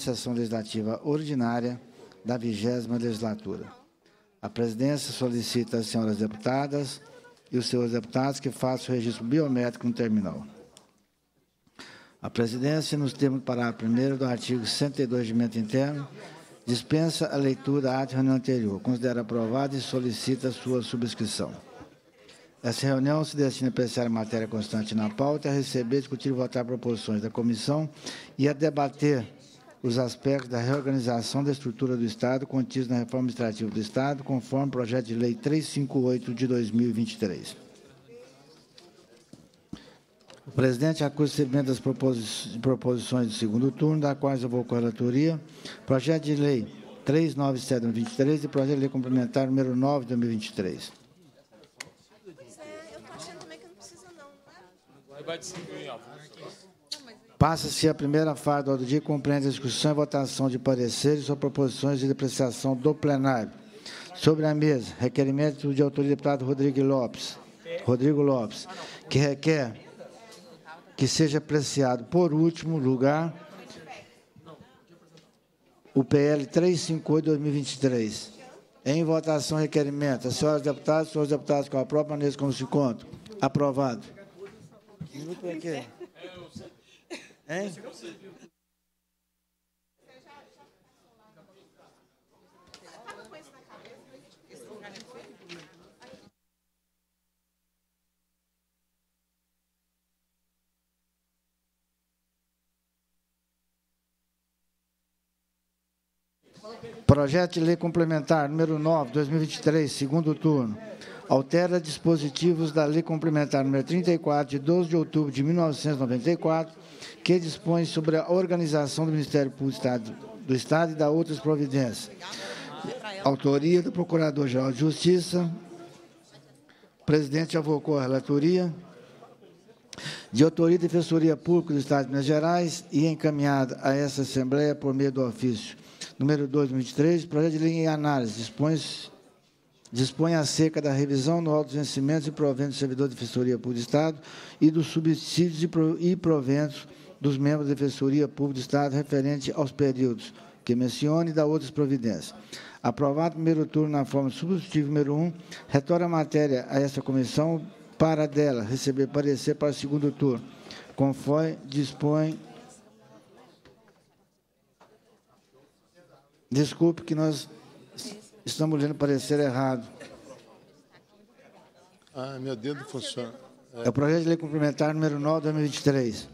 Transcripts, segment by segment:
sessão legislativa ordinária da vigésima legislatura. A presidência solicita às senhoras deputadas e os senhores deputados que façam o registro biométrico no terminal. A presidência, nos termos do parágrafo 1 do artigo 102 de Mente Interno, dispensa a leitura da ata reunião anterior, considera aprovada e solicita sua subscrição. Essa reunião se destina a pensar em matéria constante na pauta, a receber, discutir e votar proposições da comissão e a debater os aspectos da reorganização da estrutura do Estado contidos na reforma administrativa do Estado, conforme o projeto de lei 358 de 2023. O presidente acusa o recebimento das proposições do segundo turno, da quais eu vou com a relatoria. Projeto de lei 397 de 2023 e projeto de lei complementar número 9 de 2023. É, eu estou achando também que não precisa, tá? Vai distribuir, ó. Passa-se a primeira fase do dia, compreende a discussão e votação de pareceres sobre proposições de depreciação do plenário. Sobre a mesa, requerimento de autoria do deputado Rodrigo Lopes, Rodrigo Lopes, que requer que seja apreciado, por último lugar, o PL 358-2023. Em votação, requerimento. As senhoras deputadas, senhores deputados com a própria maneira como se encontram. Aprovado. Minuto aqui. É, Hein? Projeto de Lei Complementar número 9, 2023, segundo turno. Altera dispositivos da Lei Complementar número 34, de 12 de outubro de 1994, que dispõe sobre a organização do Ministério Público do Estado, do Estado e da outras providências. Autoria do Procurador-Geral de Justiça. O presidente avocou a relatoria. De autoria da Defensoria Pública do Estado de Minas Gerais e encaminhada a essa Assembleia por meio do ofício número 2023, projeto de lei em análise, dispõe, dispõe acerca da revisão no dos vencimentos e proventos do servidor de Defensoria Pública do Estado e dos subsídios e proventos dos membros da Defensoria Pública do Estado referente aos períodos que mencione e da outras providências. Aprovado o primeiro turno na forma substitutiva número 1, um, retorna a matéria a esta comissão para dela receber parecer para o segundo turno, conforme dispõe Desculpe que nós estamos lendo parecer errado. Ah, meu dedo funciona. É. é o projeto de lei complementar número 9 de 2023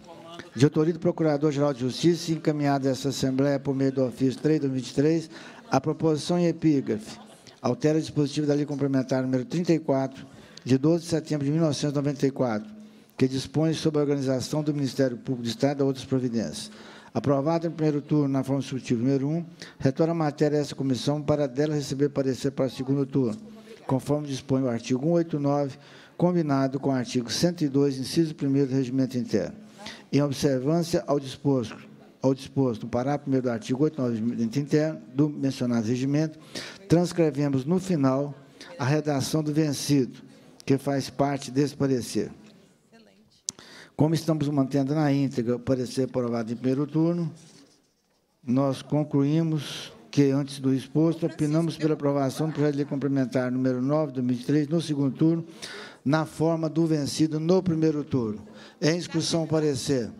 de autoria do Procurador-Geral de Justiça, encaminhada a essa Assembleia por meio do ofício 3-2023, a proposição em epígrafe altera o dispositivo da Lei Complementar número 34, de 12 de setembro de 1994, que dispõe sobre a organização do Ministério Público do Estado e outras providências. Aprovado em primeiro turno na forma substitutiva número 1, retorna a matéria a essa comissão para dela receber parecer para o segundo turno, conforme dispõe o artigo 189, combinado com o artigo 102, inciso 1 do Regimento Interno em observância ao disposto, ao disposto no parágrafo 1 do artigo 8.930 do mencionado regimento, transcrevemos no final a redação do vencido, que faz parte desse parecer. Como estamos mantendo na íntegra o parecer aprovado em primeiro turno, nós concluímos que, antes do exposto, opinamos pela aprovação do projeto de lei complementar número 9, 2003, no segundo turno, na forma do vencido no primeiro turno. Em discussão, parecer.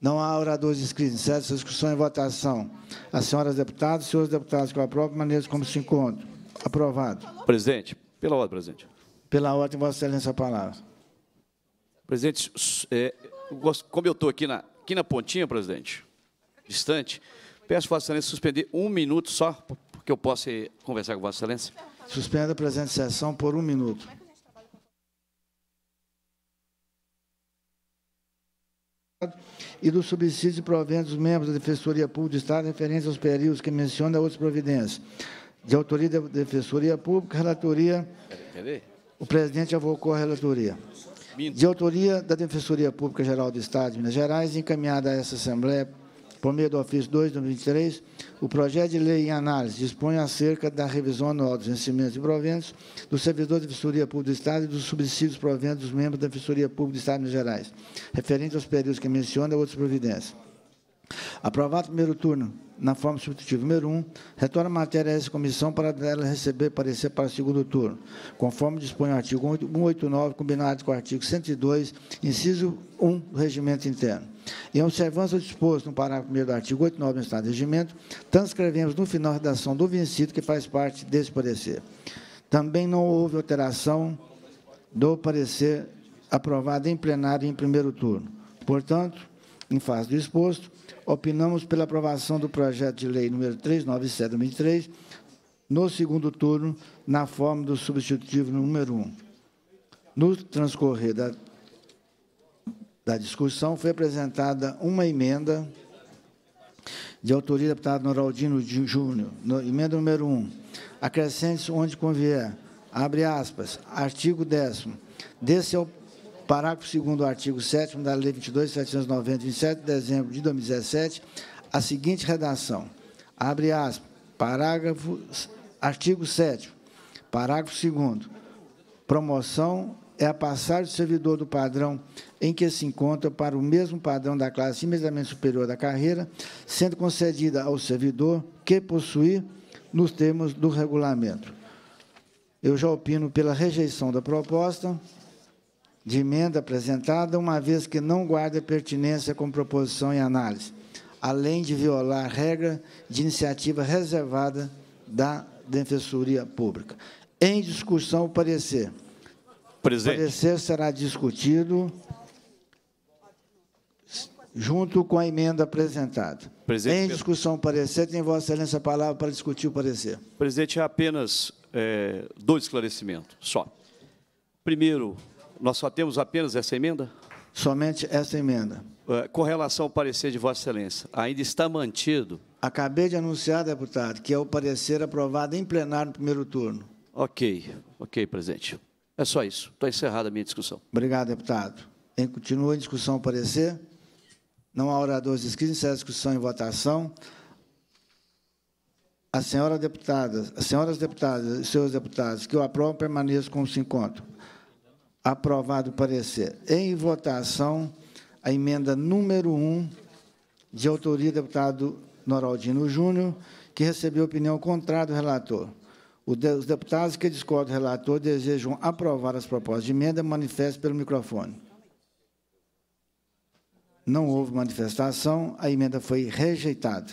Não há oradores inscritos. Certo? essa discussão em votação. As senhoras deputadas senhores deputados que eu aprovo, maneira como se encontram. Aprovado. Presidente, pela ordem, presidente. Pela ordem, Vossa Excelência, a palavra. Presidente, é, como eu estou aqui na, aqui na pontinha, presidente, distante, peço Vossa Excelência suspender um minuto só, porque eu possa conversar com Vossa Excelência. Suspenda a presente sessão por um minuto. e do subsídio proveniente dos membros da Defensoria Pública do Estado referência aos períodos que menciona outras providências. De autoria da Defensoria Pública, relatoria... O presidente avocou a relatoria. De autoria da Defensoria Pública Geral do Estado de Minas Gerais, encaminhada a essa Assembleia por meio do ofício 2 de 2023, o projeto de lei em análise dispõe acerca da revisão anual dos vencimentos e proventos do servidor de vistoria pública do Estado e dos subsídios proventos dos membros da vistoria pública do Estado de Minas Gerais, referente aos períodos que menciona e outras providências. Aprovado o primeiro turno, na forma substitutiva número 1, um, retorna a matéria a essa comissão para dela receber parecer para o segundo turno, conforme dispõe o artigo 189, combinado com o artigo 102, inciso 1 do regimento interno. Em observância ao disposto no parágrafo 1 do artigo 89 do Estado de Regimento, transcrevemos no final a redação do vencido que faz parte desse parecer. Também não houve alteração do parecer aprovado em plenário em primeiro turno. Portanto, em face do exposto, opinamos pela aprovação do projeto de lei número 397-2003, no segundo turno, na forma do substitutivo número 1. No transcorrer da, da discussão, foi apresentada uma emenda de autoria do deputado Noraldino Júnior, no, emenda número 1, acrescente onde convier, abre aspas, artigo 10 desse Parágrafo 2 artigo 7 da Lei 22.790, 27 de dezembro de 2017, a seguinte redação. Abre aspas. Parágrafo, artigo 7 Parágrafo 2 Promoção é a passagem do servidor do padrão em que se encontra para o mesmo padrão da classe imediatamente superior da carreira, sendo concedida ao servidor que possuir nos termos do regulamento. Eu já opino pela rejeição da proposta de emenda apresentada, uma vez que não guarda pertinência com proposição e análise, além de violar a regra de iniciativa reservada da Defensoria Pública. Em discussão, o parecer. Presidente. O parecer será discutido junto com a emenda apresentada. Presidente, em discussão, o parecer. Tem Vossa Excelência a palavra para discutir o parecer. Presidente, apenas é, dois esclarecimentos, só. Primeiro, nós só temos apenas essa emenda? Somente essa emenda. É, com relação ao parecer de Vossa Excelência, ainda está mantido. Acabei de anunciar, deputado, que é o parecer aprovado em plenário no primeiro turno. Ok, ok, presidente. É só isso. Está encerrada a minha discussão. Obrigado, deputado. Em, continua em discussão o parecer. Não há oradores inscritos, encerra a discussão em votação. A senhora deputada, as senhoras deputadas e senhores deputados que o aprovam permaneçam como se encontram. Aprovado o parecer. Em votação, a emenda número 1, de autoria do deputado Noraldino Júnior, que recebeu opinião contrária do relator. Os deputados que discordam do relator desejam aprovar as propostas de emenda, manifeste pelo microfone. Não houve manifestação, a emenda foi rejeitada.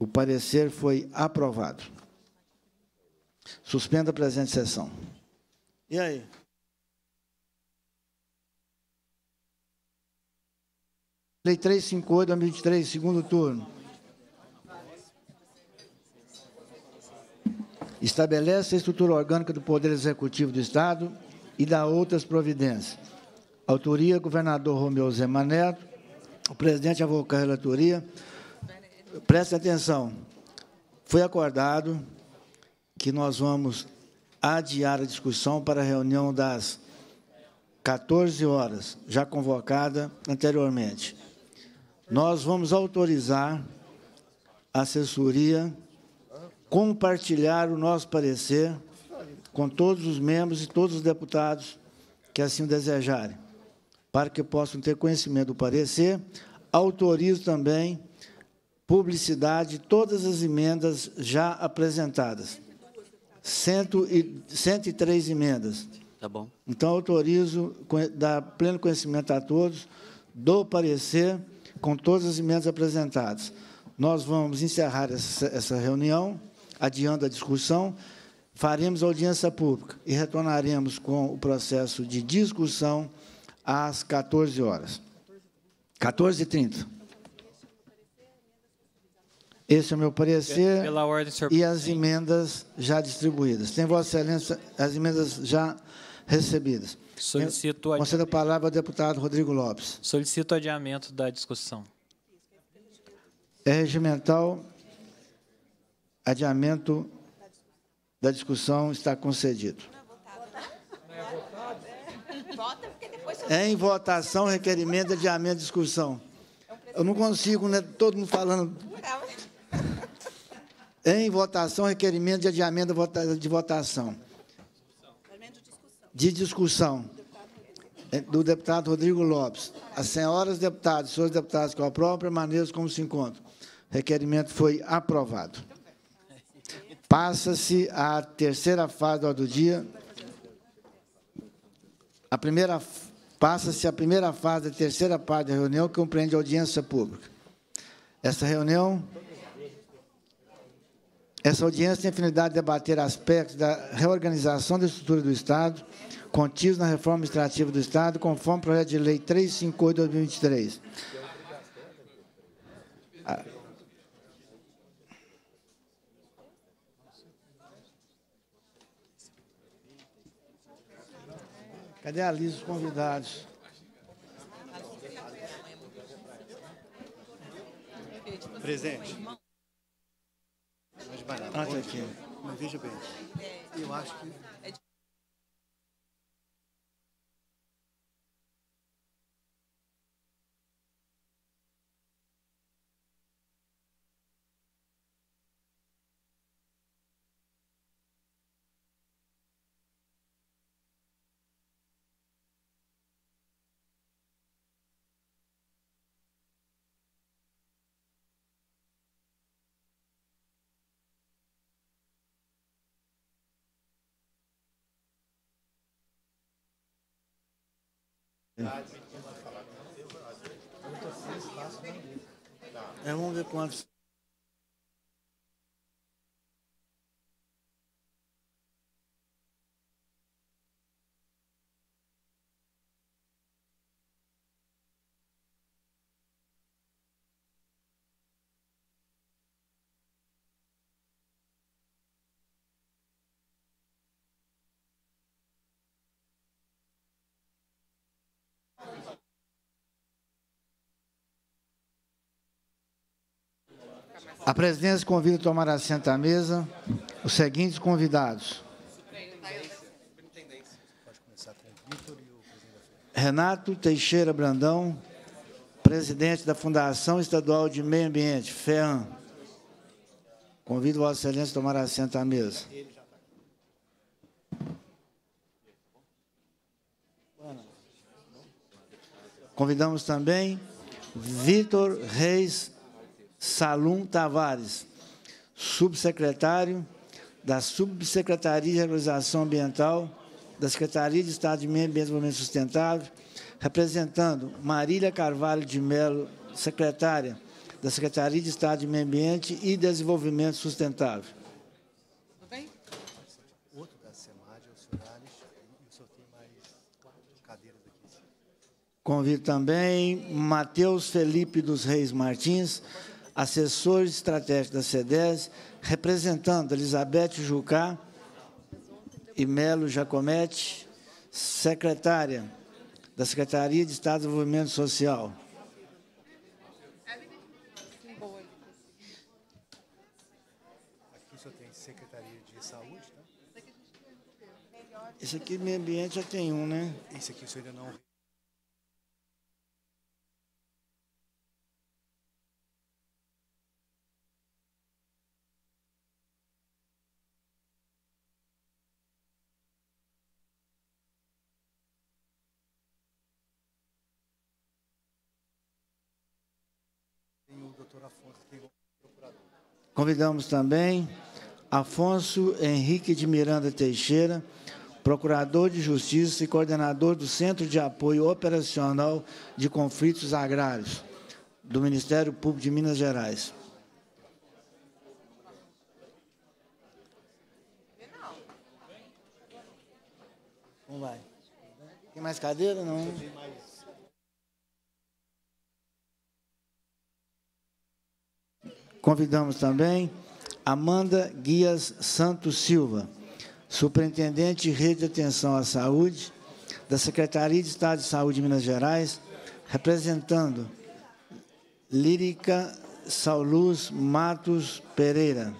O parecer foi aprovado. Suspenda a presente sessão. E aí? Lei 358, 2023, segundo turno. Estabelece a estrutura orgânica do Poder Executivo do Estado e dá outras providências. Autoria, governador Romeu Zema Neto. O presidente avocou a relatoria. Preste atenção. Foi acordado que nós vamos adiar a discussão para a reunião das 14 horas, já convocada anteriormente. Nós vamos autorizar a assessoria compartilhar o nosso parecer com todos os membros e todos os deputados que assim o desejarem, para que possam ter conhecimento do parecer. Autorizo também publicidade de todas as emendas já apresentadas e, 103 emendas. Tá bom. Então, autorizo dar pleno conhecimento a todos, dou parecer com todas as emendas apresentadas. Nós vamos encerrar essa, essa reunião, adiando a discussão, faremos audiência pública e retornaremos com o processo de discussão às 14 horas. 14h30. Esse é o meu parecer. Pela ordem, senhor E as emendas já distribuídas. Tem Vossa Excelência as emendas já recebidas. Solicito a Concedo a palavra ao deputado Rodrigo Lopes. Solicito adiamento da discussão. É regimental. Adiamento da discussão está concedido. É em votação requerimento de adiamento da discussão. Eu não consigo, né? Todo mundo falando. Em votação, requerimento de adiamento de votação. De discussão. É, do deputado Rodrigo Lopes. As senhoras deputadas os senhores deputados que eu aprovo permaneçam como se encontram. Requerimento foi aprovado. Passa-se a terceira fase do do dia. A primeira passa-se a primeira fase da terceira parte da reunião que compreende a audiência pública. Essa reunião essa audiência tem a finalidade de debater aspectos da reorganização da estrutura do Estado, contidos na reforma administrativa do Estado, conforme o projeto de lei 358-2023. Cadê a Liz, os convidados? Presente mais barato. Ah, tá aqui. Mas veja bem, eu acho que É, vamos ver quantos. A presidência convida a tomar assento à mesa os seguintes convidados. Renato Teixeira Brandão, presidente da Fundação Estadual de Meio Ambiente, FEAM. Convido Vossa Excelência a tomar assento à mesa. Convidamos também Vitor Reis Salum Tavares, subsecretário da Subsecretaria de Regularização Ambiental da Secretaria de Estado de Meio Ambiente e Desenvolvimento Sustentável, representando Marília Carvalho de Mello, secretária da Secretaria de Estado de Meio Ambiente e Desenvolvimento Sustentável. Tudo bem? Outro da é o e o Convido também Matheus Felipe dos Reis Martins, assessor estratégico da CEDES, representando Elizabeth Jucá e Melo Jacomete, secretária da Secretaria de Estado e Desenvolvimento Social. Aqui só tem Secretaria de Saúde, tá? Esse aqui, meio ambiente, já tem um, né? Esse aqui o senhor ainda não doutor Afonso procurador. Convidamos também Afonso Henrique de Miranda Teixeira, procurador de Justiça e coordenador do Centro de Apoio Operacional de Conflitos Agrários do Ministério Público de Minas Gerais. Não vai. Tem mais cadeira? Não. Convidamos também Amanda Guias Santos Silva, Superintendente Rede de Atenção à Saúde da Secretaria de Estado de Saúde de Minas Gerais, representando Lírica Sauluz Matos Pereira,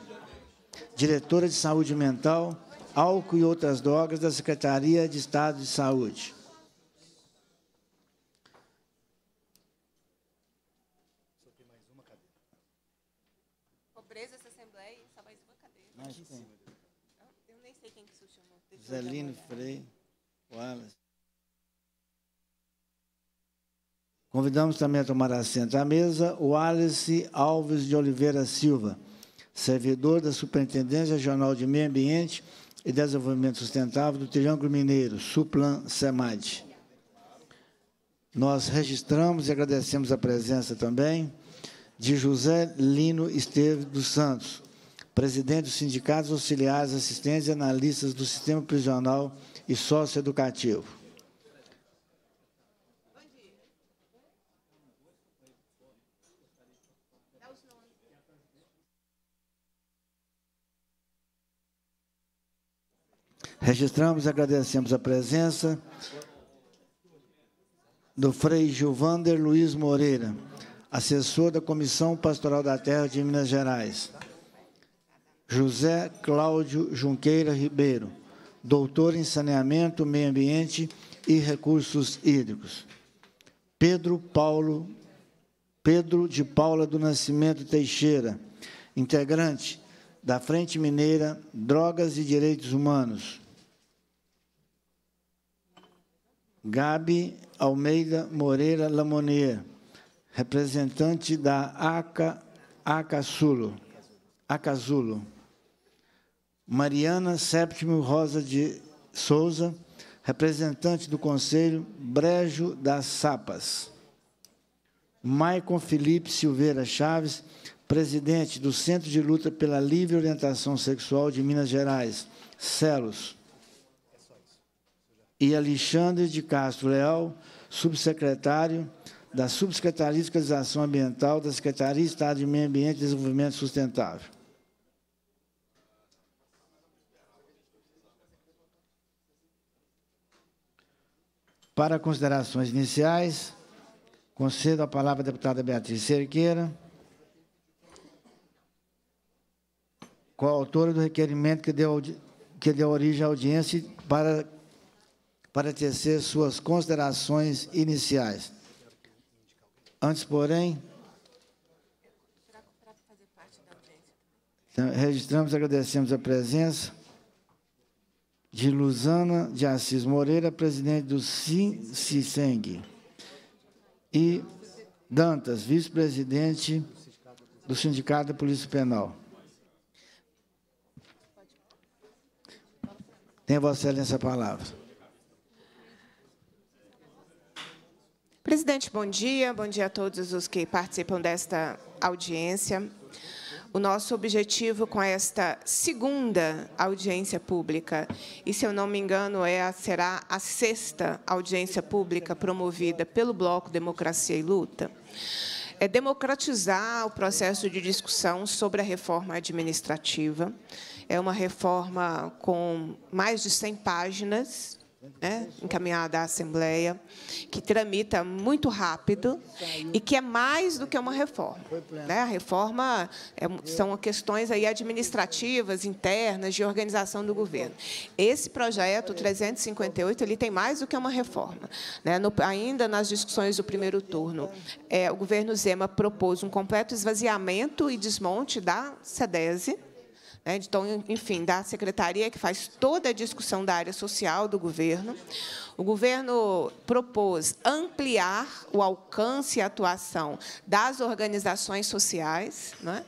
Diretora de Saúde Mental, Álcool e Outras Drogas da Secretaria de Estado de Saúde. Zeline Freire, Wallace. Convidamos também a tomar assento à mesa o Alice Alves de Oliveira Silva, servidor da Superintendência Regional de Meio Ambiente e Desenvolvimento Sustentável do Triângulo Mineiro, Suplan SEMAD. Nós registramos e agradecemos a presença também de José Lino Esteves dos Santos, presidente dos sindicatos auxiliares, assistentes e analistas do sistema prisional e socioeducativo. Registramos e agradecemos a presença do Frei Gilvander Luiz Moreira, assessor da Comissão Pastoral da Terra de Minas Gerais. José Cláudio Junqueira Ribeiro, doutor em Saneamento, Meio Ambiente e Recursos Hídricos. Pedro Paulo Pedro de Paula do Nascimento Teixeira, integrante da Frente Mineira Drogas e Direitos Humanos. Gabi Almeida Moreira Lamonier, representante da ACA, ACASULO. Mariana Séptimo Rosa de Souza, representante do Conselho Brejo das Sapas. Maicon Felipe Silveira Chaves, presidente do Centro de Luta pela Livre Orientação Sexual de Minas Gerais, CELOS. E Alexandre de Castro Leal, subsecretário da Subsecretaria de Fiscalização Ambiental da Secretaria de Estado de Meio Ambiente e Desenvolvimento Sustentável. Para considerações iniciais, concedo a palavra à deputada Beatriz Cerqueira, coautora do requerimento que deu, que deu origem à audiência para, para tecer suas considerações iniciais. Antes, porém, então, registramos e agradecemos a presença de Luzana de Assis Moreira, presidente do CISENG, e Dantas, vice-presidente do Sindicato da Polícia Penal. Tem Vossa Excelência a palavra. Presidente, bom dia. Bom dia a todos os que participam desta audiência o nosso objetivo com esta segunda audiência pública, e se eu não me engano, é, será a sexta audiência pública promovida pelo Bloco Democracia e Luta, é democratizar o processo de discussão sobre a reforma administrativa. É uma reforma com mais de 100 páginas, né, encaminhada à Assembleia, que tramita muito rápido e que é mais do que uma reforma. Né? A reforma é, são questões aí administrativas, internas, de organização do governo. Esse projeto, o 358, ele tem mais do que uma reforma. Né? No, ainda nas discussões do primeiro turno, é, o governo Zema propôs um completo esvaziamento e desmonte da SEDESE, né? Então, enfim, da secretaria que faz toda a discussão da área social do governo. O governo propôs ampliar o alcance e a atuação das organizações sociais. Né?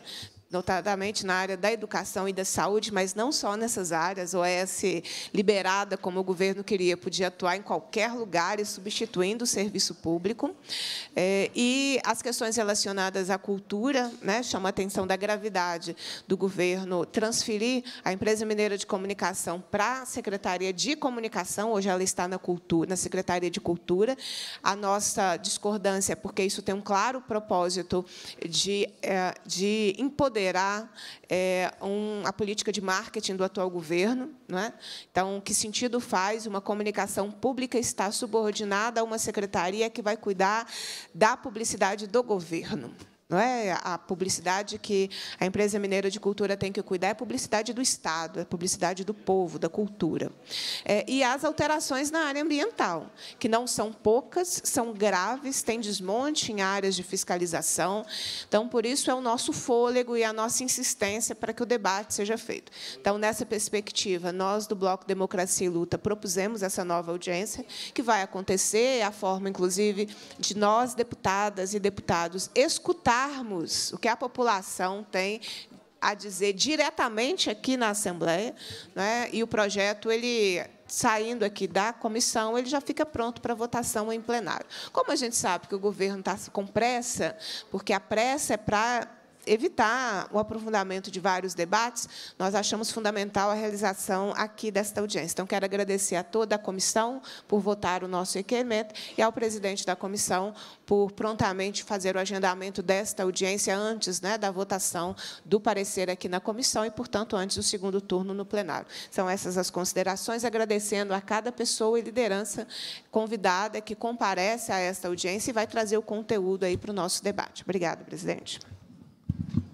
notadamente na área da educação e da saúde, mas não só nessas áreas. A OAS liberada, como o governo queria, podia atuar em qualquer lugar e substituindo o serviço público. Eh, e as questões relacionadas à cultura, né, chama a atenção da gravidade do governo transferir a Empresa Mineira de Comunicação para a Secretaria de Comunicação, hoje ela está na, cultura, na Secretaria de Cultura. A nossa discordância, é porque isso tem um claro propósito de, eh, de empoderamento empoderar é, um, a política de marketing do atual governo. Não é? Então, que sentido faz uma comunicação pública estar subordinada a uma secretaria que vai cuidar da publicidade do governo? Não é a publicidade que a empresa mineira de cultura tem que cuidar é a publicidade do Estado, é a publicidade do povo, da cultura. É, e as alterações na área ambiental, que não são poucas, são graves, tem desmonte em áreas de fiscalização. Então, por isso, é o nosso fôlego e a nossa insistência para que o debate seja feito. Então, nessa perspectiva, nós do Bloco Democracia e Luta propusemos essa nova audiência, que vai acontecer, a forma, inclusive, de nós, deputadas e deputados, escutar escutarmos o que a população tem a dizer diretamente aqui na Assembleia, né? e o projeto, ele saindo aqui da comissão, ele já fica pronto para votação em plenário. Como a gente sabe que o governo está com pressa, porque a pressa é para evitar o aprofundamento de vários debates, nós achamos fundamental a realização aqui desta audiência. Então, quero agradecer a toda a comissão por votar o nosso requerimento e ao presidente da comissão por prontamente fazer o agendamento desta audiência antes né, da votação do parecer aqui na comissão e, portanto, antes do segundo turno no plenário. São essas as considerações, agradecendo a cada pessoa e liderança convidada que comparece a esta audiência e vai trazer o conteúdo aí para o nosso debate. Obrigada, presidente.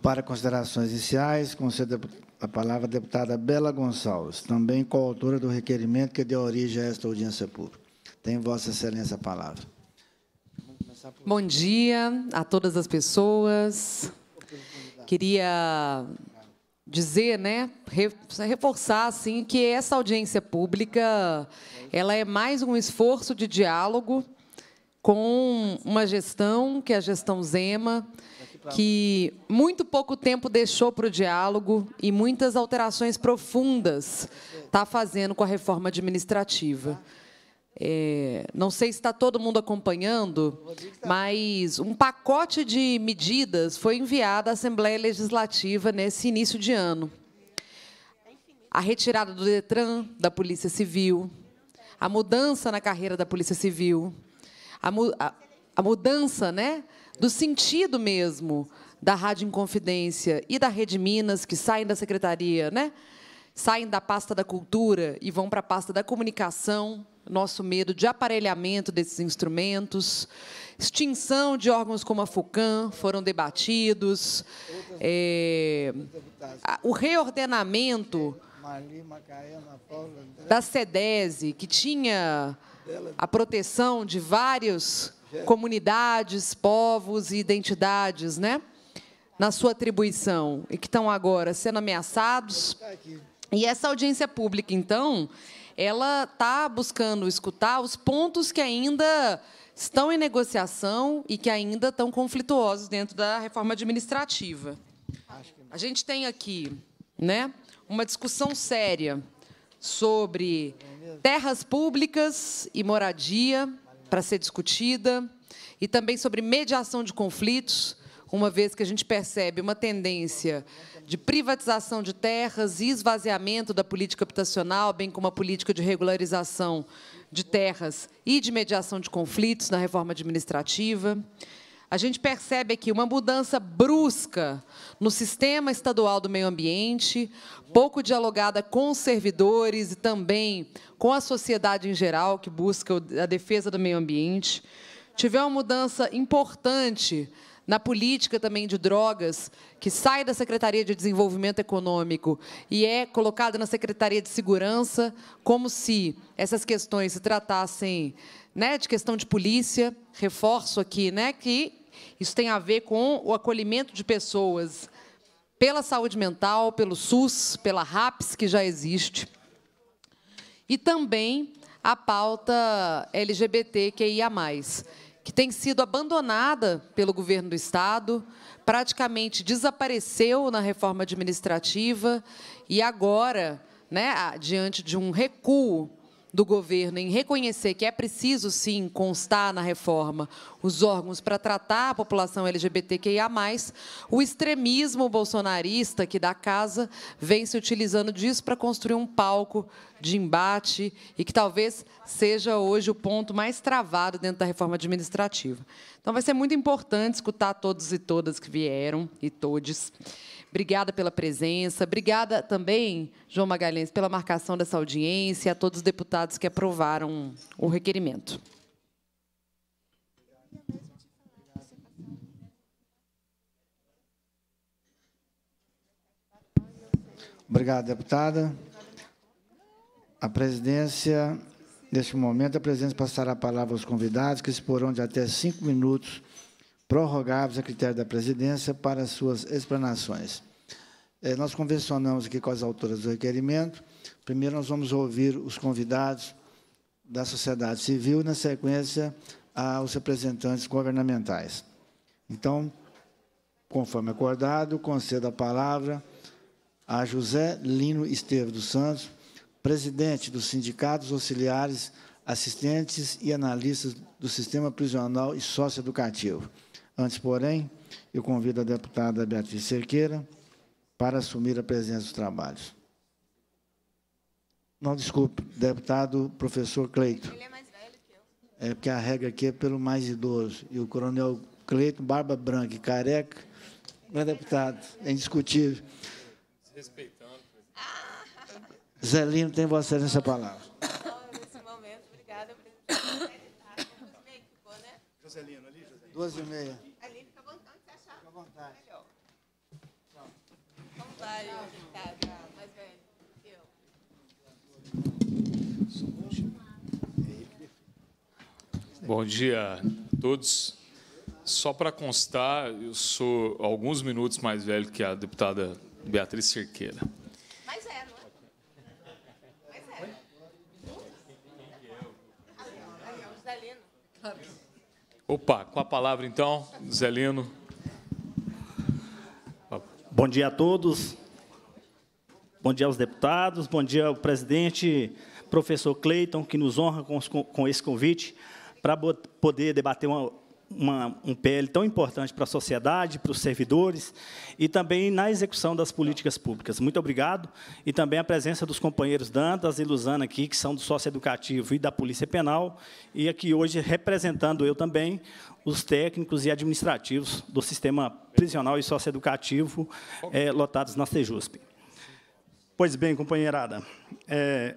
Para considerações iniciais, concedo a palavra à deputada Bela Gonçalves, também coautora do requerimento que deu origem a esta audiência pública. Tem Vossa Excelência a palavra. Bom dia a todas as pessoas. Queria dizer, né, reforçar assim que essa audiência pública, ela é mais um esforço de diálogo com uma gestão que é a gestão Zema, que muito pouco tempo deixou para o diálogo e muitas alterações profundas está fazendo com a reforma administrativa. É, não sei se está todo mundo acompanhando, tá. mas um pacote de medidas foi enviado à Assembleia Legislativa nesse início de ano. A retirada do DETRAN, da Polícia Civil, a mudança na carreira da Polícia Civil, a, mu a, a mudança né, do sentido mesmo da Rádio Inconfidência e da Rede Minas, que saem da secretaria, né? saem da pasta da cultura e vão para a pasta da comunicação, nosso medo de aparelhamento desses instrumentos, extinção de órgãos como a FUCAM foram debatidos, é, o reordenamento da SEDESI, que tinha a proteção de vários comunidades, povos e identidades, né? Na sua atribuição e que estão agora sendo ameaçados. E essa audiência pública, então, ela está buscando escutar os pontos que ainda estão em negociação e que ainda estão conflituosos dentro da reforma administrativa. A gente tem aqui, né, uma discussão séria sobre terras públicas e moradia, para ser discutida e também sobre mediação de conflitos, uma vez que a gente percebe uma tendência de privatização de terras e esvaziamento da política habitacional, bem como a política de regularização de terras e de mediação de conflitos na reforma administrativa a gente percebe aqui uma mudança brusca no sistema estadual do meio ambiente, pouco dialogada com os servidores e também com a sociedade em geral, que busca a defesa do meio ambiente. Tivemos uma mudança importante na política também de drogas, que sai da Secretaria de Desenvolvimento Econômico e é colocada na Secretaria de Segurança, como se essas questões se tratassem né, de questão de polícia. Reforço aqui né, que isso tem a ver com o acolhimento de pessoas pela saúde mental, pelo SUS, pela RAPS, que já existe, e também a pauta LGBTQIA+, que tem sido abandonada pelo governo do Estado, praticamente desapareceu na reforma administrativa e agora, né, diante de um recuo do governo em reconhecer que é preciso, sim, constar na reforma os órgãos para tratar a população LGBTQIA, o extremismo bolsonarista que da casa vem se utilizando disso para construir um palco de embate e que talvez seja hoje o ponto mais travado dentro da reforma administrativa. Então, vai ser muito importante escutar todos e todas que vieram e todes. Obrigada pela presença. Obrigada também, João Magalhães, pela marcação dessa audiência, a todos os deputados deputados que aprovaram o requerimento. Obrigado, deputada. A presidência, neste momento, a presidência passará a palavra aos convidados, que exporão de até cinco minutos prorrogáveis a critério da presidência para suas explanações. É, nós convencionamos aqui com as autoras do requerimento. Primeiro, nós vamos ouvir os convidados da sociedade civil e, na sequência, aos representantes governamentais. Então, conforme acordado, concedo a palavra a José Lino Esteves dos Santos, presidente dos sindicatos auxiliares, assistentes e analistas do sistema prisional e socioeducativo. Antes, porém, eu convido a deputada Beatriz Cerqueira, para assumir a presença dos trabalhos. Não, desculpe, deputado professor Cleito. Ele é mais velho que eu. É porque a regra aqui é pelo mais idoso. E o coronel Cleito, barba branca e careca, não é deputado, é indiscutível. Desrespeitando. Zé Lino, tem vossa excelência a palavra. Né? Duas e meia. pariu. Tá, mais velho Bom dia a todos. Só para constar, eu sou alguns minutos mais velho que a deputada Beatriz Cerqueira. Mais é, não é? Mais é. Opa, com a palavra então, Zelino. Bom dia a todos. Bom dia aos deputados. Bom dia ao presidente, professor Cleiton, que nos honra com, com esse convite para poder debater uma, uma, um PL tão importante para a sociedade, para os servidores e também na execução das políticas públicas. Muito obrigado. E também a presença dos companheiros Dantas e Luzana aqui, que são do sócio educativo e da Polícia Penal, e aqui hoje representando eu também os técnicos e administrativos do sistema prisional e socioeducativo é, eh, lotados na CEJUSP. Pois bem, companheirada, é,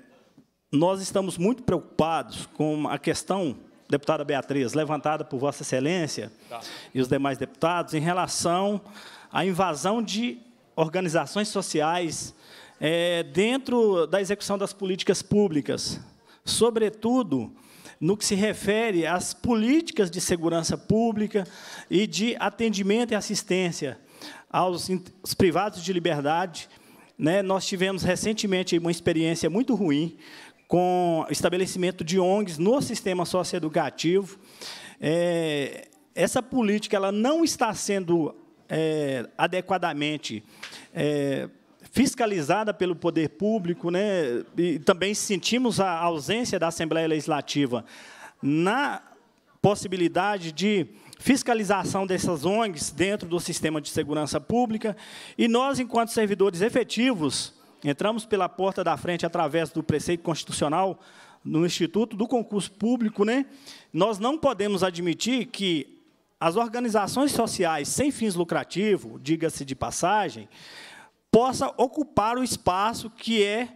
nós estamos muito preocupados com a questão deputada Beatriz, levantada por Vossa Excelência tá. e os demais deputados, em relação à invasão de organizações sociais é, dentro da execução das políticas públicas, sobretudo no que se refere às políticas de segurança pública e de atendimento e assistência aos privados de liberdade. Né? Nós tivemos recentemente uma experiência muito ruim com estabelecimento de ONGs no sistema socioeducativo. É, essa política ela não está sendo é, adequadamente é, fiscalizada pelo poder público, né? e também sentimos a ausência da Assembleia Legislativa na possibilidade de fiscalização dessas ONGs dentro do sistema de segurança pública, e nós, enquanto servidores efetivos, Entramos pela porta da frente através do preceito constitucional no Instituto do Concurso Público, né? Nós não podemos admitir que as organizações sociais sem fins lucrativos, diga-se de passagem, possa ocupar o espaço que é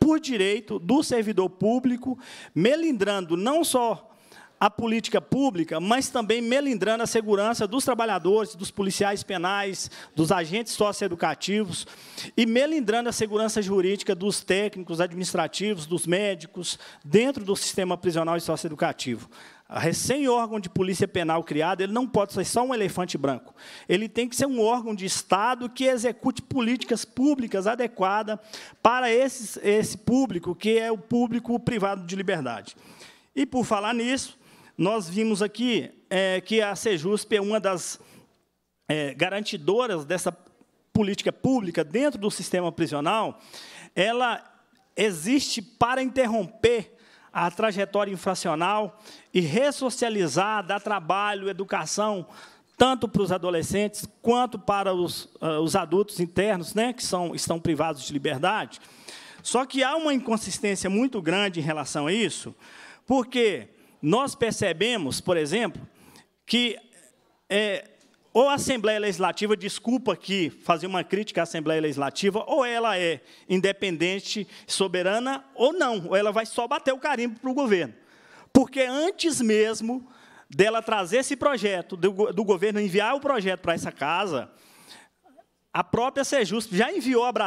por direito do servidor público, melindrando não só a política pública, mas também melindrando a segurança dos trabalhadores, dos policiais penais, dos agentes socioeducativos, e melindrando a segurança jurídica dos técnicos administrativos, dos médicos, dentro do sistema prisional e socioeducativo. A recém-órgão de polícia penal criado, ele não pode ser só um elefante branco. Ele tem que ser um órgão de Estado que execute políticas públicas adequadas para esses, esse público, que é o público privado de liberdade. E, por falar nisso, nós vimos aqui é, que a Sejusp é uma das é, garantidoras dessa política pública dentro do sistema prisional. Ela existe para interromper a trajetória infracional e ressocializar, dar trabalho, educação, tanto para os adolescentes quanto para os, uh, os adultos internos, né, que são, estão privados de liberdade. Só que há uma inconsistência muito grande em relação a isso, porque nós percebemos, por exemplo, que é, ou a Assembleia Legislativa, desculpa aqui fazer uma crítica à Assembleia Legislativa, ou ela é independente, soberana, ou não, ou ela vai só bater o carimbo para o governo. Porque antes mesmo dela trazer esse projeto, do, do governo enviar o projeto para essa casa, a própria Sejus já enviou a, a,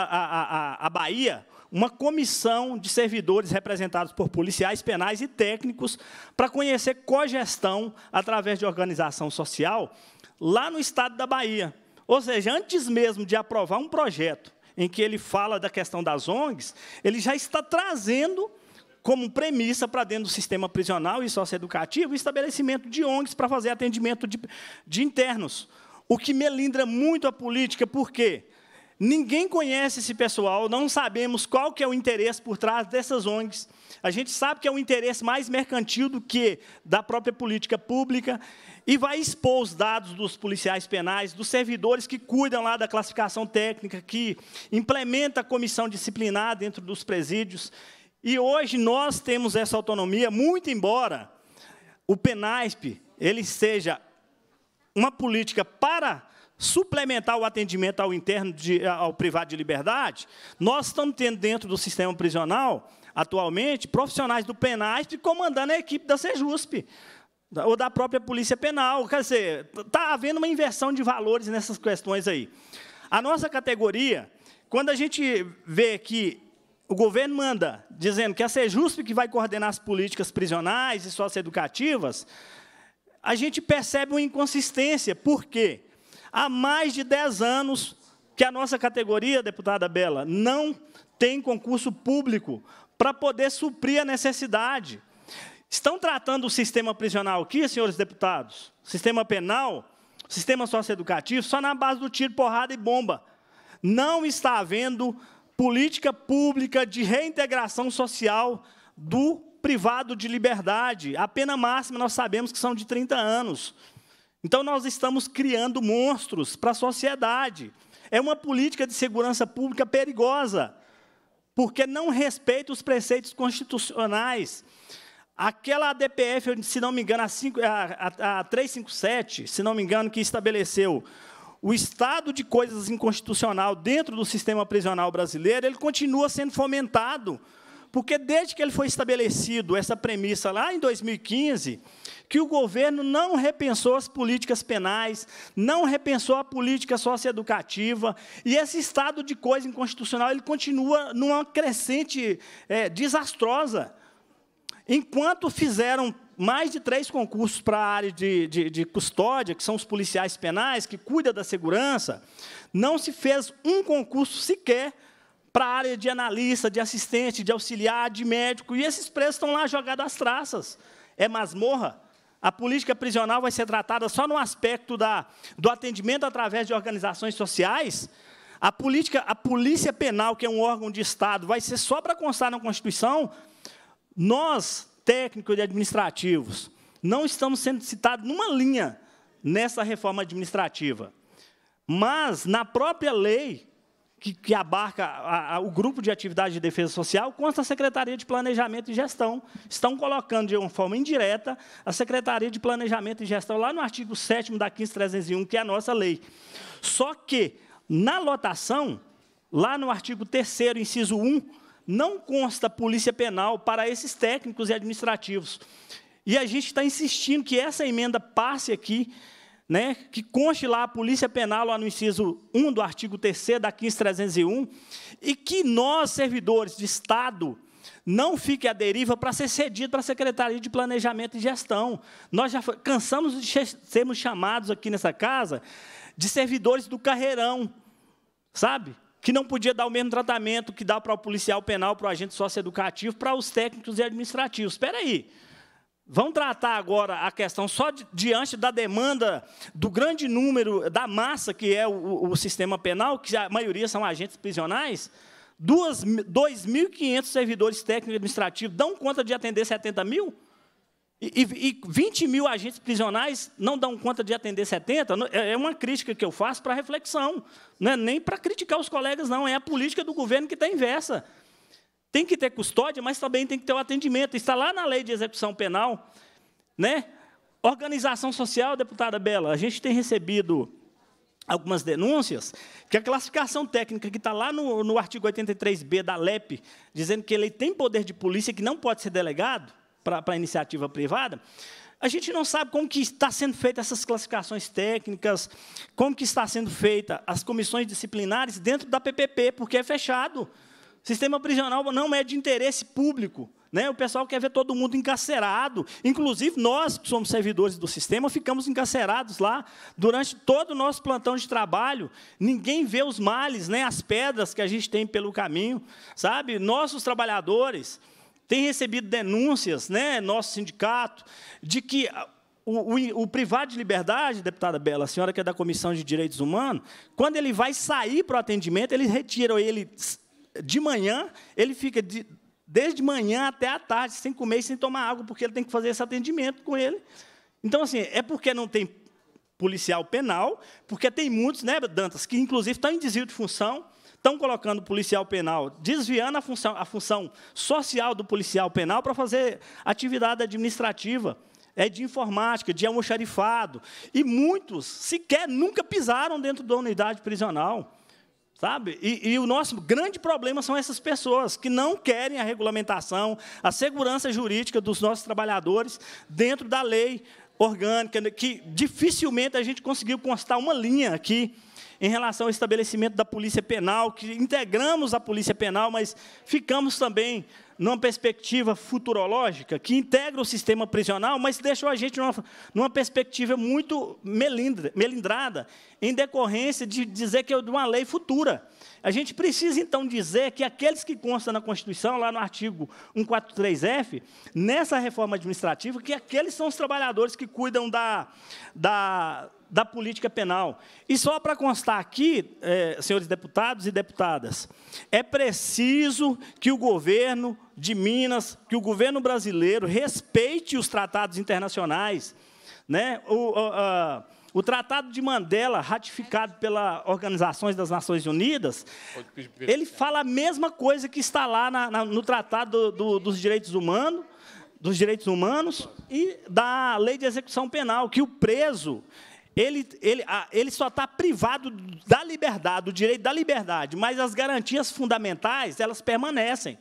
a, a Bahia uma comissão de servidores representados por policiais penais e técnicos para conhecer cogestão através de organização social lá no estado da Bahia. Ou seja, antes mesmo de aprovar um projeto em que ele fala da questão das ONGs, ele já está trazendo como premissa para dentro do sistema prisional e socioeducativo o estabelecimento de ONGs para fazer atendimento de, de internos. O que melindra muito a política, por quê? Ninguém conhece esse pessoal, não sabemos qual que é o interesse por trás dessas ONGs. A gente sabe que é um interesse mais mercantil do que da própria política pública e vai expor os dados dos policiais penais, dos servidores que cuidam lá da classificação técnica, que implementa a comissão disciplinar dentro dos presídios. E hoje nós temos essa autonomia, muito embora o PENASP ele seja uma política para suplementar o atendimento ao interno, de, ao privado de liberdade, nós estamos tendo dentro do sistema prisional, atualmente, profissionais do PENASP comandando a equipe da Sejusp, ou da própria Polícia Penal. Quer dizer, está havendo uma inversão de valores nessas questões aí. A nossa categoria, quando a gente vê que o governo manda dizendo que é a Sejusp que vai coordenar as políticas prisionais e socioeducativas, a gente percebe uma inconsistência. Por quê? há mais de 10 anos que a nossa categoria, deputada Bela, não tem concurso público para poder suprir a necessidade. Estão tratando o sistema prisional aqui, senhores deputados, sistema penal, sistema socioeducativo, só na base do tiro, porrada e bomba. Não está havendo política pública de reintegração social do privado de liberdade. A pena máxima nós sabemos que são de 30 anos. Então nós estamos criando monstros para a sociedade. É uma política de segurança pública perigosa, porque não respeita os preceitos constitucionais. Aquela ADPF, se não me engano, a, 5, a, a, a 357, se não me engano, que estabeleceu o estado de coisas inconstitucional dentro do sistema prisional brasileiro, ele continua sendo fomentado, porque desde que ele foi estabelecido essa premissa lá em 2015, que o governo não repensou as políticas penais, não repensou a política socioeducativa, e esse estado de coisa inconstitucional ele continua numa crescente é, desastrosa. Enquanto fizeram mais de três concursos para a área de, de, de, custódia, que são os policiais penais, que cuida da segurança, não se fez um concurso sequer para a área de analista, de assistente, de auxiliar, de médico, e esses preços estão lá jogados às traças. É masmorra? a política prisional vai ser tratada só no aspecto da, do atendimento através de organizações sociais, a, política, a polícia penal, que é um órgão de Estado, vai ser só para constar na Constituição, nós, técnicos e administrativos, não estamos sendo citados numa linha nessa reforma administrativa. Mas, na própria lei, que, que abarca a, a, o grupo de atividade de defesa social, quanto a Secretaria de Planejamento e Gestão. Estão colocando de uma forma indireta a Secretaria de Planejamento e Gestão lá no artigo 7 da 15301, que é a nossa lei. Só que, na lotação, lá no artigo 3 inciso 1, não consta polícia penal para esses técnicos e administrativos. E a gente está insistindo que essa emenda passe aqui né, que conste lá a Polícia Penal, lá no inciso 1 do artigo 3 da 15301, e que nós, servidores de Estado, não fique à deriva para ser cedido para a Secretaria de Planejamento e Gestão. Nós já cansamos de sermos chamados aqui nessa casa de servidores do carreirão, sabe? Que não podia dar o mesmo tratamento que dá para o policial penal, para o agente socioeducativo, para os técnicos e administrativos. Espera aí. Vamos tratar agora a questão só diante da demanda do grande número, da massa que é o, o sistema penal, que a maioria são agentes prisionais. 2.500 servidores técnicos administrativos dão conta de atender 70 mil? E, e, 20 mil agentes prisionais não dão conta de atender 70? É, é uma crítica que eu faço para reflexão, não é nem para criticar os colegas, não, é a política do governo que está inversa. Tem que ter custódia, mas também tem que ter o atendimento. Está lá na lei de execução penal, né? Organização social, deputada Bela, a gente tem recebido algumas denúncias que a classificação técnica que está lá no, no artigo 83B da LEP, dizendo que ele tem poder de polícia que não pode ser delegado para iniciativa privada, a gente não sabe como que está sendo feita essas classificações técnicas, como que está sendo feita as comissões disciplinares dentro da PPP, porque é fechado. Sistema prisional não é de interesse público. Né? O pessoal quer ver todo mundo encarcerado. Inclusive, nós, que somos servidores do sistema, ficamos encarcerados lá durante todo o nosso plantão de trabalho. Ninguém vê os males, né? as pedras que a gente tem pelo caminho. sabe? Nossos trabalhadores têm recebido denúncias, né? nosso sindicato, de que o, o, o, privado de liberdade, deputada Bela, a senhora que é da Comissão de Direitos Humanos, quando ele vai sair para o atendimento, eles retiram ele de manhã, ele fica de, desde manhã até a tarde, sem comer e sem tomar água, porque ele tem que fazer esse atendimento com ele. Então, assim, é porque não tem policial penal, porque tem muitos, né, Dantas, que inclusive estão em desvio de função, estão colocando o policial penal, desviando a função, a função social do policial penal para fazer atividade administrativa, é de informática, de almoxarifado. E muitos sequer nunca pisaram dentro da unidade prisional. Sabe? E, e, o nosso grande problema são essas pessoas que não querem a regulamentação, a segurança jurídica dos nossos trabalhadores dentro da lei orgânica, né, que dificilmente a gente conseguiu constar uma linha aqui em relação ao estabelecimento da Polícia Penal, que integramos a Polícia Penal, mas ficamos também numa perspectiva futurológica, que integra o sistema prisional, mas deixou a gente numa, numa perspectiva muito melindra, melindrada, em decorrência de dizer que é de uma lei futura. A gente precisa, então, dizer que aqueles que constam na Constituição, lá no artigo 143F, nessa reforma administrativa, que aqueles são os trabalhadores que cuidam da, da da política penal. E só para constar aqui, é, senhores deputados e deputadas, é preciso que o governo de Minas, que o governo brasileiro respeite os tratados internacionais. Né? O, a, o Tratado de Mandela, ratificado pelas Organizações das Nações Unidas, ele fala a mesma coisa que está lá na, na, no Tratado do, do, dos Direitos Humanos, dos direitos humanos e da lei de execução penal, que o preso ele, ele, ele só está privado da liberdade, do direito da liberdade, mas as garantias fundamentais, elas permanecem.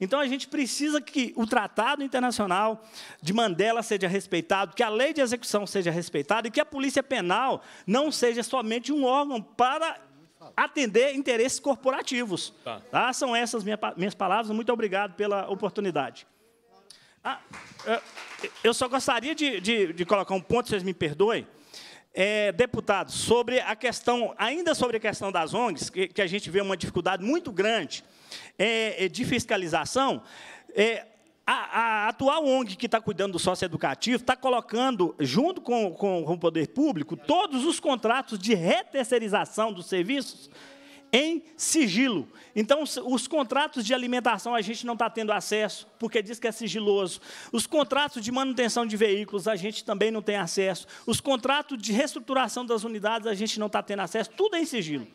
Então a gente precisa que o Tratado Internacional de Mandela seja respeitado, que a lei de execução seja respeitada e que a Polícia Penal não seja somente um órgão para atender interesses corporativos. Tá. tá? são essas minha, minhas palavras. Muito obrigado pela oportunidade. Ah, eu só gostaria de, de, de colocar um ponto, vocês me perdoem é, deputado, sobre a questão, ainda sobre a questão das ONGs, que, que a gente vê uma dificuldade muito grande é, é de fiscalização, é, a, a, atual ONG que está cuidando do sócio educativo está colocando, junto com, com, com, o poder público, todos os contratos de reterceirização dos serviços em sigilo. Então, os contratos de alimentação a gente não está tendo acesso, porque diz que é sigiloso. Os contratos de manutenção de veículos a gente também não tem acesso. Os contratos de reestruturação das unidades a gente não está tendo acesso, tudo é em sigilo.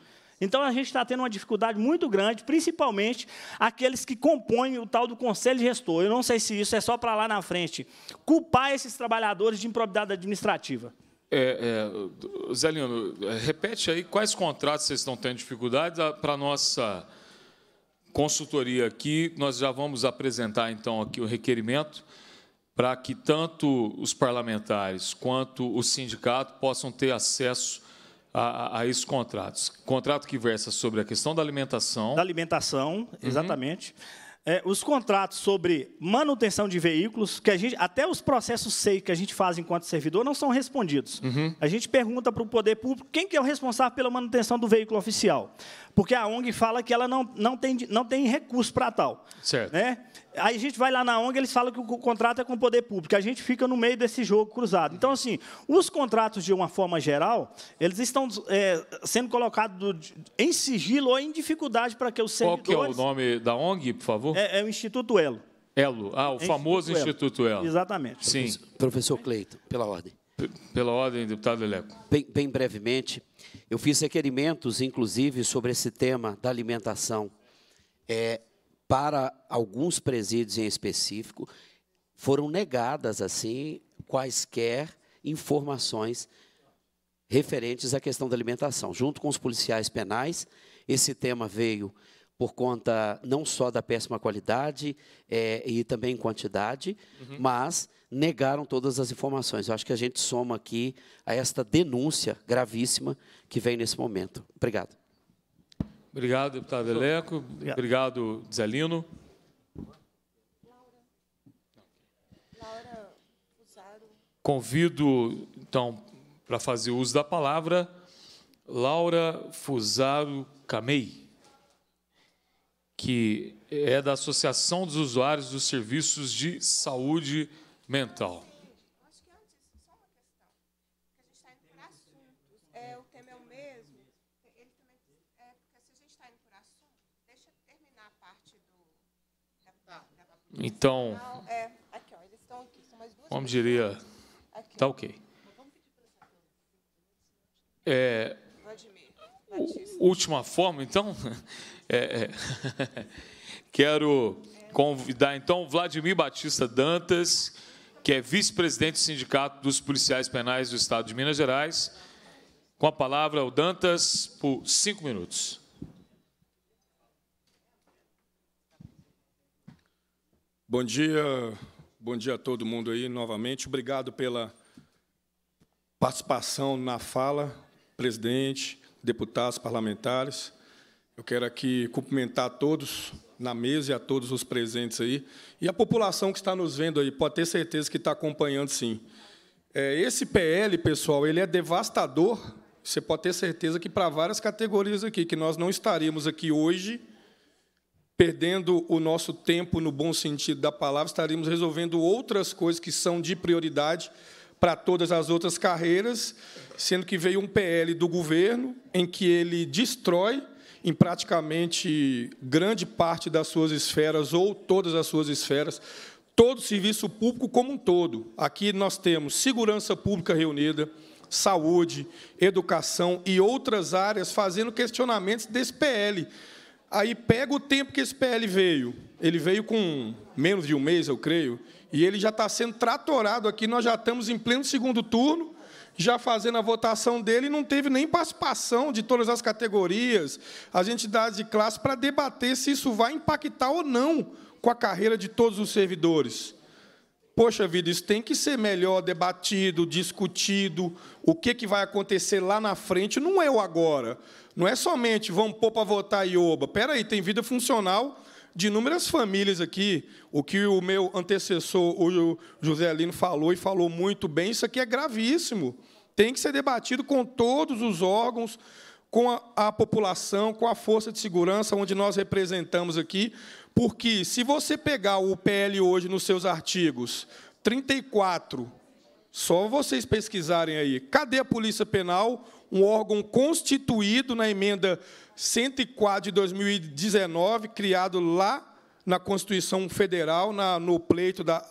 Então, a gente está tendo uma dificuldade muito grande, principalmente aqueles que compõem o tal do Conselho Gestor. Eu não sei se isso é só para lá na frente. Culpar esses trabalhadores de improbidade administrativa. É, é, Zé Lino, repete aí quais contratos vocês estão tendo dificuldade ah, para a nossa consultoria aqui. Nós já vamos apresentar, então, aqui o requerimento para que tanto os parlamentares quanto o sindicato possam ter acesso a, a, esses contratos. Contrato que versa sobre a questão da alimentação. Da alimentação, uhum. exatamente. Uhum é, os contratos sobre manutenção de veículos, que a gente, até os processos SEI que a gente faz enquanto servidor não são respondidos. Uhum. A gente pergunta para o poder público quem que é o responsável pela manutenção do veículo oficial porque a ONG fala que ela não, não, tem, não tem recurso para tal. Certo. Né? Aí a gente vai lá na ONG, eles falam que o contrato é com o poder público, a gente fica no meio desse jogo cruzado. Então, assim, os contratos, de uma forma geral, eles estão é, sendo colocados em sigilo ou em dificuldade para que os servidores... Qual que é o nome da ONG, por favor? É, é o Instituto Elo. Elo, ah, o é famoso Instituto Elo. Instituto Elo. Exatamente. Sim. Professor Cleito, pela ordem. Pela ordem, deputado eleco Bem, bem, brevemente, eu fiz requerimentos, inclusive, sobre esse tema da alimentação é, para alguns presídios em específico. Foram negadas, assim, quaisquer informações referentes à questão da alimentação. Junto com os policiais penais, esse tema veio por conta não só da péssima qualidade é, e também quantidade, uhum. mas negaram todas as informações. Eu acho que a gente soma aqui a esta denúncia gravíssima que vem nesse momento. Obrigado. Obrigado, deputado Eleco. Obrigado, Obrigado Zelino. Convido, então, para fazer uso da palavra, Laura Fusaro Camei, que é da Associação dos Usuários dos Serviços de Saúde mental. Acho que antes, só uma questão. Porque a gente está indo por assuntos. o tema é o mesmo. se a gente está indo por deixa eu terminar a parte do. então. Como diria. Tá ok. É, última forma, então, é, é. quero convidar então Vladimir Batista Dantas que é vice-presidente do Sindicato dos Policiais Penais do Estado de Minas Gerais. Com a palavra, o Dantas, por cinco minutos. Bom dia, bom dia a todo mundo aí novamente. Obrigado pela participação na fala, presidente, deputados, parlamentares. Eu quero aqui cumprimentar todos na mesa e a todos os presentes aí. E a população que está nos vendo aí, pode ter certeza que está acompanhando, sim. É, esse PL, pessoal, ele é devastador. Você pode ter certeza que para várias categorias aqui, que nós não estaríamos aqui hoje perdendo o nosso tempo no bom sentido da palavra, estaríamos resolvendo outras coisas que são de prioridade para todas as outras carreiras, sendo que veio um PL do governo em que ele destrói em praticamente grande parte das suas esferas, ou todas as suas esferas, todo o serviço público como um todo. Aqui nós temos segurança pública reunida, saúde, educação e outras áreas fazendo questionamentos desse PL. Aí pega o tempo que esse PL veio. Ele veio com menos de um mês, eu creio, e ele já está sendo tratorado aqui. Nós já estamos em pleno segundo turno já fazendo a votação dele, não teve nem participação de todas as categorias, as entidades de classe, para debater se isso vai impactar ou não com a carreira de todos os servidores. Poxa vida, isso tem que ser melhor debatido, discutido, o que, que vai acontecer lá na frente, não é o agora. Não é somente vamos pôr para votar Ioba. Espera aí, tem vida funcional de inúmeras famílias aqui, o que o meu antecessor, o José Lino, falou e falou muito bem, isso aqui é gravíssimo. Tem que ser debatido com todos os órgãos, com a, a população, com a força de segurança, onde nós representamos aqui, porque se você pegar o PL hoje nos seus artigos 34, só vocês pesquisarem aí, cadê a Polícia Penal, um órgão constituído na emenda 104 de 2019, criado lá na Constituição Federal, na, no pleito da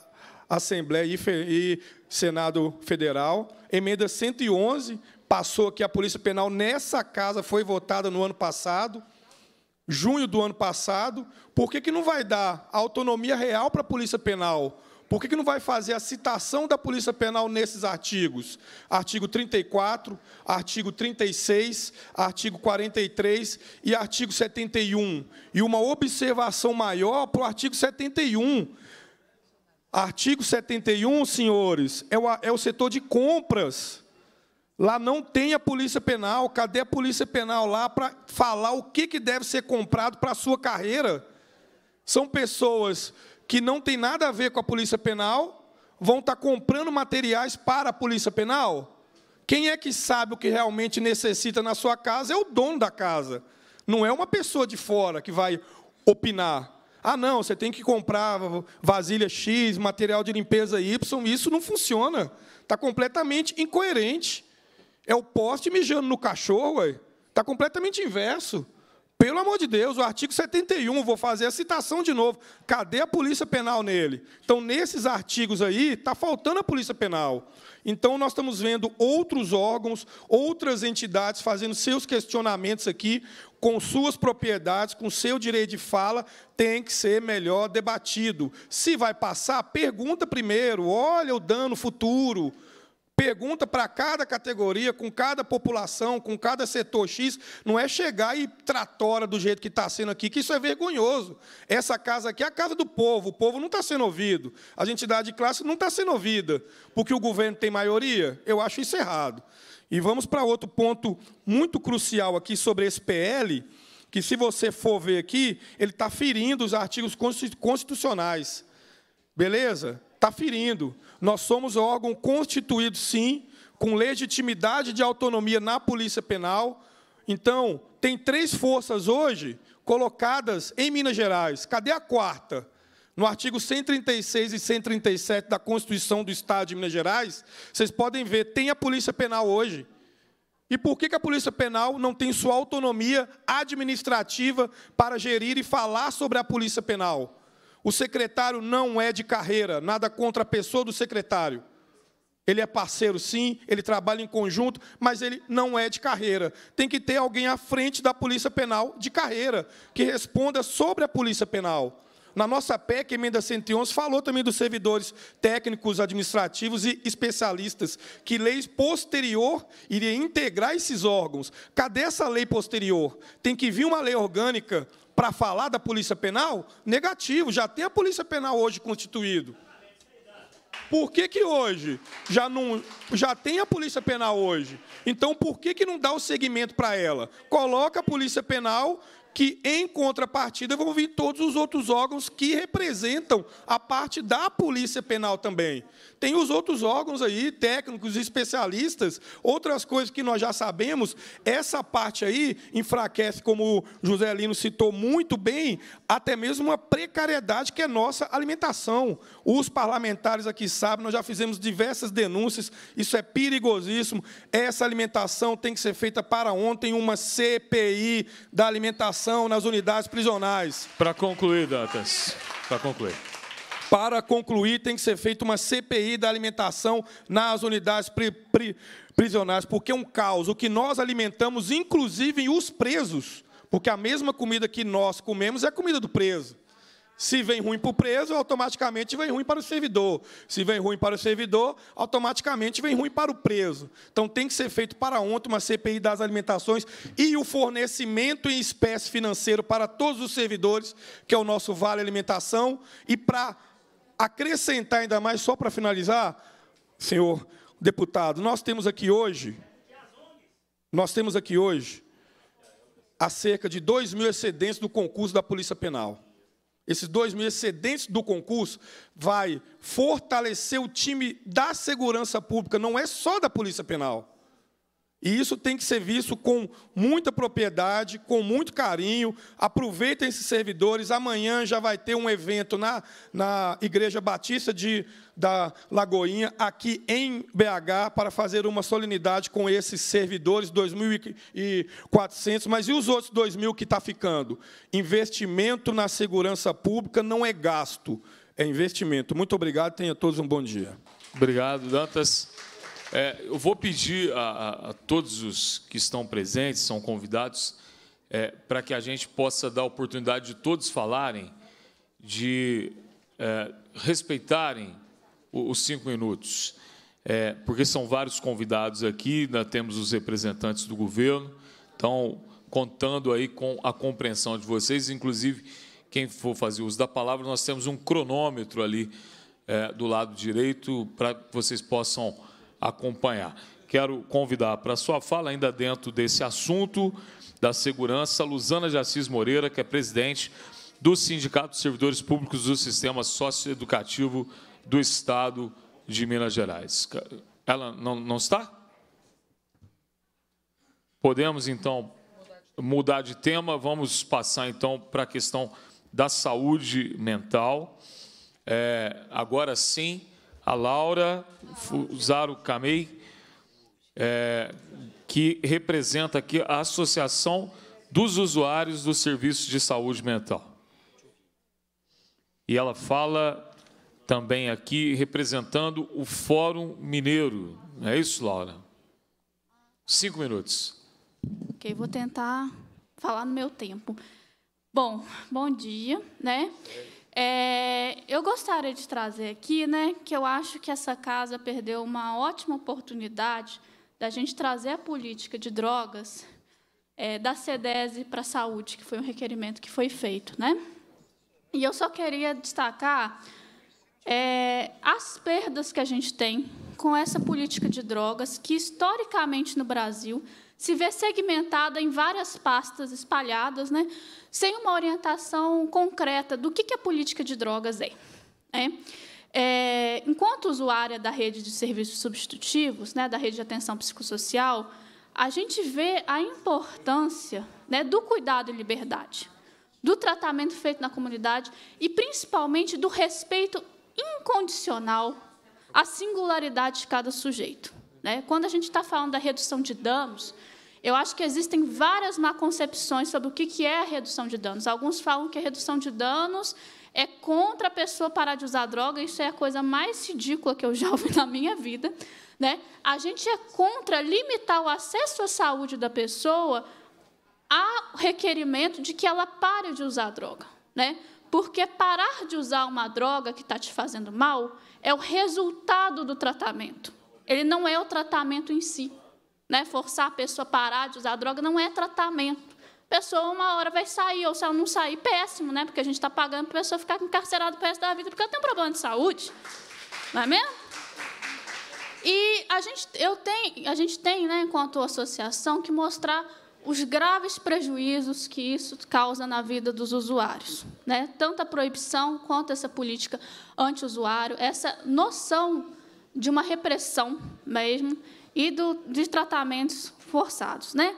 Assembleia e, e Senado Federal. Emenda 111 passou aqui a Polícia Penal nessa casa, foi votada no ano passado, junho do ano passado. Por que, que não vai dar autonomia real para a Polícia Penal? Por que, que não vai fazer a citação da Polícia Penal nesses artigos? Artigo 34, artigo 36, artigo 43 e artigo 71. E uma observação maior para o artigo 71. Artigo 71, senhores, é o, é o setor de compras. Lá não tem a polícia penal. Cadê a polícia penal lá para falar o que, que deve ser comprado para a sua carreira? São pessoas que não tem nada a ver com a Polícia Penal vão estar tá comprando materiais para a Polícia Penal? Quem é que sabe o que realmente necessita na sua casa é o dono da casa. Não é uma pessoa de fora que vai opinar. Ah, não, você tem que comprar vasilha X, material de limpeza Y. Isso não funciona. Está completamente incoerente. É o poste mijando no cachorro, ué. Está completamente inverso. Pelo amor de Deus, o artigo 71, vou fazer a citação de novo. Cadê a polícia penal nele? Então, nesses artigos aí, está faltando a polícia penal. Então, nós estamos vendo outros órgãos, outras entidades fazendo seus questionamentos aqui, com suas propriedades, com seu direito de fala, tem que ser melhor debatido. Se vai passar, pergunta primeiro, olha o dano futuro. Pergunta para cada categoria, com cada população, com cada setor X, não é chegar e tratora do jeito que está sendo aqui, que isso é vergonhoso. Essa casa aqui é a casa do povo, o povo não está sendo ouvido, a entidade de classe não está sendo ouvida, porque o governo tem maioria. Eu acho isso errado. E vamos para outro ponto muito crucial aqui sobre esse PL, que se você for ver aqui, ele está ferindo os artigos constitucionais. Beleza? Está ferindo. Nós somos órgão constituído, sim, com legitimidade de autonomia na Polícia Penal. Então, tem três forças hoje colocadas em Minas Gerais. Cadê a quarta? No artigo 136 e 137 da Constituição do Estado de Minas Gerais, vocês podem ver, tem a Polícia Penal hoje. E por que a Polícia Penal não tem sua autonomia administrativa para gerir e falar sobre a Polícia Penal? O secretário não é de carreira, nada contra a pessoa do secretário. Ele é parceiro, sim, ele trabalha em conjunto, mas ele não é de carreira. Tem que ter alguém à frente da Polícia Penal de carreira, que responda sobre a Polícia Penal. Na nossa PEC, emenda 111, falou também dos servidores técnicos, administrativos e especialistas, que lei posterior iria integrar esses órgãos. Cadê essa lei posterior? Tem que vir uma lei orgânica para falar da Polícia Penal? Negativo, já tem a Polícia Penal hoje constituído. Por que, que hoje já, não, já tem a Polícia Penal hoje? Então, por que, que não dá o segmento para ela? Coloca a Polícia Penal que, em contrapartida, vão vir todos os outros órgãos que representam a parte da Polícia Penal também. Tem os outros órgãos aí, técnicos, especialistas, outras coisas que nós já sabemos. Essa parte aí enfraquece, como o José Lino citou muito bem, até mesmo uma precariedade que é nossa alimentação. Os parlamentares aqui sabem, nós já fizemos diversas denúncias, isso é perigosíssimo. Essa alimentação tem que ser feita para ontem, uma CPI da alimentação nas unidades prisionais. Para concluir, Dantas. Para concluir. Para concluir, tem que ser feita uma CPI da alimentação nas unidades pri pri prisionais, porque é um caos. O que nós alimentamos, inclusive os presos, porque a mesma comida que nós comemos é a comida do preso. Se vem ruim para o preso, automaticamente vem ruim para o servidor. Se vem ruim para o servidor, automaticamente vem ruim para o preso. Então tem que ser feito para ontem uma CPI das alimentações e o fornecimento em espécie financeiro para todos os servidores, que é o nosso Vale Alimentação. E para acrescentar ainda mais, só para finalizar, senhor deputado, nós temos aqui hoje, nós temos aqui hoje, Há cerca de 2 mil excedentes do concurso da Polícia Penal. Esses dois mil excedentes do concurso vai fortalecer o time da segurança pública, não é só da Polícia Penal. E isso tem que ser visto com muita propriedade, com muito carinho. Aproveitem esses servidores. Amanhã já vai ter um evento na, na Igreja Batista de, da Lagoinha, aqui em BH, para fazer uma solenidade com esses servidores, 2.400. Mas e os outros 2.000 que está ficando? Investimento na segurança pública não é gasto, é investimento. Muito obrigado. Tenha todos um bom dia. Obrigado, Dantas. É, eu vou pedir a, a, a, todos os que estão presentes, são convidados, é, para que a gente possa dar a oportunidade de todos falarem, de é, respeitarem os cinco minutos, é, porque são vários convidados aqui, ainda temos os representantes do governo, então, contando aí com a compreensão de vocês, inclusive, quem for fazer uso da palavra, nós temos um cronômetro ali é, do lado direito, para que vocês possam acompanhar. Quero convidar para sua fala, ainda dentro desse assunto da segurança, Luzana de Assis Moreira, que é presidente do Sindicato de Servidores Públicos do Sistema Socioeducativo do Estado de Minas Gerais. Ela não, não está? Podemos, então, mudar de tema. Vamos passar, então, para a questão da saúde mental. É, agora sim, a Laura Fuzaro Kamei, é, que representa aqui a Associação dos Usuários dos Serviços de Saúde Mental. E ela fala também aqui representando o Fórum Mineiro. Não é isso, Laura? Cinco minutos. Ok, vou tentar falar no meu tempo. Bom, bom dia, né? É, eu gostaria de trazer aqui, né, que eu acho que essa casa perdeu uma ótima oportunidade da gente trazer a política de drogas é, da CEDESE para a saúde, que foi um requerimento que foi feito, né? E eu só queria destacar é, as perdas que a gente tem com essa política de drogas, que historicamente no Brasil se vê segmentada em várias pastas espalhadas, né, sem uma orientação concreta do que, que a política de drogas é. é. é enquanto usuária da rede de serviços substitutivos, né, da rede de atenção psicossocial, a gente vê a importância né, do cuidado e liberdade, do tratamento feito na comunidade e, principalmente, do respeito incondicional à singularidade de cada sujeito. Né? Quando a gente está falando da redução de danos, eu acho que existem várias má concepções sobre o que é a redução de danos. Alguns falam que a redução de danos é contra a pessoa parar de usar droga, isso é a coisa mais ridícula que eu já ouvi na minha vida. Né? A gente é contra limitar o acesso à saúde da pessoa a requerimento de que ela pare de usar droga. Né? Porque parar de usar uma droga que está te fazendo mal é o resultado do tratamento ele não é o tratamento em si. Né? Forçar a pessoa a parar de usar droga não é tratamento. A pessoa uma hora vai sair, ou se ela não sair, péssimo, né? porque a gente está pagando para a pessoa ficar encarcerada para resto da vida, porque ela tem um problema de saúde. Não é mesmo? E a gente, eu tenho, a gente tem, né, enquanto associação, que mostrar os graves prejuízos que isso causa na vida dos usuários. Né? Tanto a proibição quanto essa política anti-usuário, essa noção de uma repressão mesmo e do, de tratamentos forçados. Né?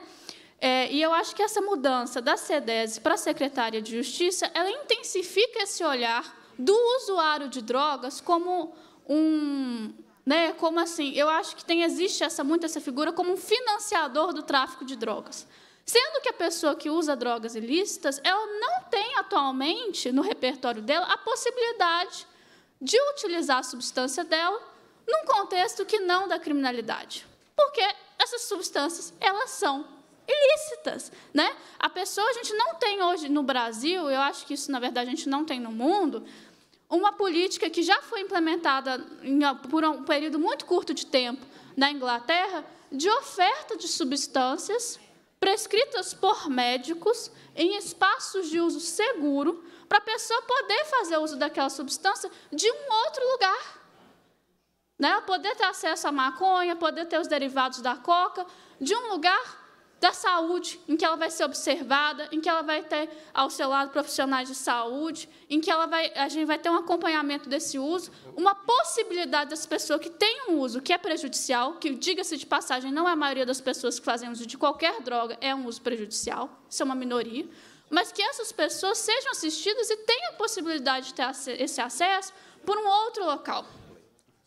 É, e eu acho que essa mudança da SEDES para a Secretaria de Justiça, ela intensifica esse olhar do usuário de drogas como um... Né, como assim? Eu acho que tem, existe essa, muito essa figura como um financiador do tráfico de drogas. Sendo que a pessoa que usa drogas ilícitas, ela não tem atualmente no repertório dela a possibilidade de utilizar a substância dela num contexto que não da criminalidade. Porque essas substâncias, elas são ilícitas, né? A pessoa a gente não tem hoje no Brasil, eu acho que isso na verdade a gente não tem no mundo, uma política que já foi implementada em, por um período muito curto de tempo na Inglaterra de oferta de substâncias prescritas por médicos em espaços de uso seguro para a pessoa poder fazer uso daquela substância de um outro lugar né? poder ter acesso à maconha, poder ter os derivados da coca, de um lugar da saúde, em que ela vai ser observada, em que ela vai ter ao seu lado profissionais de saúde, em que ela vai, a gente vai ter um acompanhamento desse uso, uma possibilidade dessa pessoa que tem um uso que é prejudicial, que, diga-se de passagem, não é a maioria das pessoas que fazem uso de qualquer droga, é um uso prejudicial, isso é uma minoria, mas que essas pessoas sejam assistidas e tenham a possibilidade de ter esse acesso por um outro local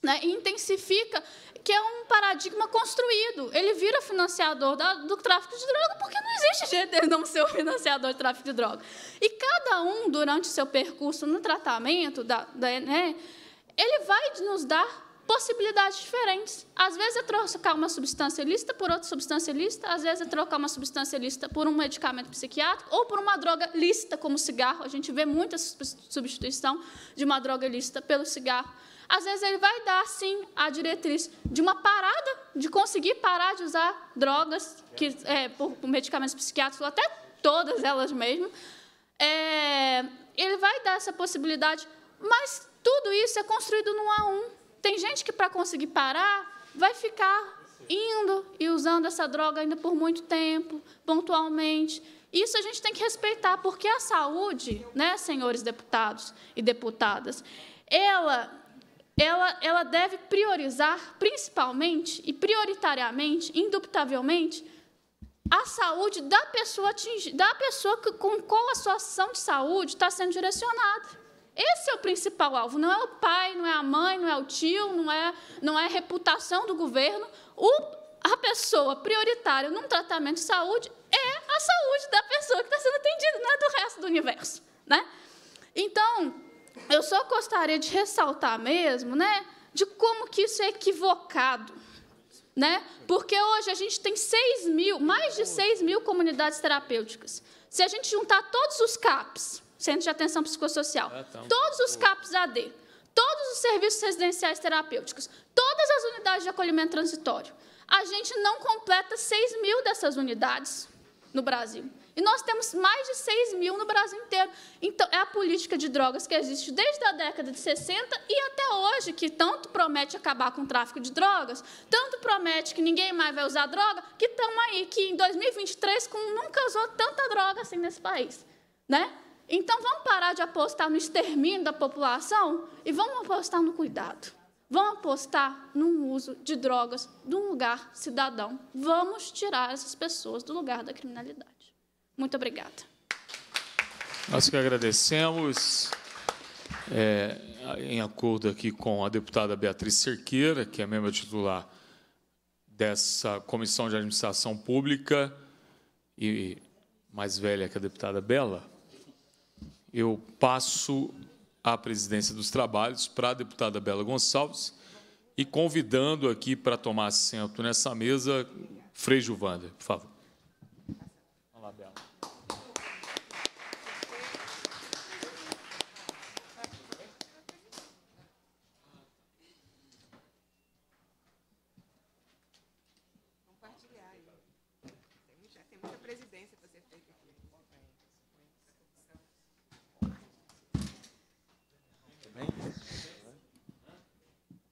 né, intensifica, que é um paradigma construído. Ele vira financiador da, do tráfico de droga, porque não existe jeito dele não ser o financiador de tráfico de droga. E cada um, durante o seu percurso no tratamento, da, da, né, ele vai nos dar possibilidades diferentes. Às vezes é trocar uma substância ilícita por outra substância ilícita, às vezes é trocar uma substância ilícita por um medicamento psiquiátrico ou por uma droga lícita, como o cigarro. A gente vê muita substituição de uma droga ilícita pelo cigarro às vezes ele vai dar sim a diretriz de uma parada, de conseguir parar de usar drogas, que é, por, por medicamentos psiquiátricos, ou até todas elas mesmo. É, ele vai dar essa possibilidade, mas tudo isso é construído no a um. Tem gente que para conseguir parar vai ficar indo e usando essa droga ainda por muito tempo, pontualmente. Isso a gente tem que respeitar, porque a saúde, né, senhores deputados e deputadas, ela ela, ela deve priorizar, principalmente e prioritariamente, indubitavelmente, a saúde da pessoa, atingida da pessoa que, com qual a sua ação de saúde está sendo direcionada. Esse é o principal alvo, não é o pai, não é a mãe, não é o tio, não é, não é a reputação do governo. O, a pessoa prioritária num tratamento de saúde é a saúde da pessoa que está sendo atendida, não é do resto do universo. Né? Então, eu só gostaria de ressaltar mesmo, né, de como que isso é equivocado. Né? Porque hoje a gente tem 6 mil, mais de 6 mil comunidades terapêuticas. Se a gente juntar todos os CAPs, Centro de Atenção Psicossocial, é, tá todos os CAPs AD, todos os serviços residenciais terapêuticos, todas as unidades de acolhimento transitório, a gente não completa 6 mil dessas unidades no Brasil. E nós temos mais de 6 mil no Brasil inteiro. Então, é a política de drogas que existe desde a década de 60 e até hoje, que tanto promete acabar com o tráfico de drogas, tanto promete que ninguém mais vai usar droga, que estamos aí, que em 2023 nunca usou tanta droga assim nesse país. Né? Então, vamos parar de apostar no extermínio da população e vamos apostar no cuidado. Vamos apostar no uso de drogas de um lugar cidadão. Vamos tirar essas pessoas do lugar da criminalidade. Muito obrigada. Nós que agradecemos. É, em acordo aqui com a deputada Beatriz Cerqueira, que é membro titular dessa Comissão de Administração Pública e mais velha que a deputada Bela, eu passo a presidência dos trabalhos para a deputada Bela Gonçalves e convidando aqui para tomar assento nessa mesa, Frei Gilvander, por favor.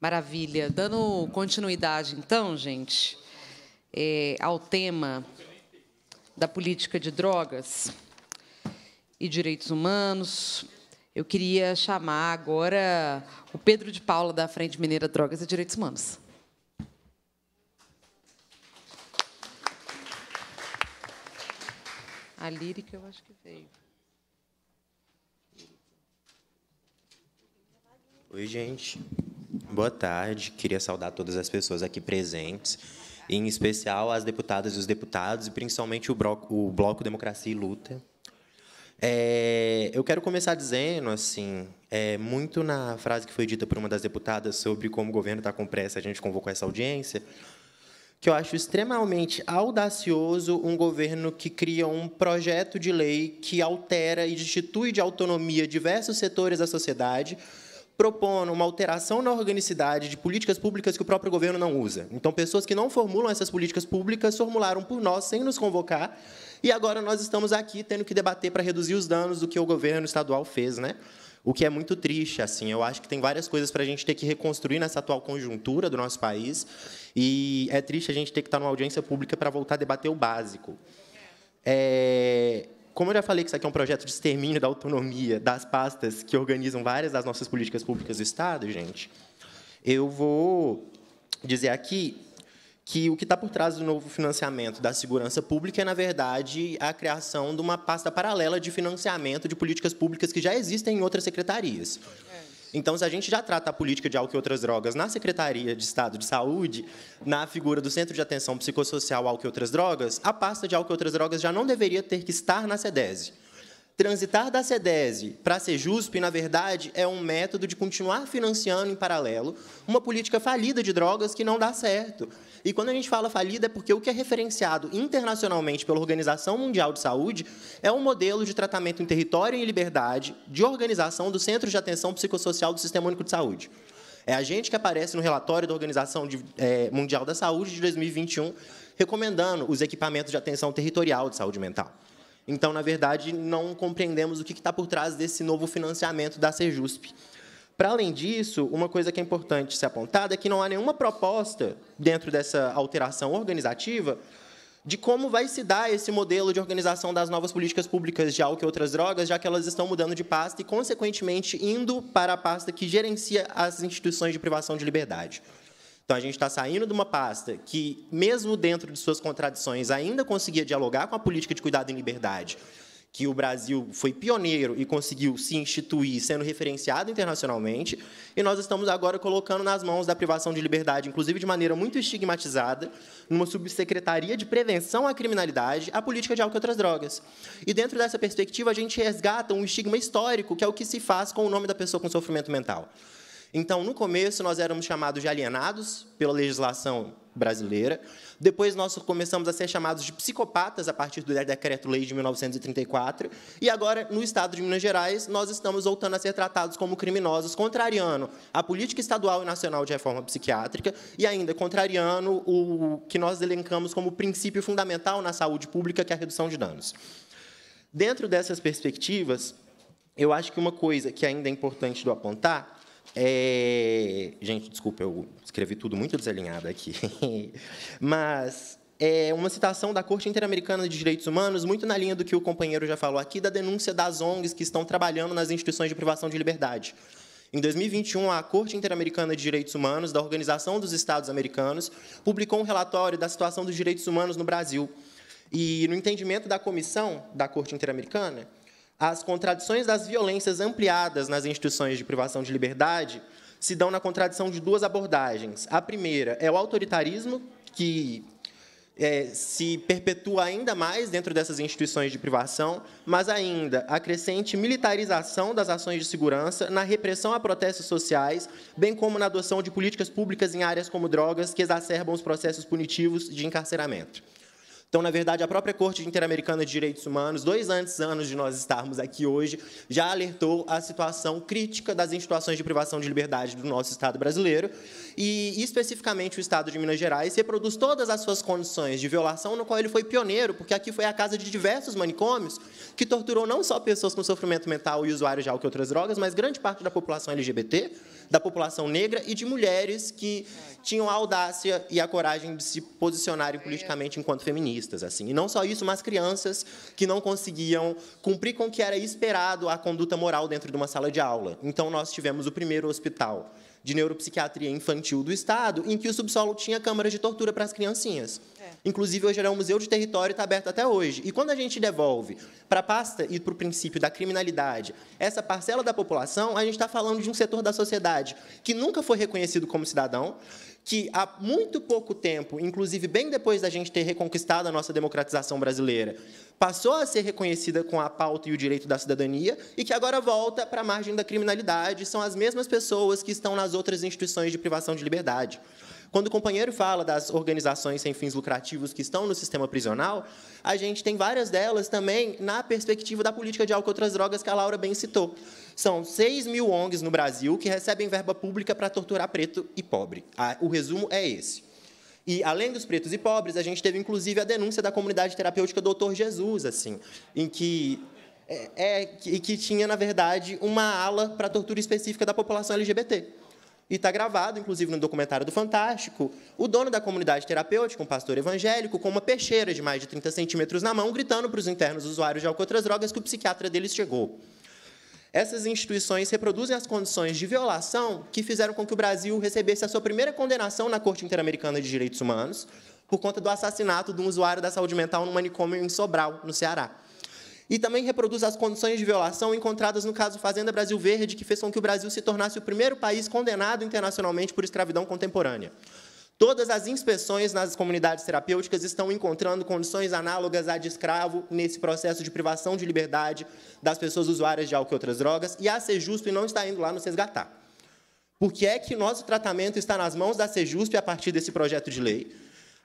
Maravilha. Dando continuidade, então, gente, é, ao tema da política de drogas e direitos humanos, eu queria chamar agora o Pedro de Paula, da Frente Mineira Drogas e Direitos Humanos. A lírica, eu acho que veio. Oi, gente. Boa tarde. Queria saudar todas as pessoas aqui presentes, em especial as deputadas e os deputados, e principalmente o Bloco, o bloco Democracia e Luta. É, eu quero começar dizendo, assim, é, muito na frase que foi dita por uma das deputadas sobre como o governo está com pressa, a gente convocou essa audiência, que eu acho extremamente audacioso um governo que cria um projeto de lei que altera e destitui de autonomia diversos setores da sociedade propondo uma alteração na organicidade de políticas públicas que o próprio governo não usa. Então, pessoas que não formulam essas políticas públicas formularam por nós, sem nos convocar, e agora nós estamos aqui tendo que debater para reduzir os danos do que o governo estadual fez, né? O que é muito triste, assim. Eu acho que tem várias coisas para a gente ter que reconstruir nessa atual conjuntura do nosso país. E é triste a gente ter que estar tá numa audiência pública para voltar a debater o básico. É, como eu já falei que isso aqui é um projeto de extermínio da autonomia das pastas que organizam várias das nossas políticas públicas do Estado, gente, eu vou dizer aqui que o que está por trás do novo financiamento da segurança pública é, na verdade, a criação de uma pasta paralela de financiamento de políticas públicas que já existem em outras secretarias. Então, se a gente já trata a política de álcool e outras drogas na Secretaria de Estado de Saúde, na figura do Centro de Atenção Psicossocial Álcool e Outras Drogas, a pasta de álcool e outras drogas já não deveria ter que estar na SEDESE. Transitar da SEDESE para a CEJUSP, na verdade, é um método de continuar financiando em paralelo uma política falida de drogas que não dá certo. E quando a gente fala falida, é porque o que é referenciado internacionalmente pela Organização Mundial de Saúde é um modelo de tratamento em território e em liberdade de organização do Centro de Atenção Psicossocial do Sistema Único de Saúde. É a gente que aparece no relatório da Organização é, Mundial da Saúde de 2021, recomendando os equipamentos de atenção territorial de saúde mental. Então, na verdade, não compreendemos o que está por trás desse novo financiamento da Sejusp. Para além disso, uma coisa que é importante ser apontada é que não há nenhuma proposta dentro dessa alteração organizativa de como vai se dar esse modelo de organização das novas políticas públicas de álcool e outras drogas, já que elas estão mudando de pasta e, consequentemente, indo para a pasta que gerencia as instituições de privação de liberdade. Então, a gente está saindo de uma pasta que, mesmo dentro de suas contradições, ainda conseguia dialogar com a política de cuidado em liberdade, que o Brasil foi pioneiro e conseguiu se instituir sendo referenciado internacionalmente, e nós estamos agora colocando nas mãos da privação de liberdade, inclusive de maneira muito estigmatizada, numa subsecretaria de prevenção à criminalidade, a política de álcool e outras drogas. E dentro dessa perspectiva, a gente resgata um estigma histórico, que é o que se faz com o nome da pessoa com sofrimento mental. Então, no começo, nós éramos chamados de alienados pela legislação brasileira. Depois nós começamos a ser chamados de psicopatas a partir do decreto-lei de 1934. E agora, no estado de Minas Gerais, nós estamos voltando a ser tratados como criminosos, contrariando a política estadual e nacional de reforma psiquiátrica e ainda contrariando o que nós elencamos como princípio fundamental na saúde pública, que é a redução de danos. Dentro dessas perspectivas, eu acho que uma coisa que ainda é importante do apontar é... Gente, desculpa, eu escrevi tudo muito desalinhado aqui. Mas é uma citação da Corte Interamericana de Direitos Humanos, muito na linha do que o companheiro já falou aqui, da denúncia das ONGs que estão trabalhando nas instituições de privação de liberdade. Em 2021, a Corte Interamericana de Direitos Humanos, da Organização dos Estados Americanos, publicou um relatório da situação dos direitos humanos no Brasil. E, no entendimento da comissão da Corte Interamericana, as contradições das violências ampliadas nas instituições de privação de liberdade se dão na contradição de duas abordagens. A primeira é o autoritarismo, que é, se perpetua ainda mais dentro dessas instituições de privação, mas ainda a crescente militarização das ações de segurança, na repressão a protestos sociais, bem como na adoção de políticas públicas em áreas como drogas, que exacerbam os processos punitivos de encarceramento. Então, na verdade, a própria Corte Interamericana de Direitos Humanos, dois antes anos de nós estarmos aqui hoje, já alertou a situação crítica das instituições de privação de liberdade do nosso Estado brasileiro, e especificamente o Estado de Minas Gerais reproduz todas as suas condições de violação, no qual ele foi pioneiro, porque aqui foi a casa de diversos manicômios que torturou não só pessoas com sofrimento mental e usuários de álcool e outras drogas, mas grande parte da população LGBT, da população negra e de mulheres que tinham a audácia e a coragem de se posicionarem politicamente enquanto feministas. assim. E não só isso, mas crianças que não conseguiam cumprir com o que era esperado a conduta moral dentro de uma sala de aula. Então, nós tivemos o primeiro hospital de neuropsiquiatria infantil do Estado, em que o subsolo tinha câmaras de tortura para as criancinhas. É. Inclusive, hoje era é um museu de território e está aberto até hoje. E quando a gente devolve para a pasta e para o princípio da criminalidade essa parcela da população, a gente está falando de um setor da sociedade que nunca foi reconhecido como cidadão, que há muito pouco tempo, inclusive bem depois da gente ter reconquistado a nossa democratização brasileira, passou a ser reconhecida com a pauta e o direito da cidadania e que agora volta para a margem da criminalidade, são as mesmas pessoas que estão nas outras instituições de privação de liberdade. Quando o companheiro fala das organizações sem fins lucrativos que estão no sistema prisional, a gente tem várias delas também na perspectiva da política de álcool e outras drogas que a Laura bem citou. São 6 mil ONGs no Brasil que recebem verba pública para torturar preto e pobre. O resumo é esse. E, além dos pretos e pobres, a gente teve, inclusive, a denúncia da comunidade terapêutica Doutor Jesus, assim, em que é, é, que, tinha, na verdade, uma ala para tortura específica da população LGBT. E está gravado, inclusive, no documentário do Fantástico, o dono da comunidade terapêutica, um pastor evangélico, com uma peixeira de mais de 30 centímetros na mão, gritando para os internos usuários de alcootras drogas que o psiquiatra deles chegou essas instituições reproduzem as condições de violação que fizeram com que o Brasil recebesse a sua primeira condenação na Corte Interamericana de Direitos Humanos por conta do assassinato de um usuário da saúde mental no manicômio em Sobral, no Ceará. E também reproduz as condições de violação encontradas no caso Fazenda Brasil Verde, que fez com que o Brasil se tornasse o primeiro país condenado internacionalmente por escravidão contemporânea. Todas as inspeções nas comunidades terapêuticas estão encontrando condições análogas à de escravo nesse processo de privação de liberdade das pessoas usuárias de álcool e outras drogas, e a Sejusp não está indo lá nos resgatar. Por que é que nosso tratamento está nas mãos da Sejusp a partir desse projeto de lei?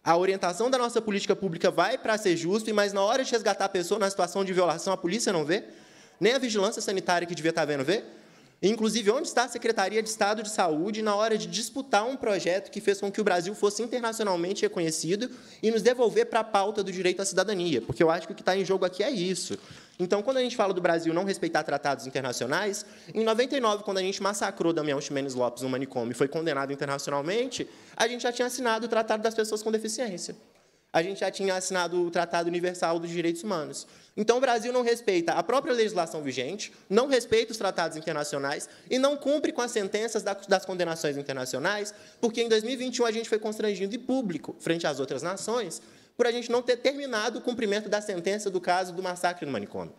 A orientação da nossa política pública vai para a Sejusp, mas na hora de resgatar a pessoa na situação de violação, a polícia não vê? Nem a vigilância sanitária que devia estar tá vendo vê? Inclusive, onde está a Secretaria de Estado de Saúde na hora de disputar um projeto que fez com que o Brasil fosse internacionalmente reconhecido e nos devolver para a pauta do direito à cidadania? Porque eu acho que o que está em jogo aqui é isso. Então, quando a gente fala do Brasil não respeitar tratados internacionais, em 99, quando a gente massacrou Damião Ximenes Lopes no manicômio e foi condenado internacionalmente, a gente já tinha assinado o Tratado das Pessoas com Deficiência a gente já tinha assinado o Tratado Universal dos Direitos Humanos. Então, o Brasil não respeita a própria legislação vigente, não respeita os tratados internacionais e não cumpre com as sentenças das condenações internacionais, porque em 2021 a gente foi constrangido em público, frente às outras nações, por a gente não ter terminado o cumprimento da sentença do caso do massacre no manicômio.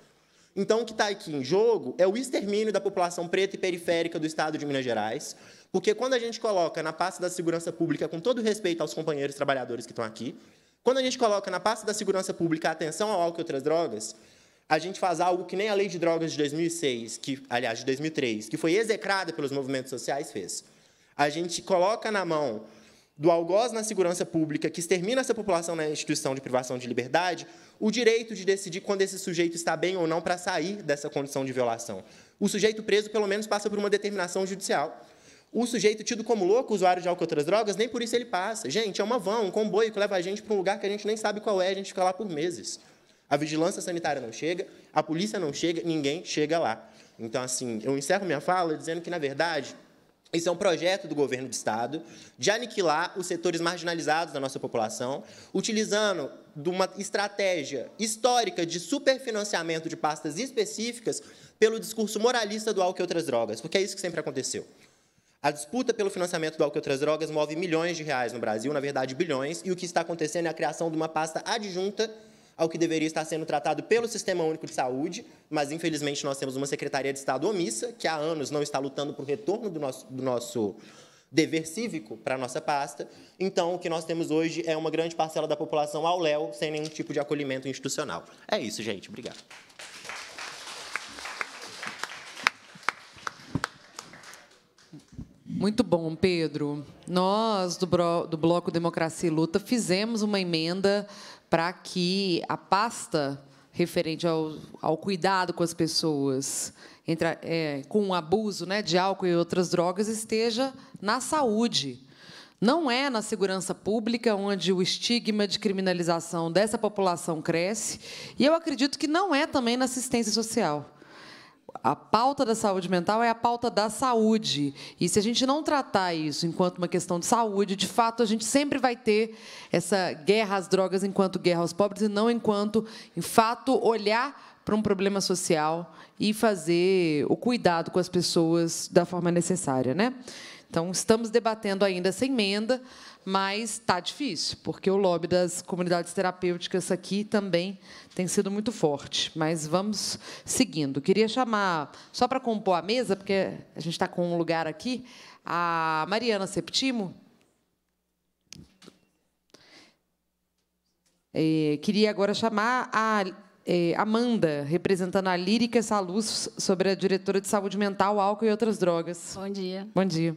Então, o que está aqui em jogo é o extermínio da população preta e periférica do Estado de Minas Gerais, porque quando a gente coloca na pasta da segurança pública, com todo respeito aos companheiros trabalhadores que estão aqui, quando a gente coloca na pasta da segurança pública atenção ao álcool e outras drogas, a gente faz algo que nem a lei de drogas de 2006, que, aliás, de 2003, que foi execrada pelos movimentos sociais, fez. A gente coloca na mão do algoz na segurança pública, que extermina essa população na instituição de privação de liberdade, o direito de decidir quando esse sujeito está bem ou não para sair dessa condição de violação. O sujeito preso, pelo menos, passa por uma determinação judicial o sujeito tido como louco, usuário de álcool e outras drogas, nem por isso ele passa. Gente, é uma van, um comboio que leva a gente para um lugar que a gente nem sabe qual é, a gente fica lá por meses. A vigilância sanitária não chega, a polícia não chega, ninguém chega lá. Então, assim, eu encerro minha fala dizendo que, na verdade, esse é um projeto do governo de Estado de aniquilar os setores marginalizados da nossa população, utilizando de uma estratégia histórica de superfinanciamento de pastas específicas pelo discurso moralista do álcool e outras drogas, porque é isso que sempre aconteceu. A disputa pelo financiamento do álcool e outras drogas move milhões de reais no Brasil, na verdade bilhões, e o que está acontecendo é a criação de uma pasta adjunta ao que deveria estar sendo tratado pelo Sistema Único de Saúde, mas infelizmente nós temos uma Secretaria de Estado omissa, que há anos não está lutando para o retorno do nosso, do nosso dever cívico para a nossa pasta. Então, o que nós temos hoje é uma grande parcela da população ao léu, sem nenhum tipo de acolhimento institucional. É isso, gente. Obrigado. Muito bom, Pedro. Nós, do, do Bloco Democracia e Luta, fizemos uma emenda para que a pasta referente ao, ao cuidado com as pessoas entre, é, com o abuso né, de álcool e outras drogas esteja na saúde. Não é na segurança pública onde o estigma de criminalização dessa população cresce, e eu acredito que não é também na assistência social a pauta da saúde mental é a pauta da saúde. E se a gente não tratar isso enquanto uma questão de saúde, de fato, a gente sempre vai ter essa guerra às drogas enquanto guerra aos pobres e não enquanto, em fato, olhar para um problema social e fazer o cuidado com as pessoas da forma necessária. Né? Então, estamos debatendo ainda essa emenda, mas está difícil, porque o lobby das comunidades terapêuticas aqui também tem sido muito forte. Mas vamos seguindo. Queria chamar, só para compor a mesa, porque a gente está com um lugar aqui, a Mariana Septimo. É, queria agora chamar a é, Amanda, representando a Lírica Saluz, sobre a diretora de saúde mental, álcool e outras drogas. Bom dia. Bom dia.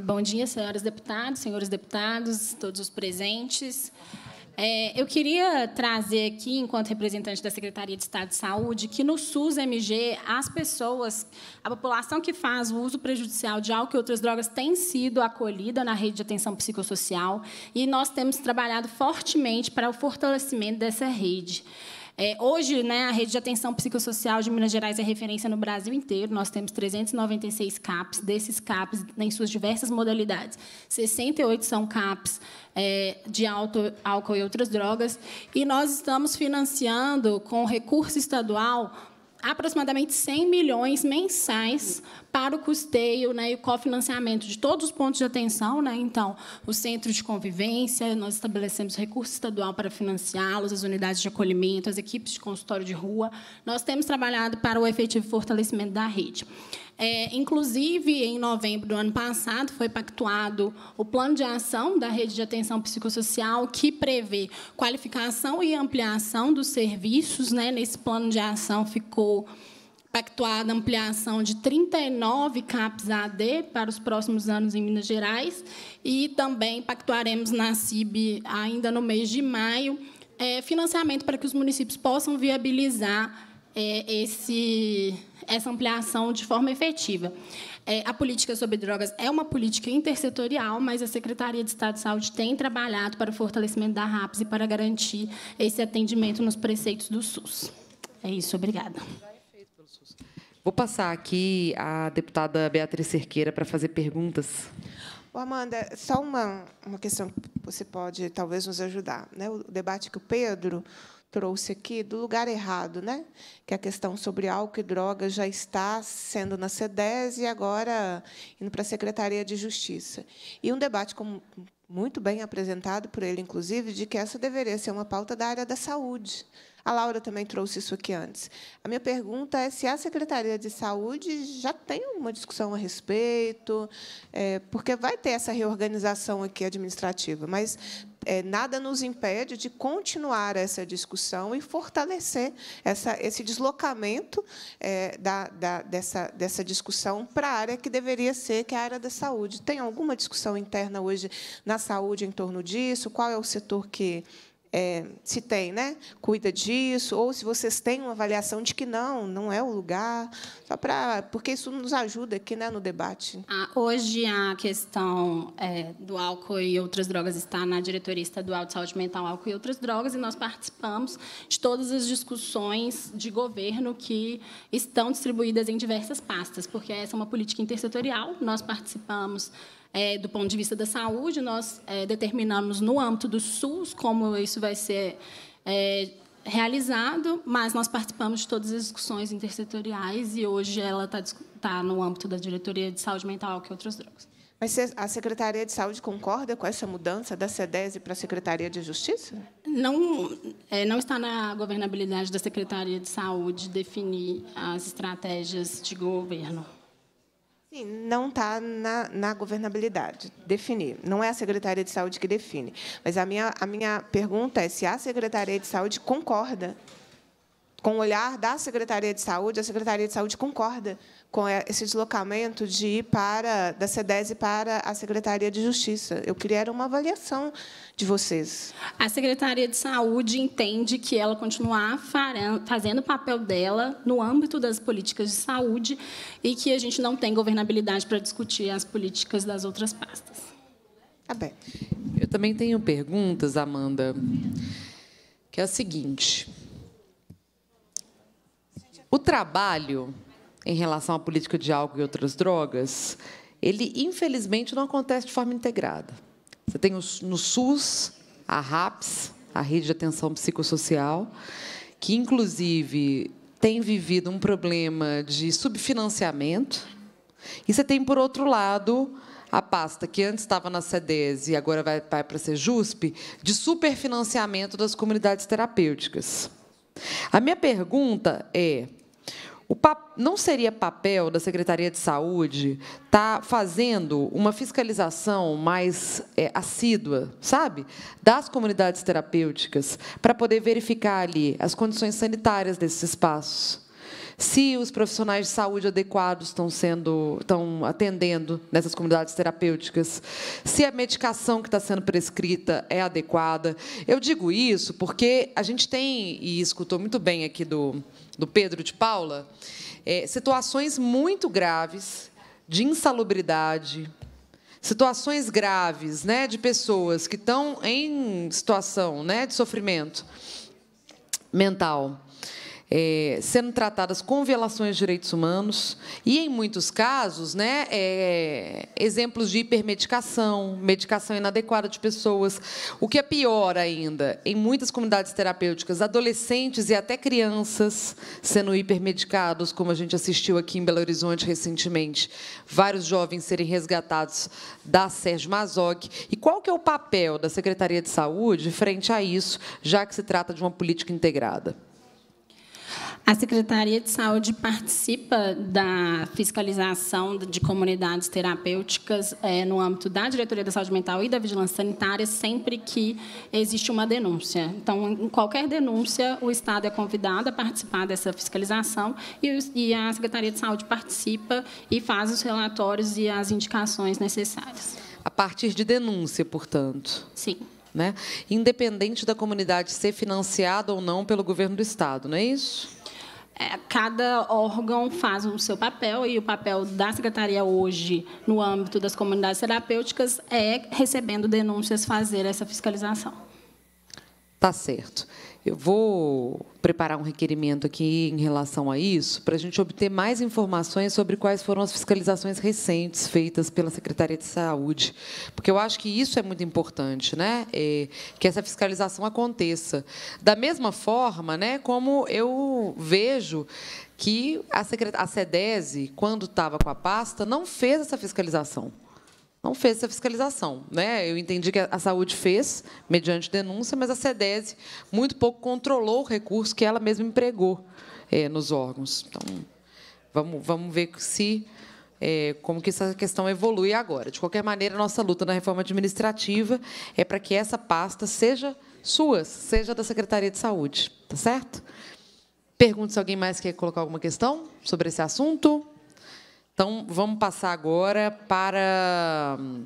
É, bom dia, senhoras deputadas, senhores deputados, todos os presentes. É, eu queria trazer aqui, enquanto representante da Secretaria de Estado de Saúde, que no SUS-MG as pessoas, a população que faz o uso prejudicial de álcool e outras drogas tem sido acolhida na rede de atenção psicossocial e nós temos trabalhado fortemente para o fortalecimento dessa rede. É, hoje, né, a rede de atenção psicossocial de Minas Gerais é referência no Brasil inteiro. Nós temos 396 CAPs, desses CAPs, em suas diversas modalidades, 68 são CAPs é, de alto álcool e outras drogas. E nós estamos financiando, com recurso estadual, aproximadamente 100 milhões mensais para o custeio né, e o cofinanciamento de todos os pontos de atenção. Né? Então, o centro de convivência, nós estabelecemos recurso estadual para financiá-los, as unidades de acolhimento, as equipes de consultório de rua. Nós temos trabalhado para o efetivo fortalecimento da rede. É, inclusive, em novembro do ano passado, foi pactuado o plano de ação da rede de atenção psicossocial, que prevê qualificação e ampliação dos serviços. Né? Nesse plano de ação ficou pactuada a ampliação de 39 CAPs AD para os próximos anos em Minas Gerais e também pactuaremos na CIB, ainda no mês de maio, é, financiamento para que os municípios possam viabilizar é, esse, essa ampliação de forma efetiva. É, a política sobre drogas é uma política intersetorial, mas a Secretaria de Estado de Saúde tem trabalhado para o fortalecimento da RAPS e para garantir esse atendimento nos preceitos do SUS. É isso, obrigada. Vou passar aqui à deputada Beatriz Cerqueira para fazer perguntas. Bom, Amanda, só uma, uma questão que você pode talvez nos ajudar. Né? O debate que o Pedro trouxe aqui do lugar errado, né? que a questão sobre álcool e drogas já está sendo na CEDES e agora indo para a Secretaria de Justiça. E um debate com muito bem apresentado por ele, inclusive, de que essa deveria ser uma pauta da área da saúde. A Laura também trouxe isso aqui antes. A minha pergunta é se a Secretaria de Saúde já tem uma discussão a respeito, é, porque vai ter essa reorganização aqui administrativa, mas é, nada nos impede de continuar essa discussão e fortalecer essa, esse deslocamento é, da, da, dessa, dessa discussão para a área que deveria ser, que é a área da saúde. Tem alguma discussão interna hoje na saúde em torno disso? Qual é o setor que é, se tem, né? Cuida disso, ou se vocês têm uma avaliação de que não, não é o lugar, só para porque isso nos ajuda aqui, né, no debate. Ah, hoje a questão é, do álcool e outras drogas está na diretoria estadual de saúde mental, álcool e outras drogas, e nós participamos de todas as discussões de governo que estão distribuídas em diversas pastas, porque essa é uma política intersetorial. Nós participamos é, do ponto de vista da saúde, nós é, determinamos no âmbito do SUS como isso vai ser é, realizado, mas nós participamos de todas as discussões intersetoriais e hoje ela está tá no âmbito da diretoria de saúde mental que outras drogas. Mas a Secretaria de Saúde concorda com essa mudança da SEDESI para a Secretaria de Justiça? Não, é, não está na governabilidade da Secretaria de Saúde definir as estratégias de governo. Sim, não está na, na, governabilidade definir. Não é a Secretaria de Saúde que define. Mas a minha, a minha pergunta é se a Secretaria de Saúde concorda com o olhar da Secretaria de Saúde, a Secretaria de Saúde concorda com é, esse deslocamento de ir para da SEDESI para a Secretaria de Justiça. Eu queria uma avaliação de vocês. A Secretaria de Saúde entende que ela continuar fazendo o papel dela no âmbito das políticas de saúde e que a gente não tem governabilidade para discutir as políticas das outras pastas. Tá bem. Eu também tenho perguntas, Amanda, que é a seguinte o trabalho em relação à política de álcool e outras drogas, ele infelizmente não acontece de forma integrada. Você tem no SUS a RAPS, a Rede de Atenção Psicossocial, que inclusive tem vivido um problema de subfinanciamento. E você tem, por outro lado, a pasta que antes estava na CEDES e agora vai, vai para a CEJUSP, de superfinanciamento das comunidades terapêuticas. A minha pergunta é: não seria papel da Secretaria de Saúde estar tá fazendo uma fiscalização mais é, assídua, sabe, das comunidades terapêuticas, para poder verificar ali as condições sanitárias desses espaços? se os profissionais de saúde adequados estão sendo estão atendendo nessas comunidades terapêuticas, se a medicação que está sendo prescrita é adequada. Eu digo isso porque a gente tem e escutou muito bem aqui do do Pedro de Paula, é, situações muito graves de insalubridade, situações graves né, de pessoas que estão em situação né, de sofrimento mental é, sendo tratadas com violações de direitos humanos e, em muitos casos, né, é, exemplos de hipermedicação, medicação inadequada de pessoas. O que é pior ainda, em muitas comunidades terapêuticas, adolescentes e até crianças sendo hipermedicados, como a gente assistiu aqui em Belo Horizonte recentemente, vários jovens serem resgatados da Sérgio Mazoc. E qual que é o papel da Secretaria de Saúde frente a isso, já que se trata de uma política integrada? A Secretaria de Saúde participa da fiscalização de comunidades terapêuticas é, no âmbito da Diretoria da Saúde Mental e da Vigilância Sanitária sempre que existe uma denúncia. Então, em qualquer denúncia, o Estado é convidado a participar dessa fiscalização e, e a Secretaria de Saúde participa e faz os relatórios e as indicações necessárias. A partir de denúncia, portanto? Sim. Né? Independente da comunidade ser financiada ou não pelo governo do Estado, não é isso? É, cada órgão faz o seu papel e o papel da secretaria hoje no âmbito das comunidades terapêuticas é recebendo denúncias fazer essa fiscalização. Tá certo. Eu vou preparar um requerimento aqui em relação a isso, para a gente obter mais informações sobre quais foram as fiscalizações recentes feitas pela Secretaria de Saúde, porque eu acho que isso é muito importante, né? É, que essa fiscalização aconteça. Da mesma forma, né, como eu vejo que a, a SEDESI, quando estava com a pasta, não fez essa fiscalização não fez essa fiscalização. Né? Eu entendi que a saúde fez, mediante denúncia, mas a SEDESI muito pouco controlou o recurso que ela mesma empregou é, nos órgãos. Então, vamos, vamos ver se é, como que essa questão evolui agora. De qualquer maneira, nossa luta na reforma administrativa é para que essa pasta seja sua, seja da Secretaria de Saúde. Tá certo? Pergunto se alguém mais quer colocar alguma questão sobre esse assunto. Então, vamos passar agora para hum,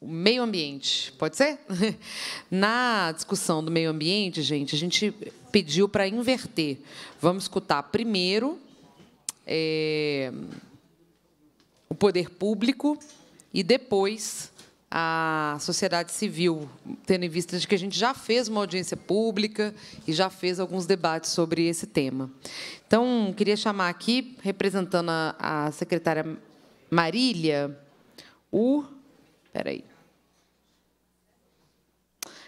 o meio ambiente. Pode ser? Na discussão do meio ambiente, gente, a gente pediu para inverter. Vamos escutar primeiro é, o poder público e depois a sociedade civil, tendo em vista de que a gente já fez uma audiência pública e já fez alguns debates sobre esse tema. Então, queria chamar aqui, representando a, a secretária Marília, o. Peraí.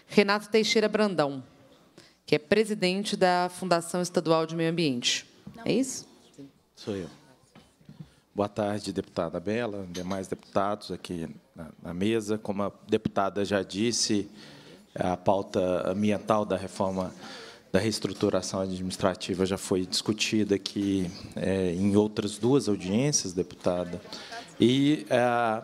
Renato Teixeira Brandão, que é presidente da Fundação Estadual de Meio Ambiente. Não. É isso? Sou eu. Boa tarde, deputada Bela, demais deputados aqui na, na mesa. Como a deputada já disse, a pauta ambiental da reforma da reestruturação administrativa já foi discutida aqui é, em outras duas audiências, deputada, e a,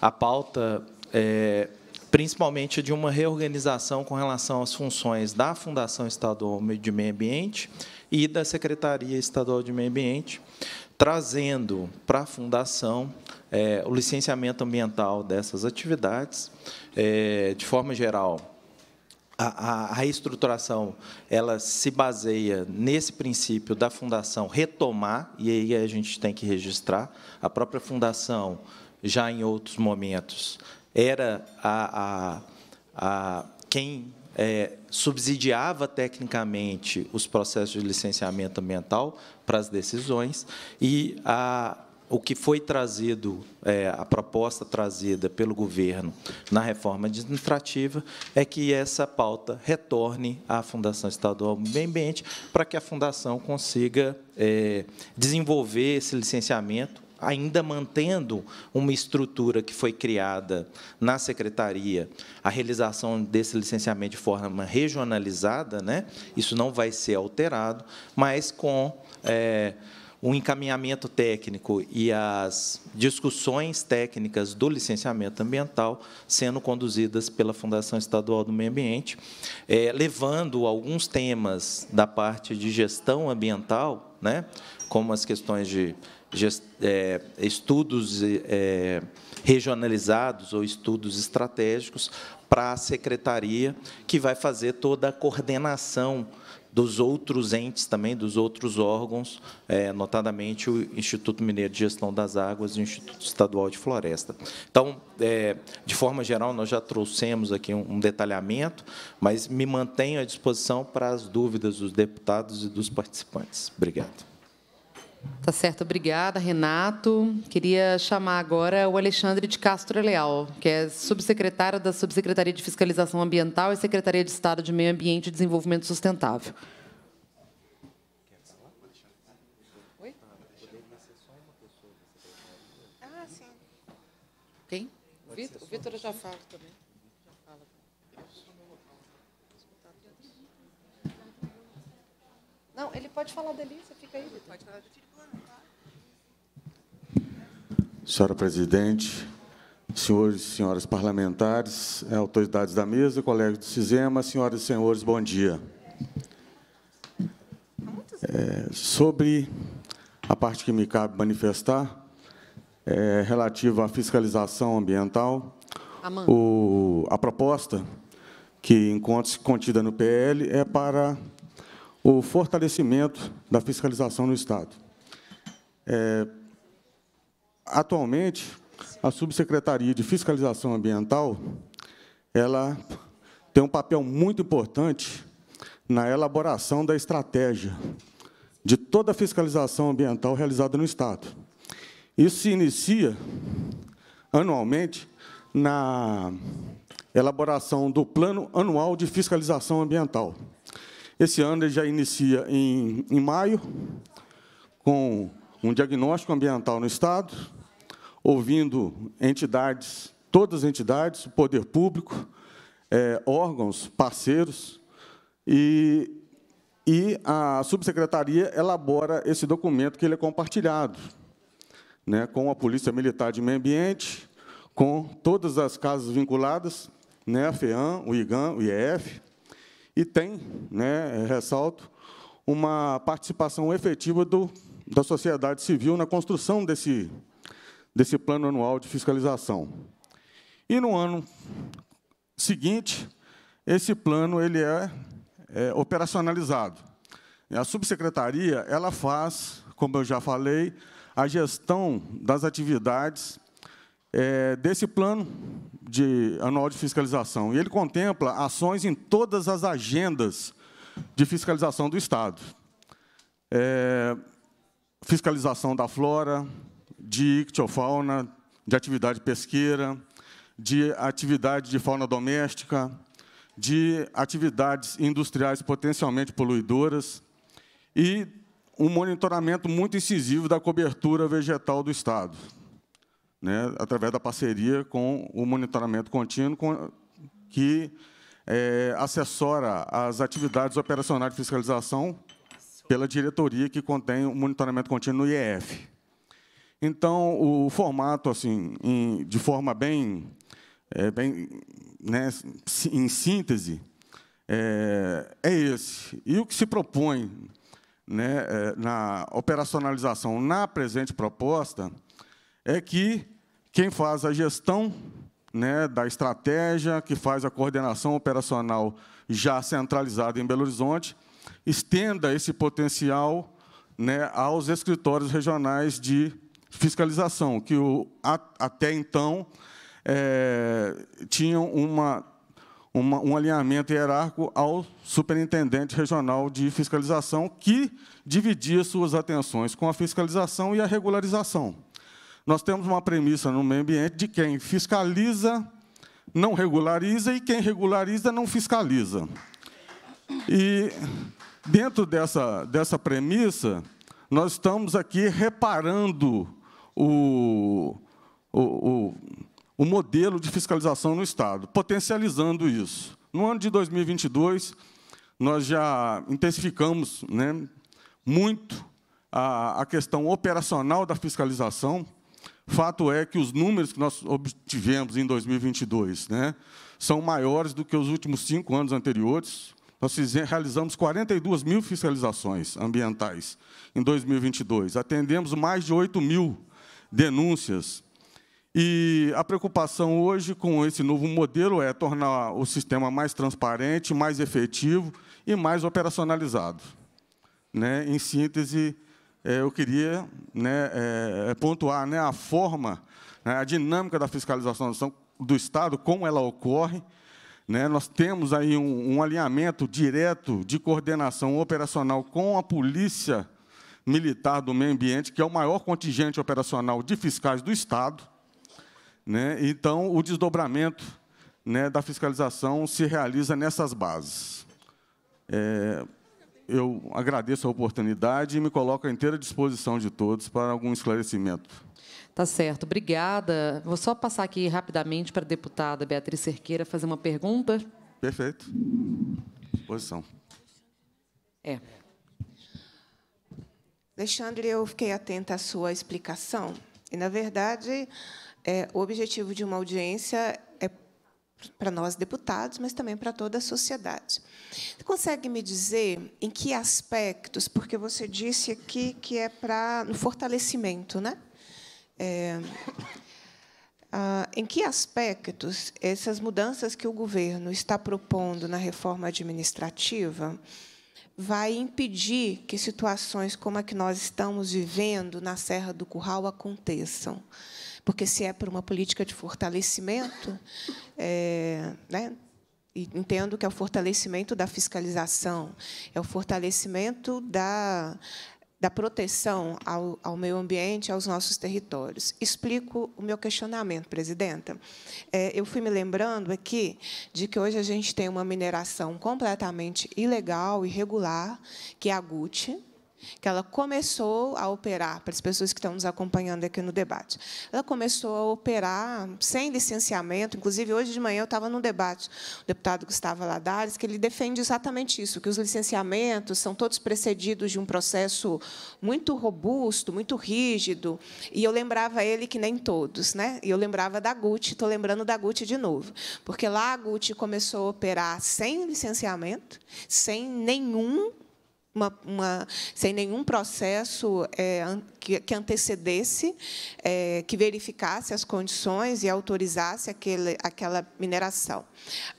a pauta, é, principalmente, de uma reorganização com relação às funções da Fundação Estadual de Meio Ambiente e da Secretaria Estadual de Meio Ambiente, trazendo para a Fundação é, o licenciamento ambiental dessas atividades, é, de forma geral, a, a, a, estruturação ela se baseia nesse princípio da fundação retomar e aí a gente tem que registrar a própria fundação já em outros momentos era a, a quem é, subsidiava tecnicamente os processos de licenciamento ambiental para as decisões e a, o que foi trazido, é, a proposta trazida pelo governo na reforma administrativa é que essa pauta retorne à Fundação Estadual do Meio Ambiente para que a Fundação consiga é, desenvolver esse licenciamento ainda mantendo uma estrutura que foi criada na secretaria, a realização desse licenciamento de forma regionalizada, né? isso não vai ser alterado, mas com é, o encaminhamento técnico e as discussões técnicas do licenciamento ambiental sendo conduzidas pela Fundação Estadual do Meio Ambiente, é, levando alguns temas da parte de gestão ambiental, né, como as questões de é, estudos é, é, regionalizados ou estudos estratégicos para a secretaria, que vai fazer toda a coordenação dos outros entes também, dos outros órgãos, notadamente o Instituto Mineiro de Gestão das Águas e o Instituto Estadual de Floresta. Então, de forma geral, nós já trouxemos aqui um, detalhamento, mas me mantenho à disposição para as dúvidas dos deputados e dos participantes. Obrigado. Tá certo, obrigada, Renato. Queria chamar agora o Alexandre de Castro Leal, que é subsecretário da Subsecretaria de Fiscalização Ambiental e Secretaria de Estado de Meio Ambiente e Desenvolvimento Sustentável. Oi? Ah, sim. Quem? O Vitor, Vitor já fala também. Não, ele pode falar dele, você fica aí. Vitor. pode falar de Senhora presidente, senhores e senhoras parlamentares, eh, autoridades da mesa, colegas do Cisema, senhoras e senhores, bom dia. É, sobre a parte que me cabe manifestar, é, relativa à fiscalização ambiental, o, a proposta que encontra-se contida no PL é para o fortalecimento da fiscalização no Estado. É, Atualmente, a Subsecretaria de Fiscalização Ambiental ela tem um papel muito importante na elaboração da estratégia de toda a fiscalização ambiental realizada no Estado. Isso se inicia anualmente na elaboração do Plano Anual de Fiscalização Ambiental. Esse ano ele já inicia em, em maio, com um diagnóstico ambiental no Estado, ouvindo entidades, todas as entidades, o poder público, é, órgãos, parceiros, e, e a subsecretaria elabora esse documento que ele é compartilhado né, com a Polícia Militar de Meio Ambiente, com todas as casas vinculadas, né, a FEAM, o igam, o IEF, e tem, né, é, ressalto, uma participação efetiva do da sociedade civil na construção desse, desse plano anual de fiscalização. E no ano seguinte, esse plano ele é, é operacionalizado. A subsecretaria ela faz, como eu já falei, a gestão das atividades é, desse plano de anual de fiscalização. E ele contempla ações em todas as agendas de fiscalização do Estado. É, fiscalização da flora, de ictiofauna, de atividade pesqueira, de atividade de fauna doméstica, de atividades industriais potencialmente poluidoras e um monitoramento muito incisivo da cobertura vegetal do Estado, né, através da parceria com o monitoramento contínuo com, que é, assessora as atividades operacionais de fiscalização pela diretoria que contém o monitoramento contínuo IEF. Então, o formato, assim, em, de forma bem, é, bem né, em síntese, é, é, esse. E o que se propõe né, é, na operacionalização na presente proposta é que quem faz a gestão né, da estratégia, que faz a coordenação operacional já centralizada em Belo Horizonte, estenda esse potencial né, aos escritórios regionais de fiscalização, que o, a, até então é, tinham uma, uma, um alinhamento hierárquico ao superintendente regional de fiscalização, que dividia suas atenções com a fiscalização e a regularização. Nós temos uma premissa no meio ambiente de quem fiscaliza não regulariza e quem regulariza não fiscaliza. E Dentro dessa, dessa premissa, nós estamos aqui reparando o, o, o, o modelo de fiscalização no Estado, potencializando isso. No ano de 2022, nós já intensificamos né, muito a, a questão operacional da fiscalização. Fato é que os números que nós obtivemos em 2022 né, são maiores do que os últimos cinco anos anteriores, nós realizamos 42 mil fiscalizações ambientais em 2022. Atendemos mais de 8 mil denúncias. E a preocupação hoje com esse novo modelo é tornar o sistema mais transparente, mais efetivo e mais operacionalizado. Né? Em síntese, é, eu queria né, é, é, pontuar né, a forma, né, a dinâmica da fiscalização do Estado, como ela ocorre, né? Nós temos aí um, um alinhamento direto de coordenação operacional com a Polícia Militar do Meio Ambiente, que é o maior contingente operacional de fiscais do Estado. Né? Então, o desdobramento né, da fiscalização se realiza nessas bases. É, eu agradeço a oportunidade e me coloco à inteira disposição de todos para algum esclarecimento. Tá certo, obrigada. Vou só passar aqui rapidamente para a deputada Beatriz Cerqueira fazer uma pergunta. Perfeito. Posição. É. Alexandre, eu fiquei atenta à sua explicação. E, na verdade, é, o objetivo de uma audiência é para nós deputados, mas também para toda a sociedade. Você consegue me dizer em que aspectos, porque você disse aqui que é para no fortalecimento, né? É, ah, em que aspectos essas mudanças que o governo está propondo na reforma administrativa vai impedir que situações como a que nós estamos vivendo na Serra do Curral aconteçam? Porque se é por uma política de fortalecimento, é, né, entendo que é o fortalecimento da fiscalização, é o fortalecimento da da proteção ao, ao, meio ambiente, aos nossos territórios. Explico o meu questionamento, presidenta. É, eu fui me lembrando aqui de que hoje a gente tem uma mineração completamente ilegal, irregular, que é a GUT, que ela começou a operar, para as pessoas que estão nos acompanhando aqui no debate. Ela começou a operar sem licenciamento, inclusive hoje de manhã eu estava num debate, o deputado Gustavo Ladares, que ele defende exatamente isso, que os licenciamentos são todos precedidos de um processo muito robusto, muito rígido, e eu lembrava ele que nem todos, né? E eu lembrava da Gucci, estou lembrando da Gucci de novo, porque lá a Gucci começou a operar sem licenciamento, sem nenhum uma, uma, sem nenhum processo é, que, que, antecedesse, é, que verificasse as condições e autorizasse aquele, aquela mineração.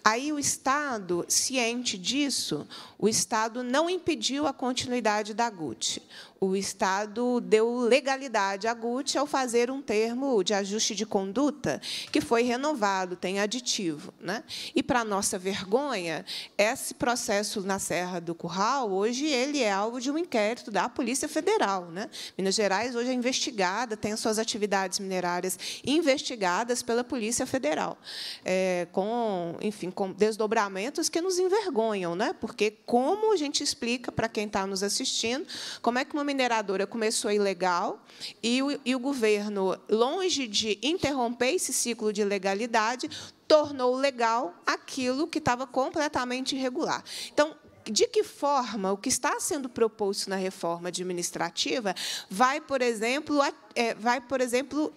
Aí o Estado, ciente disso, o Estado não impediu a continuidade da GUT. O Estado deu legalidade à GUT ao fazer um termo de ajuste de conduta que foi renovado, tem aditivo. Né? E, para nossa vergonha, esse processo na Serra do Curral, hoje, ele é alvo de um inquérito da Polícia Federal. Né? Minas Gerais, hoje, é investigada, tem as suas atividades minerárias investigadas pela Polícia Federal, é, com, enfim, com desdobramentos que nos envergonham, né? porque como a gente explica para quem está nos assistindo como é que uma mineradora começou ilegal e o, e o governo, longe de interromper esse ciclo de legalidade, tornou legal aquilo que estava completamente irregular. Então, de que forma o que está sendo proposto na reforma administrativa vai, por exemplo, é, vai, por exemplo,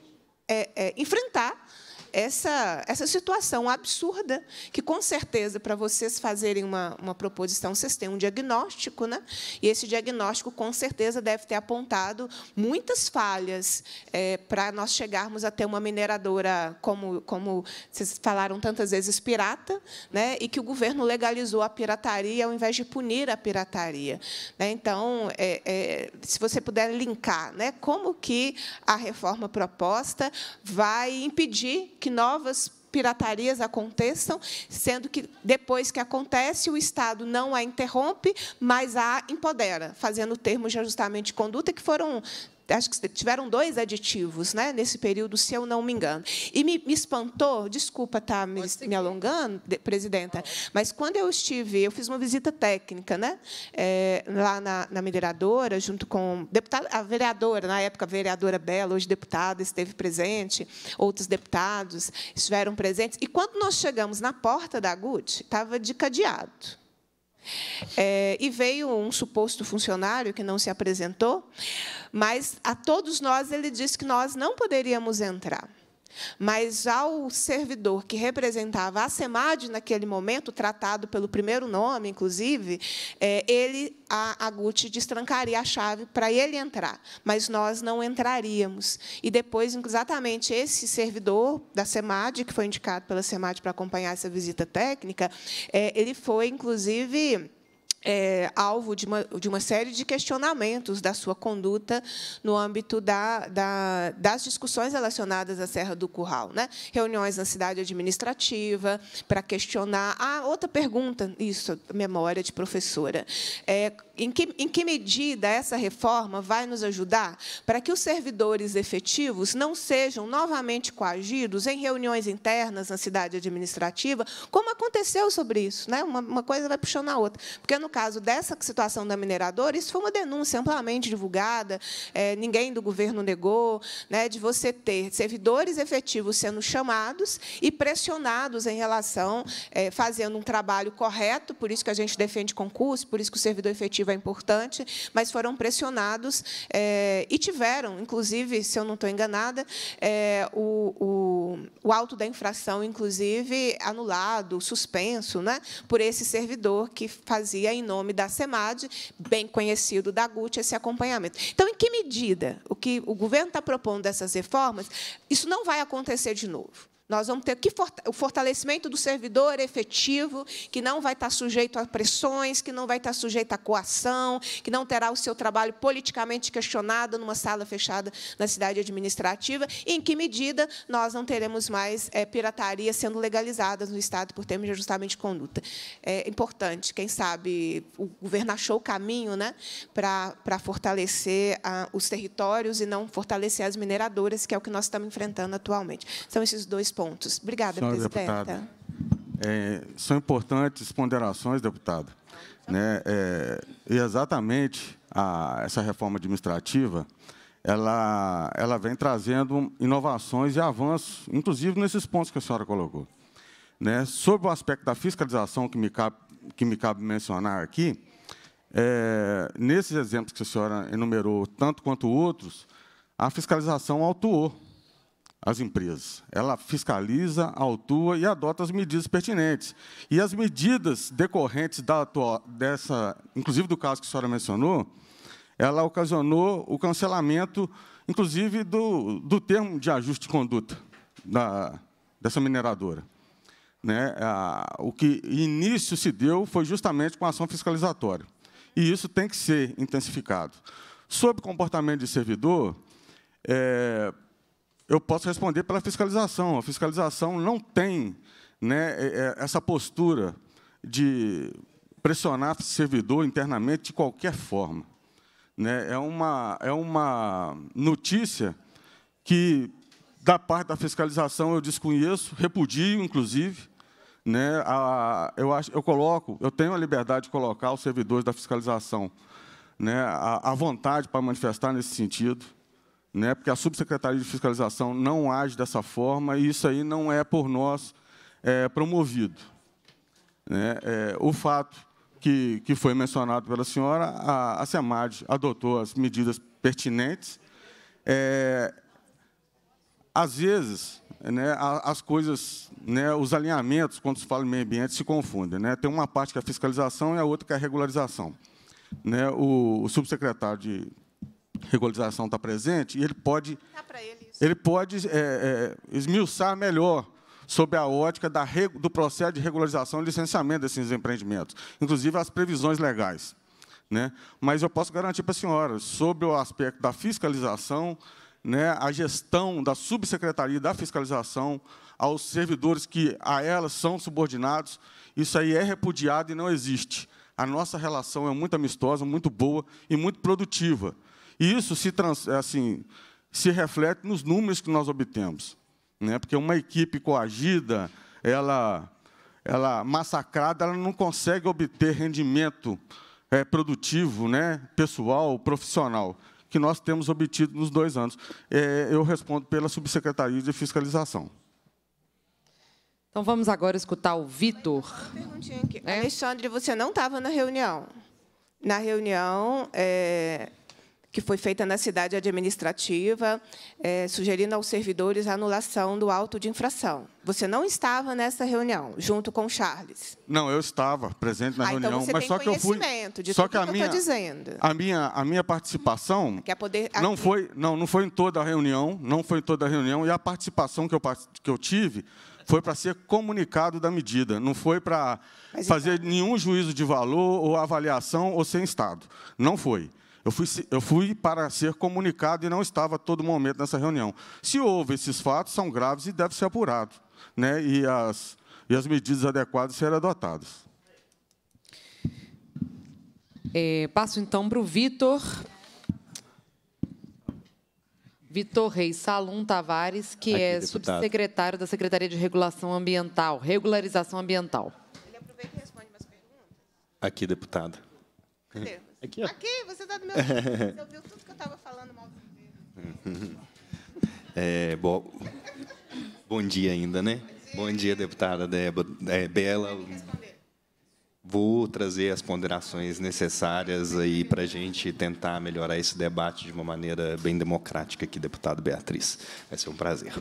é, é, enfrentar essa, essa situação absurda, que com certeza, para vocês fazerem uma, uma proposição, vocês têm um diagnóstico, né? e esse diagnóstico, com certeza, deve ter apontado muitas falhas é, para nós chegarmos a ter uma mineradora, como, como vocês falaram tantas vezes, pirata, né? e que o governo legalizou a pirataria ao invés de punir a pirataria. Né? Então, é, é, se você puder linkar né? como que a reforma proposta vai impedir que novas piratarias aconteçam, sendo que depois que acontece, o Estado não a interrompe, mas a empodera, fazendo termos de ajustamento de conduta que foram acho que tiveram dois aditivos né, nesse período, se eu não me engano. E me, me espantou, desculpa estar tá, me, me, alongando, presidenta, mas quando eu estive, eu fiz uma visita técnica né, é, lá na, na mineradora, junto com deputada, a vereadora, na época, a vereadora Bela, hoje deputada, esteve presente, outros deputados estiveram presentes. E quando nós chegamos na porta da GUT, estava de cadeado. É, e veio um suposto funcionário que não se apresentou, mas a todos nós ele disse que nós não poderíamos entrar. Mas ao servidor que representava a SEMAD naquele momento, tratado pelo primeiro nome, inclusive, é, ele, a, a Gucci destrancaria a chave para ele entrar, mas nós não entraríamos. E depois, exatamente esse servidor da SEMAD, que foi indicado pela SEMAD para acompanhar essa visita técnica, é, ele foi, inclusive é, alvo de uma, de uma série de questionamentos da sua conduta no âmbito da, da, das discussões relacionadas à Serra do Curral. Né? Reuniões na cidade administrativa para questionar. Ah, outra pergunta, isso, memória de professora. É, em que, em que medida essa reforma vai nos ajudar para que os servidores efetivos não sejam novamente coagidos em reuniões internas na cidade administrativa, como aconteceu sobre isso? Né? Uma, uma coisa vai puxando a outra. Porque, no caso dessa situação da mineradora, isso foi uma denúncia amplamente divulgada, é, ninguém do governo negou, né, de você ter servidores efetivos sendo chamados e pressionados em relação, é, fazendo um trabalho correto, por isso que a gente defende concurso, por isso que o servidor efetivo legislativa é importante, mas foram pressionados é, e tiveram, inclusive, se eu não estou enganada, é, o, o, o auto da infração, inclusive, anulado, suspenso, né, por esse servidor que fazia em nome da SEMAD, bem conhecido da GUT, esse acompanhamento. Então, em que medida o que o governo está propondo dessas reformas, isso não vai acontecer de novo? Nós vamos ter que o fortalecimento do servidor efetivo, que não vai estar sujeito a pressões, que não vai estar sujeito a coação, que não terá o seu trabalho politicamente questionado numa sala fechada na cidade administrativa. E em que medida nós não teremos mais é, pirataria sendo legalizada no Estado por termos de ajustamento de conduta? É importante, quem sabe o governo achou o caminho né, para, para fortalecer a, ah, os territórios e não fortalecer as mineradoras, que é o que nós estamos enfrentando atualmente. São esses dois pontos. Obrigada, Senhora presidenta. é, são importantes ponderações, deputado. Né, é, exatamente a, essa reforma administrativa, ela, ela vem trazendo inovações e avanços, inclusive nesses pontos que a senhora colocou. Né, sobre o aspecto da fiscalização que me cabe, que me cabe mencionar aqui, é, nesses exemplos que a senhora enumerou, tanto quanto outros, a fiscalização autuou as empresas. Ela fiscaliza, autua e adota as medidas pertinentes. E as medidas decorrentes da atual, dessa, inclusive do caso que a senhora mencionou, ela ocasionou o cancelamento, inclusive, do, do termo de ajuste de conduta da, dessa mineradora. Né? A, o que início se deu foi justamente com a ação fiscalizatória. E isso tem que ser intensificado. Sobre comportamento de servidor, é, eu posso responder pela fiscalização. A fiscalização não tem né, é, é, essa postura de pressionar servidor internamente de qualquer forma. Né? É, uma, é uma notícia que, da parte da fiscalização, eu desconheço, repudio, inclusive. Né? A, eu, acho, eu coloco, eu tenho a liberdade de colocar os servidores da fiscalização né, vontade para manifestar nesse sentido né, porque a subsecretaria de fiscalização não age dessa forma e isso aí não é por nós é, promovido. Né? É, o fato que, que foi mencionado pela senhora, a, a SEMAD adotou as medidas pertinentes. É, às vezes, né, as coisas, né, os alinhamentos, quando se fala em meio ambiente, se confundem. Né? Tem uma parte que é a fiscalização e a outra que é a regularização. Né? O, o subsecretário de regularização está presente, e ele pode, tá ele, pode é, é, esmiuçar melhor sobre a ótica da, do processo de regularização e licenciamento desses empreendimentos, inclusive as previsões legais. Né? Mas eu posso garantir para a senhora, sobre o aspecto da fiscalização, né, a gestão da subsecretaria da fiscalização aos servidores que a elas são subordinados, isso aí é repudiado e não existe. A nossa relação é muito amistosa, muito boa e muito produtiva. E isso se, é assim, se reflete nos números que nós obtemos. Né? Porque uma equipe coagida, ela, ela massacrada, ela não consegue obter rendimento é, produtivo, né? pessoal, profissional, que nós temos obtido nos dois anos. É, eu respondo pela Subsecretaria de Fiscalização. Então vamos agora escutar o Vitor. É? Alexandre, você não estava na reunião. Na reunião, é, que foi feita na cidade administrativa, é, sugerindo aos servidores a anulação do auto de infração. Você não estava nessa reunião, junto com o Charles? Não, eu estava presente na ah, então reunião, então mas só que eu fui. De só que, a que minha, dizendo. a minha, a minha participação Quer é poder, não foi, não, não foi em toda a reunião, não foi em toda a reunião e a participação que eu que eu tive foi para ser comunicado da medida, não foi para fazer então nenhum juízo de valor ou avaliação ou sem estado, não foi. Eu fui, eu fui para ser comunicado e não estava a todo momento nessa reunião. Se houve esses fatos, são graves e devem ser apurados, Né? E, as, e as medidas adequadas serão adotadas. É, passo então para o Vitor. Vitor Reis Salum Tavares, que Aqui, é deputado. subsecretário da Secretaria de Regulação Ambiental, Regularização Ambiental. Ele aproveita e responde minhas perguntas. Aqui, deputada. Cadê? Aqui, ó. Aqui, você está do meu lado. Você ouviu tudo que eu estava falando mal do É, bom, bom dia ainda, né? Bom dia, bom dia deputada é, Bela. Vou trazer as ponderações necessárias aí para a gente tentar melhorar esse debate de uma maneira bem democrática aqui, deputado Beatriz. Vai ser um prazer.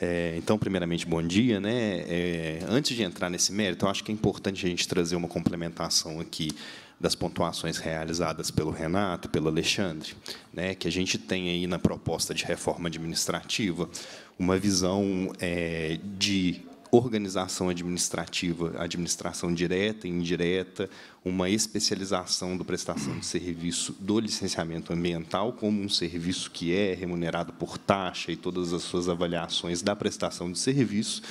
É, então, primeiramente, bom dia. Né? É, antes de entrar nesse mérito, eu acho que é importante a gente trazer uma complementação aqui das pontuações realizadas pelo Renato, pelo Alexandre, né, que a gente tem aí na proposta de reforma administrativa uma visão é, de organização administrativa, administração direta e indireta, uma especialização do prestação de serviço do licenciamento ambiental como um serviço que é remunerado por taxa e todas as suas avaliações da prestação de serviço,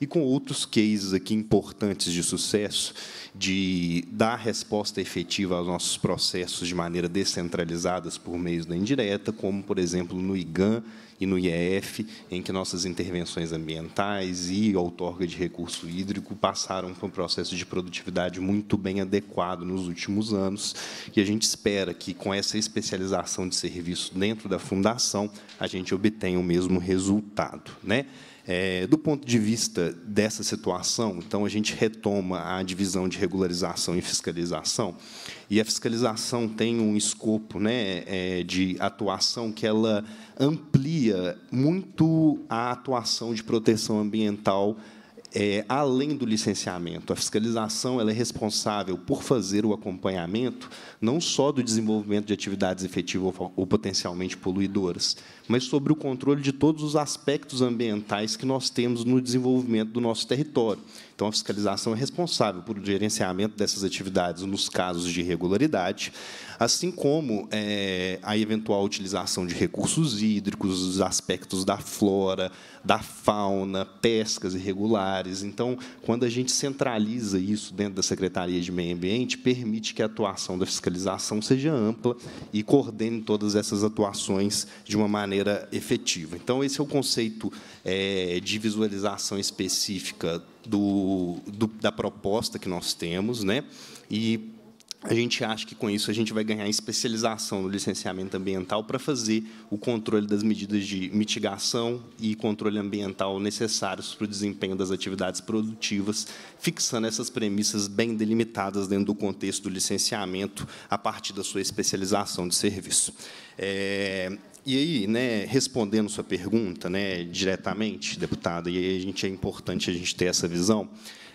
e com outros cases aqui importantes de sucesso, de dar resposta efetiva aos nossos processos de maneira descentralizada por meio da indireta, como, por exemplo, no IGAN, e no IEF, em que nossas intervenções ambientais e outorga de recurso hídrico passaram por um processo de produtividade muito bem adequado nos últimos anos, e a gente espera que, com essa especialização de serviço dentro da fundação, a gente obtenha o mesmo resultado. Né? É, do ponto de vista dessa situação, então, a gente retoma a divisão de regularização e fiscalização, e a fiscalização tem um escopo né, é, de atuação que ela amplia muito a atuação de proteção ambiental é, além do licenciamento. A fiscalização ela é responsável por fazer o acompanhamento não só do desenvolvimento de atividades efetivas ou potencialmente poluidoras, mas sobre o controle de todos os aspectos ambientais que nós temos no desenvolvimento do nosso território. Então, a fiscalização é responsável pelo gerenciamento dessas atividades nos casos de irregularidade, assim como é, a eventual utilização de recursos hídricos, os aspectos da flora, da fauna, pescas irregulares. Então, quando a gente centraliza isso dentro da Secretaria de Meio Ambiente, permite que a atuação da fiscalização seja ampla e coordene todas essas atuações de uma maneira efetiva. Então, esse é o conceito é, de visualização específica do, do, da proposta que nós temos, né? E a gente acha que com isso a gente vai ganhar especialização no licenciamento ambiental para fazer o controle das medidas de mitigação e controle ambiental necessários para o desempenho das atividades produtivas, fixando essas premissas bem delimitadas dentro do contexto do licenciamento a partir da sua especialização de serviço. É, e aí, né, respondendo sua pergunta né, diretamente, deputado, e aí a gente, é importante a gente ter essa visão,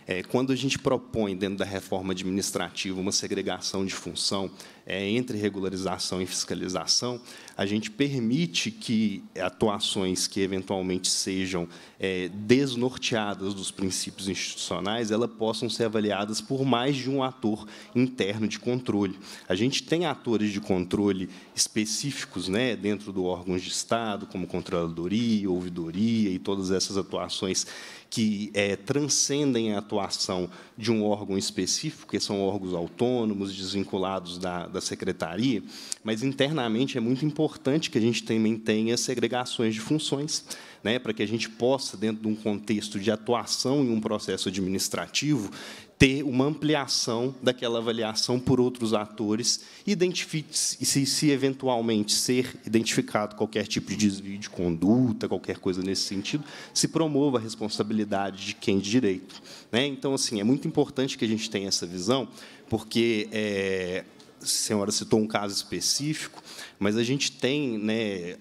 é, quando a gente propõe, dentro da reforma administrativa, uma segregação de função é, entre regularização e fiscalização, a gente permite que atuações que eventualmente sejam é, desnorteadas dos princípios institucionais, elas possam ser avaliadas por mais de um ator interno de controle. A gente tem atores de controle específicos né, dentro do órgão de Estado, como Controladoria, Ouvidoria e todas essas atuações que é, transcendem a atuação de um órgão específico, que são órgãos autônomos, desvinculados da, da secretaria, mas internamente é muito importante que a gente também tenha segregações de funções né, para que a gente possa, dentro de um contexto de atuação em um processo administrativo, ter uma ampliação daquela avaliação por outros atores, identifique se, se eventualmente ser identificado qualquer tipo de desvio de conduta, qualquer coisa nesse sentido, se promova a responsabilidade de quem de direito. Né? Então, assim, é muito importante que a gente tenha essa visão, porque é, a senhora citou um caso específico, mas a gente tem né,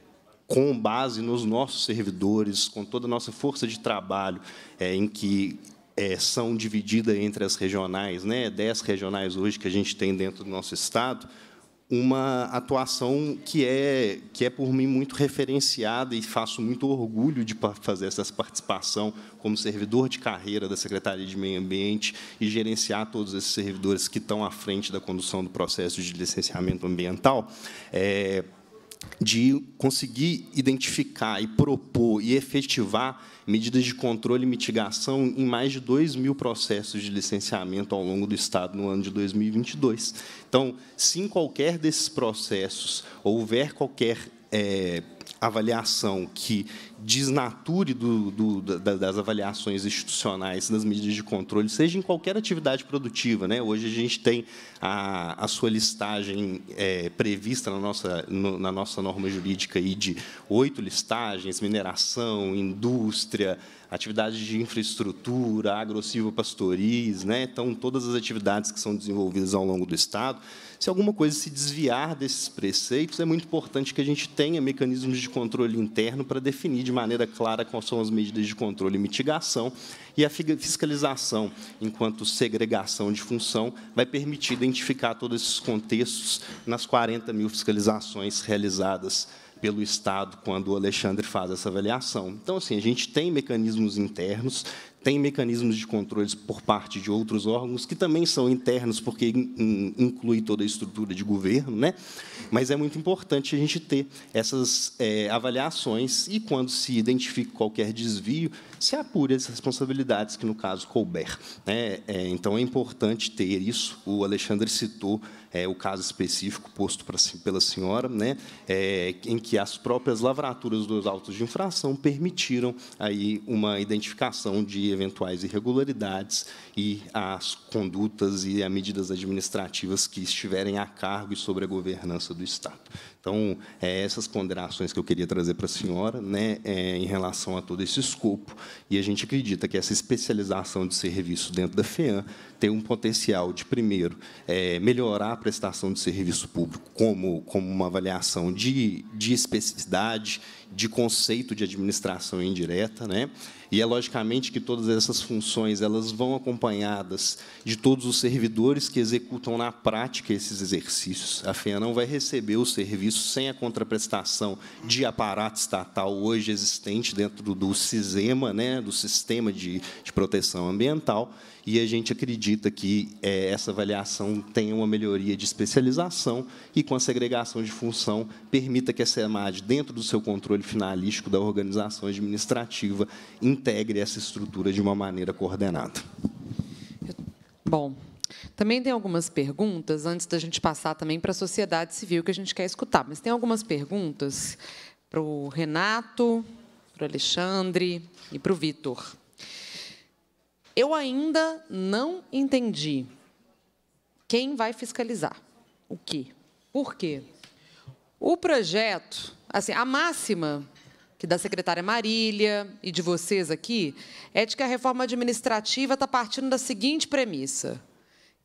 com base nos nossos servidores, com toda a nossa força de trabalho, é, em que é, são divididas entre as regionais, né, dez regionais hoje que a gente tem dentro do nosso Estado, uma atuação que é, que é por mim muito referenciada e faço muito orgulho de fazer essa participação como servidor de carreira da Secretaria de Meio Ambiente e gerenciar todos esses servidores que estão à frente da condução do processo de licenciamento ambiental. É, de conseguir identificar e propor e efetivar medidas de controle e mitigação em mais de 2 mil processos de licenciamento ao longo do Estado no ano de 2022. Então, se em qualquer desses processos houver qualquer é, avaliação que desnature do, do, das avaliações institucionais, das medidas de controle, seja em qualquer atividade produtiva. Né? Hoje a gente tem a, a sua listagem é, prevista na nossa, no, na nossa norma jurídica aí de oito listagens, mineração, indústria, atividades de infraestrutura, agrossilvopastoris, né? então todas as atividades que são desenvolvidas ao longo do Estado, se alguma coisa se desviar desses preceitos, é muito importante que a gente tenha mecanismos de controle interno para definir de maneira clara quais são as medidas de controle e mitigação. E a fiscalização, enquanto segregação de função, vai permitir identificar todos esses contextos nas 40 mil fiscalizações realizadas pelo Estado quando o Alexandre faz essa avaliação. Então, assim, a gente tem mecanismos internos tem mecanismos de controles por parte de outros órgãos, que também são internos, porque inclui toda a estrutura de governo, né? mas é muito importante a gente ter essas é, avaliações e, quando se identifica qualquer desvio, se apure as responsabilidades que, no caso, couber. Né? É, então, é importante ter isso. O Alexandre citou é, o caso específico posto pra, pela senhora, né, é, em que as próprias lavraturas dos autos de infração permitiram aí uma identificação de eventuais irregularidades e as condutas e as medidas administrativas que estiverem a cargo e sobre a governança do Estado. Então, é, essas ponderações que eu queria trazer para a senhora né, é, em relação a todo esse escopo. E a gente acredita que essa especialização de serviço dentro da FEAM tem um potencial de, primeiro, é, melhorar a prestação de serviço público como, como uma avaliação de, de especificidade, de conceito de administração indireta, né? E é logicamente que todas essas funções elas vão acompanhadas de todos os servidores que executam na prática esses exercícios. A FEA não vai receber o serviço sem a contraprestação de aparato estatal hoje existente dentro do SISEMA, né, do Sistema de, de Proteção Ambiental, e a gente acredita que é, essa avaliação tenha uma melhoria de especialização e, com a segregação de função, permita que a SEMAD, dentro do seu controle finalístico da organização administrativa, integre essa estrutura de uma maneira coordenada. Bom, também tem algumas perguntas, antes da gente passar também para a sociedade civil, que a gente quer escutar, mas tem algumas perguntas para o Renato, para o Alexandre e para o Vitor. Eu ainda não entendi quem vai fiscalizar o quê. Por quê? O projeto, assim, a máxima que da secretária Marília e de vocês aqui é de que a reforma administrativa está partindo da seguinte premissa: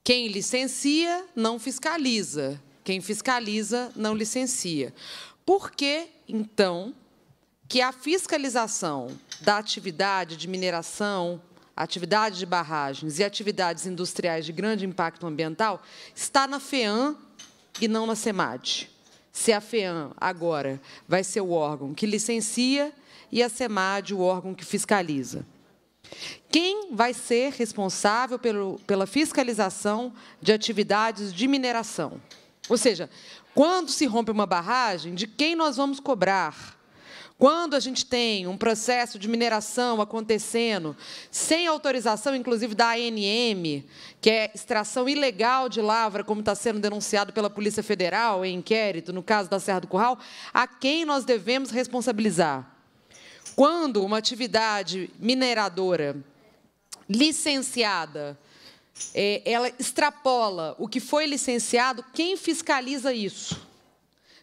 quem licencia não fiscaliza, quem fiscaliza não licencia. Por que, então, que a fiscalização da atividade de mineração, Atividades de barragens e atividades industriais de grande impacto ambiental, está na FEAM e não na SEMAD. Se a FEAM agora vai ser o órgão que licencia e a SEMAD o órgão que fiscaliza. Quem vai ser responsável pelo, pela fiscalização de atividades de mineração? Ou seja, quando se rompe uma barragem, de quem nós vamos cobrar? Quando a gente tem um processo de mineração acontecendo sem autorização, inclusive da ANM, que é extração ilegal de lavra, como está sendo denunciado pela Polícia Federal em inquérito, no caso da Serra do Curral, a quem nós devemos responsabilizar? Quando uma atividade mineradora licenciada eh, ela extrapola o que foi licenciado, quem fiscaliza isso?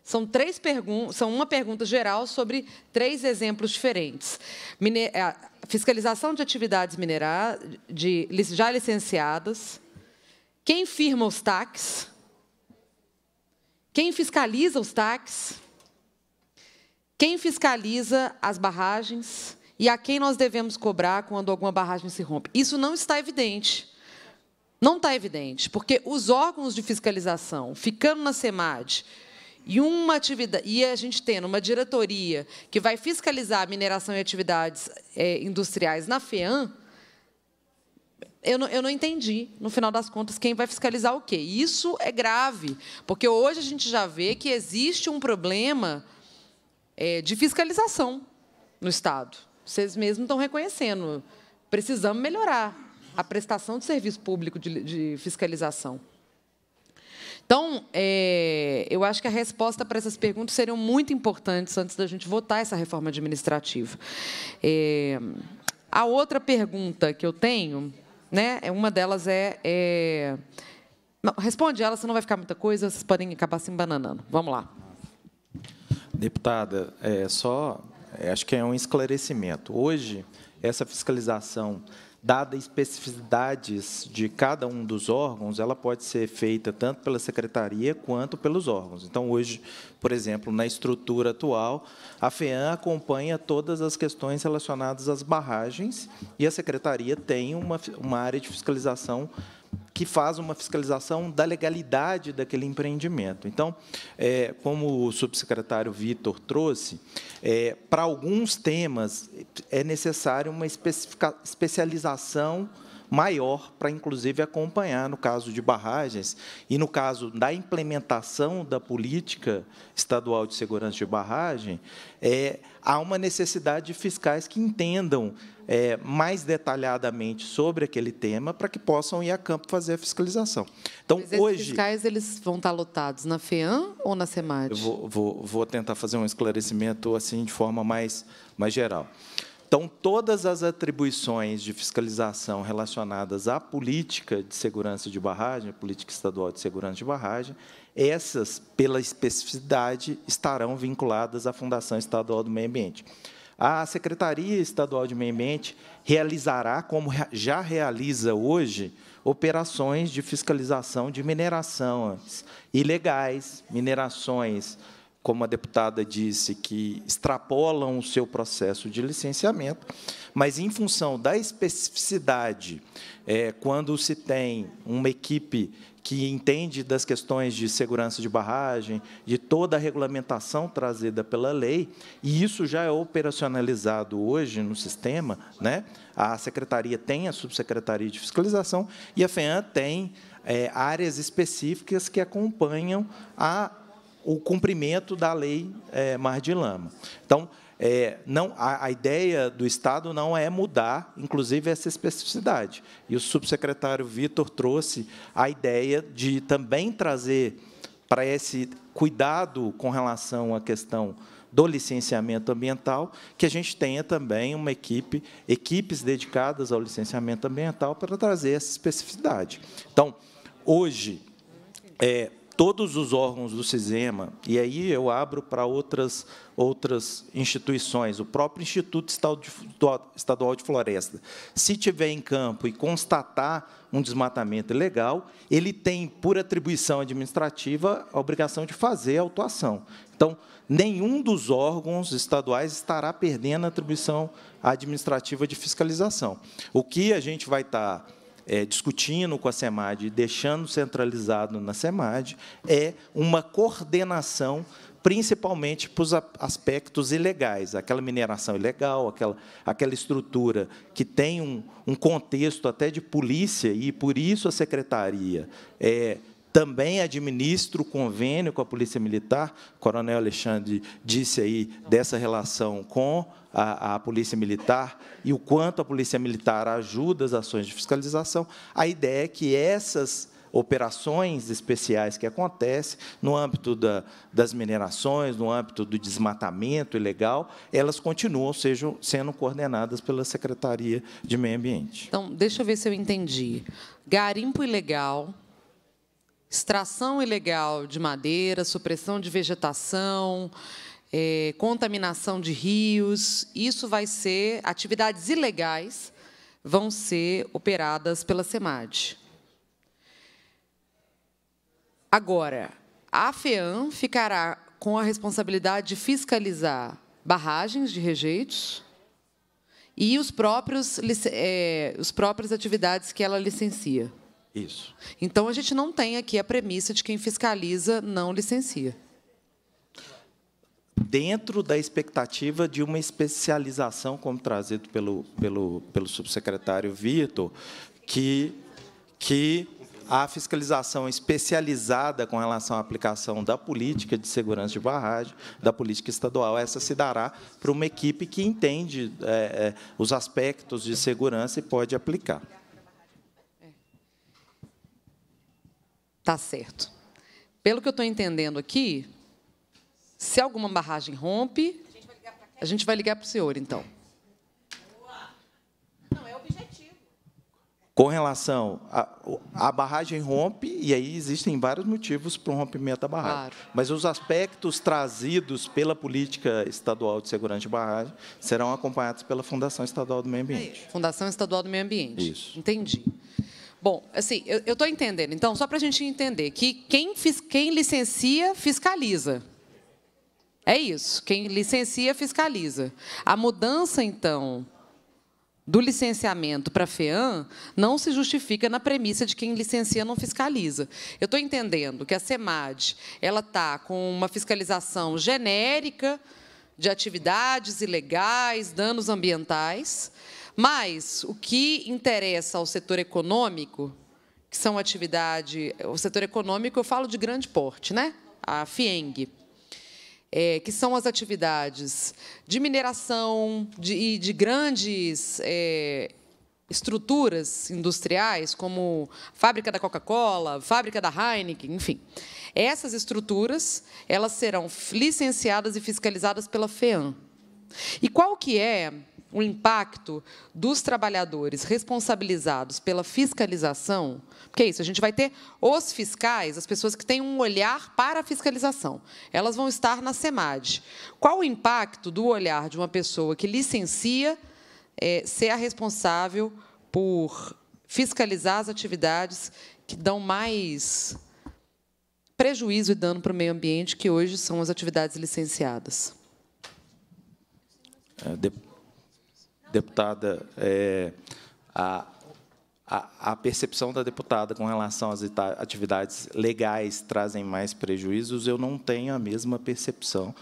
São três perguntas, são uma pergunta geral sobre três exemplos diferentes. Mine é, fiscalização de atividades minerais de, já licenciadas, quem firma os taques, quem fiscaliza os taques, quem fiscaliza as barragens e a quem nós devemos cobrar quando alguma barragem se rompe. Isso não está evidente. Não está evidente, porque os órgãos de fiscalização, ficando na SEMAD, e uma atividade, e a gente tendo uma diretoria que vai fiscalizar a mineração e atividades é, industriais na FEAM, eu não, eu não, entendi, no final das contas, quem vai fiscalizar o quê. Isso é grave, porque hoje a gente já vê que existe um problema é, de fiscalização no Estado. Vocês mesmos estão reconhecendo. Precisamos melhorar a prestação de serviço público de, de fiscalização. Então, é, eu acho que a resposta para essas perguntas seriam muito importantes antes da gente votar essa reforma administrativa. É, a outra pergunta que eu tenho, né, é, uma delas é, é não, responde ela, senão vai ficar muita coisa, vocês podem acabar se embananando. Vamos lá. Deputada, é só, é, acho que é um esclarecimento. Hoje, essa fiscalização dada especificidades de cada um dos órgãos, ela pode ser feita tanto pela secretaria quanto pelos órgãos. Então, hoje, por exemplo, na estrutura atual, a FEAM acompanha todas as questões relacionadas às barragens e a secretaria tem uma, uma área de fiscalização que faz uma fiscalização da legalidade daquele empreendimento. Então, é, como o subsecretário Vitor trouxe, é, para alguns temas é necessário uma especialização maior para, inclusive, acompanhar, no caso de barragens e no caso da implementação da política estadual de segurança de barragem, é há uma necessidade de fiscais que entendam é, mais detalhadamente sobre aquele tema para que possam ir a campo fazer a fiscalização. Então, Mas hoje. Os fiscais eles vão estar lotados na FEAM ou na SEMAD? Vou, vou, vou, tentar fazer um esclarecimento assim de forma mais, mais geral. Então, todas as atribuições de fiscalização relacionadas à política de segurança de barragem, política estadual de segurança de barragem, essas, pela especificidade, estarão vinculadas à Fundação Estadual do Meio Ambiente. A Secretaria Estadual de Meio Ambiente realizará, como já realiza hoje, operações de fiscalização de minerações ilegais, minerações como a deputada disse, que extrapolam o seu processo de licenciamento, mas em função da especificidade, é, quando se tem uma equipe que entende das questões de segurança de barragem, de toda a regulamentação trazida pela lei, e isso já é operacionalizado hoje no sistema, né? a secretaria tem a subsecretaria de fiscalização e a FEAM tem é, áreas específicas que acompanham a o cumprimento da lei é, Mar de Lama. Então, é, não, a, a, ideia do Estado não é mudar, inclusive, essa especificidade. E o subsecretário Vitor trouxe a ideia de também trazer para esse cuidado com relação à questão do licenciamento ambiental, que a gente tenha também uma equipe, equipes dedicadas ao licenciamento ambiental para trazer essa especificidade. Então, hoje, é, todos os órgãos do SISEMA, e aí eu abro para outras, outras instituições, o próprio Instituto Estadual de Floresta, se tiver em campo e constatar um desmatamento ilegal, ele tem, por atribuição administrativa, a obrigação de fazer a autuação. Então, nenhum dos órgãos estaduais estará perdendo a atribuição administrativa de fiscalização. O que a gente vai estar tá é, discutindo com a SEMAD e deixando centralizado na SEMAD é uma coordenação principalmente para os aspectos ilegais, aquela mineração ilegal, aquela, aquela estrutura que tem um, um contexto até de polícia, e por isso a secretaria é, também administro o convênio com a Polícia Militar. O coronel Alexandre disse aí dessa relação com a, a, Polícia Militar e o quanto a Polícia Militar ajuda as ações de fiscalização. A ideia é que essas operações especiais que acontecem no âmbito da, das minerações, no âmbito do desmatamento ilegal, elas continuam sejam, sendo coordenadas pela Secretaria de Meio Ambiente. Então, deixa eu ver se eu entendi. Garimpo ilegal, extração ilegal de madeira, supressão de vegetação, é, contaminação de rios, isso vai ser atividades ilegais vão ser operadas pela SEMAD. Agora, a FEAM ficará com a responsabilidade de fiscalizar barragens de rejeitos e os próprios, é, os próprios atividades que ela licencia. Isso. Então a gente não tem aqui a premissa de quem fiscaliza não licencia. Dentro da expectativa de uma especialização, como trazido pelo, pelo, pelo subsecretário Vitor, que, que a fiscalização especializada com relação à aplicação da política de segurança de barragem, da política estadual, essa se dará para uma equipe que entende é, é os aspectos de segurança e pode aplicar. Tá certo. Pelo que eu estou entendendo aqui, se alguma barragem rompe, a gente vai ligar para o senhor, então. Não, é objetivo. Com relação a, a barragem rompe, e aí existem vários motivos para o rompimento da barragem. Claro. Mas os aspectos trazidos pela política estadual de segurança de barragem serão acompanhados pela Fundação Estadual do Meio Ambiente. Fundação Estadual do Meio Ambiente. Isso. Entendi. Bom, assim, eu estou entendendo. Então, só para a gente entender que quem, quem licencia, fiscaliza. É isso. Quem licencia, fiscaliza. A mudança, então, do licenciamento para a FEAM não se justifica na premissa de quem licencia não fiscaliza. Eu estou entendendo que a SEMAD ela está com uma fiscalização genérica de atividades ilegais, danos ambientais, mas o que interessa ao setor econômico, que são atividade, o setor econômico eu falo de grande porte, né? A FIENG, é, que são as atividades de mineração de, e de grandes é, estruturas industriais, como fábrica da Coca-Cola, fábrica da Heineken, enfim. Essas estruturas elas serão licenciadas e fiscalizadas pela FEAM. E qual que é o impacto dos trabalhadores responsabilizados pela fiscalização, porque é isso, a gente vai ter os fiscais, as pessoas que têm um olhar para a fiscalização, elas vão estar na SEMAD. Qual o impacto do olhar de uma pessoa que licencia é, ser a responsável por fiscalizar as atividades que dão mais prejuízo e dano para o meio ambiente, que hoje são as atividades licenciadas? É, deputada, é, a, a, a, percepção da deputada com relação às atividades legais trazem mais prejuízos, eu não tenho a mesma percepção.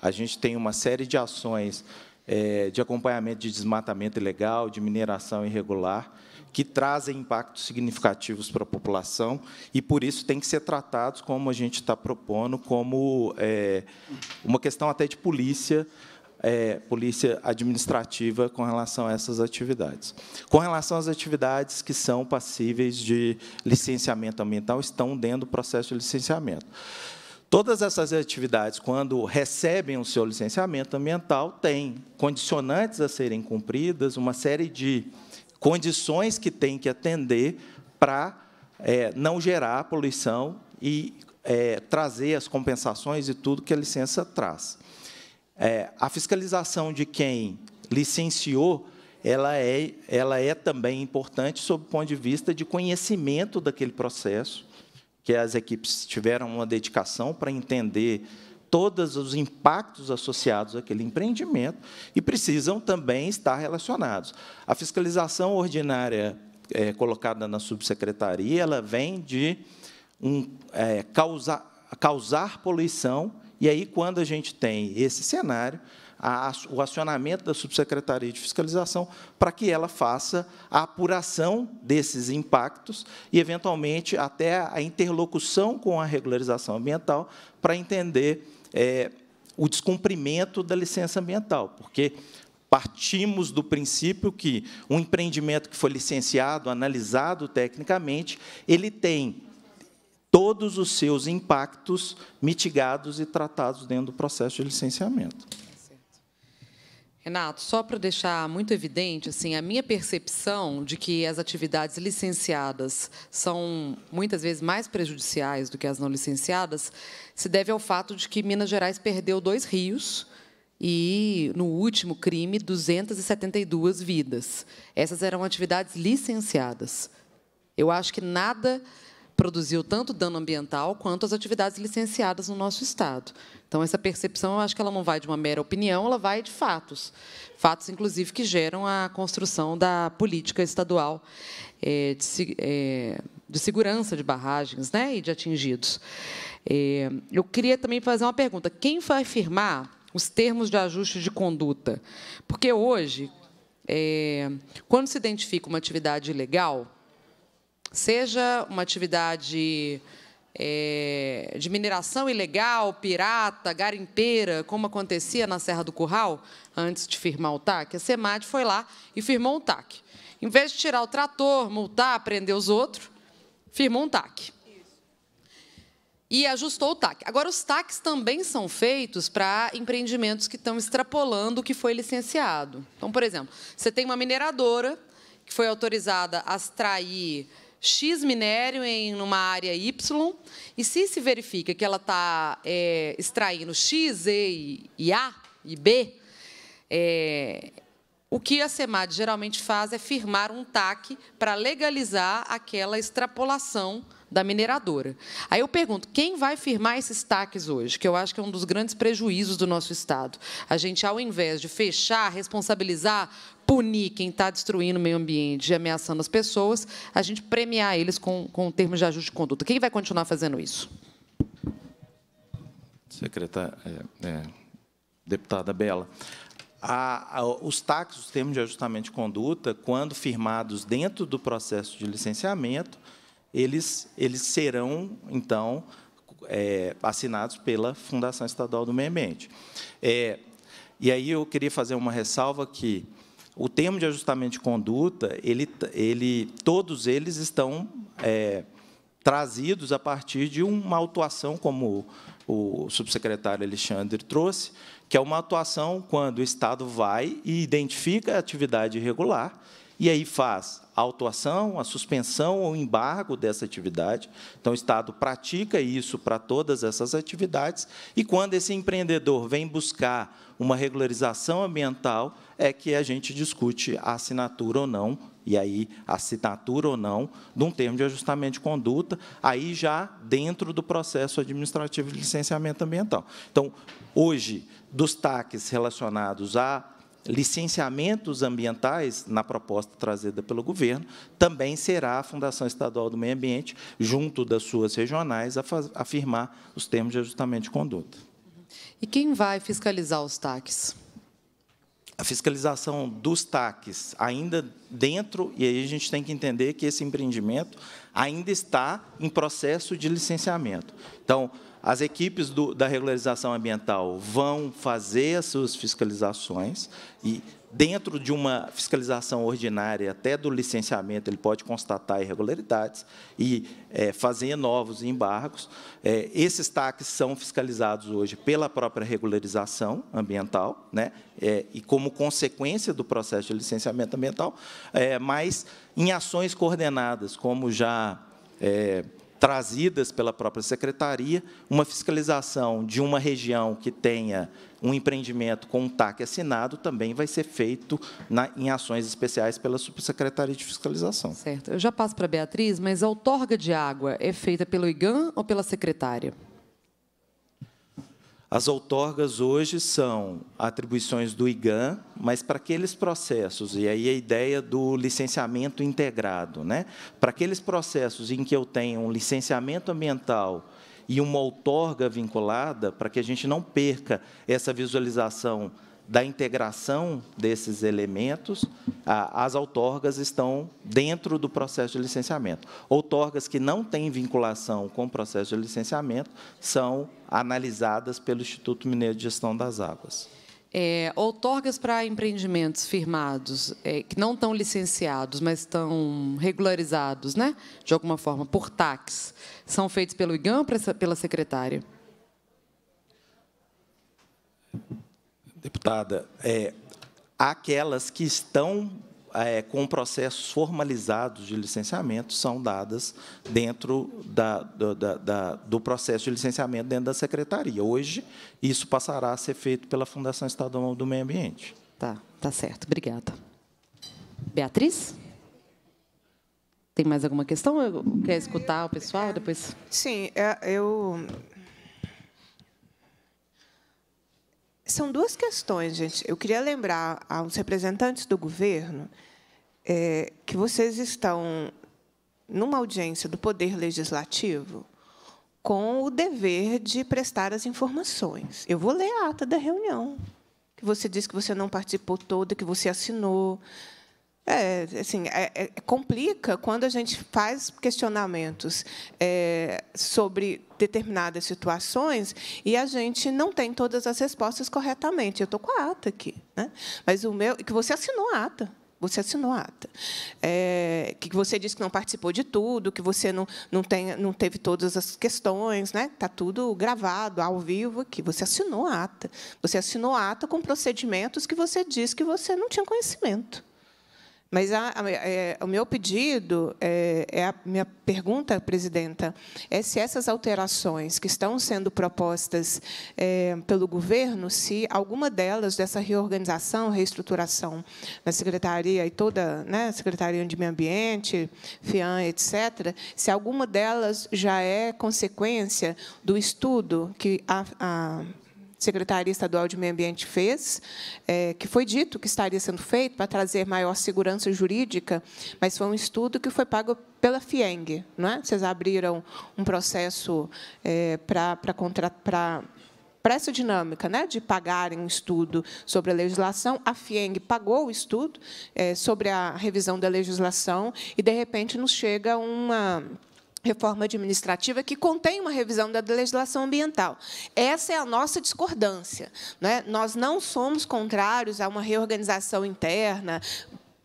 A gente tem uma série de ações é, de acompanhamento de desmatamento ilegal, de mineração irregular, que trazem impactos significativos para a população e, por isso, têm que ser tratados, como a gente está propondo, como é, uma questão até de polícia, é, polícia administrativa com relação a essas atividades. Com relação às atividades que são passíveis de licenciamento ambiental, estão dentro do processo de licenciamento. Todas essas atividades, quando recebem o seu licenciamento ambiental, têm condicionantes a serem cumpridas, uma série de condições que têm que atender para é, não gerar poluição e é, trazer as compensações e tudo que a licença traz é, a fiscalização de quem licenciou ela é, ela é também importante sob o ponto de vista de conhecimento daquele processo, que as equipes tiveram uma dedicação para entender todos os impactos associados àquele empreendimento e precisam também estar relacionados. A fiscalização ordinária é, colocada na subsecretaria, ela vem de um, é, causar, causar poluição e aí, quando a gente tem esse cenário, a, o acionamento da subsecretaria de fiscalização para que ela faça a apuração desses impactos e, eventualmente, até a interlocução com a regularização ambiental para entender é, o descumprimento da licença ambiental, porque partimos do princípio que um empreendimento que foi licenciado, analisado tecnicamente, ele tem todos os seus impactos mitigados e tratados dentro do processo de licenciamento. Renato, só para deixar muito evidente, assim, a minha percepção de que as atividades licenciadas são muitas vezes mais prejudiciais do que as não licenciadas, se deve ao fato de que Minas Gerais perdeu dois rios e, no último crime, 272 vidas. Essas eram atividades licenciadas. Eu acho que nada produziu tanto dano ambiental quanto as atividades licenciadas no nosso Estado. Então, essa percepção, eu acho que ela não vai de uma mera opinião, ela vai de fatos. Fatos, inclusive, que geram a construção da política estadual eh, eh, de, segurança de barragens né, e de atingidos. Eh, eu queria também fazer uma pergunta. Quem vai firmar os termos de ajuste de conduta? Porque, hoje, quando se identifica uma atividade ilegal, seja uma atividade é, de mineração ilegal, pirata, garimpeira, como acontecia na Serra do Curral, antes de firmar o TAC, a SEMAD foi lá e firmou um TAC. Em vez de tirar o trator, multar, prender os outros, firmou um TAC. E ajustou o TAC. Agora, os TACs também são feitos para empreendimentos que estão extrapolando o que foi licenciado. Então, por exemplo, você tem uma mineradora que foi autorizada a extrair X minério em uma área Y, e se se verifica que ela está é, extraindo X, E e A e B, é, o que a SEMAD geralmente faz é firmar um TAC para legalizar aquela extrapolação da mineradora. Aí eu pergunto, quem vai firmar esses taques hoje? Que eu acho que é um dos grandes prejuízos do nosso Estado. A gente, ao invés de fechar, responsabilizar punir quem está destruindo o meio ambiente e ameaçando as pessoas, a gente premiar eles com, com termos de ajuste de conduta. Quem vai continuar fazendo isso? Secretária, é, é, deputada Bela, a, a, os taxos, os termos de ajustamento de conduta, quando firmados dentro do processo de licenciamento, eles, eles serão, então, é, assinados pela Fundação Estadual do Meio Ambiente. É, e aí eu queria fazer uma ressalva que o termo de ajustamento de conduta, ele, ele, todos eles estão é, trazidos a partir de uma autuação, como o, subsecretário Alexandre trouxe, que é uma atuação quando o Estado vai e identifica a atividade irregular, e aí faz a autuação, a suspensão ou embargo dessa atividade. Então, o Estado pratica isso para todas essas atividades, e quando esse empreendedor vem buscar uma regularização ambiental, é que a gente discute a assinatura ou não, e aí a assinatura ou não, de um termo de ajustamento de conduta, aí já dentro do processo administrativo de licenciamento ambiental. Então, hoje, dos taques relacionados a licenciamentos ambientais, na proposta trazida pelo governo, também será a Fundação Estadual do Meio Ambiente, junto das suas regionais, a afirmar os termos de ajustamento de conduta. E quem vai fiscalizar os TACs? A fiscalização dos TACs ainda dentro, e aí a gente tem que entender que esse empreendimento ainda está em processo de licenciamento. Então, as equipes do, da regularização ambiental vão fazer as suas fiscalizações e, dentro de uma fiscalização ordinária, até do licenciamento, ele pode constatar irregularidades e é, fazer novos embargos. É, esses taques são fiscalizados hoje pela própria regularização ambiental, né? É, e como consequência do processo de licenciamento ambiental, é, mas em ações coordenadas, como já é, trazidas pela própria secretaria, uma fiscalização de uma região que tenha um empreendimento com um TAC assinado também vai ser feito na, em ações especiais pela Subsecretaria de Fiscalização. Certo. Eu já passo para a Beatriz, mas a outorga de água é feita pelo IGAM ou pela secretária? As outorgas hoje são atribuições do IGAN, mas para aqueles processos, e aí a ideia do licenciamento integrado, né? para aqueles processos em que eu tenho um licenciamento ambiental e uma outorga vinculada, para que a gente não perca essa visualização da integração desses elementos, as outorgas estão dentro do processo de licenciamento. Outorgas que não têm vinculação com o processo de licenciamento são analisadas pelo Instituto Mineiro de Gestão das Águas. É, outorgas para empreendimentos firmados é, que não estão licenciados, mas estão regularizados, né? de alguma forma, por tax, são feitos pelo IGAM ou pela secretária? Deputada, é, aquelas que estão é, com processos formalizados de licenciamento são dadas dentro da, do, da, da, do processo de licenciamento dentro da secretaria. Hoje, isso passará a ser feito pela Fundação Estadual do Meio Ambiente. Tá, tá certo. Obrigada. Beatriz? Tem mais alguma questão? Quer escutar o pessoal depois? Sim, é, eu São duas questões, gente. Eu queria lembrar aos representantes do governo é, que vocês estão numa audiência do Poder Legislativo com o dever de prestar as informações. Eu vou ler a ata da reunião, que você disse que você não participou toda, que você assinou, é, assim, é, é, complica quando a gente faz questionamentos é, sobre determinadas situações e a gente não tem todas as respostas corretamente. Eu estou com a ata aqui, né? mas o meu, que você assinou a ata, você assinou a ata. É, que você disse que não participou de tudo, que você não, não, tem, não teve todas as questões, né? Está tudo gravado, ao vivo aqui. Você assinou a ata. Você assinou a ata com procedimentos que você disse que você não tinha conhecimento. Mas a, a, a, é, o meu pedido, é, é, a minha pergunta, presidenta, é se essas alterações que estão sendo propostas é, pelo governo, se alguma delas, dessa reorganização, reestruturação da secretaria e toda né, Secretaria de Meio Ambiente, FIAN, etc., se alguma delas já é consequência do estudo que a Secretaria Estadual de Meio Ambiente fez, é, que foi dito que estaria sendo feito para trazer maior segurança jurídica, mas foi um estudo que foi pago pela FIENG. Não é? Vocês abriram um processo é, para, para, contra, para para essa dinâmica né, de pagarem um estudo sobre a legislação, a FIENG pagou o estudo é, sobre a revisão da legislação e, de repente, nos chega uma reforma administrativa que contém uma revisão da legislação ambiental. Essa é a nossa discordância. Né? Nós não somos contrários a uma reorganização interna,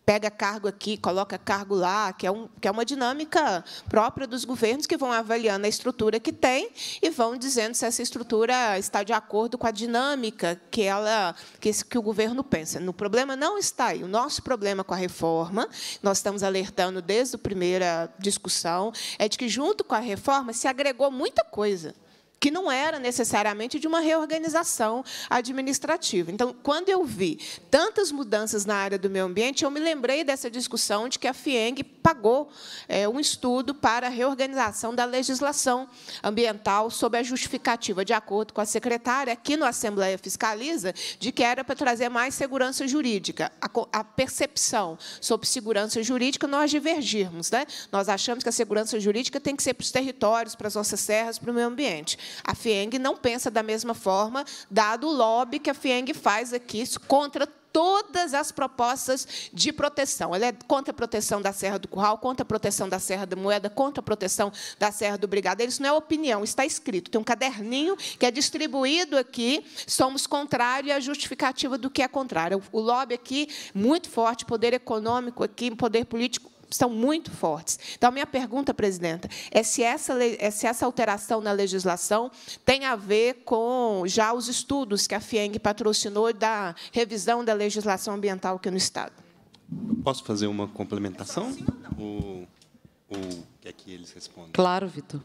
pega cargo aqui, coloca cargo lá, que é, um, que é uma dinâmica própria dos governos que vão avaliando a estrutura que tem e vão dizendo se essa estrutura está de acordo com a dinâmica que ela que, esse, que o governo pensa. No problema não está aí. O nosso problema com a reforma, nós estamos alertando desde a primeira discussão, é de que junto com a reforma se agregou muita coisa que não era necessariamente de uma reorganização administrativa. Então, quando eu vi tantas mudanças na área do meio ambiente, eu me lembrei dessa discussão de que a FIENG pagou é, um estudo para a reorganização da legislação ambiental sob a justificativa, de acordo com a secretária, aqui no Assembleia Fiscaliza, de que era para trazer mais segurança jurídica. A percepção sobre segurança jurídica, nós divergirmos. Né? Nós achamos que a segurança jurídica tem que ser para os territórios, para as nossas serras, para o meio ambiente. A FIENG não pensa da mesma forma, dado o lobby que a FIENG faz aqui contra todas as propostas de proteção. Ela é contra a proteção da Serra do Curral, contra a proteção da Serra da Moeda, contra a proteção da Serra do Brigadeiro. Isso não é opinião, está escrito. Tem um caderninho que é distribuído aqui. Somos contrários e a justificativa do que é contrário. O lobby aqui, muito forte, poder econômico aqui, poder político são muito fortes. Então, minha pergunta, presidenta, é se essa, é se essa alteração na legislação tem a ver com já os estudos que a FIENG patrocinou da revisão da legislação ambiental aqui no Estado. Posso fazer uma complementação? É assim ou, ou que eles respondem? Claro, Vitor.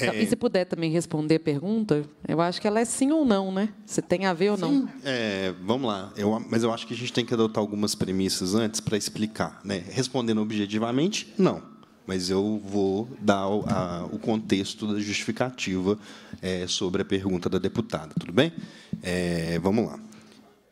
É... E se puder também responder a pergunta, eu acho que ela é sim ou não, né? Se tem a ver ou não. É, vamos lá. Eu, mas eu acho que a gente tem que adotar algumas premissas antes para explicar. Né? Respondendo objetivamente, não. Mas eu vou dar o, a, o contexto da justificativa é, sobre a pergunta da deputada, tudo bem? É, vamos lá.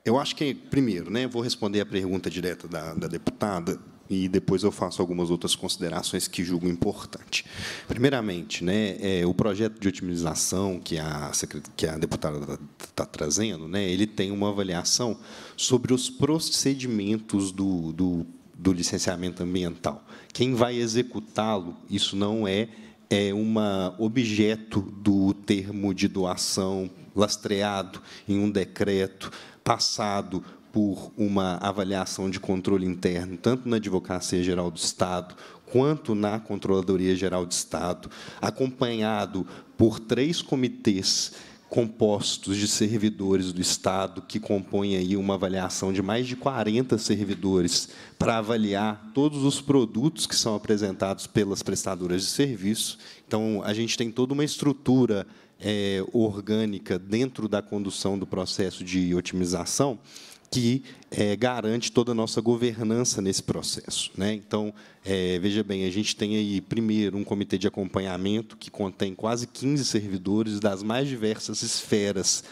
Eu acho que, primeiro, né, vou responder a pergunta direta da, da deputada e depois eu faço algumas outras considerações que julgo importante. Primeiramente, né, é, o projeto de otimização que a, que a deputada está tá trazendo, né, ele tem uma avaliação sobre os procedimentos do, do, do licenciamento ambiental. Quem vai executá-lo, isso não é é um objeto do termo de doação lastreado em um decreto passado por uma avaliação de controle interno, tanto na Advocacia Geral do Estado quanto na Controladoria Geral do Estado, acompanhado por três comitês compostos de servidores do Estado, que compõem aí uma avaliação de mais de 40 servidores para avaliar todos os produtos que são apresentados pelas prestadoras de serviço. Então, a gente tem toda uma estrutura é, orgânica dentro da condução do processo de otimização que é, garante toda a nossa governança nesse processo. Né? Então, é, veja bem, a gente tem aí, primeiro, um comitê de acompanhamento que contém quase 15 servidores das mais diversas esferas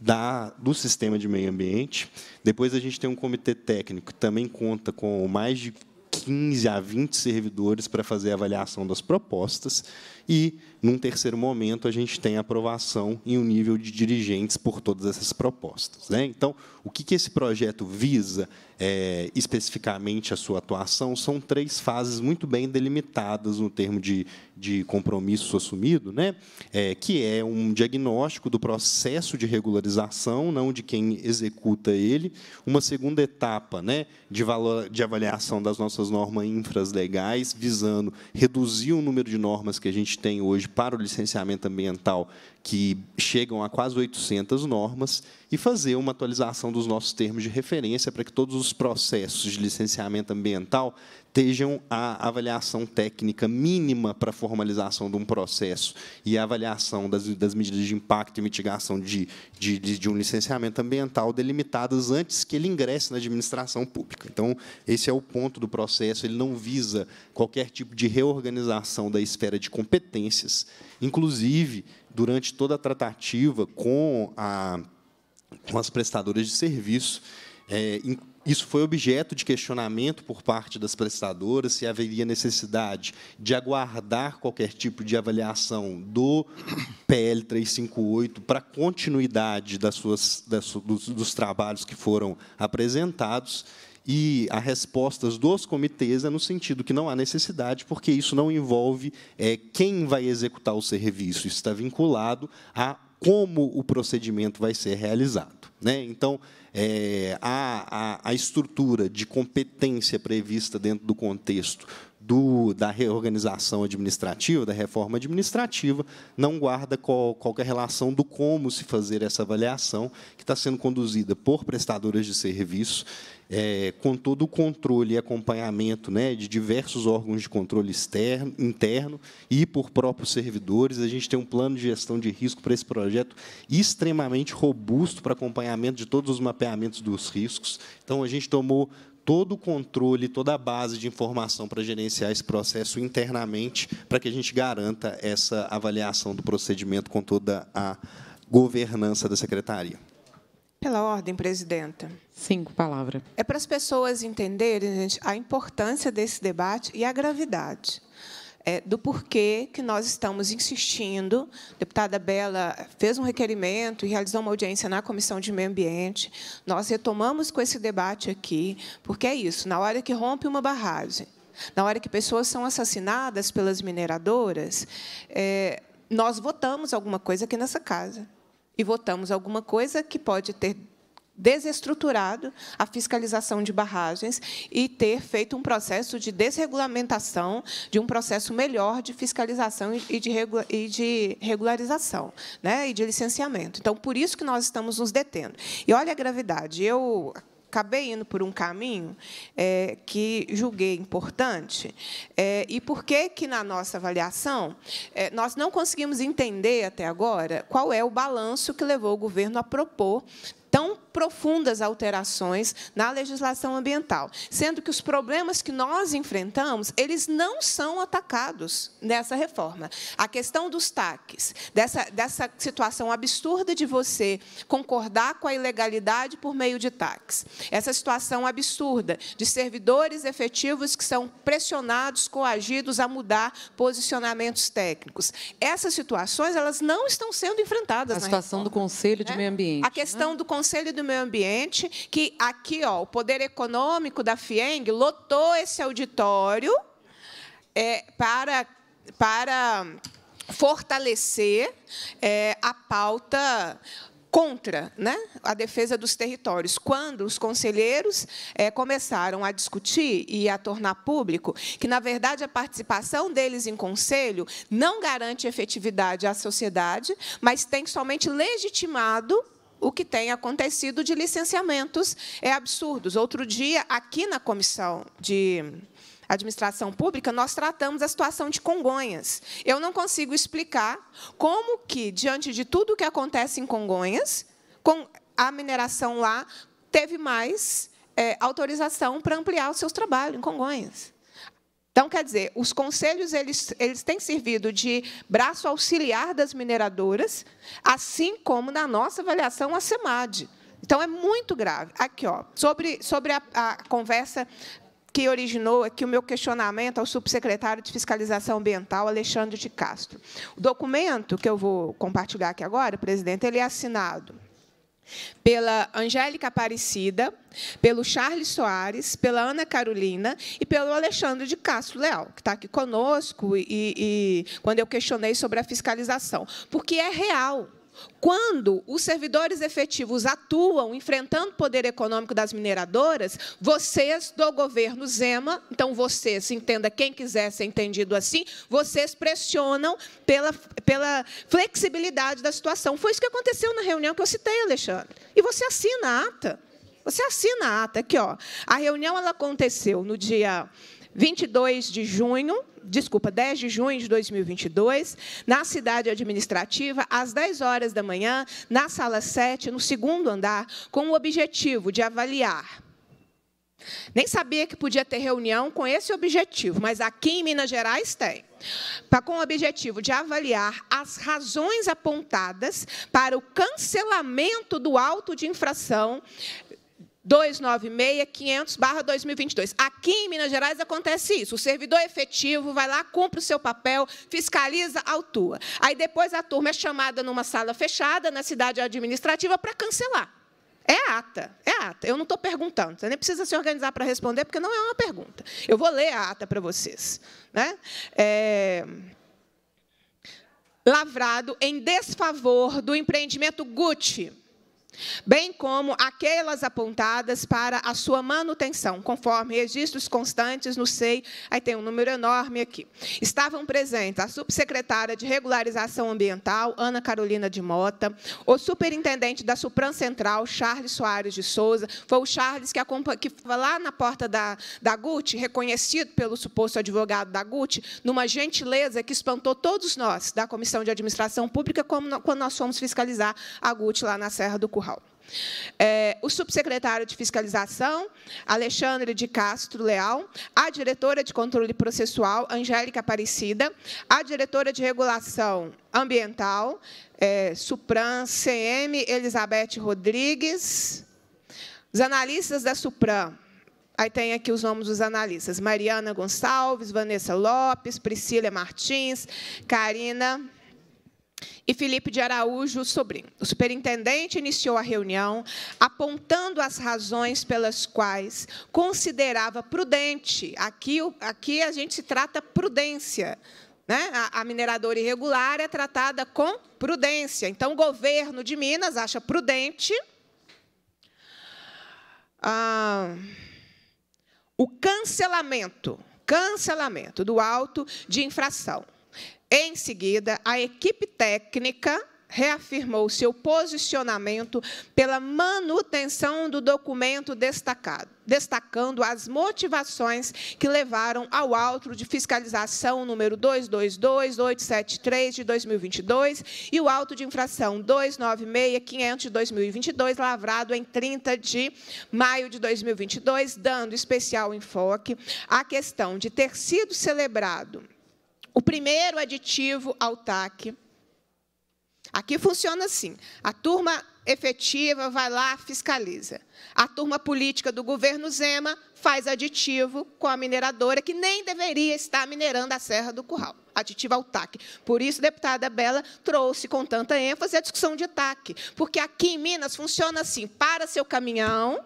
da, do sistema de meio ambiente. Depois, a gente tem um comitê técnico que também conta com mais de 15 a 20 servidores para fazer a avaliação das propostas. E, num terceiro momento, a gente tem aprovação em um nível de dirigentes por todas essas propostas. Né? Então, o que, esse projeto visa é, especificamente a sua atuação são três fases muito bem delimitadas no termo de, de compromisso assumido, né? É, que é um diagnóstico do processo de regularização, não de quem executa ele, uma segunda etapa né, de, valor, de avaliação das nossas normas infras legais, visando reduzir o número de normas que a gente gente tem hoje para o licenciamento ambiental, que chegam a quase 800 normas, e fazer uma atualização dos nossos termos de referência para que todos os processos de licenciamento ambiental estejam a avaliação técnica mínima para a formalização de um processo e a avaliação das, das medidas de impacto e mitigação de, de, de, um licenciamento ambiental delimitadas antes que ele ingresse na administração pública. Então, esse é o ponto do processo, ele não visa qualquer tipo de reorganização da esfera de competências, inclusive, durante toda a tratativa com, a, com as prestadoras de serviço, é, isso foi objeto de questionamento por parte das prestadoras se haveria necessidade de aguardar qualquer tipo de avaliação do PL 358 para continuidade das suas, das, dos, dos trabalhos que foram apresentados e as respostas dos comitês é no sentido que não há necessidade, porque isso não envolve é, quem vai executar o serviço, isso está vinculado a como o procedimento vai ser realizado. Né? Então, é, a, a, a estrutura de competência prevista dentro do contexto do, da reorganização administrativa, da reforma administrativa, não guarda qual, qualquer relação do como se fazer essa avaliação, que está sendo conduzida por prestadoras de serviço, é, com todo o controle e acompanhamento né, de diversos órgãos de controle externo, interno e por próprios servidores. A gente tem um plano de gestão de risco para esse projeto extremamente robusto para acompanhamento de todos os mapeamentos dos riscos. Então, a gente tomou todo o controle, toda a base de informação para gerenciar esse processo internamente, para que a gente garanta essa avaliação do procedimento com toda a governança da secretaria. Pela ordem, presidenta. Cinco palavras. É para as pessoas entenderem, gente, a importância desse debate e a gravidade. É, do porquê que nós estamos insistindo. A deputada Bela fez um requerimento e realizou uma audiência na Comissão de Meio Ambiente. Nós retomamos com esse debate aqui, porque é isso, na hora que rompe uma barragem, na hora que pessoas são assassinadas pelas mineradoras, é, nós votamos alguma coisa aqui nessa casa. E votamos alguma coisa que pode ter desestruturado a fiscalização de barragens e ter feito um processo de desregulamentação, de um processo melhor de fiscalização e de regularização, né, e de licenciamento. Então, por isso que nós estamos nos detendo. E olha a gravidade. Eu acabei indo por um caminho é, que julguei importante. É, e por que, que na nossa avaliação, é, nós não conseguimos entender até agora qual é o balanço que levou o governo a propor tão profundas alterações na legislação ambiental, sendo que os problemas que nós enfrentamos, eles não são atacados nessa reforma. A questão dos taques, dessa, dessa situação absurda de você concordar com a ilegalidade por meio de taques, essa situação absurda de servidores efetivos que são pressionados, coagidos a mudar posicionamentos técnicos. Essas situações, elas não estão sendo enfrentadas. A situação reforma, do Conselho de é. Meio Ambiente. A questão né? do Conselho Conselho do Meio Ambiente, que aqui, ó, o Poder Econômico da FIENG lotou esse auditório é, para, para fortalecer é, a pauta contra né, a defesa dos territórios. Quando os conselheiros é, começaram a discutir e a tornar público que, na verdade, a participação deles em conselho não garante efetividade à sociedade, mas tem somente legitimado o que tem acontecido de licenciamentos é absurdo. Outro dia, aqui na comissão de administração pública, nós tratamos a situação de Congonhas. Eu não consigo explicar como que, diante de tudo o que acontece em Congonhas, com a mineração lá teve mais é, autorização para ampliar os seus trabalhos em Congonhas. Então, quer dizer, os conselhos eles, eles têm servido de braço auxiliar das mineradoras, assim como na nossa avaliação a SEMAD. Então, é muito grave. Aqui, ó, sobre, sobre a, a conversa que originou aqui o meu questionamento ao subsecretário de Fiscalização Ambiental, Alexandre de Castro. O documento que eu vou compartilhar aqui agora, presidente, ele é assinado pela Angélica Aparecida, pelo Charles Soares, pela Ana Carolina e pelo Alexandre de Castro Leal, que está aqui conosco e, e quando eu questionei sobre a fiscalização, porque é real. Quando os servidores efetivos atuam enfrentando o poder econômico das mineradoras, vocês do governo Zema, então vocês, entenda quem quiser ser entendido assim, vocês pressionam pela, pela flexibilidade da situação. Foi isso que aconteceu na reunião que eu citei, Alexandre. E você assina a ata. Você assina a ata aqui, ó. A reunião ela aconteceu no dia 22 de junho, desculpa, 10 de junho de 2022, na cidade administrativa, às 10 horas da manhã, na sala 7, no segundo andar, com o objetivo de avaliar nem sabia que podia ter reunião com esse objetivo, mas aqui em Minas Gerais tem. Com o objetivo de avaliar as razões apontadas para o cancelamento do auto de infração 296-500-2022. Aqui em Minas Gerais acontece isso. O servidor efetivo vai lá, cumpre o seu papel, fiscaliza, autua. Aí depois a turma é chamada numa sala fechada, na cidade administrativa, para cancelar. É ata, é ata. Eu não estou perguntando. Você nem precisa se organizar para responder, porque não é uma pergunta. Eu vou ler a ata para vocês. Né? É lavrado em desfavor do empreendimento Gucci, bem como aquelas apontadas para a sua manutenção, conforme registros constantes no SEI, aí tem um número enorme aqui. Estavam presentes a subsecretária de Regularização Ambiental, Ana Carolina de Mota, o superintendente da Supran Central, Charles Soares de Souza, foi o Charles que, que foi lá na porta da, da GUT, reconhecido pelo suposto advogado da GUT, numa gentileza que espantou todos nós, da Comissão de Administração Pública, como, quando nós fomos fiscalizar a GUT lá na Serra do Curral curral. É, o subsecretário de Fiscalização, Alexandre de Castro Leal, a diretora de Controle Processual, Angélica Aparecida, a diretora de Regulação Ambiental, é, Supran CM, Elizabeth Rodrigues, os analistas da Supran, Aí tem aqui os nomes dos analistas: Mariana Gonçalves, Vanessa Lopes, Priscila Martins, Karina e Felipe de Araújo, o sobrinho. O superintendente iniciou a reunião apontando as razões pelas quais considerava prudente, aqui, aqui a gente se trata prudência, né? A, a mineradora irregular é tratada com prudência. Então, o governo de Minas acha prudente. Ah, o cancelamento, cancelamento do auto de infração. Em seguida, a equipe técnica reafirmou seu posicionamento pela manutenção do documento destacado, destacando as motivações que levaram ao auto de fiscalização número 222873 de 2022 e o auto de infração 296500 de 2022, lavrado em 30 de maio de 2022, dando especial enfoque à questão de ter sido celebrado o primeiro aditivo ao TAC. Aqui funciona assim: a turma efetiva vai lá, fiscaliza. A turma política do governo Zema faz aditivo com a mineradora, que nem deveria estar minerando a Serra do Curral. Aditivo ao TAC. Por isso, deputada Bela trouxe com tanta ênfase a discussão de TAC. Porque aqui em Minas funciona assim: para seu caminhão,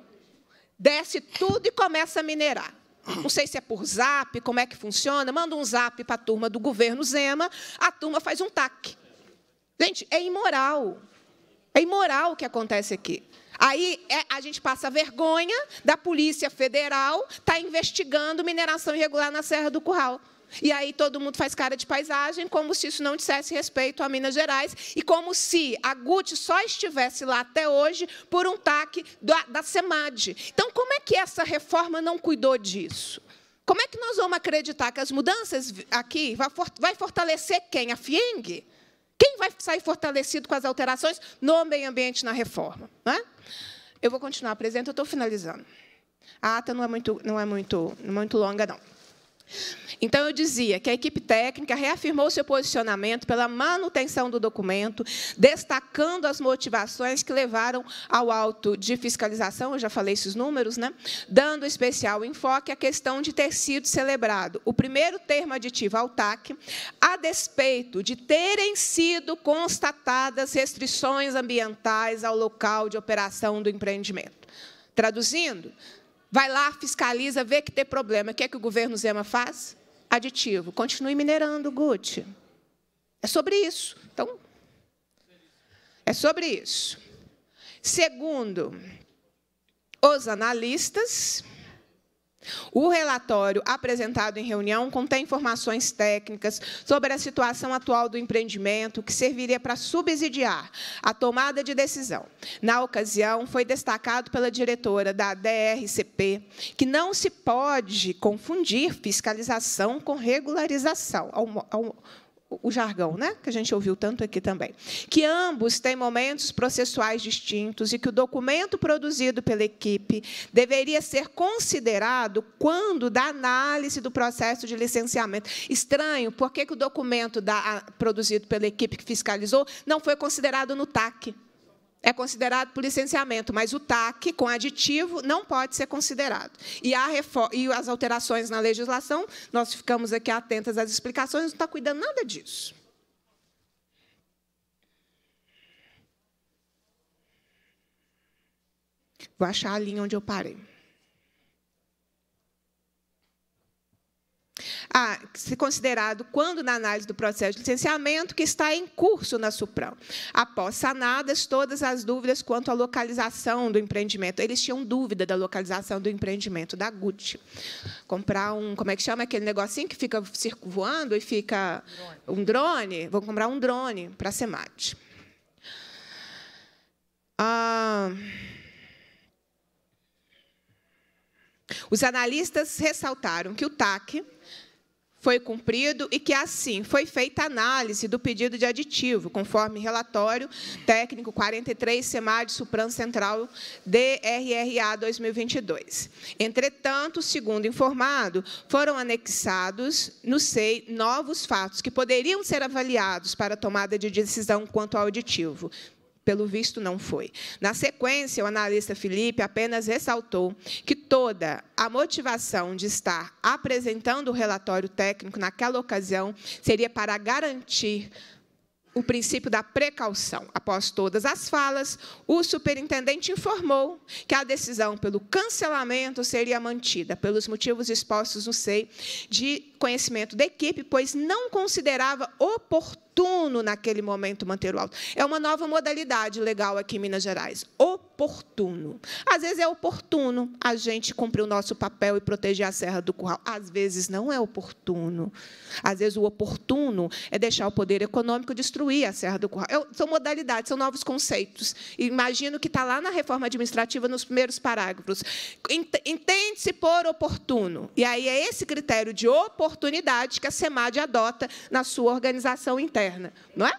desce tudo e começa a minerar não sei se é por zap, como é que funciona, manda um zap para a turma do governo Zema, a turma faz um tac. Gente, é imoral. É imoral o que acontece aqui. Aí é, a gente passa vergonha da Polícia Federal tá investigando mineração irregular na Serra do Curral. E aí todo mundo faz cara de paisagem, como se isso não dissesse respeito a Minas Gerais e como se a GUT só estivesse lá até hoje por um taque da, da SEMAD. Então, como é que essa reforma não cuidou disso? Como é que nós vamos acreditar que as mudanças aqui vai fortalecer quem? A FIENG? Quem vai sair fortalecido com as alterações no meio ambiente na reforma? Né? Eu vou continuar, presidente, eu estou finalizando. A ata não é muito, não é muito, não é muito longa, não. Então, eu dizia que a equipe técnica reafirmou seu posicionamento pela manutenção do documento, destacando as motivações que levaram ao auto de fiscalização, eu já falei esses números, né? dando especial enfoque à questão de ter sido celebrado o primeiro termo aditivo ao TAC, a despeito de terem sido constatadas restrições ambientais ao local de operação do empreendimento. Traduzindo, vai lá, fiscaliza, vê que tem problema. O que é que o governo Zema faz? Aditivo. Continue minerando, Guti. É sobre isso. Então, é sobre isso. Segundo os analistas, o relatório apresentado em reunião contém informações técnicas sobre a situação atual do empreendimento, que serviria para subsidiar a tomada de decisão. Na ocasião, foi destacado pela diretora da DRCP que não se pode confundir fiscalização com regularização, o jargão, né? que a gente ouviu tanto aqui também, que ambos têm momentos processuais distintos e que o documento produzido pela equipe deveria ser considerado quando da análise do processo de licenciamento. Estranho, por que, que o documento da, produzido pela equipe que fiscalizou não foi considerado no TAC? é considerado por licenciamento, mas o TAC com aditivo não pode ser considerado. E, e as alterações na legislação, nós ficamos aqui atentas às explicações, não está cuidando nada disso. Vou achar a linha onde eu parei. a ser considerado quando na análise do processo de licenciamento que está em curso na Supram. Após sanadas todas as dúvidas quanto à localização do empreendimento, eles tinham dúvida da localização do empreendimento da Gucci. Comprar um, como é que chama aquele negocinho que fica voando e fica drone. um drone? Vou comprar um drone para a Semat. Ah, os analistas ressaltaram que o TAC foi cumprido e que, assim, foi feita a análise do pedido de aditivo, conforme relatório técnico 43 SEMAD Supran Central DRRA 2022. Entretanto, segundo informado, foram anexados no SEI novos fatos que poderiam ser avaliados para tomada de decisão quanto ao aditivo, pelo visto, não foi. Na sequência, o analista Felipe apenas ressaltou que toda a motivação de estar apresentando o relatório técnico naquela ocasião seria para garantir o princípio da precaução. Após todas as falas, o superintendente informou que a decisão pelo cancelamento seria mantida, pelos motivos expostos no SEI de conhecimento da equipe, pois não considerava oportuno oportuno naquele momento manter o alto. É uma nova modalidade legal aqui em Minas Gerais. Oportuno. Às vezes é oportuno a gente cumprir o nosso papel e proteger a Serra do Curral. Às vezes não é oportuno. Às vezes o oportuno é deixar o poder econômico destruir a Serra do Curral. são modalidades, são novos conceitos. Imagino que está lá na reforma administrativa, nos primeiros parágrafos. Entende-se por oportuno. E aí é esse critério de oportunidade que a SEMAD adota na sua organização interna não é?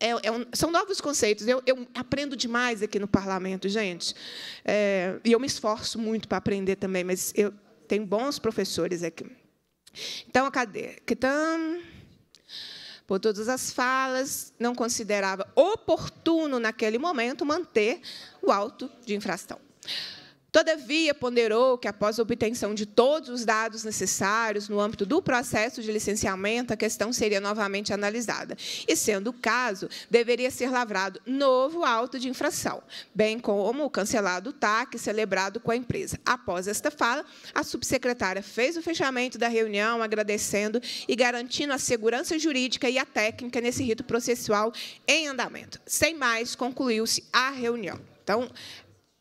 É, é um, são novos conceitos. Eu, eu, aprendo demais aqui no parlamento, gente. É, e eu me esforço muito para aprender também, mas eu tenho bons professores aqui. Então, cadê? Que tam... Por todas as falas, não considerava oportuno, naquele momento, manter o alto de infração. Todavia, ponderou que, após a obtenção de todos os dados necessários no âmbito do processo de licenciamento, a questão seria novamente analisada. E, sendo o caso, deveria ser lavrado novo auto de infração, bem como o cancelado TAC celebrado com a empresa. Após esta fala, a subsecretária fez o fechamento da reunião, agradecendo e garantindo a segurança jurídica e a técnica nesse rito processual em andamento. Sem mais, concluiu-se a reunião. Então,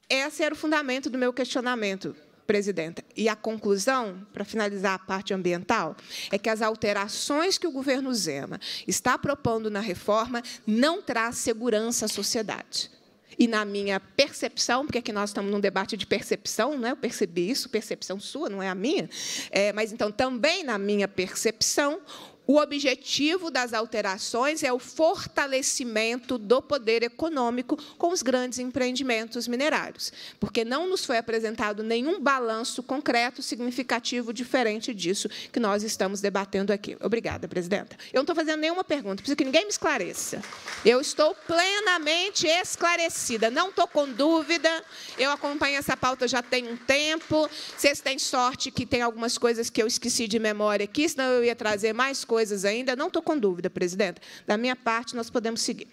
esse era o fundamento do meu questionamento, presidenta. E a conclusão, para finalizar a parte ambiental, é que as alterações que o governo Zema está propondo na reforma não traz segurança à sociedade. E na minha percepção, porque aqui nós estamos num debate de percepção, né? eu percebi isso, percepção sua, não é a minha, é, mas então também na minha percepção, o objetivo das alterações é o fortalecimento do poder econômico com os grandes empreendimentos minerários, porque não nos foi apresentado nenhum balanço concreto significativo diferente disso que nós estamos debatendo aqui. Obrigada, presidenta. Eu não estou fazendo nenhuma pergunta, preciso que ninguém me esclareça. Eu estou plenamente esclarecida, não estou com dúvida. Eu acompanho essa pauta já tem um tempo. Vocês têm sorte que tem algumas coisas que eu esqueci de memória aqui, senão eu ia trazer mais coisas coisas ainda, não estou com dúvida, presidente Da minha parte, nós podemos seguir.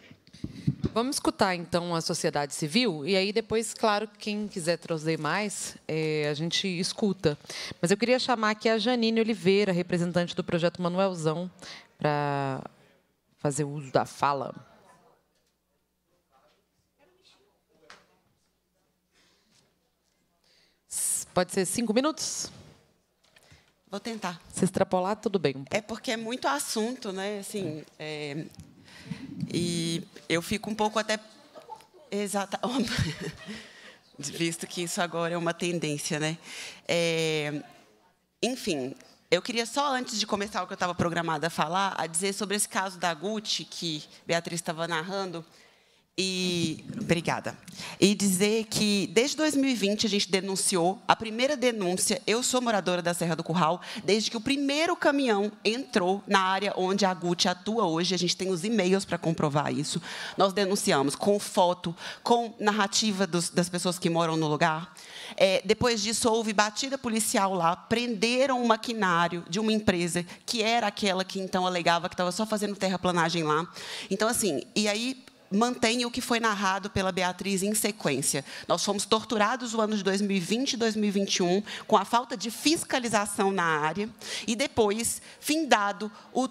Vamos escutar, então, a sociedade civil, e aí depois, claro, quem quiser trazer mais, é, a gente escuta. Mas eu queria chamar aqui a Janine Oliveira, representante do projeto Manuelzão, para fazer uso da fala. Pode ser cinco minutos? Vou tentar. Se extrapolar, tudo bem. é porque é muito assunto, né? Assim, é, e eu fico um pouco até... Exata... Visto que isso agora é uma tendência, né? É, enfim, eu queria só, antes de começar o que eu estava programada a falar, a dizer sobre esse caso da Gucci, que Beatriz estava narrando, e obrigada. E dizer que desde 2020 a gente denunciou a primeira denúncia. Eu sou moradora da Serra do Curral desde que o primeiro caminhão entrou na área onde a Gucci atua hoje. A gente tem os e-mails para comprovar isso. Nós denunciamos com foto, com narrativa dos, das pessoas que moram no lugar. É, depois disso houve batida policial lá, prenderam um maquinário de uma empresa que era aquela que então alegava que estava só fazendo terraplanagem lá. Então assim, e aí mantém o que foi narrado pela Beatriz em sequência. Nós fomos torturados o ano de 2020 e 2021 com a falta de fiscalização na área e depois findado o,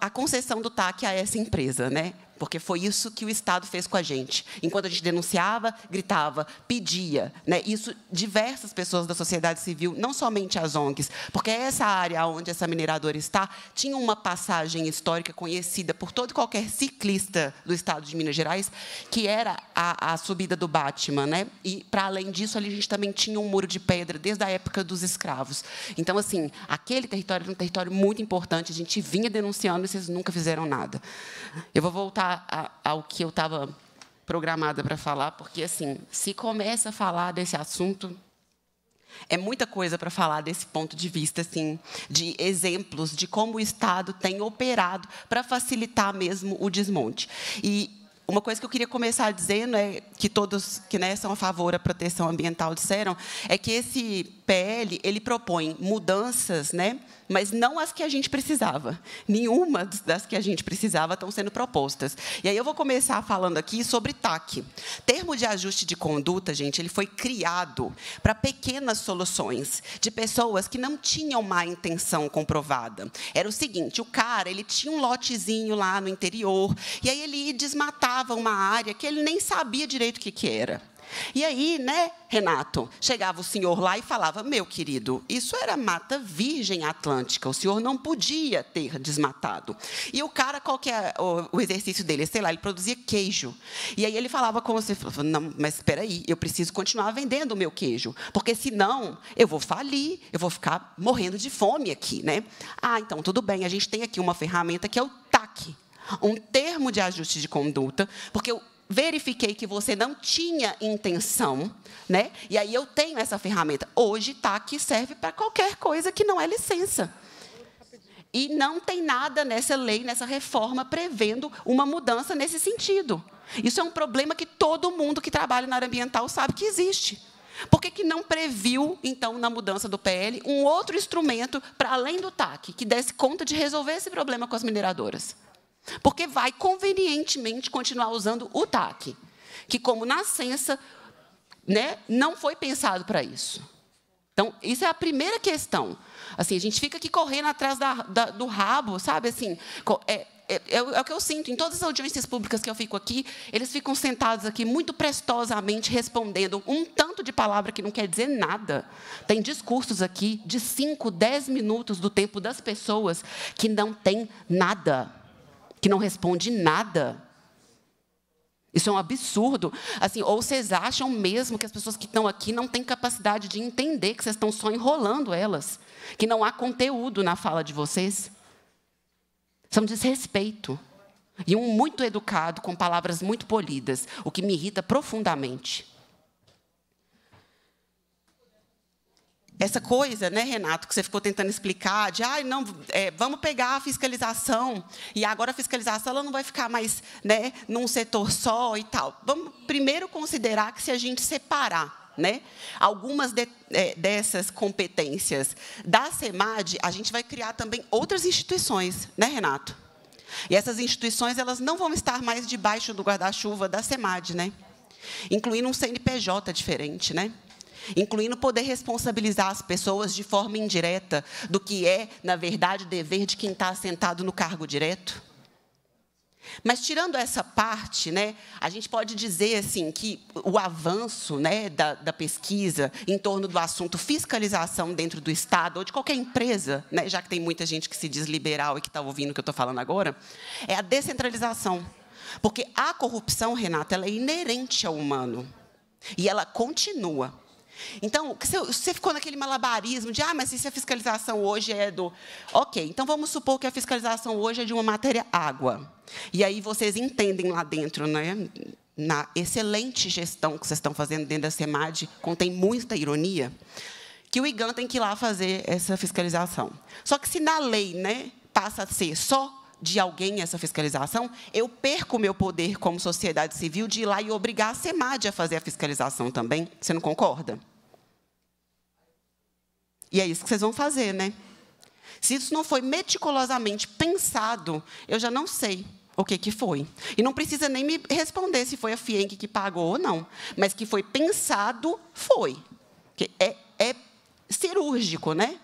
a concessão do TAC a essa empresa, né? porque foi isso que o Estado fez com a gente. Enquanto a gente denunciava, gritava, pedia. Né? Isso diversas pessoas da sociedade civil, não somente as ONGs, porque essa área onde essa mineradora está tinha uma passagem histórica conhecida por todo e qualquer ciclista do Estado de Minas Gerais, que era a, a subida do Batman. Né? E, para além disso, ali a gente também tinha um muro de pedra desde a época dos escravos. Então, assim, aquele território era um território muito importante, a gente vinha denunciando e vocês nunca fizeram nada. Eu vou voltar ao que eu estava programada para falar, porque assim, se começa a falar desse assunto, é muita coisa para falar desse ponto de vista, assim, de exemplos de como o Estado tem operado para facilitar mesmo o desmonte. E uma coisa que eu queria começar dizendo é que todos que né, são a favor da proteção ambiental disseram é que esse PL ele propõe mudanças, né, mas não as que a gente precisava. Nenhuma das que a gente precisava estão sendo propostas. E aí eu vou começar falando aqui sobre TAC. Termo de ajuste de conduta, gente, ele foi criado para pequenas soluções de pessoas que não tinham má intenção comprovada. Era o seguinte, o cara, ele tinha um lotezinho lá no interior, e aí ele desmatava uma área que ele nem sabia direito o que, que era. E aí, né, Renato? Chegava o senhor lá e falava: Meu querido, isso era mata virgem atlântica, o senhor não podia ter desmatado. E o cara, qual que é o, exercício dele? Sei lá, ele produzia queijo. E aí ele falava com você: Não, mas espera aí, eu preciso continuar vendendo o meu queijo, porque senão eu vou falir, eu vou ficar morrendo de fome aqui, né? Ah, então tudo bem, a gente tem aqui uma ferramenta que é o TAC. Um termo de ajuste de conduta, porque o verifiquei que você não tinha intenção, né? E aí eu tenho essa ferramenta. Hoje tá serve para qualquer coisa que não é licença. E não tem nada nessa lei, nessa reforma prevendo uma mudança nesse sentido. Isso é um problema que todo mundo que trabalha na área ambiental sabe que existe. Por que, que não previu, então, na mudança do PL, um outro instrumento para além do TAC, que desse conta de resolver esse problema com as mineradoras? Porque vai convenientemente continuar usando o TAC, que, como nascença, né, não foi pensado para isso. Então, isso é a primeira questão. Assim, a gente fica aqui correndo atrás da, da, do rabo, sabe? Assim, é, é, é, é, o que eu sinto. Em todas as audiências públicas que eu fico aqui, eles ficam sentados aqui muito prestosamente respondendo um tanto de palavra que não quer dizer nada. Tem discursos aqui de 5, 10 minutos do tempo das pessoas que não tem nada que não responde nada. Isso é um absurdo. Assim, ou vocês acham mesmo que as pessoas que estão aqui não têm capacidade de entender que vocês estão só enrolando elas, que não há conteúdo na fala de vocês? Isso é um desrespeito. E um muito educado com palavras muito polidas, o que me irrita profundamente. essa coisa, né, Renato, que você ficou tentando explicar, de ah, não, é, vamos pegar a fiscalização, e agora a fiscalização ela não vai ficar mais né, num setor só e tal. Vamos primeiro considerar que se a gente separar né, algumas de, é, dessas competências da SEMAD, a gente vai criar também outras instituições, né, Renato? E essas instituições elas não vão estar mais debaixo do guarda-chuva da SEMAD, né? incluindo um CNPJ diferente. Né? incluindo poder responsabilizar as pessoas de forma indireta do que é, na verdade, dever de quem está sentado no cargo direto. Mas tirando essa parte, né, a gente pode dizer assim que o avanço né, da, da, pesquisa em torno do assunto fiscalização dentro do Estado ou de qualquer empresa, né, já que tem muita gente que se diz liberal e que está ouvindo o que eu estou falando agora, é a descentralização. Porque a corrupção, Renata, ela é inerente ao humano. E ela continua. Então, você ficou naquele malabarismo de, ah, mas e se a fiscalização hoje é do. Ok, então vamos supor que a fiscalização hoje é de uma matéria água. E aí vocês entendem lá dentro, né? na excelente gestão que vocês estão fazendo dentro da SEMAD, contém muita ironia, que o IGAN tem que ir lá fazer essa fiscalização. Só que se na lei né, passa a ser só de alguém essa fiscalização, eu perco o meu poder como sociedade civil de ir lá e obrigar a SEMAD a fazer a fiscalização também. Você não concorda? E é isso que vocês vão fazer, né? Se isso não foi meticulosamente pensado, eu já não sei o que, que foi. E não precisa nem me responder se foi a FIENC que pagou ou não. Mas que foi pensado, foi. é, é cirúrgico, né?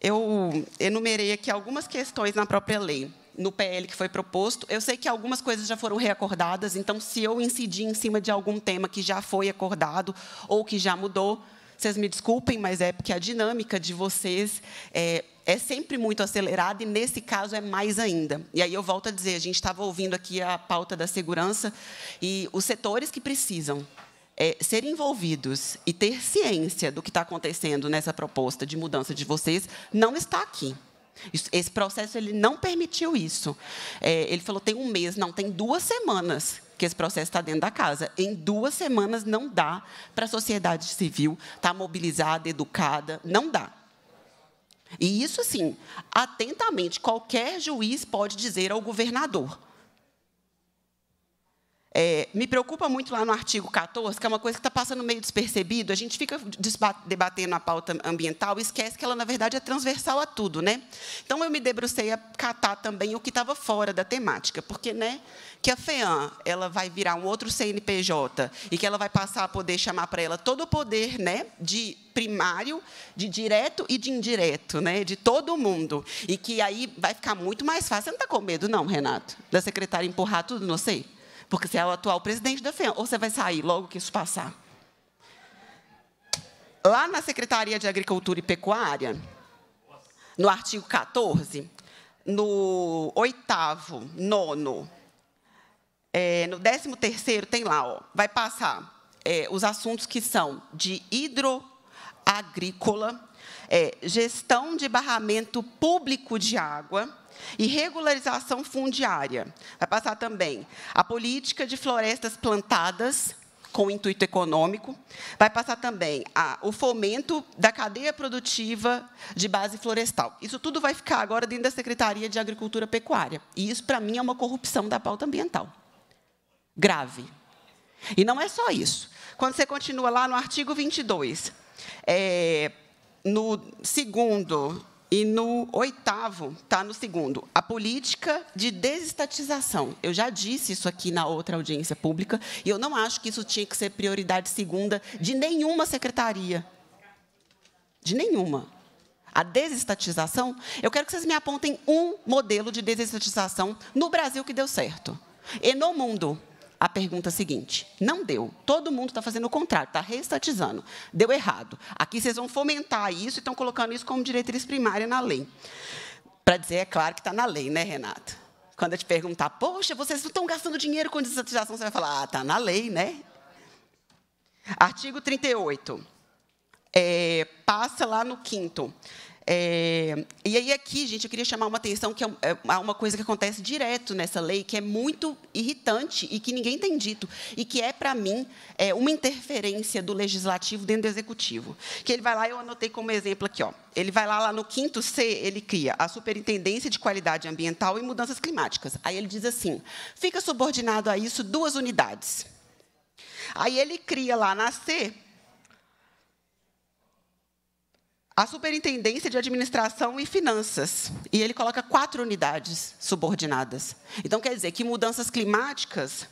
eu enumerei aqui algumas questões na própria lei, no PL que foi proposto. Eu sei que algumas coisas já foram reacordadas, então, se eu incidir em cima de algum tema que já foi acordado ou que já mudou, vocês me desculpem, mas é porque a dinâmica de vocês é, é sempre muito acelerada e, nesse caso, é mais ainda. E aí eu volto a dizer, a gente estava ouvindo aqui a pauta da segurança e os setores que precisam é, ser envolvidos e ter ciência do que está acontecendo nessa proposta de mudança de vocês não está aqui. Isso, esse processo ele não permitiu isso. É, ele falou tem um mês, não, tem duas semanas que esse processo está dentro da casa. Em duas semanas não dá para a sociedade civil estar tá mobilizada, educada, não dá. E isso, assim, atentamente, qualquer juiz pode dizer ao governador. É, me preocupa muito lá no artigo 14, que é uma coisa que está passando meio despercebido. A gente fica debatendo a pauta ambiental e esquece que ela, na verdade, é transversal a tudo. Né? Então, eu me debrucei a catar também o que estava fora da temática, porque né, que a FEAM ela vai virar um outro CNPJ e que ela vai passar a poder chamar para ela todo o poder né, de primário, de direto e de indireto, né, de todo mundo. E que aí vai ficar muito mais fácil. Você não está com medo, não, Renato, da secretária empurrar tudo, não sei? Porque você é o atual presidente da FEAM, ou você vai sair logo que isso passar. Lá na Secretaria de Agricultura e Pecuária, no artigo 14, no oitavo, nono, é, no décimo terceiro, tem lá, ó, vai passar é, os assuntos que são de hidroagrícola, é, gestão de barramento público de água, e regularização fundiária. Vai passar também a política de florestas plantadas com intuito econômico, vai passar também a, o fomento da cadeia produtiva de base florestal. Isso tudo vai ficar agora dentro da Secretaria de Agricultura e Pecuária. E isso, para mim, é uma corrupção da pauta ambiental. Grave. E não é só isso. Quando você continua lá no artigo 22, é, no segundo e no oitavo, está no segundo, a política de desestatização. Eu já disse isso aqui na outra audiência pública, e eu não acho que isso tinha que ser prioridade segunda de nenhuma secretaria. De nenhuma. A desestatização, eu quero que vocês me apontem um modelo de desestatização no Brasil que deu certo. E no mundo, a pergunta seguinte. Não deu. Todo mundo está fazendo o contrário, está reestatizando. Deu errado. Aqui vocês vão fomentar isso e estão colocando isso como diretriz primária na lei. Para dizer, é claro que está na lei, né, Renata? Quando eu te perguntar, poxa, vocês não estão gastando dinheiro com desestatização, você vai falar, ah, está na lei, né? Artigo 38. É, passa lá no quinto. É, e aí, aqui, gente, eu queria chamar uma atenção que há é, é uma coisa que acontece direto nessa lei, que é muito irritante e que ninguém tem dito, e que é, para mim, é uma interferência do legislativo dentro do executivo. Que ele vai lá, eu anotei como exemplo aqui, ó, ele vai lá, lá no quinto C, ele cria a Superintendência de Qualidade Ambiental e Mudanças Climáticas. Aí ele diz assim: fica subordinado a isso duas unidades. Aí ele cria lá na C a Superintendência de Administração e Finanças. E ele coloca quatro unidades subordinadas. Então, quer dizer que mudanças climáticas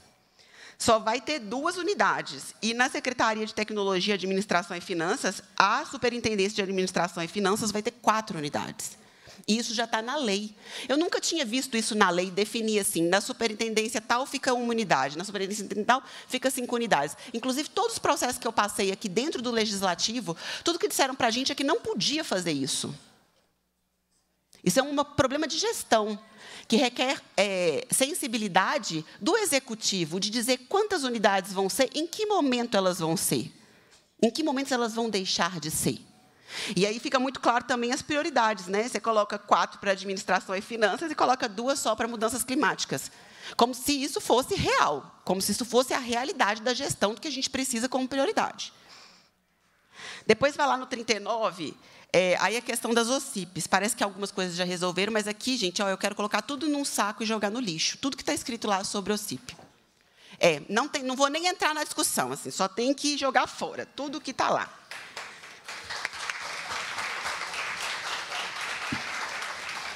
só vai ter duas unidades. E na Secretaria de Tecnologia, Administração e Finanças, a Superintendência de Administração e Finanças vai ter quatro unidades. E isso já está na lei. Eu nunca tinha visto isso na lei definir assim. Na superintendência tal fica uma unidade, na superintendência tal fica cinco unidades. Inclusive, todos os processos que eu passei aqui dentro do legislativo, tudo que disseram para a gente é que não podia fazer isso. Isso é um problema de gestão, que requer é, sensibilidade do executivo, de dizer quantas unidades vão ser, em que momento elas vão ser, em que momentos elas vão deixar de ser. E aí fica muito claro também as prioridades, né? Você coloca quatro para administração e finanças e coloca duas só para mudanças climáticas. Como se isso fosse real, como se isso fosse a realidade da gestão do que a gente precisa como prioridade. Depois vai lá no 39, é, aí a é questão das OCIPs. Parece que algumas coisas já resolveram, mas aqui, gente, ó, eu quero colocar tudo num saco e jogar no lixo. Tudo que está escrito lá sobre OCIP. É, não, tem, não vou nem entrar na discussão, assim, só tem que jogar fora tudo que está lá.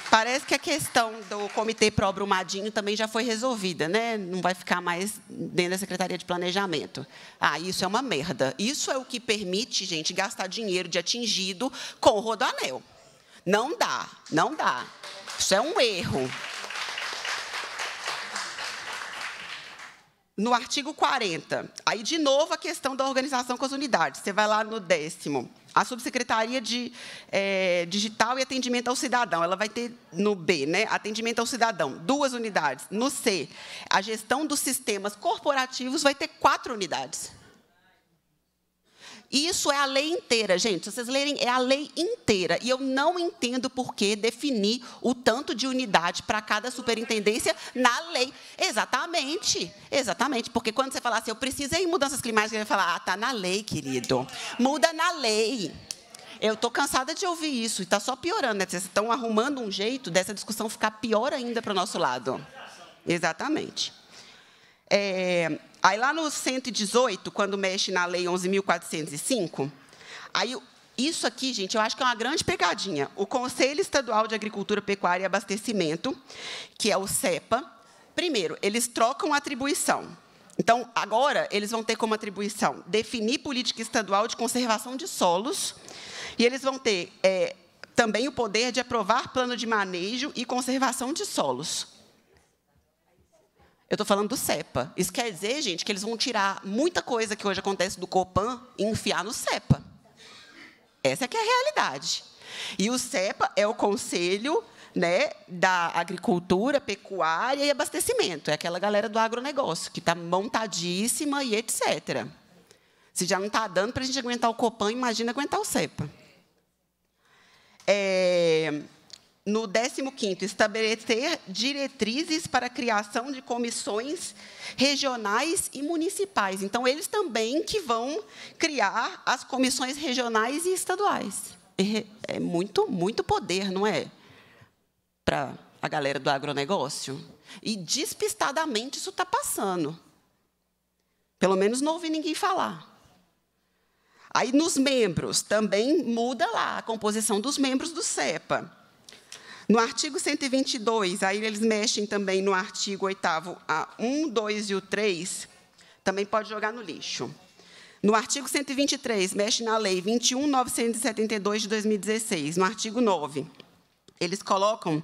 Parece que a questão do comitê pró-Brumadinho também já foi resolvida, né? não vai ficar mais dentro da Secretaria de Planejamento. Ah, isso é uma merda. Isso é o que permite, gente, gastar dinheiro de atingido com o Rodoanel. Não dá, não dá. Isso é um erro. No artigo 40, aí, de novo, a questão da organização com as unidades. Você vai lá no décimo a subsecretaria de é, digital e atendimento ao cidadão, ela vai ter no B, né, atendimento ao cidadão, duas unidades. No C, a gestão dos sistemas corporativos vai ter quatro unidades isso é a lei inteira, gente. Se vocês lerem, é a lei inteira. E eu não entendo por que definir o tanto de unidade para cada superintendência na lei. Exatamente, exatamente. Porque quando você falar assim, eu precisei mudanças climáticas, ele vai falar, ah, tá na lei, querido. Muda na lei. Eu estou cansada de ouvir isso, e está só piorando. Né? Vocês estão arrumando um jeito dessa discussão ficar pior ainda para o nosso lado. Exatamente. É, aí lá no 118, quando mexe na lei 11.405, aí isso aqui, gente, eu acho que é uma grande pegadinha. O Conselho Estadual de Agricultura, Pecuária e Abastecimento, que é o CEPA, primeiro, eles trocam atribuição. Então, agora, eles vão ter como atribuição definir política estadual de conservação de solos, e eles vão ter é, também o poder de aprovar plano de manejo e conservação de solos. Eu estou falando do CEPA. Isso quer dizer, gente, que eles vão tirar muita coisa que hoje acontece do Copan e enfiar no CEPA. Essa é que é a realidade. E o CEPA é o Conselho né, da Agricultura, Pecuária e Abastecimento. É aquela galera do agronegócio, que está montadíssima e etc. Se já não está dando para a gente aguentar o Copan, imagina aguentar o CEPA. É no 15º, estabelecer diretrizes para a criação de comissões regionais e municipais. Então, eles também que vão criar as comissões regionais e estaduais. É, é muito, muito poder, não é? Para a galera do agronegócio. E, despistadamente, isso está passando. Pelo menos não ouvi ninguém falar. Aí, nos membros, também muda lá a composição dos membros do CEPA no artigo 122, aí eles mexem também no artigo 8 a 1, 2 e o 3, também pode jogar no lixo. No artigo 123, mexe na Lei 21.972 de 2016, no artigo 9. Eles colocam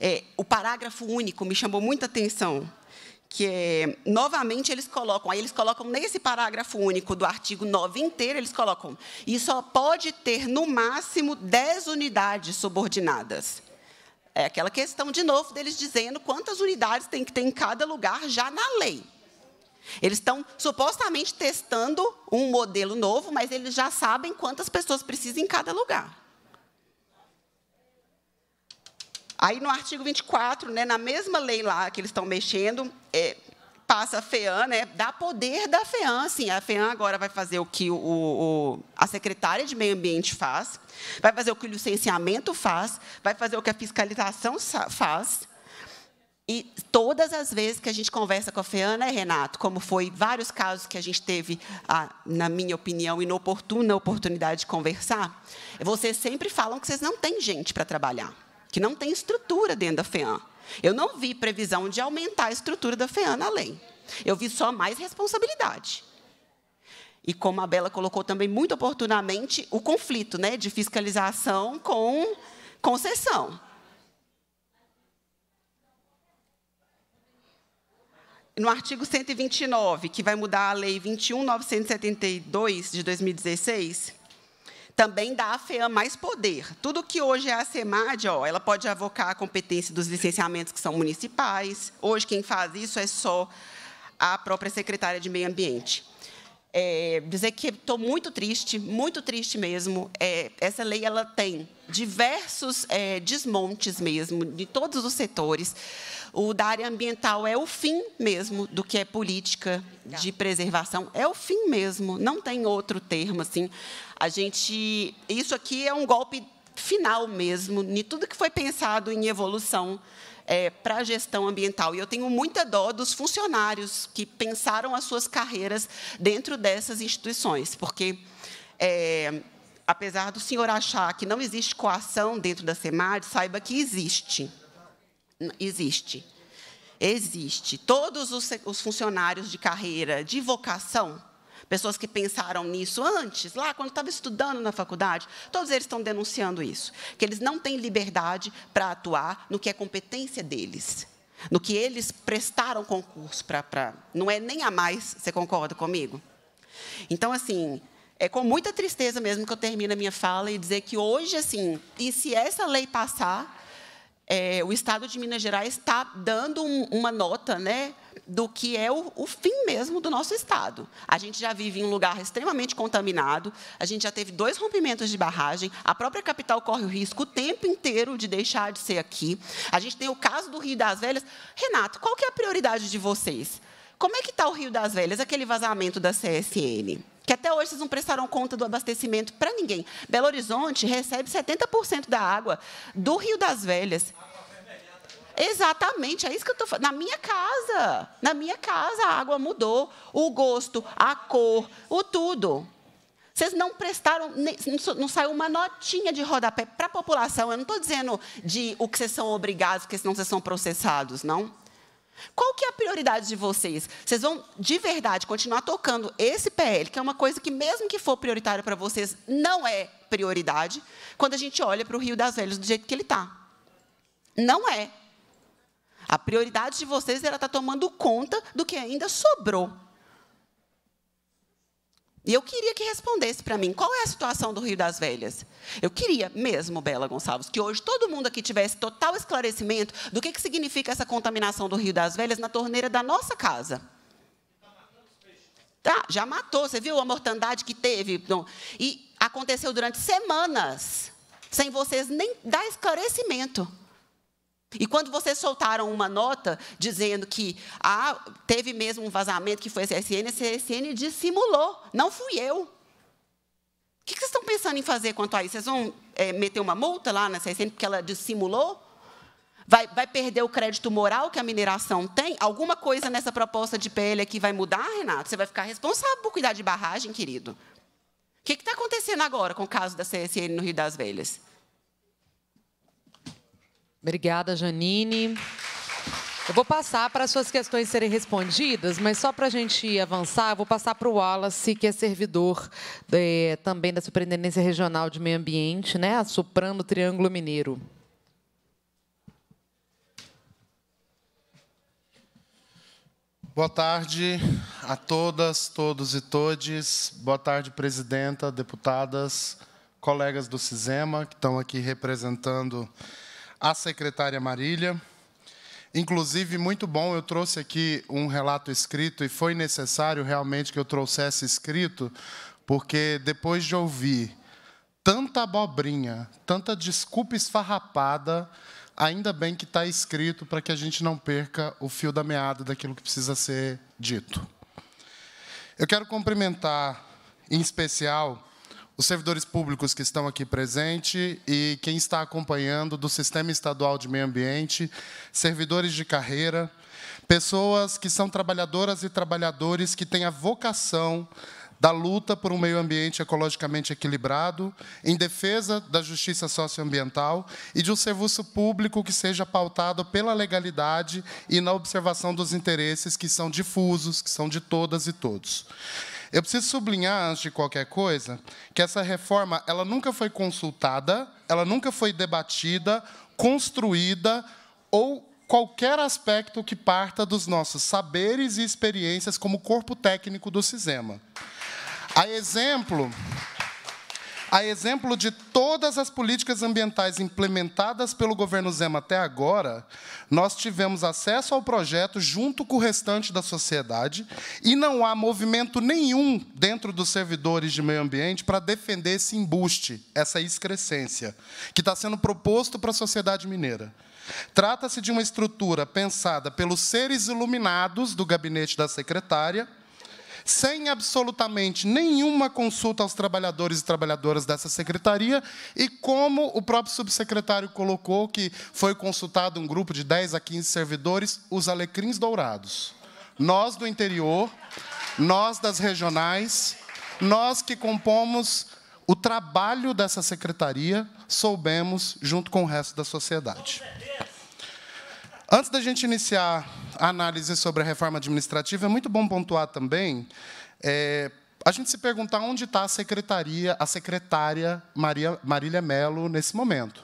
é, o parágrafo único, me chamou muita atenção, que é, novamente eles colocam, aí eles colocam nesse parágrafo único do artigo 9 inteiro, eles colocam, e só pode ter no máximo 10 unidades subordinadas. É aquela questão, de novo, deles dizendo quantas unidades tem que ter em cada lugar já na lei. Eles estão supostamente testando um modelo novo, mas eles já sabem quantas pessoas precisam em cada lugar. Aí no artigo 24, né, na mesma lei lá que eles estão mexendo, é, passa a FEAM, né, dá poder da FEAM. Assim, a FEAM agora vai fazer o que o, o, a secretária de meio ambiente faz, vai fazer o que o licenciamento faz, vai fazer o que a fiscalização faz. E todas as vezes que a gente conversa com a FEAN, né, Renato, como foi vários casos que a gente teve, a, na minha opinião, inoportuna oportunidade de conversar, vocês sempre falam que vocês não têm gente para trabalhar, que não tem estrutura dentro da FEAN. Eu não vi previsão de aumentar a estrutura da FEAN além. Eu vi só mais responsabilidade. E como a Bela colocou também muito oportunamente, o conflito né, de fiscalização com concessão. No artigo 129, que vai mudar a Lei 21.972, de 2016, também dá à Feam mais poder. Tudo que hoje é a SEMAD, ó, ela pode avocar a competência dos licenciamentos que são municipais. Hoje, quem faz isso é só a própria secretária de Meio Ambiente. É, dizer que estou muito triste, muito triste mesmo. É, essa lei ela tem diversos é, desmontes mesmo de todos os setores o da área ambiental é o fim mesmo do que é política de preservação, é o fim mesmo, não tem outro termo assim. A gente, isso aqui é um golpe final mesmo de tudo que foi pensado em evolução é, para a gestão ambiental. E eu tenho muita dó dos funcionários que pensaram as suas carreiras dentro dessas instituições, porque é, apesar do senhor achar que não existe coação dentro da SEMAD, saiba que existe. Existe. Existe. Todos os, os funcionários de carreira, de vocação, pessoas que pensaram nisso antes, lá quando estava estudando na faculdade, todos eles estão denunciando isso, que eles não têm liberdade para atuar no que é competência deles, no que eles prestaram concurso para. Não é nem a mais, você concorda comigo? Então, assim, é com muita tristeza mesmo que eu termino a minha fala e dizer que hoje, assim, e se essa lei passar, é, o Estado de Minas Gerais está dando um, uma nota né, do que é o, o, fim mesmo do nosso Estado. A gente já vive em um lugar extremamente contaminado, a gente já teve dois rompimentos de barragem, a própria capital corre o risco o tempo inteiro de deixar de ser aqui. A gente tem o caso do Rio das Velhas. Renato, qual que é a prioridade de vocês? Como é que está o Rio das Velhas, aquele vazamento da CSN? Que até hoje vocês não prestaram conta do abastecimento para ninguém. Belo Horizonte recebe 70% da água do Rio das Velhas. Exatamente, é isso que eu estou falando. Na minha casa, na minha casa a água mudou, o gosto, a cor, o tudo. Vocês não prestaram, não saiu uma notinha de rodapé para a população. Eu não estou dizendo de o que vocês são obrigados, porque senão vocês são processados, não. Qual que é a prioridade de vocês? Vocês vão, de verdade, continuar tocando esse PL, que é uma coisa que, mesmo que for prioritária para vocês, não é prioridade, quando a gente olha para o Rio das Velhas do jeito que ele está. Não é. A prioridade de vocês ela está tomando conta do que ainda sobrou. E eu queria que respondesse para mim, qual é a situação do Rio das Velhas? Eu queria mesmo, Bela Gonçalves, que hoje todo mundo aqui tivesse total esclarecimento do que, que significa essa contaminação do Rio das Velhas na torneira da nossa casa. Tá, já matou, você viu a mortandade que teve? E aconteceu durante semanas, sem vocês nem dar esclarecimento. E quando vocês soltaram uma nota dizendo que ah, teve mesmo um vazamento que foi a CSN, a CSN dissimulou, não fui eu. O que vocês estão pensando em fazer quanto a isso? Vocês vão é, meter uma multa lá na CSN porque ela dissimulou? Vai, vai perder o crédito moral que a mineração tem? Alguma coisa nessa proposta de PL aqui vai mudar, Renato? Você vai ficar responsável por cuidar de barragem, querido. O que está acontecendo agora com o caso da CSN no Rio das Velhas? Obrigada, Janine. Eu vou passar para as suas questões serem respondidas, mas só para a gente avançar, eu vou passar para o Wallace, que é servidor também da Superintendência Regional de Meio Ambiente, né? assoprando o Triângulo Mineiro. Boa tarde a todas, todos e todes. Boa tarde, presidenta, deputadas, colegas do CISEMA, que estão aqui representando à secretária Marília. Inclusive, muito bom, eu trouxe aqui um relato escrito e foi necessário realmente que eu trouxesse escrito, porque depois de ouvir tanta abobrinha, tanta desculpa esfarrapada, ainda bem que está escrito para que a gente não perca o fio da meada daquilo que precisa ser dito. Eu quero cumprimentar, em especial, os servidores públicos que estão aqui presentes e quem está acompanhando do Sistema Estadual de Meio Ambiente, servidores de carreira, pessoas que são trabalhadoras e trabalhadores que têm a vocação da luta por um meio ambiente ecologicamente equilibrado, em defesa da justiça socioambiental e de um serviço público que seja pautado pela legalidade e na observação dos interesses que são difusos, que são de todas e todos. Eu preciso sublinhar, antes de qualquer coisa, que essa reforma ela nunca foi consultada, ela nunca foi debatida, construída ou qualquer aspecto que parta dos nossos saberes e experiências como corpo técnico do Cisema. A exemplo a exemplo de todas as políticas ambientais implementadas pelo governo Zema até agora, nós tivemos acesso ao projeto junto com o restante da sociedade e não há movimento nenhum dentro dos servidores de meio ambiente para defender esse embuste, essa excrescência, que está sendo proposto para a sociedade mineira. Trata-se de uma estrutura pensada pelos seres iluminados do gabinete da secretária, sem absolutamente nenhuma consulta aos trabalhadores e trabalhadoras dessa secretaria, e como o próprio subsecretário colocou, que foi consultado um grupo de 10 a 15 servidores, os alecrins dourados. Nós do interior, nós das regionais, nós que compomos o trabalho dessa secretaria, soubemos junto com o resto da sociedade. Antes da gente iniciar a análise sobre a reforma administrativa, é muito bom pontuar também é, a gente se perguntar onde está a secretaria, a secretária Maria, Marília Melo nesse momento.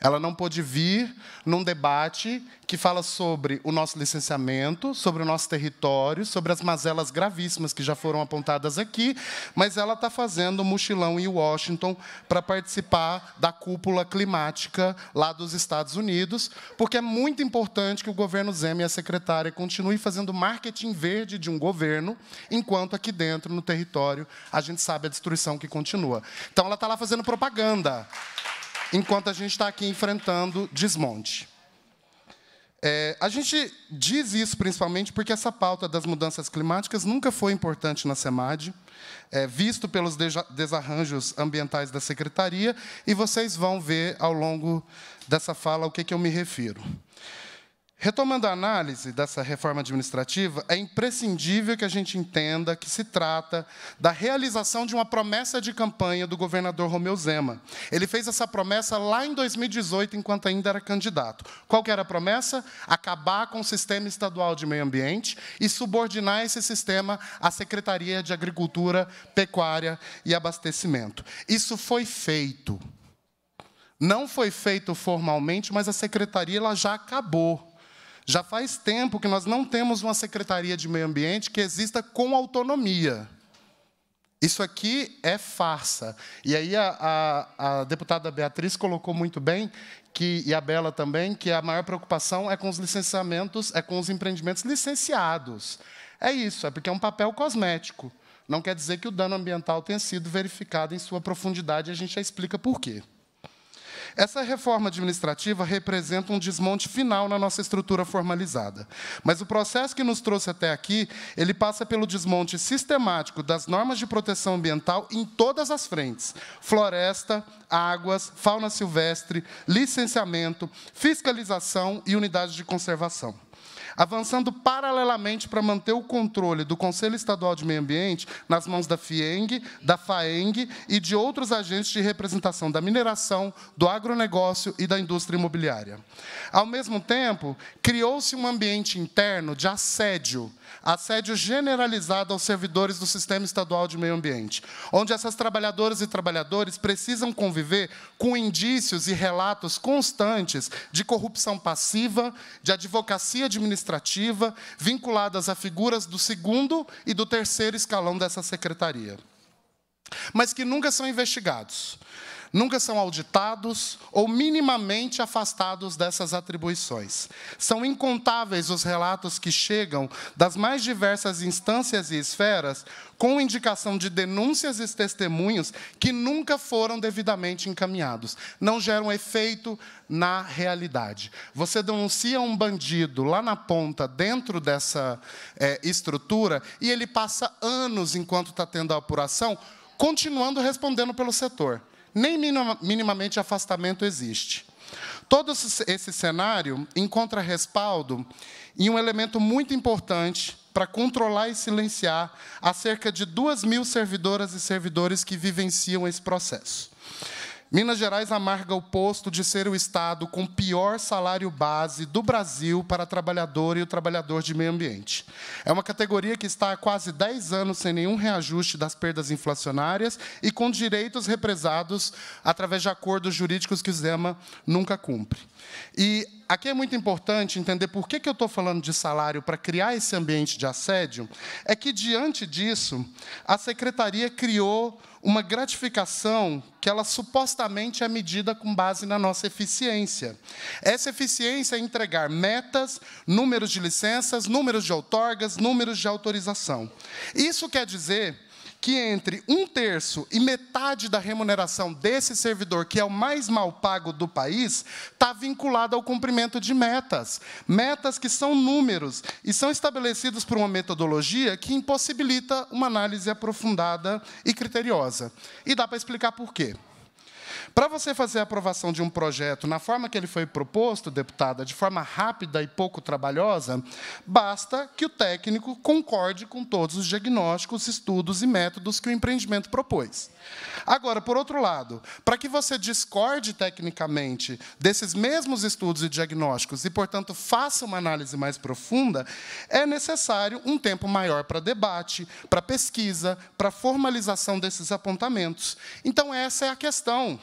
Ela não pôde vir num debate que fala sobre o nosso licenciamento, sobre o nosso território, sobre as mazelas gravíssimas que já foram apontadas aqui, mas ela está fazendo mochilão em Washington para participar da cúpula climática lá dos Estados Unidos, porque é muito importante que o governo Zema e a secretária continue fazendo marketing verde de um governo, enquanto aqui dentro, no território, a gente sabe a destruição que continua. Então, ela está lá fazendo propaganda enquanto a gente está aqui enfrentando desmonte. É, a gente diz isso principalmente porque essa pauta das mudanças climáticas nunca foi importante na SEMAD, é, visto pelos desarranjos ambientais da secretaria, e vocês vão ver ao longo dessa fala o que, que eu me refiro. Retomando a análise dessa reforma administrativa, é imprescindível que a gente entenda que se trata da realização de uma promessa de campanha do governador Romeu Zema. Ele fez essa promessa lá em 2018, enquanto ainda era candidato. Qual era a promessa? Acabar com o sistema estadual de meio ambiente e subordinar esse sistema à Secretaria de Agricultura, Pecuária e Abastecimento. Isso foi feito. Não foi feito formalmente, mas a secretaria ela já acabou. Já faz tempo que nós não temos uma secretaria de meio ambiente que exista com autonomia. Isso aqui é farsa. E aí a, a, a deputada Beatriz colocou muito bem que e a Bela também que a maior preocupação é com os licenciamentos, é com os empreendimentos licenciados. É isso, é porque é um papel cosmético. Não quer dizer que o dano ambiental tenha sido verificado em sua profundidade. A gente já explica por quê. Essa reforma administrativa representa um desmonte final na nossa estrutura formalizada. Mas o processo que nos trouxe até aqui, ele passa pelo desmonte sistemático das normas de proteção ambiental em todas as frentes: floresta, águas, fauna silvestre, licenciamento, fiscalização e unidades de conservação avançando paralelamente para manter o controle do Conselho Estadual de Meio Ambiente nas mãos da FIENG, da FAENG e de outros agentes de representação da mineração, do agronegócio e da indústria imobiliária. Ao mesmo tempo, criou-se um ambiente interno de assédio assédio generalizado aos servidores do Sistema Estadual de Meio Ambiente, onde essas trabalhadoras e trabalhadores precisam conviver com indícios e relatos constantes de corrupção passiva, de advocacia administrativa, vinculadas a figuras do segundo e do terceiro escalão dessa secretaria mas que nunca são investigados, nunca são auditados ou minimamente afastados dessas atribuições. São incontáveis os relatos que chegam das mais diversas instâncias e esferas, com indicação de denúncias e testemunhos que nunca foram devidamente encaminhados. Não geram efeito na realidade. Você denuncia um bandido lá na ponta, dentro dessa é, estrutura, e ele passa anos enquanto está tendo a apuração, continuando respondendo pelo setor nem minimamente afastamento existe. Todo esse cenário encontra respaldo em um elemento muito importante para controlar e silenciar a cerca de 2 mil servidoras e servidores que vivenciam esse processo. Minas Gerais amarga o posto de ser o estado com pior salário base do Brasil para trabalhador e o trabalhador de meio ambiente. É uma categoria que está há quase 10 anos sem nenhum reajuste das perdas inflacionárias e com direitos represados através de acordos jurídicos que o Zema nunca cumpre. E aqui é muito importante entender por que, que eu estou falando de salário para criar esse ambiente de assédio, é que, diante disso, a secretaria criou uma gratificação que ela supostamente é medida com base na nossa eficiência. Essa eficiência é entregar metas, números de licenças, números de outorgas, números de autorização. Isso quer dizer que entre um terço e metade da remuneração desse servidor, que é o mais mal pago do país, está vinculado ao cumprimento de metas. Metas que são números e são estabelecidos por uma metodologia que impossibilita uma análise aprofundada e criteriosa. E dá para explicar por quê. Para você fazer a aprovação de um projeto na forma que ele foi proposto, deputada, de forma rápida e pouco trabalhosa, basta que o técnico concorde com todos os diagnósticos, estudos e métodos que o empreendimento propôs. Agora, por outro lado, para que você discorde tecnicamente desses mesmos estudos e diagnósticos e, portanto, faça uma análise mais profunda, é necessário um tempo maior para debate, para pesquisa, para formalização desses apontamentos. Então, essa é a questão.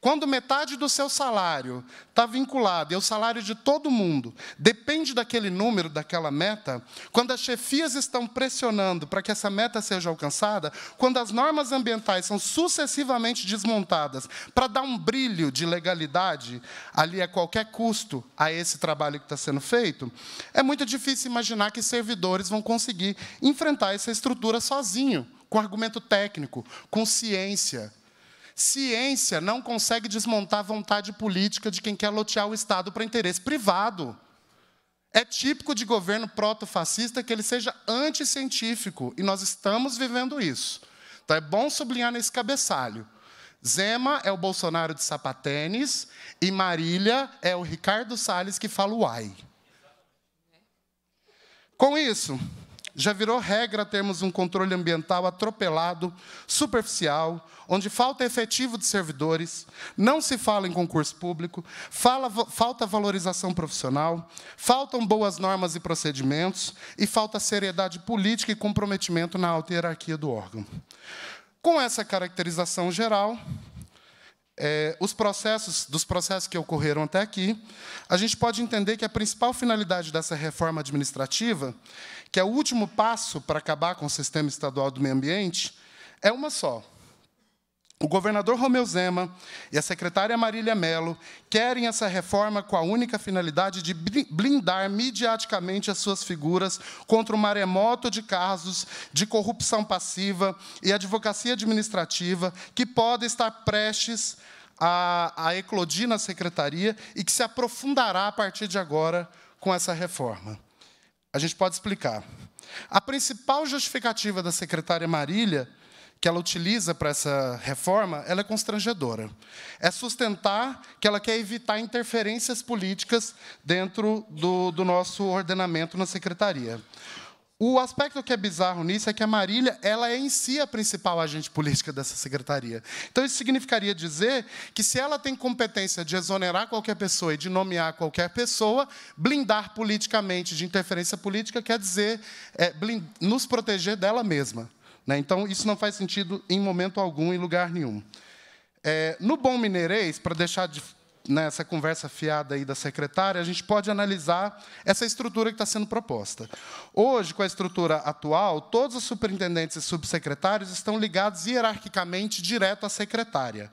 Quando metade do seu salário está vinculado, e é o salário de todo mundo, depende daquele número, daquela meta, quando as chefias estão pressionando para que essa meta seja alcançada, quando as normas ambientais são sucessivamente desmontadas para dar um brilho de legalidade ali a é qualquer custo a esse trabalho que está sendo feito, é muito difícil imaginar que servidores vão conseguir enfrentar essa estrutura sozinho, com argumento técnico, com ciência Ciência não consegue desmontar a vontade política de quem quer lotear o Estado para interesse privado. É típico de governo proto-fascista que ele seja anticientífico, e nós estamos vivendo isso. Então é bom sublinhar nesse cabeçalho. Zema é o Bolsonaro de sapatênis e Marília é o Ricardo Salles que fala uai. Com isso, já virou regra termos um controle ambiental atropelado, superficial, onde falta efetivo de servidores, não se fala em concurso público, fala, falta valorização profissional, faltam boas normas e procedimentos e falta seriedade política e comprometimento na alta hierarquia do órgão. Com essa caracterização geral, é, os processos, dos processos que ocorreram até aqui, a gente pode entender que a principal finalidade dessa reforma administrativa que é o último passo para acabar com o sistema estadual do meio ambiente, é uma só. O governador Romeu Zema e a secretária Marília Mello querem essa reforma com a única finalidade de blindar midiaticamente as suas figuras contra o maremoto de casos de corrupção passiva e advocacia administrativa que podem estar prestes a, a eclodir na secretaria e que se aprofundará a partir de agora com essa reforma. A gente pode explicar. A principal justificativa da secretária Marília, que ela utiliza para essa reforma, ela é constrangedora. É sustentar que ela quer evitar interferências políticas dentro do, do nosso ordenamento na secretaria. O aspecto que é bizarro nisso é que a Marília, ela é em si a principal agente política dessa secretaria. Então, isso significaria dizer que se ela tem competência de exonerar qualquer pessoa e de nomear qualquer pessoa, blindar politicamente de interferência política quer dizer é, blind... nos proteger dela mesma. Né? Então, isso não faz sentido em momento algum, em lugar nenhum. É, no bom mineirês, para deixar de nessa né, conversa fiada aí da secretária, a gente pode analisar essa estrutura que está sendo proposta. Hoje, com a estrutura atual, todos os superintendentes e subsecretários estão ligados hierarquicamente direto à secretária.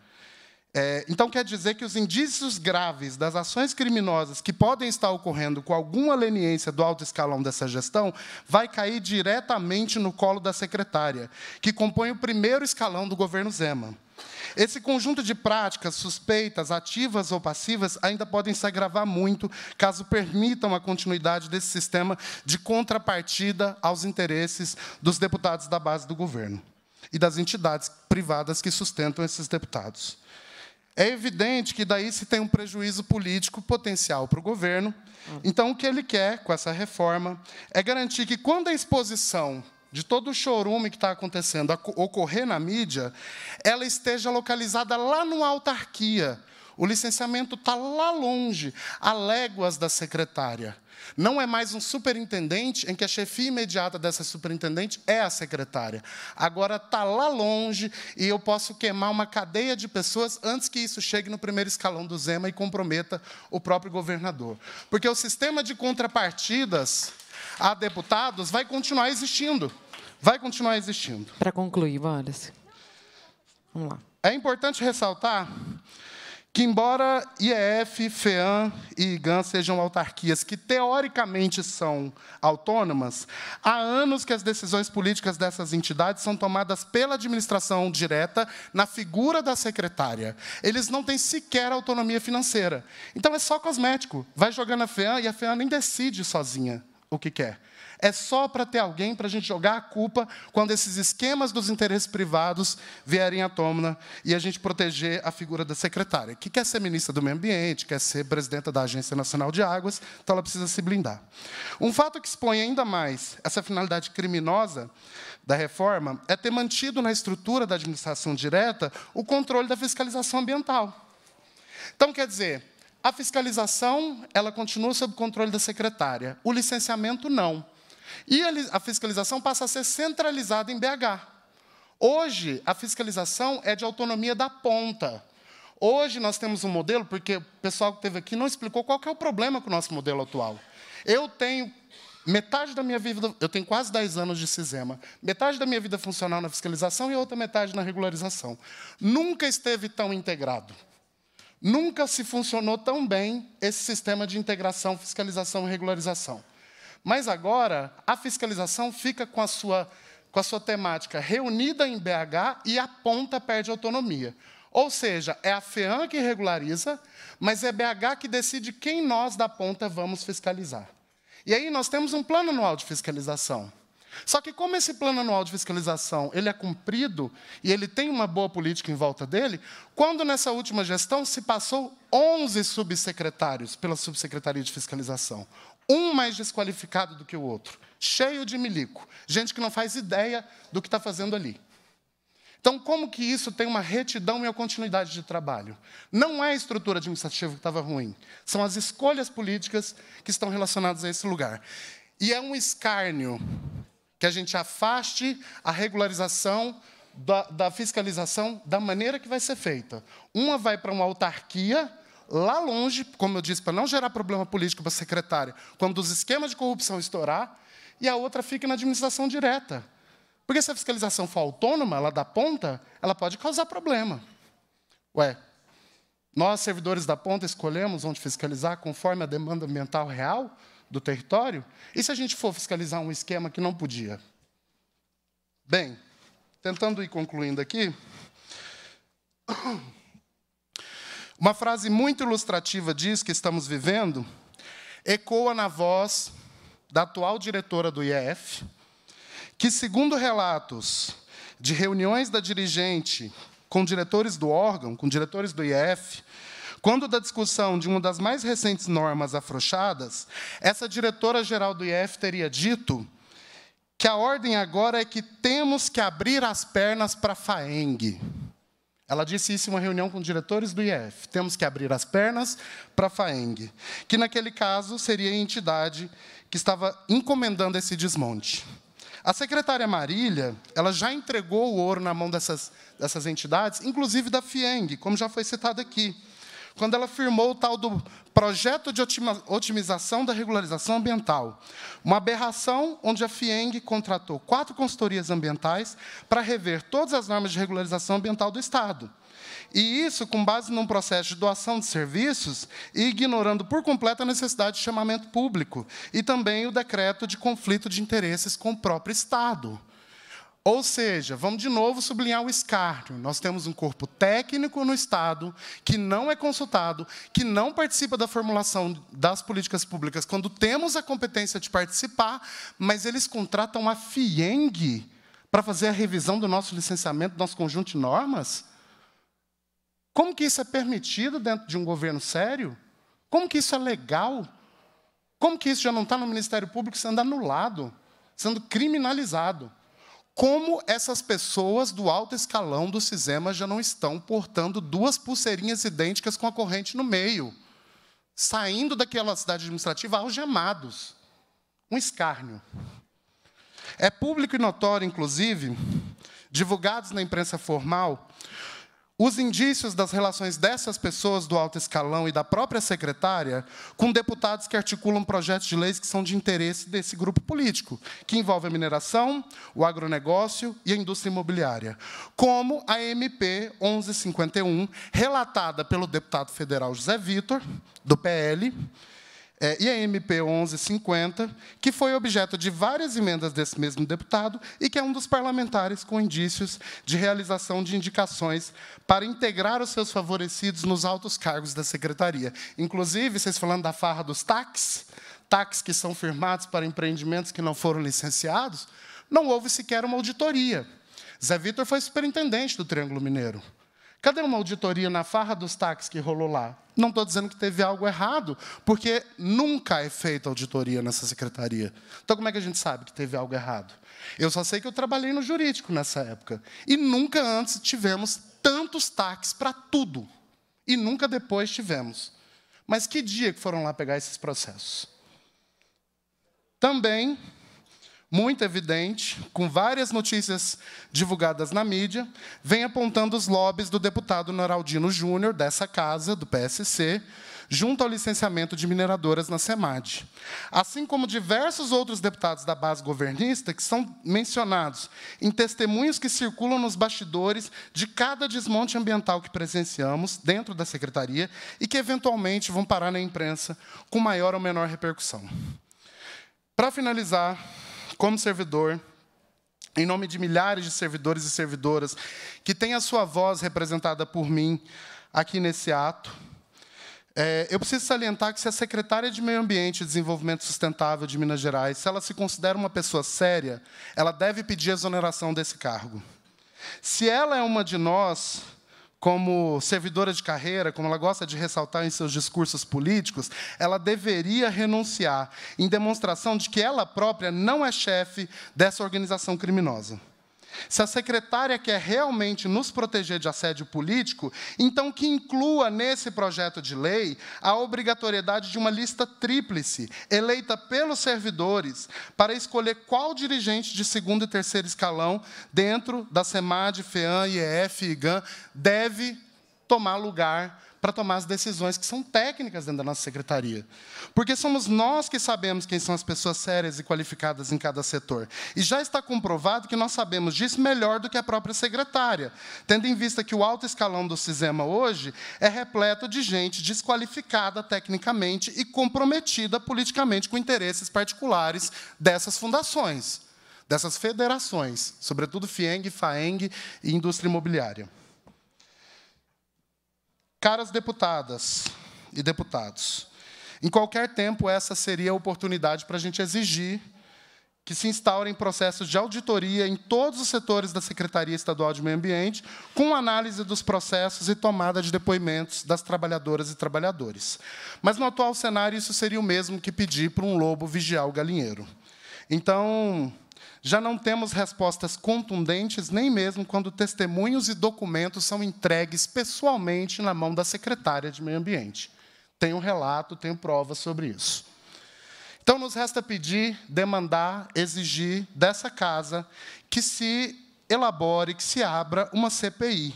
É, então, quer dizer que os indícios graves das ações criminosas que podem estar ocorrendo com alguma leniência do alto escalão dessa gestão vai cair diretamente no colo da secretária, que compõe o primeiro escalão do governo Zema. Esse conjunto de práticas suspeitas, ativas ou passivas, ainda podem se agravar muito caso permitam a continuidade desse sistema de contrapartida aos interesses dos deputados da base do governo e das entidades privadas que sustentam esses deputados. É evidente que daí se tem um prejuízo político potencial para o governo. Então, o que ele quer com essa reforma é garantir que, quando a exposição de todo o chorume que está acontecendo a ocorrer na mídia, ela esteja localizada lá no autarquia. O licenciamento está lá longe, a léguas da secretária. Não é mais um superintendente em que a chefia imediata dessa superintendente é a secretária. Agora está lá longe e eu posso queimar uma cadeia de pessoas antes que isso chegue no primeiro escalão do Zema e comprometa o próprio governador. Porque o sistema de contrapartidas a deputados vai continuar existindo vai continuar existindo. Para concluir, bora. Vamos lá. É importante ressaltar que, embora IEF, FEAM e IGAN sejam autarquias que teoricamente são autônomas, há anos que as decisões políticas dessas entidades são tomadas pela administração direta, na figura da secretária. Eles não têm sequer autonomia financeira. Então é só cosmético. Vai jogando a FEAM e a FEAM nem decide sozinha o que quer é só para ter alguém para a gente jogar a culpa quando esses esquemas dos interesses privados vierem à tona e a gente proteger a figura da secretária, que quer ser ministra do Meio Ambiente, quer ser presidenta da Agência Nacional de Águas, então ela precisa se blindar. Um fato que expõe ainda mais essa finalidade criminosa da reforma é ter mantido na estrutura da administração direta o controle da fiscalização ambiental. Então, quer dizer, a fiscalização ela continua sob controle da secretária, o licenciamento não. E a fiscalização passa a ser centralizada em BH. Hoje, a fiscalização é de autonomia da ponta. Hoje, nós temos um modelo, porque o pessoal que esteve aqui não explicou qual é o problema com o nosso modelo atual. Eu tenho metade da minha vida, eu tenho quase 10 anos de CISEMA, metade da minha vida funcional na fiscalização e outra metade na regularização. Nunca esteve tão integrado. Nunca se funcionou tão bem esse sistema de integração, fiscalização e regularização. Mas agora, a fiscalização fica com a sua, com a sua temática reunida em BH e a ponta perde autonomia. Ou seja, é a FEAM que regulariza, mas é BH que decide quem nós da ponta vamos fiscalizar. E aí nós temos um plano anual de fiscalização. Só que como esse plano anual de fiscalização ele é cumprido e ele tem uma boa política em volta dele, quando nessa última gestão se passou 11 subsecretários pela subsecretaria de fiscalização, um mais desqualificado do que o outro, cheio de milico, gente que não faz ideia do que está fazendo ali. Então, como que isso tem uma retidão e uma continuidade de trabalho? Não é a estrutura administrativa que estava ruim, são as escolhas políticas que estão relacionadas a esse lugar. E é um escárnio que a gente afaste a regularização da, da fiscalização da maneira que vai ser feita. Uma vai para uma autarquia lá longe, como eu disse, para não gerar problema político para a secretária, quando os esquemas de corrupção estourar, e a outra fica na administração direta. Porque se a fiscalização for autônoma, ela da ponta, ela pode causar problema. Ué, nós, servidores da ponta, escolhemos onde fiscalizar conforme a demanda ambiental real do território? E se a gente for fiscalizar um esquema que não podia? Bem, tentando ir concluindo aqui. Uma frase muito ilustrativa disso que estamos vivendo ecoa na voz da atual diretora do IEF, que, segundo relatos de reuniões da dirigente com diretores do órgão, com diretores do IEF, quando da discussão de uma das mais recentes normas afrouxadas, essa diretora-geral do IEF teria dito que a ordem agora é que temos que abrir as pernas para a FAENG. Ela disse isso em uma reunião com diretores do IF. Temos que abrir as pernas para a FAENG, que naquele caso seria a entidade que estava encomendando esse desmonte. A secretária Marília, ela já entregou o ouro na mão dessas, dessas entidades, inclusive da FIENG, como já foi citado aqui quando ela firmou o tal do Projeto de Otimização da Regularização Ambiental, uma aberração onde a FIENG contratou quatro consultorias ambientais para rever todas as normas de regularização ambiental do Estado. E isso com base num processo de doação de serviços e ignorando por completo a necessidade de chamamento público e também o decreto de conflito de interesses com o próprio Estado. Ou seja, vamos de novo sublinhar o escárnio. Nós temos um corpo técnico no Estado que não é consultado, que não participa da formulação das políticas públicas quando temos a competência de participar, mas eles contratam a FIENG para fazer a revisão do nosso licenciamento, do nosso conjunto de normas? Como que isso é permitido dentro de um governo sério? Como que isso é legal? Como que isso já não está no Ministério Público sendo anulado, sendo criminalizado? como essas pessoas do alto escalão do cisema já não estão portando duas pulseirinhas idênticas com a corrente no meio, saindo daquela cidade administrativa algemados. Um escárnio. É público e notório, inclusive, divulgados na imprensa formal, os indícios das relações dessas pessoas do alto escalão e da própria secretária com deputados que articulam projetos de leis que são de interesse desse grupo político, que envolve a mineração, o agronegócio e a indústria imobiliária, como a MP 1151, relatada pelo deputado federal José Vitor, do PL, é, e a MP 1150, que foi objeto de várias emendas desse mesmo deputado e que é um dos parlamentares com indícios de realização de indicações para integrar os seus favorecidos nos altos cargos da secretaria. Inclusive, vocês falando da farra dos taques, taques que são firmados para empreendimentos que não foram licenciados, não houve sequer uma auditoria. Zé Vitor foi superintendente do Triângulo Mineiro. Cadê uma auditoria na farra dos táxis que rolou lá? Não estou dizendo que teve algo errado, porque nunca é feita auditoria nessa secretaria. Então, como é que a gente sabe que teve algo errado? Eu só sei que eu trabalhei no jurídico nessa época. E nunca antes tivemos tantos táxis para tudo. E nunca depois tivemos. Mas que dia que foram lá pegar esses processos? Também muito evidente, com várias notícias divulgadas na mídia, vem apontando os lobbies do deputado Noraldino Júnior, dessa casa, do PSC, junto ao licenciamento de mineradoras na SEMAD. Assim como diversos outros deputados da base governista que são mencionados em testemunhos que circulam nos bastidores de cada desmonte ambiental que presenciamos dentro da secretaria e que, eventualmente, vão parar na imprensa com maior ou menor repercussão. Para finalizar, como servidor, em nome de milhares de servidores e servidoras que têm a sua voz representada por mim aqui nesse ato. É, eu preciso salientar que se a secretária de Meio Ambiente e Desenvolvimento Sustentável de Minas Gerais, se ela se considera uma pessoa séria, ela deve pedir exoneração desse cargo. Se ela é uma de nós, como servidora de carreira, como ela gosta de ressaltar em seus discursos políticos, ela deveria renunciar, em demonstração de que ela própria não é chefe dessa organização criminosa. Se a secretária quer realmente nos proteger de assédio político, então que inclua nesse projeto de lei a obrigatoriedade de uma lista tríplice, eleita pelos servidores, para escolher qual dirigente de segundo e terceiro escalão, dentro da SEMAD, FEAM, IEF e IGAN, deve tomar lugar para tomar as decisões que são técnicas dentro da nossa secretaria. Porque somos nós que sabemos quem são as pessoas sérias e qualificadas em cada setor. E já está comprovado que nós sabemos disso melhor do que a própria secretária, tendo em vista que o alto escalão do Cisema hoje é repleto de gente desqualificada tecnicamente e comprometida politicamente com interesses particulares dessas fundações, dessas federações, sobretudo FIENG, FAENG e indústria imobiliária. Caras deputadas e deputados, em qualquer tempo essa seria a oportunidade para a gente exigir que se instaurem processos de auditoria em todos os setores da Secretaria Estadual de Meio Ambiente, com análise dos processos e tomada de depoimentos das trabalhadoras e trabalhadores. Mas, no atual cenário, isso seria o mesmo que pedir para um lobo vigiar o galinheiro. Então, já não temos respostas contundentes, nem mesmo quando testemunhos e documentos são entregues pessoalmente na mão da secretária de Meio Ambiente. Tenho relato, tenho provas sobre isso. Então, nos resta pedir, demandar, exigir dessa casa que se elabore, que se abra uma CPI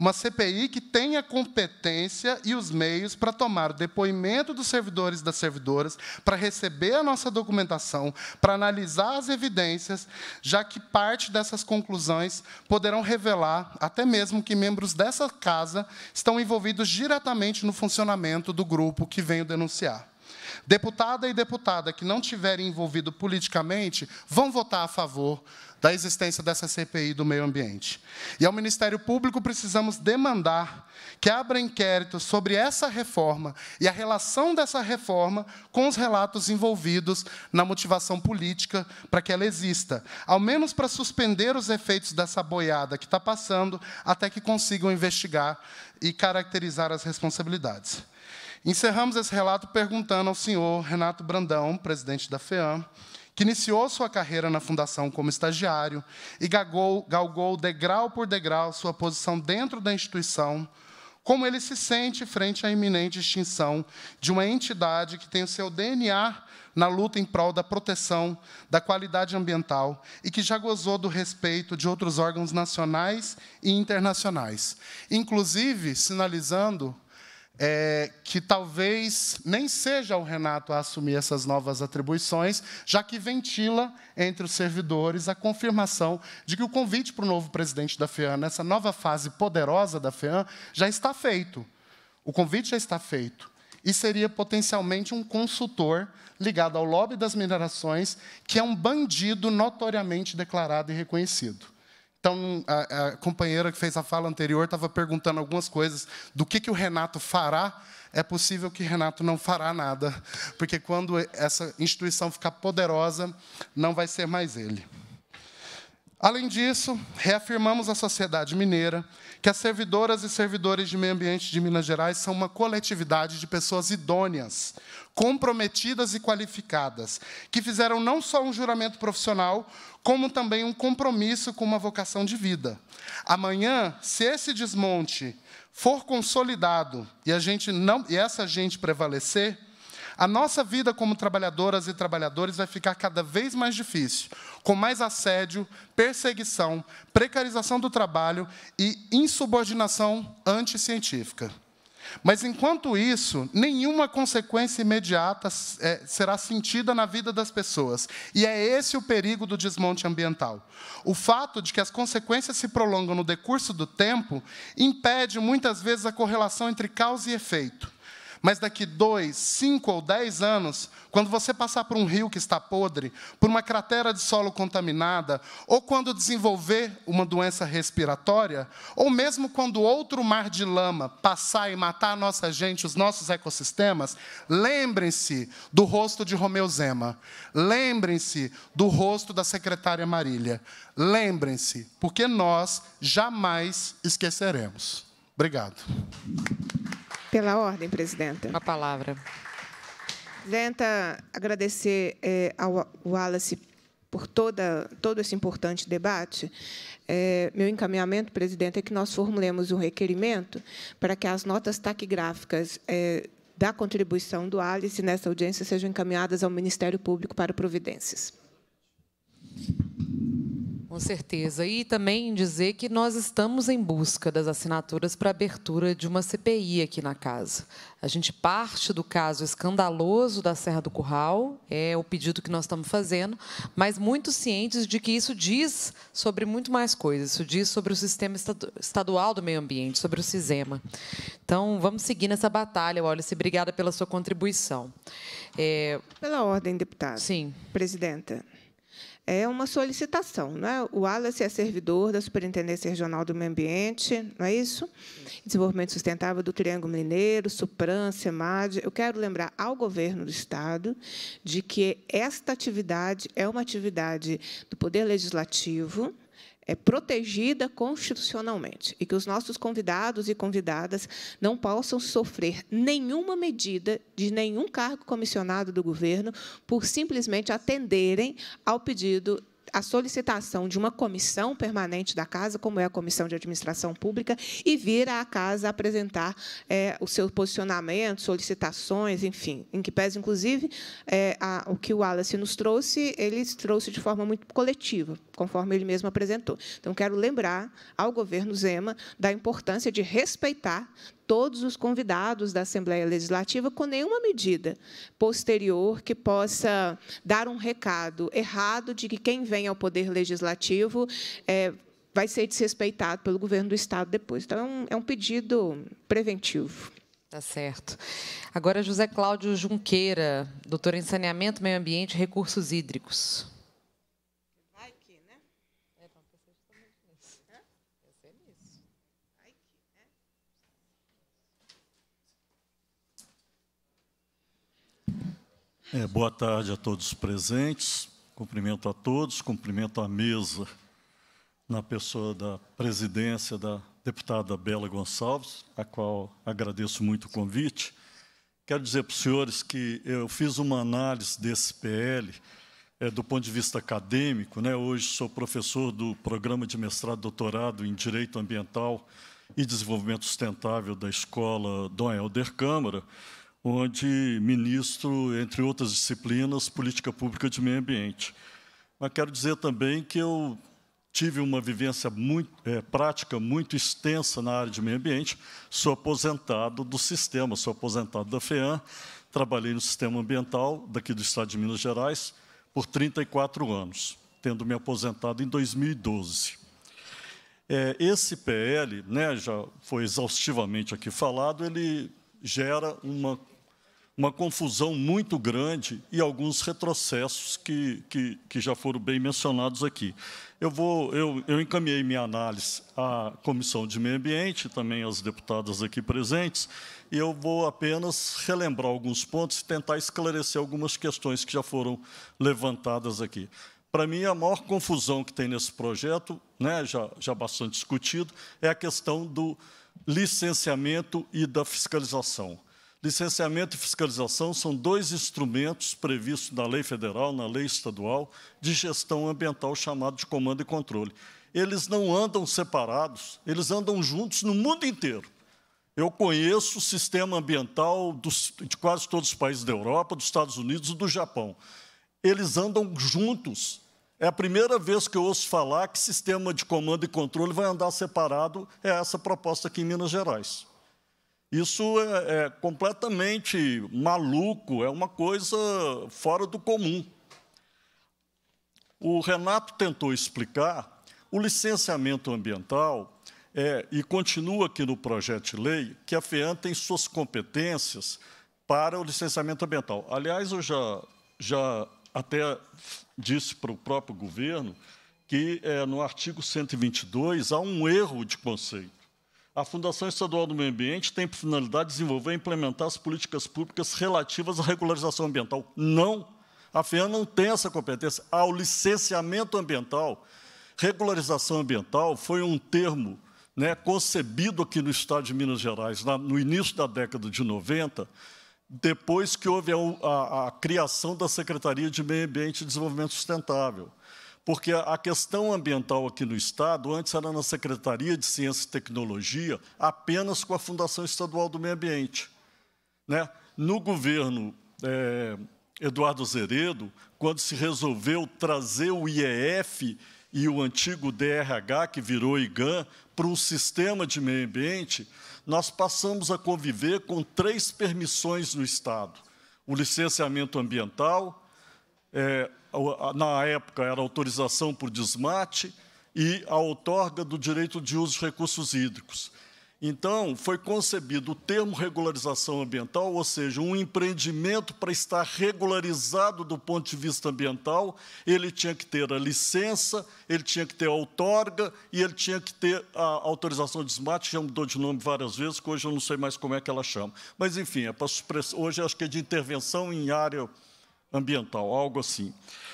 uma CPI que tenha competência e os meios para tomar o depoimento dos servidores e das servidoras, para receber a nossa documentação, para analisar as evidências, já que parte dessas conclusões poderão revelar até mesmo que membros dessa casa estão envolvidos diretamente no funcionamento do grupo que venho denunciar. Deputada e deputada que não tiverem envolvido politicamente vão votar a favor da existência dessa CPI do meio ambiente. E ao Ministério Público precisamos demandar que abra inquérito sobre essa reforma e a relação dessa reforma com os relatos envolvidos na motivação política para que ela exista, ao menos para suspender os efeitos dessa boiada que está passando até que consigam investigar e caracterizar as responsabilidades. Encerramos esse relato perguntando ao senhor Renato Brandão, presidente da FEAM, que iniciou sua carreira na fundação como estagiário e galgou, galgou degrau por degrau sua posição dentro da instituição, como ele se sente frente à iminente extinção de uma entidade que tem o seu DNA na luta em prol da proteção da qualidade ambiental e que já gozou do respeito de outros órgãos nacionais e internacionais, inclusive sinalizando é, que talvez nem seja o Renato a assumir essas novas atribuições, já que ventila entre os servidores a confirmação de que o convite para o novo presidente da FEAM, nessa nova fase poderosa da FEAM, já está feito. O convite já está feito. E seria potencialmente um consultor ligado ao lobby das minerações, que é um bandido notoriamente declarado e reconhecido. Então, a, a, companheira que fez a fala anterior estava perguntando algumas coisas do que, que o Renato fará. É possível que Renato não fará nada, porque quando essa instituição ficar poderosa, não vai ser mais ele. Além disso, reafirmamos à sociedade mineira que as servidoras e servidores de meio ambiente de Minas Gerais são uma coletividade de pessoas idôneas, comprometidas e qualificadas, que fizeram não só um juramento profissional, como também um compromisso com uma vocação de vida. Amanhã, se esse desmonte for consolidado e, a gente não, e essa gente prevalecer, a nossa vida como trabalhadoras e trabalhadores vai ficar cada vez mais difícil, com mais assédio, perseguição, precarização do trabalho e insubordinação anticientífica. Mas, enquanto isso, nenhuma consequência imediata é, será sentida na vida das pessoas. E é esse o perigo do desmonte ambiental. O fato de que as consequências se prolongam no decurso do tempo impede, muitas vezes, a correlação entre causa e efeito. Mas daqui dois, cinco ou dez anos, quando você passar por um rio que está podre, por uma cratera de solo contaminada, ou quando desenvolver uma doença respiratória, ou mesmo quando outro mar de lama passar e matar a nossa gente, os nossos ecossistemas, lembrem-se do rosto de Romeu Zema, lembrem-se do rosto da secretária Marília, lembrem-se, porque nós jamais esqueceremos. Obrigado. Pela ordem, presidenta. A palavra. Presidenta, agradecer é, ao Wallace por toda, todo esse importante debate. É, meu encaminhamento, presidente, é que nós formulemos um requerimento para que as notas taquigráficas é, da contribuição do Alice nessa audiência sejam encaminhadas ao Ministério Público para providências. Com certeza. E também dizer que nós estamos em busca das assinaturas para abertura de uma CPI aqui na casa. A gente parte do caso escandaloso da Serra do Curral, é o pedido que nós estamos fazendo, mas muito cientes de que isso diz sobre muito mais coisas. Isso diz sobre o sistema estadual do meio ambiente, sobre o SISEMA. Então, vamos seguir nessa batalha, Wallace. Obrigada pela sua contribuição. É... Pela ordem, deputado. Sim. Presidenta é uma solicitação. é? O Wallace é servidor da Superintendência Regional do Meio Ambiente, não é isso? Desenvolvimento Sustentável do Triângulo Mineiro, Supran, SEMAD. Eu quero lembrar ao governo do Estado de que esta atividade é uma atividade do Poder Legislativo, é protegida constitucionalmente e que os nossos convidados e convidadas não possam sofrer nenhuma medida de nenhum cargo comissionado do governo por simplesmente atenderem ao pedido a solicitação de uma comissão permanente da casa, como é a Comissão de Administração Pública, e vir à casa apresentar é, o seu posicionamento, solicitações, enfim, em que pese, inclusive, é, a, o que o Wallace nos trouxe, ele trouxe de forma muito coletiva, conforme ele mesmo apresentou. Então, quero lembrar ao governo Zema da importância de respeitar todos os convidados da Assembleia Legislativa com nenhuma medida posterior que possa dar um recado errado de que quem vem ao Poder Legislativo é, vai ser desrespeitado pelo governo do Estado depois. Então, é um, é um pedido preventivo. Tá certo. Agora, José Cláudio Junqueira, doutor em Saneamento, Meio Ambiente e Recursos Hídricos. É, boa tarde a todos presentes. Cumprimento a todos, cumprimento a mesa na pessoa da presidência da deputada Bela Gonçalves, a qual agradeço muito o convite. Quero dizer para os senhores que eu fiz uma análise desse PL é, do ponto de vista acadêmico. Né? Hoje sou professor do programa de mestrado e doutorado em Direito Ambiental e Desenvolvimento Sustentável da Escola Dom Helder Câmara onde ministro, entre outras disciplinas, política pública de meio ambiente. Mas quero dizer também que eu tive uma vivência muito, é, prática muito extensa na área de meio ambiente, sou aposentado do sistema, sou aposentado da FEAM, trabalhei no sistema ambiental daqui do estado de Minas Gerais por 34 anos, tendo me aposentado em 2012. É, esse PL, né, já foi exaustivamente aqui falado, ele gera uma uma confusão muito grande e alguns retrocessos que, que, que já foram bem mencionados aqui. Eu, vou, eu, eu encaminhei minha análise à Comissão de Meio Ambiente, também às deputadas aqui presentes, e eu vou apenas relembrar alguns pontos e tentar esclarecer algumas questões que já foram levantadas aqui. Para mim, a maior confusão que tem nesse projeto, né, já, já bastante discutido, é a questão do licenciamento e da fiscalização. Licenciamento e fiscalização são dois instrumentos previstos na lei federal, na lei estadual, de gestão ambiental chamado de comando e controle. Eles não andam separados, eles andam juntos no mundo inteiro. Eu conheço o sistema ambiental dos, de quase todos os países da Europa, dos Estados Unidos e do Japão. Eles andam juntos. É a primeira vez que eu ouço falar que sistema de comando e controle vai andar separado, é essa proposta aqui em Minas Gerais. Isso é, é completamente maluco, é uma coisa fora do comum. O Renato tentou explicar o licenciamento ambiental é, e continua aqui no projeto de lei que a FEAN tem suas competências para o licenciamento ambiental. Aliás, eu já, já até disse para o próprio governo que é, no artigo 122 há um erro de conceito. A Fundação Estadual do Meio Ambiente tem por finalidade desenvolver e implementar as políticas públicas relativas à regularização ambiental. Não! A FEAN não tem essa competência. Ao ah, licenciamento ambiental, regularização ambiental foi um termo né, concebido aqui no estado de Minas Gerais, na, no início da década de 90, depois que houve a, a, a criação da Secretaria de Meio Ambiente e Desenvolvimento Sustentável porque a questão ambiental aqui no Estado, antes era na Secretaria de Ciência e Tecnologia, apenas com a Fundação Estadual do Meio Ambiente. Né? No governo é, Eduardo Zeredo, quando se resolveu trazer o IEF e o antigo DRH, que virou IGAN, para o sistema de meio ambiente, nós passamos a conviver com três permissões no Estado. O licenciamento ambiental, é, na época era autorização por desmate e a outorga do direito de uso de recursos hídricos. Então, foi concebido o termo regularização ambiental, ou seja, um empreendimento para estar regularizado do ponto de vista ambiental, ele tinha que ter a licença, ele tinha que ter a outorga e ele tinha que ter a autorização de desmate, já mudou de nome várias vezes, que hoje eu não sei mais como é que ela chama. Mas, enfim, é para hoje acho que é de intervenção em área ambiental, algo assim.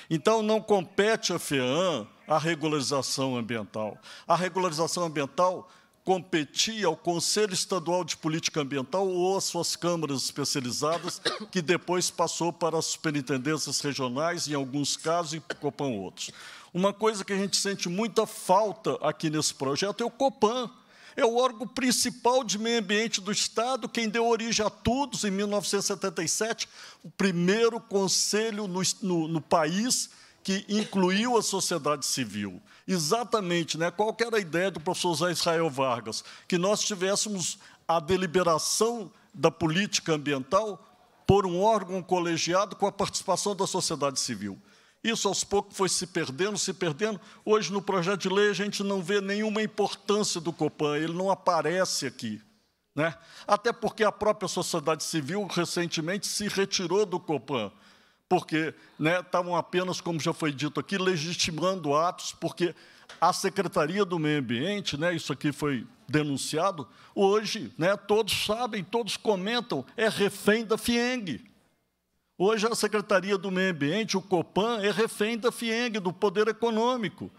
Então, não compete à FEAM a regularização ambiental. A regularização ambiental competia ao Conselho Estadual de Política Ambiental ou às suas câmaras especializadas, que depois passou para as superintendências regionais, em alguns casos, e Copan outros. Uma coisa que a gente sente muita falta aqui nesse projeto é o Copan é o órgão principal de meio ambiente do Estado, quem deu origem a todos, em 1977, o primeiro conselho no, no, no país que incluiu a sociedade civil. Exatamente, né? qual era a ideia do professor Zé Israel Vargas? Que nós tivéssemos a deliberação da política ambiental por um órgão colegiado com a participação da sociedade civil. Isso aos poucos foi se perdendo, se perdendo. Hoje, no projeto de lei, a gente não vê nenhuma importância do Copan, ele não aparece aqui. Né? Até porque a própria sociedade civil recentemente se retirou do Copan, porque né, estavam apenas, como já foi dito aqui, legitimando atos, porque a Secretaria do Meio Ambiente, né, isso aqui foi denunciado, hoje né, todos sabem, todos comentam, é refém da FIENG. Hoje a Secretaria do Meio Ambiente, o Copan, é refém da FIENG, do poder econômico.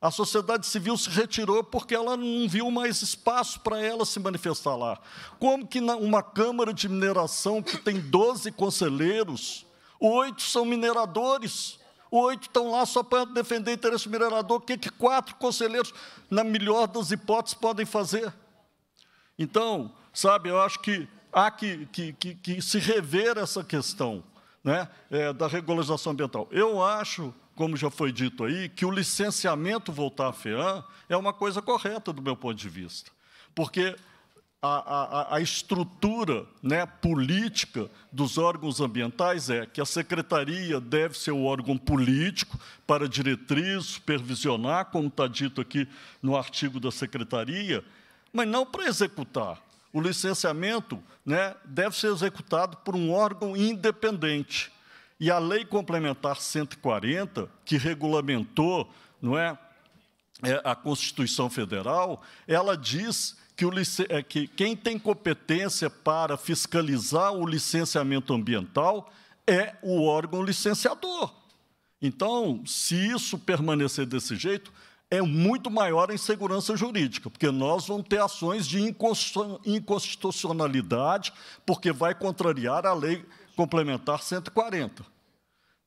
A sociedade civil se retirou porque ela não viu mais espaço para ela se manifestar lá. Como que uma Câmara de Mineração que tem 12 conselheiros, oito são mineradores, oito estão lá só para defender interesse minerador, o que, que quatro conselheiros, na melhor das hipóteses, podem fazer? Então, sabe, eu acho que há que, que, que, que se rever essa questão né, é, da regularização ambiental. Eu acho, como já foi dito aí, que o licenciamento voltar à FEAM é uma coisa correta do meu ponto de vista, porque a, a, a, estrutura né, política dos órgãos ambientais é que a secretaria deve ser o órgão político para diretriz, supervisionar, como está dito aqui no artigo da secretaria, mas não para executar o licenciamento né, deve ser executado por um órgão independente. E a Lei Complementar 140, que regulamentou não é, é, a Constituição Federal, ela diz que, o, é, que quem tem competência para fiscalizar o licenciamento ambiental é o órgão licenciador. Então, se isso permanecer desse jeito, é muito maior a insegurança jurídica, porque nós vamos ter ações de inconstitucionalidade, porque vai contrariar a lei complementar 140.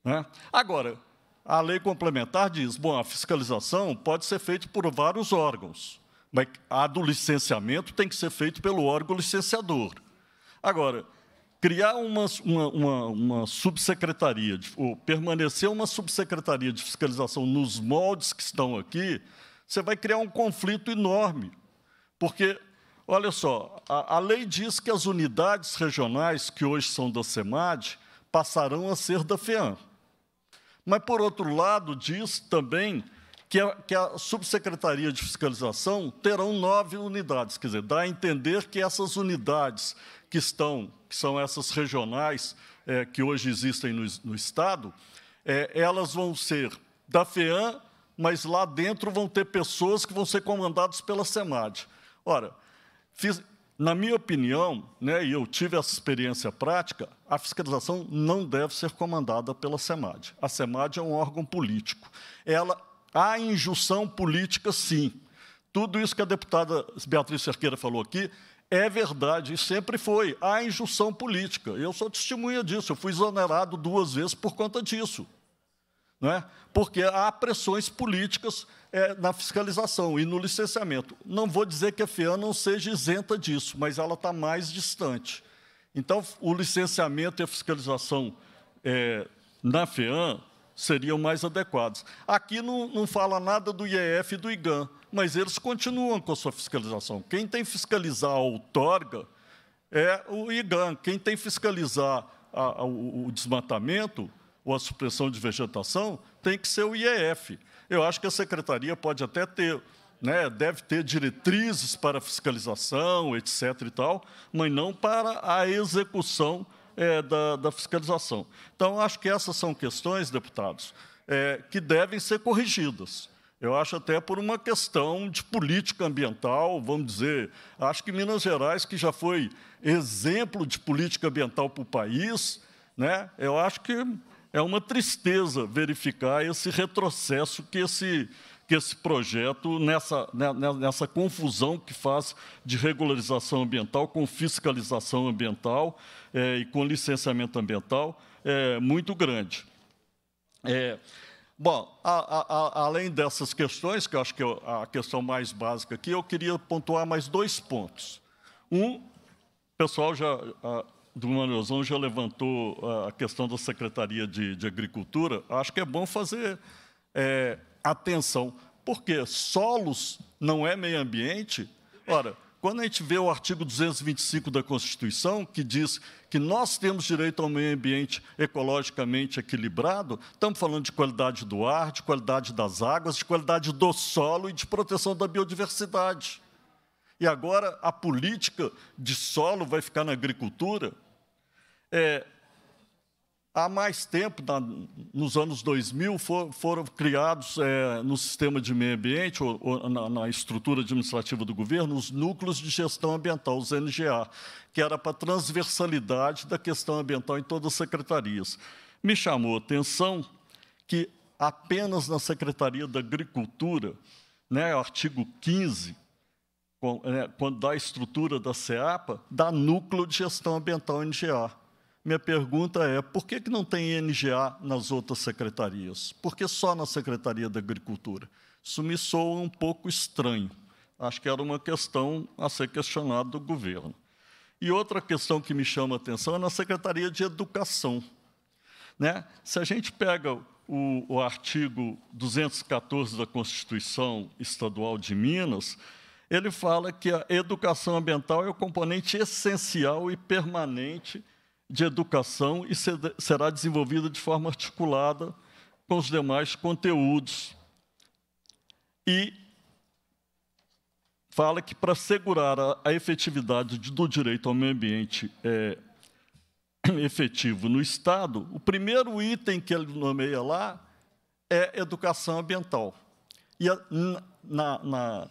Né? Agora, a lei complementar diz: bom, a fiscalização pode ser feita por vários órgãos, mas a do licenciamento tem que ser feito pelo órgão licenciador. Agora, criar uma, uma, uma, uma subsecretaria, de, ou permanecer uma subsecretaria de fiscalização nos moldes que estão aqui, você vai criar um conflito enorme. Porque, olha só, a, a lei diz que as unidades regionais, que hoje são da SEMAD, passarão a ser da FEAM. Mas, por outro lado, diz também que a, que a, subsecretaria de fiscalização terão nove unidades. Quer dizer, dá a entender que essas unidades que estão que são essas regionais é, que hoje existem no, no Estado, é, elas vão ser da FEAM, mas lá dentro vão ter pessoas que vão ser comandadas pela SEMAD. Ora, fiz, na minha opinião, né, e eu tive essa experiência prática, a fiscalização não deve ser comandada pela SEMAD. A SEMAD é um órgão político. Ela há injunção política, sim. Tudo isso que a deputada Beatriz Cerqueira falou aqui é verdade, e sempre foi. Há injunção política. Eu sou testemunha disso. Eu fui exonerado duas vezes por conta disso. Não é? Porque há pressões políticas é, na fiscalização e no licenciamento. Não vou dizer que a FEAN não seja isenta disso, mas ela está mais distante. Então, o licenciamento e a fiscalização é, na FEAM seriam mais adequados. Aqui não, não fala nada do IEF e do IGAN, mas eles continuam com a sua fiscalização. Quem tem que fiscalizar a outorga é o IGAN, quem tem que fiscalizar a, a, o, o desmatamento ou a supressão de vegetação tem que ser o IEF. Eu acho que a secretaria pode até ter né, deve ter diretrizes para fiscalização, etc. e tal, mas não para a execução é, da, da, fiscalização. Então, acho que essas são questões, deputados, é, que devem ser corrigidas. Eu acho até por uma questão de política ambiental, vamos dizer. Acho que Minas Gerais, que já foi exemplo de política ambiental para o país, né, eu acho que é uma tristeza verificar esse retrocesso que esse que esse projeto, nessa, né, né, nessa confusão que faz de regularização ambiental com fiscalização ambiental é, e com licenciamento ambiental, é muito grande. É, bom, a, a, a, além dessas questões, que eu acho que é a questão mais básica aqui, eu queria pontuar mais dois pontos. Um, o pessoal já, a, do Manozão já levantou a questão da Secretaria de, de Agricultura. Acho que é bom fazer é, atenção. Porque solos não é meio ambiente? Ora, quando a gente vê o artigo 225 da Constituição, que diz que nós temos direito ao meio ambiente ecologicamente equilibrado, estamos falando de qualidade do ar, de qualidade das águas, de qualidade do solo e de proteção da biodiversidade. E agora a política de solo vai ficar na agricultura? É, Há mais tempo, na, nos anos 2000, for, foram criados é, no sistema de meio ambiente, ou, ou na, na, estrutura administrativa do governo, os núcleos de gestão ambiental, os NGA, que era para transversalidade da questão ambiental em todas as secretarias. Me chamou a atenção que apenas na Secretaria da Agricultura, né, artigo 15, é, quando dá a estrutura da SEAPA, dá núcleo de gestão ambiental NGA. Minha pergunta é: por que, que não tem NGA nas outras secretarias? Por que só na Secretaria da Agricultura? Isso me soa um pouco estranho. Acho que era uma questão a ser questionada do governo. E outra questão que me chama a atenção é na Secretaria de Educação. Né? Se a gente pega o, o artigo 214 da Constituição Estadual de Minas, ele fala que a educação ambiental é o componente essencial e permanente de educação e será desenvolvida de forma articulada com os demais conteúdos. E fala que para assegurar a, efetividade do direito ao meio ambiente é, efetivo no Estado, o primeiro item que ele nomeia lá é educação ambiental. E a, na, na,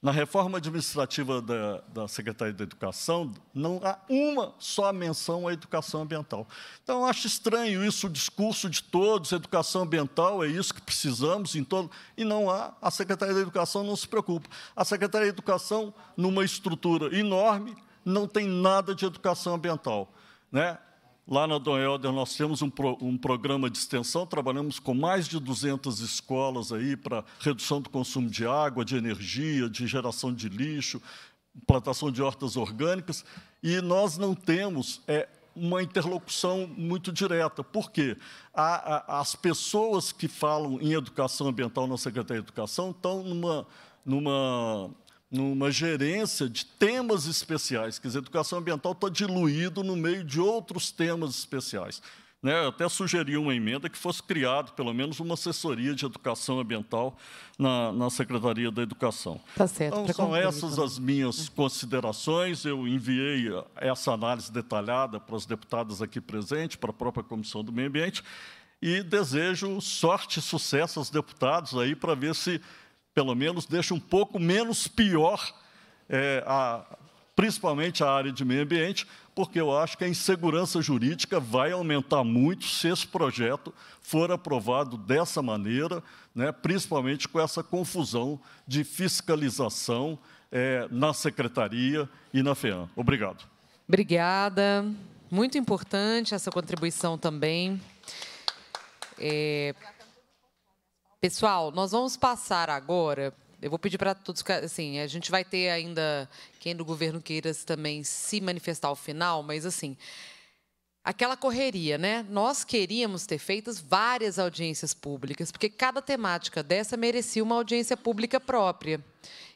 na reforma administrativa da, da, Secretaria da Educação, não há uma só menção à educação ambiental. Então, acho estranho isso, o discurso de todos, educação ambiental, é isso que precisamos em todo... E não há, a Secretaria da Educação não se preocupa. A Secretaria da Educação, numa estrutura enorme, não tem nada de educação ambiental. Né? Lá na Dom Helder, nós temos um, pro, um, programa de extensão, trabalhamos com mais de 200 escolas aí para redução do consumo de água, de energia, de geração de lixo, plantação de hortas orgânicas, e nós não temos é, uma interlocução muito direta. Por quê? A, a, as pessoas que falam em educação ambiental na Secretaria de Educação estão numa, numa numa gerência de temas especiais, quer dizer, educação ambiental está diluído no meio de outros temas especiais. Né? Eu até sugeri uma emenda que fosse criado pelo menos uma assessoria de educação ambiental na, na Secretaria da Educação. Tá certo, então, são essas então. as minhas considerações. Eu enviei essa análise detalhada para as deputadas aqui presentes, para a própria Comissão do Meio Ambiente, e desejo sorte e sucesso aos deputados aí para ver se pelo menos deixa um pouco menos pior, é, a, principalmente a área de meio ambiente, porque eu acho que a insegurança jurídica vai aumentar muito se esse projeto for aprovado dessa maneira, né, principalmente com essa confusão de fiscalização é, na Secretaria e na FEAM. Obrigado. Obrigada. Muito importante essa contribuição também. É... Pessoal, nós vamos passar agora. Eu vou pedir para todos, assim, a gente vai ter ainda quem do governo queira também se manifestar ao final, mas assim, aquela correria, né? Nós queríamos ter feitas várias audiências públicas, porque cada temática dessa merecia uma audiência pública própria.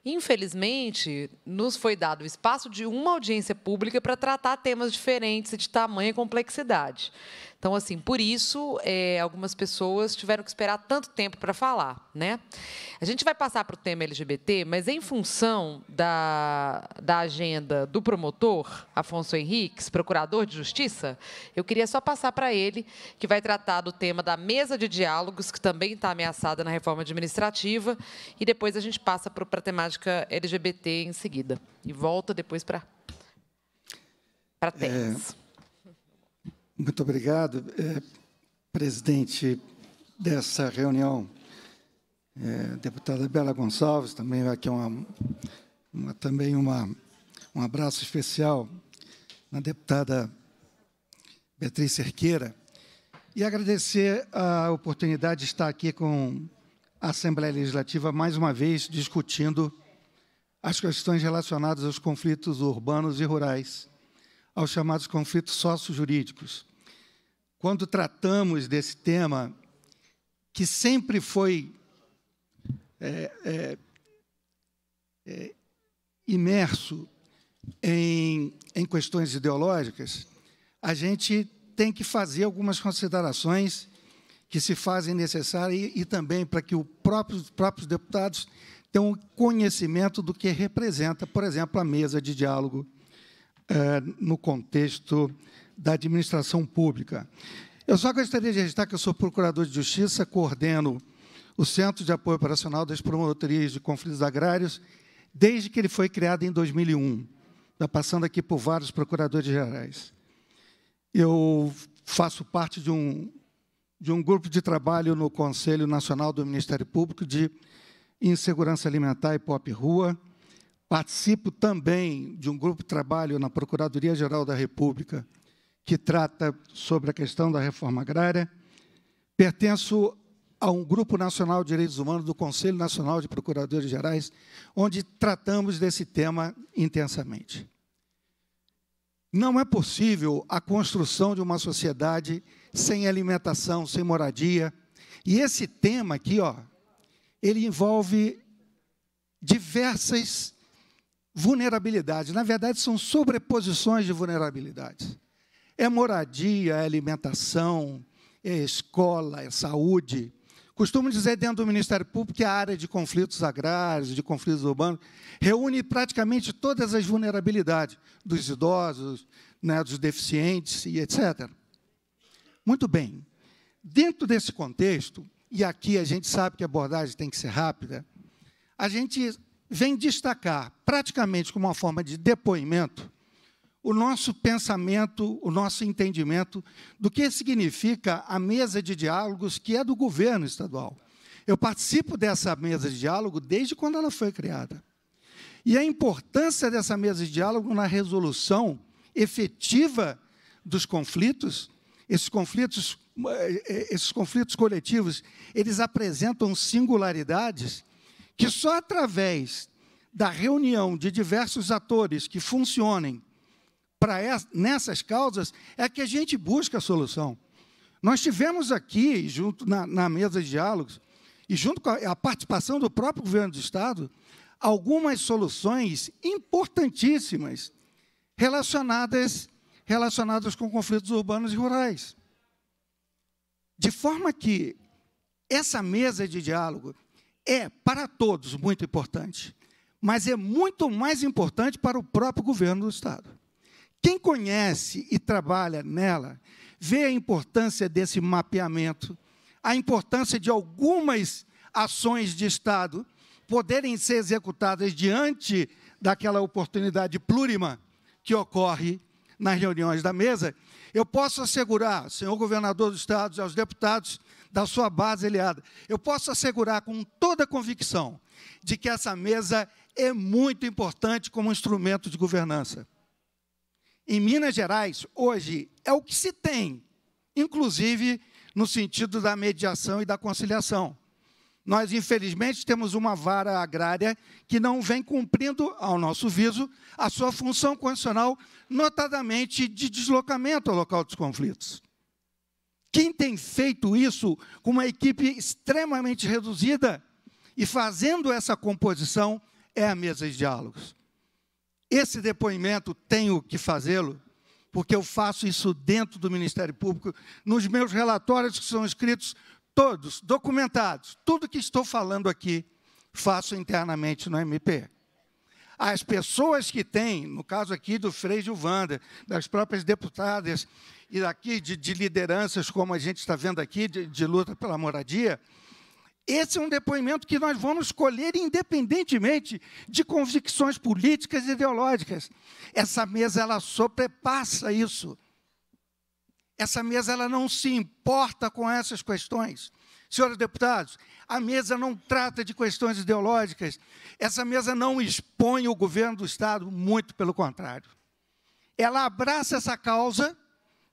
Infelizmente, nos foi dado o espaço de uma audiência pública para tratar temas diferentes de tamanho e complexidade. Então, assim, por isso, é, algumas pessoas tiveram que esperar tanto tempo para falar. Né? A gente vai passar para o tema LGBT, mas em função da, da agenda do promotor, Afonso Henriques, procurador de justiça, eu queria só passar para ele, que vai tratar do tema da mesa de diálogos, que também está ameaçada na reforma administrativa, e depois a gente passa para a temática temática LGBT em seguida. E volta depois para para Terras. É, muito obrigado, é, presidente dessa reunião, é, deputada Bela Gonçalves, também aqui uma, uma, também uma, um abraço especial na deputada Beatriz Cerqueira, e agradecer a oportunidade de estar aqui com a Assembleia Legislativa mais uma vez discutindo às questões relacionadas aos conflitos urbanos e rurais, aos chamados conflitos sócio-jurídicos. Quando tratamos desse tema, que sempre foi é, é, é, imerso em, em questões ideológicas, a gente tem que fazer algumas considerações que se fazem necessárias e, e também para que os próprios, próprios deputados ter um conhecimento do que representa, por exemplo, a mesa de diálogo eh, no contexto da administração pública. Eu só gostaria de registrar que eu sou procurador de justiça, coordeno o Centro de Apoio Operacional das Promotorias de Conflitos Agrários desde que ele foi criado em 2001, está passando aqui por vários procuradores gerais. Eu faço parte de um, de um grupo de trabalho no Conselho Nacional do Ministério Público de insegurança alimentar e pop rua. Participo também de um grupo de trabalho na Procuradoria Geral da República que trata sobre a questão da reforma agrária. Pertenço a um grupo nacional de direitos humanos do Conselho Nacional de Procuradores Gerais, onde tratamos desse tema intensamente. Não é possível a construção de uma sociedade sem alimentação, sem moradia. E esse tema aqui, ó, ele envolve diversas vulnerabilidades. Na verdade, são sobreposições de vulnerabilidades. É moradia, é alimentação, é escola, é saúde. Costumo dizer dentro do Ministério Público que a área de conflitos agrários, de conflitos urbanos, reúne praticamente todas as vulnerabilidades dos idosos, né, dos deficientes e etc. Muito bem. Dentro desse contexto, e aqui a gente sabe que a abordagem tem que ser rápida, a gente vem destacar, praticamente como uma forma de depoimento, o nosso pensamento, o nosso entendimento do que significa a mesa de diálogos que é do governo estadual. Eu participo dessa mesa de diálogo desde quando ela foi criada. E a importância dessa mesa de diálogo na resolução efetiva dos conflitos, esses conflitos eh, eh, esses conflitos coletivos, eles apresentam singularidades que só através da reunião de diversos atores que funcionem para nessas causas é que a gente busca a solução. Nós tivemos aqui, junto na, na mesa de diálogos, e junto com a, a participação do próprio governo do Estado, algumas soluções importantíssimas relacionadas, relacionadas com conflitos urbanos e rurais. De forma que essa mesa de diálogo é, para todos, muito importante, mas é muito mais importante para o próprio governo do Estado. Quem conhece e trabalha nela vê a importância desse mapeamento, a importância de algumas ações de Estado poderem ser executadas diante daquela oportunidade plurima que ocorre nas reuniões da mesa eu posso assegurar, senhor governador do Estado e aos deputados da sua base aliada, eu posso assegurar com toda convicção de que essa mesa é muito importante como instrumento de governança. Em Minas Gerais, hoje, é o que se tem, inclusive no sentido da mediação e da conciliação nós infelizmente temos uma vara agrária que não vem cumprindo, ao nosso viso, a sua função constitucional, notadamente de deslocamento ao local dos conflitos. Quem tem feito isso com uma equipe extremamente reduzida e fazendo essa composição é a mesa de diálogos. Esse depoimento tenho que fazê-lo, porque eu faço isso dentro do Ministério Público, nos meus relatórios que são escritos todos documentados. Tudo que estou falando aqui, faço internamente no MP. As pessoas que têm, no caso aqui do Frei Gilvander, das próprias deputadas e aqui de, de lideranças, como a gente está vendo aqui, de, de luta pela moradia, esse é um depoimento que nós vamos escolher independentemente de convicções políticas e ideológicas. Essa mesa ela sobrepassa isso. Essa mesa ela não se importa com essas questões. Senhores deputados, a mesa não trata de questões ideológicas, essa mesa não expõe o governo do Estado, muito pelo contrário. Ela abraça essa causa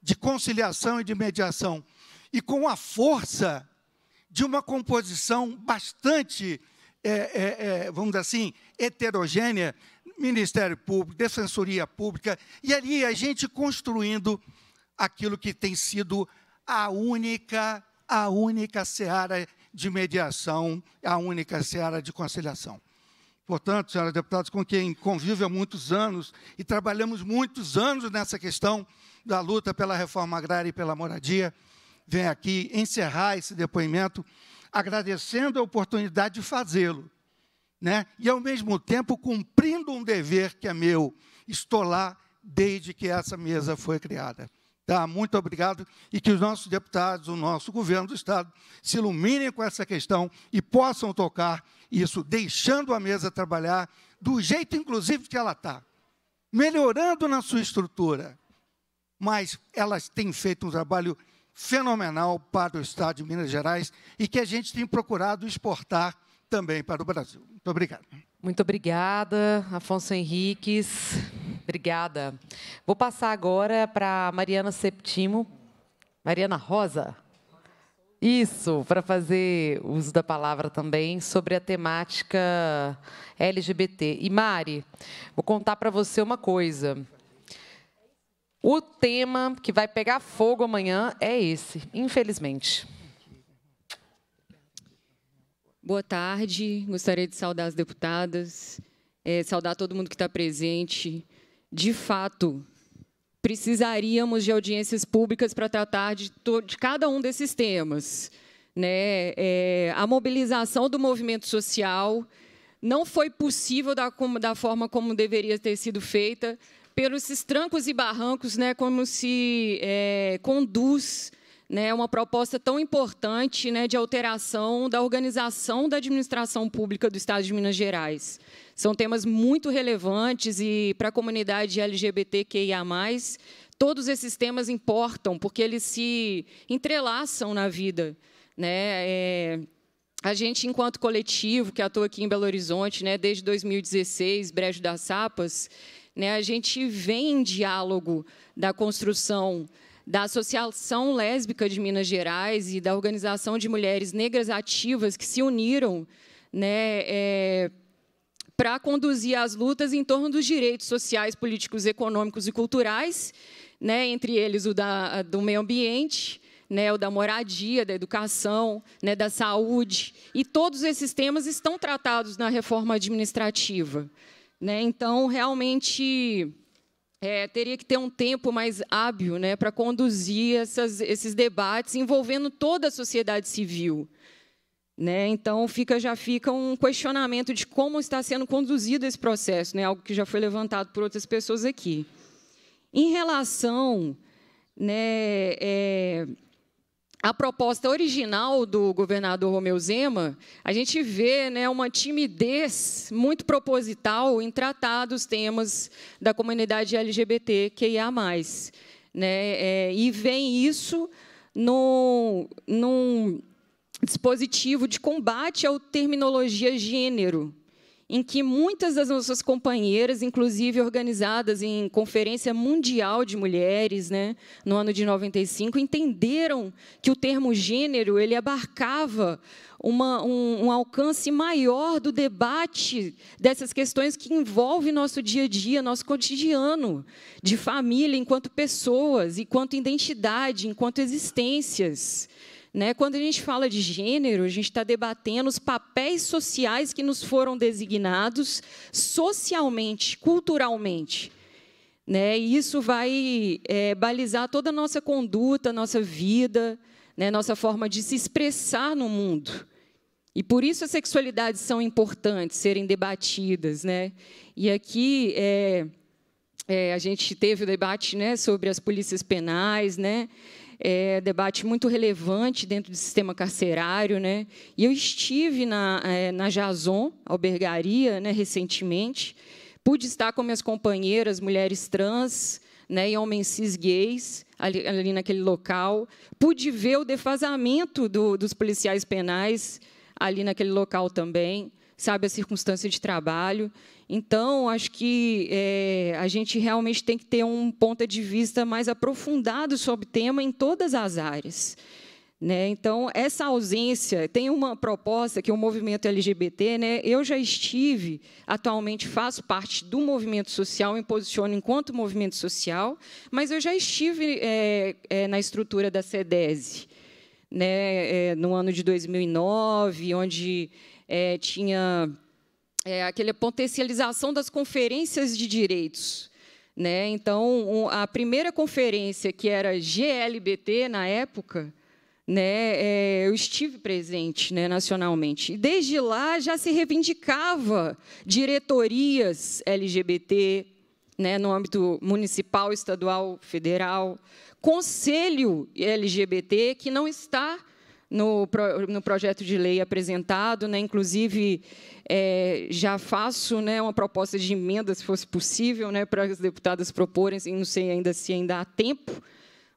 de conciliação e de mediação, e com a força de uma composição bastante, é, é, é vamos dizer assim, heterogênea Ministério Público, Defensoria Pública, e ali a gente construindo aquilo que tem sido a única, a única seara de mediação, a única seara de conciliação. Portanto, senhoras deputadas, com quem convive há muitos anos e trabalhamos muitos anos nessa questão da luta pela reforma agrária e pela moradia, vem aqui encerrar esse depoimento agradecendo a oportunidade de fazê-lo, né? E ao mesmo tempo cumprindo um dever que é meu. Estou lá desde que essa mesa foi criada. Tá, muito obrigado. E que os nossos deputados, o nosso governo do Estado, se iluminem com essa questão e possam tocar isso, deixando a mesa trabalhar do jeito, inclusive, que ela está, melhorando na sua estrutura. Mas elas têm feito um trabalho fenomenal para o Estado de Minas Gerais e que a gente tem procurado exportar também para o Brasil. Muito obrigado. Muito obrigada, Afonso Henriques. Obrigada. Vou passar agora para Mariana Septimo. Mariana Rosa. Isso, para fazer uso da palavra também sobre a temática LGBT. E Mari, vou contar para você uma coisa. O tema que vai pegar fogo amanhã é esse, infelizmente. Boa tarde. Gostaria de saudar as deputadas, é, saudar todo mundo que está presente, de fato, precisaríamos de audiências públicas para tratar de, de, cada um desses temas. Né? É, a mobilização do movimento social não foi possível da, como, da forma como deveria ter sido feita, pelos trancos e barrancos, né, como se é, conduz né, uma proposta tão importante né, de alteração da organização da administração pública do Estado de Minas Gerais. São temas muito relevantes e para a comunidade LGBTQIA+, todos esses temas importam, porque eles se entrelaçam na vida. Né? É... A gente, enquanto coletivo, que atua aqui em Belo Horizonte, né, desde 2016, Brejo das Sapas, né, a gente vem em diálogo da construção da Associação Lésbica de Minas Gerais e da Organização de Mulheres Negras Ativas que se uniram né, é, para conduzir as lutas em torno dos direitos sociais, políticos, econômicos e culturais, né, entre eles o da, do meio ambiente, né, o da moradia, da educação, né, da saúde, e todos esses temas estão tratados na reforma administrativa. Né? Então, realmente, é, teria que ter um tempo mais hábil né, para conduzir essas, esses debates envolvendo toda a sociedade civil. Né? Então fica já fica um questionamento de como está sendo conduzido esse processo, né? algo que já foi levantado por outras pessoas aqui. Em relação né, é, à proposta original do governador Romeu Zema, a gente vê né, uma timidez muito proposital em tratar dos temas da comunidade LGBTQIA+. Né? É, e vem isso num, num dispositivo de combate à terminologia gênero, em que muitas das nossas companheiras, inclusive organizadas em Conferência Mundial de Mulheres, né, no ano de 95, entenderam que o termo gênero ele abarcava uma, um, um, alcance maior do debate dessas questões que envolvem nosso dia a dia, nosso cotidiano, de família enquanto pessoas, enquanto identidade, enquanto existências. Né? Quando a gente fala de gênero, a gente está debatendo os papéis sociais que nos foram designados socialmente, culturalmente. Né? E isso vai é, balizar toda a nossa conduta, nossa vida, né? nossa forma de se expressar no mundo. E por isso as sexualidades são importantes serem debatidas. Né? E aqui é, é, a gente teve o debate né, sobre as polícias penais, né? é, debate muito relevante dentro do sistema carcerário. Né? E eu estive na, é, na Jason, albergaria, né, recentemente, pude estar com minhas companheiras, mulheres trans né, e homens cis gays, ali, ali naquele local. Pude ver o defasamento do, dos policiais penais ali naquele local também, sabe, a circunstância de trabalho. Então, acho que é, a gente realmente tem que ter um ponto de vista mais aprofundado sobre o tema em todas as áreas. Né? Então, essa ausência, tem uma proposta que é o movimento LGBT, né? eu já estive, atualmente faço parte do movimento social, me posiciono enquanto movimento social, mas eu já estive é, é, na estrutura da SEDESI, né? É, no ano de 2009, onde é, tinha é, aquela potencialização das conferências de direitos. Né? Então, a primeira conferência, que era GLBT na época, né, é, eu estive presente né, nacionalmente. E desde lá já se reivindicava diretorias LGBT né, no âmbito municipal, estadual, federal, conselho LGBT que não está no, no projeto de lei apresentado. Né? Inclusive, é, já faço né, uma proposta de emenda, se fosse possível, né, para as deputadas proporem, não sei ainda se ainda há tempo,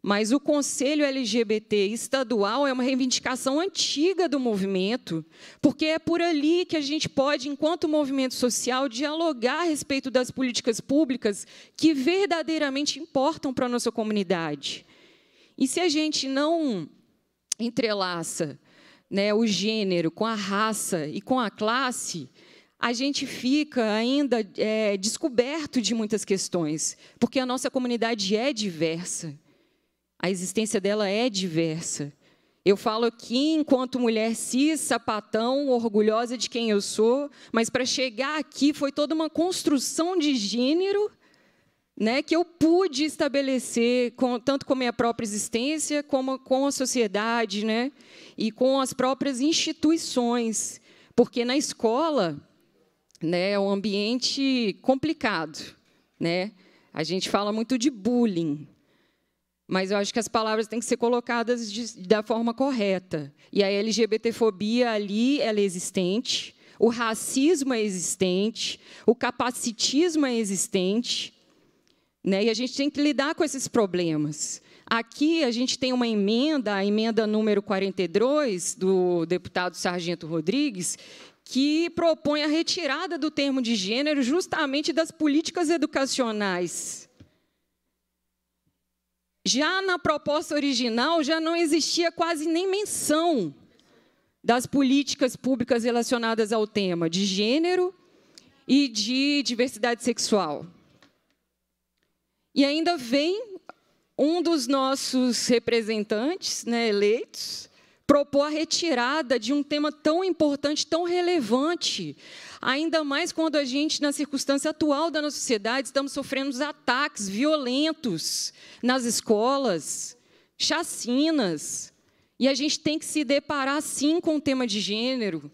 mas o Conselho LGBT Estadual é uma reivindicação antiga do movimento, porque é por ali que a gente pode, enquanto movimento social, dialogar a respeito das políticas públicas que verdadeiramente importam para a nossa comunidade. E se a gente não entrelaça né, o gênero com a raça e com a classe, a gente fica ainda é, descoberto de muitas questões, porque a nossa comunidade é diversa, a existência dela é diversa. Eu falo aqui enquanto mulher cis, sapatão, orgulhosa de quem eu sou, mas para chegar aqui foi toda uma construção de gênero né, que eu pude estabelecer, com, tanto com a minha própria existência, como com a sociedade né, e com as próprias instituições. Porque na escola né, é um ambiente complicado. Né? A gente fala muito de bullying, mas eu acho que as palavras têm que ser colocadas de, da forma correta. E a LGBTfobia ali ela é existente, o racismo é existente, o capacitismo é existente. Né? E a gente tem que lidar com esses problemas. Aqui a gente tem uma emenda, a emenda número 42 do deputado Sargento Rodrigues, que propõe a retirada do termo de gênero justamente das políticas educacionais. Já na proposta original já não existia quase nem menção das políticas públicas relacionadas ao tema de gênero e de diversidade sexual. E ainda vem um dos nossos representantes né, eleitos propor a retirada de um tema tão importante, tão relevante, ainda mais quando a gente, na circunstância atual da nossa sociedade, estamos sofrendo ataques violentos nas escolas, chacinas, e a gente tem que se deparar, sim, com o tema de gênero.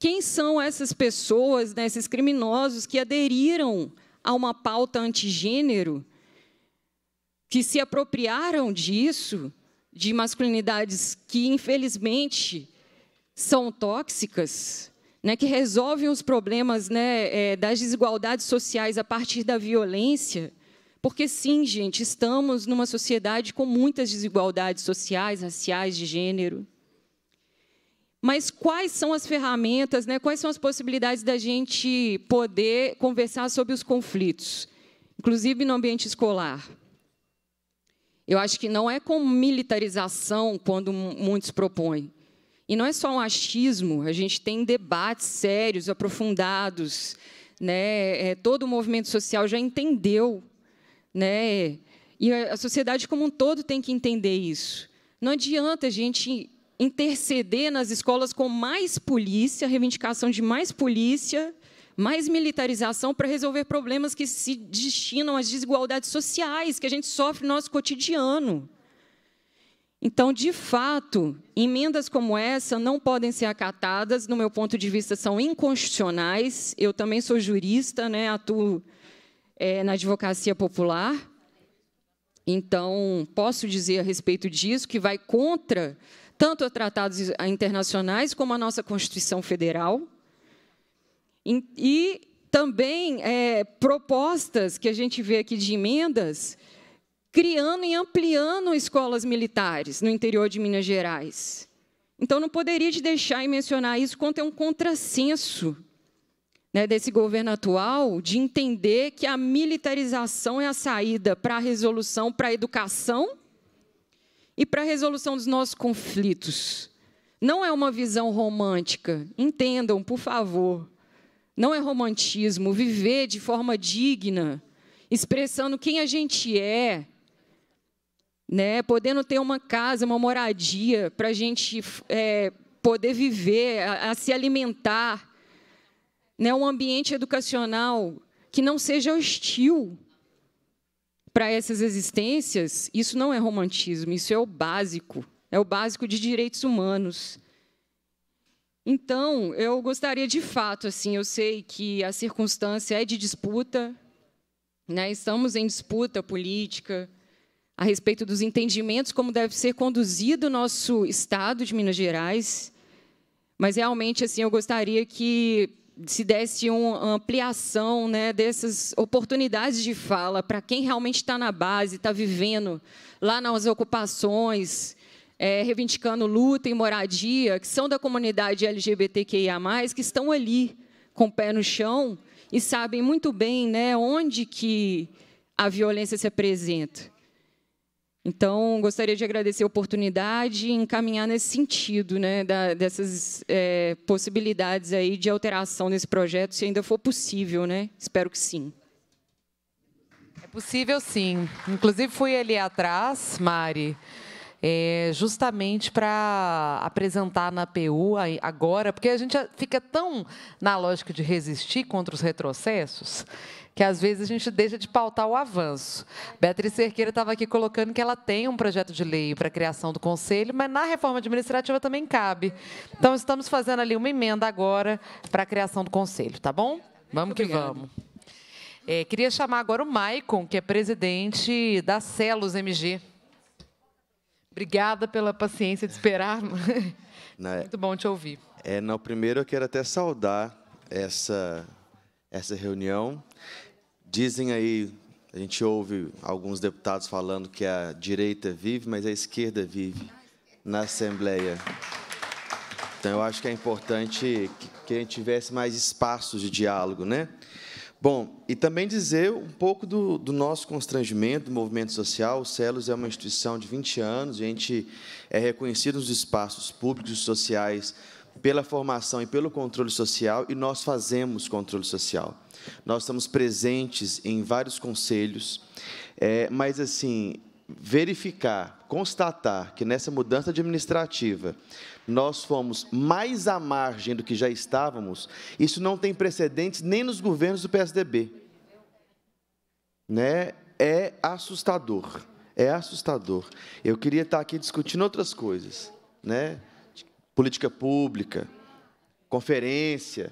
Quem são essas pessoas, né, esses criminosos que aderiram a uma pauta antigênero que se apropriaram disso, de masculinidades que, infelizmente, são tóxicas, né, que resolvem os problemas né, é, das desigualdades sociais a partir da violência, porque, sim, gente, estamos numa sociedade com muitas desigualdades sociais, raciais, de gênero. Mas quais são as ferramentas, né, quais são as possibilidades da gente poder conversar sobre os conflitos, inclusive no ambiente escolar? Eu acho que não é com militarização quando muitos propõem. E não é só um achismo, a gente tem debates sérios, aprofundados. Né? É, todo o movimento social já entendeu. Né? E a sociedade como um todo tem que entender isso. Não adianta a gente interceder nas escolas com mais polícia, reivindicação de mais polícia, mais militarização para resolver problemas que se destinam às desigualdades sociais que a gente sofre no nosso cotidiano. Então, de fato, emendas como essa não podem ser acatadas, no meu ponto de vista, são inconstitucionais. Eu também sou jurista, né, atuo é, na advocacia popular. Então, posso dizer a respeito disso que vai contra tanto a tratados internacionais como a nossa Constituição Federal. E também é, propostas que a gente vê aqui de emendas, criando e ampliando escolas militares no interior de Minas Gerais. Então, não poderia te deixar e mencionar isso quanto é um contrassenso né, desse governo atual de entender que a militarização é a saída para a resolução, para a educação e para a resolução dos nossos conflitos. Não é uma visão romântica. Entendam, por favor. Não é romantismo viver de forma digna, expressando quem a gente é, né? podendo ter uma casa, uma moradia para a gente é, poder viver, a, a, se alimentar, né? um ambiente educacional que não seja hostil para essas existências. Isso não é romantismo, isso é o básico, é o básico de direitos humanos. Então, eu gostaria de fato, assim, eu sei que a circunstância é de disputa, né? estamos em disputa política a respeito dos entendimentos como deve ser conduzido o nosso Estado de Minas Gerais, mas realmente assim eu gostaria que se desse uma ampliação né, dessas oportunidades de fala para quem realmente está na base, está vivendo lá nas ocupações, é, reivindicando luta e moradia, que são da comunidade LGBTQIA, que estão ali com o pé no chão e sabem muito bem né, onde que a violência se apresenta. Então, gostaria de agradecer a oportunidade e encaminhar nesse sentido, né, da, dessas é, possibilidades aí de alteração nesse projeto, se ainda for possível, né? Espero que sim. É possível, sim. Inclusive, fui ali atrás, Mari, é, justamente para apresentar na PU agora, porque a gente fica tão na lógica de resistir contra os retrocessos que às vezes a gente deixa de pautar o avanço. Beatriz Cerqueira estava aqui colocando que ela tem um projeto de lei para a criação do conselho, mas na reforma administrativa também cabe. Então, estamos fazendo ali uma emenda agora para a criação do conselho, tá bom? Vamos que vamos. É, queria chamar agora o Maicon, que é presidente da Celos MG. Obrigada pela paciência de esperar. Na, é. Muito bom te ouvir. É, não, primeiro eu quero até saudar essa, essa reunião. Dizem aí, a gente ouve alguns deputados falando que a direita vive, mas a esquerda vive na Assembleia. Então, eu acho que é importante que, que a gente tivesse mais espaços de diálogo, né? Bom, e também dizer um pouco do, do, nosso constrangimento do movimento social. O CELOS é uma instituição de 20 anos, a gente é reconhecido nos espaços públicos e sociais pela formação e pelo controle social, e nós fazemos controle social. Nós estamos presentes em vários conselhos, é, mas, assim, verificar, constatar que nessa mudança administrativa nós fomos mais à margem do que já estávamos, isso não tem precedentes nem nos governos do PSDB. Né? É assustador. É assustador. Eu queria estar aqui discutindo outras coisas, né? Política pública, conferência,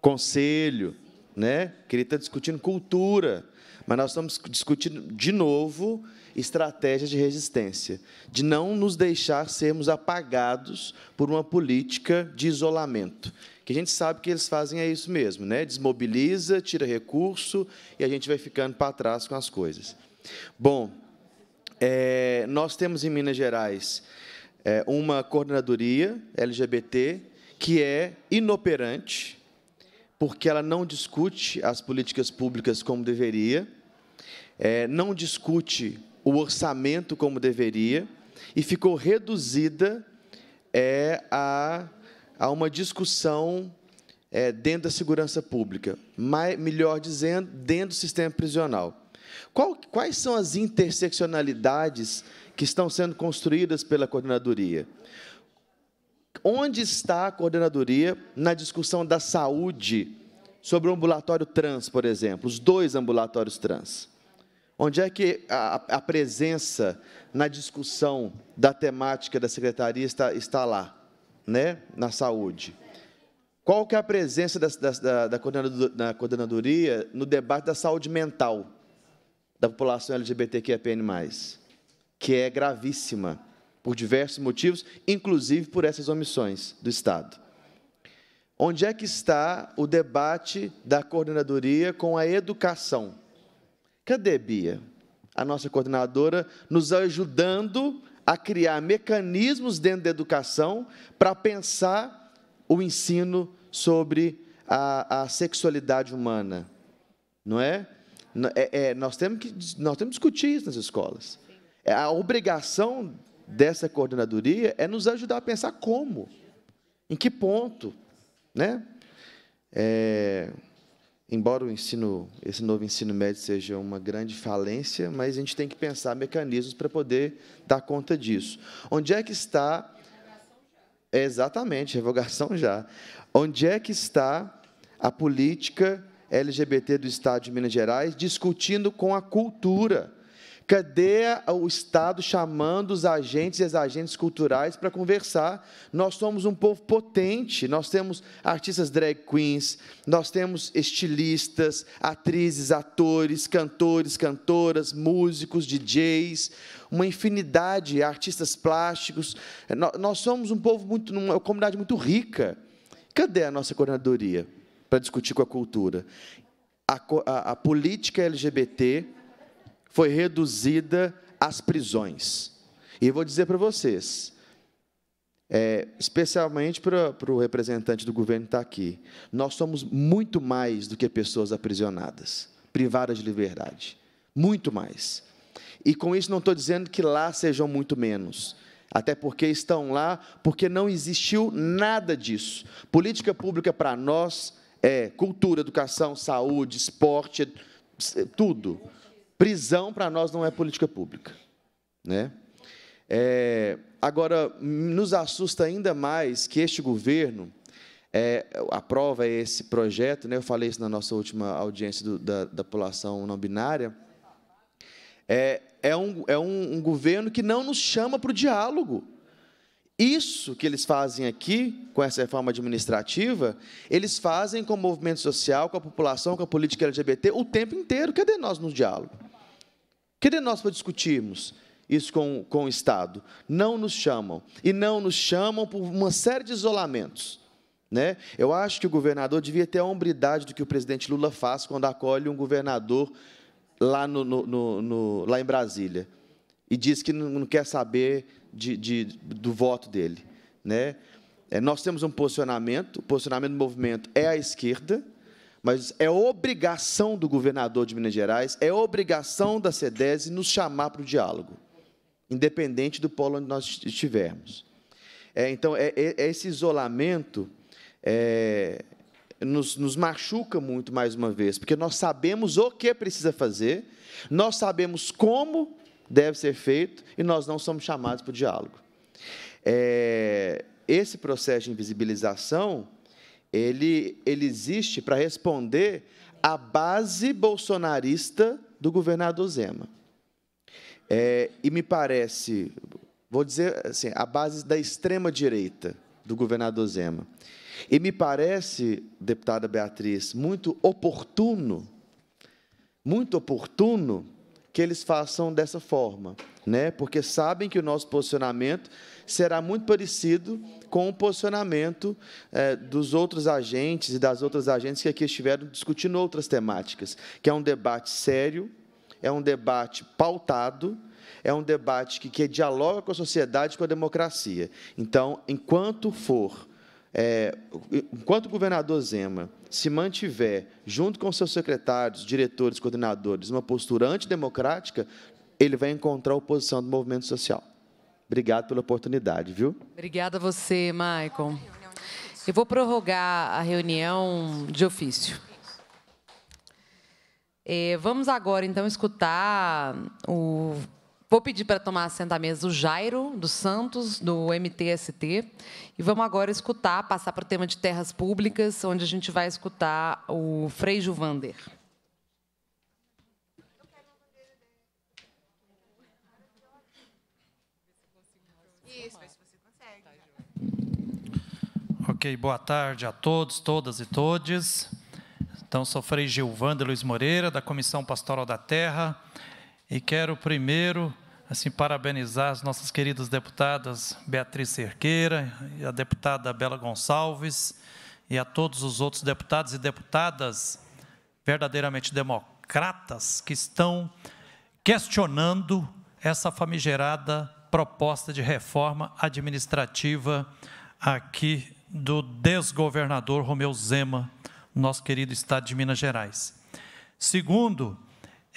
conselho, né? Queria estar discutindo cultura, mas nós estamos discutindo de novo estratégias de resistência, de não nos deixar sermos apagados por uma política de isolamento. Que a gente sabe que eles fazem é isso mesmo, né? Desmobiliza, tira recurso e a gente vai ficando para trás com as coisas. Bom, é, nós temos em Minas Gerais é, uma coordenadoria LGBT que é inoperante, porque ela não discute as políticas públicas como deveria é, não discute o orçamento como deveria e ficou reduzida é, a, a uma discussão é, dentro da segurança pública, mais, melhor dizendo, dentro do sistema prisional. Qual, quais são as interseccionalidades que estão sendo construídas pela coordenadoria? Onde está a coordenadoria na discussão da saúde sobre o ambulatório trans, por exemplo, os dois ambulatórios trans? Onde é que a, a presença na discussão da temática da secretaria está, está lá, né? na saúde? Qual que é a presença da, da, da, da coordenadoria no debate da saúde mental da população LGBTQIAPN+, que é gravíssima, por diversos motivos, inclusive por essas omissões do Estado. Onde é que está o debate da coordenadoria com a educação? Cadê Bia, a nossa coordenadora, nos ajudando a criar mecanismos dentro da educação para pensar o ensino sobre a, a sexualidade humana, não é? É, é? nós, temos que, nós temos que discutir isso nas escolas. É, a obrigação dessa coordenadoria é nos ajudar a pensar como, em que ponto, né? É, embora o ensino, esse novo ensino médio seja uma grande falência, mas a gente tem que pensar mecanismos para poder dar conta disso. Onde é que está exatamente, revogação já. Onde é que está a política LGBT do Estado de Minas Gerais discutindo com a cultura? Cadê o Estado chamando os agentes e as agentes culturais para conversar? Nós somos um povo potente, nós temos artistas drag queens, nós temos estilistas, atrizes, atores, cantores, cantoras, músicos, DJs, uma infinidade, de artistas plásticos. Nós somos um povo muito, uma comunidade muito rica. Cadê a nossa coordenadoria para discutir com a cultura? a, a, a política LGBT foi reduzida às prisões. E vou dizer para vocês, é, especialmente para, para o representante do governo que está aqui, nós somos muito mais do que pessoas aprisionadas, privadas de liberdade. Muito mais. E com isso não estou dizendo que lá sejam muito menos. Até porque estão lá, porque não existiu nada disso. Política pública para nós é cultura, educação, saúde, esporte, é, tudo. Prisão para nós não é política pública, né? É, agora nos assusta ainda mais que este governo é, esse projeto, né? Eu falei isso na nossa última audiência do, da, da população não binária. É, é, um, é um, um governo que não nos chama para o diálogo. Isso que eles fazem aqui, com essa reforma administrativa, eles fazem com o movimento social, com a população, com a política LGBT o tempo inteiro. Cadê nós no diálogo? Que de nós para discutirmos isso com, com o Estado? Não nos chamam. E não nos chamam por uma série de isolamentos. Né? Eu acho que o governador devia ter a hombridade do que o presidente Lula faz quando acolhe um governador lá, no, no, no, lá em Brasília e diz que não quer saber de, de, do voto dele. Né? É, nós temos um posicionamento, o posicionamento do movimento é a esquerda, mas é obrigação do governador de Minas Gerais, é obrigação da SEDESI nos chamar para o diálogo, independente do polo onde nós estivermos. É, então, é, é, é esse isolamento é, nos, nos machuca muito, mais uma vez, porque nós sabemos o que precisa fazer, nós sabemos como deve ser feito e nós não somos chamados para o diálogo. É, esse processo de invisibilização ele, ele existe para responder à base bolsonarista do governador Zema. É, e me parece, vou dizer assim, a base da extrema-direita do governador Zema. E me parece, deputada Beatriz, muito oportuno, muito oportuno que eles façam dessa forma, né? Porque sabem que o nosso posicionamento será muito parecido com o posicionamento é, dos outros agentes e das outras agentes que aqui estiveram discutindo outras temáticas, que é um debate sério, é um debate pautado, é um debate que, que dialoga com a sociedade e com a democracia. Então, enquanto for é, enquanto o governador Zema se mantiver, junto com seus secretários, diretores, coordenadores, uma postura antidemocrática, ele vai encontrar a oposição do movimento social. Obrigado pela oportunidade, viu? Obrigada a você, Maicon. Eu vou prorrogar a reunião de ofício. É, vamos agora, então, escutar o Vou pedir para tomar assento à mesa o Jairo dos Santos, do MTST, e vamos agora escutar, passar para o tema de terras públicas, onde a gente vai escutar o Frei Juvander. Ok, boa tarde a todos, todas e todes. Então, sou Frei Gilvander Luiz Moreira, da Comissão Pastoral da Terra. E quero primeiro assim parabenizar as nossas queridas deputadas Beatriz Cerqueira e a deputada Bela Gonçalves e a todos os outros deputados e deputadas verdadeiramente democratas que estão questionando essa famigerada proposta de reforma administrativa aqui do desgovernador Romeu Zema, nosso querido estado de Minas Gerais. Segundo,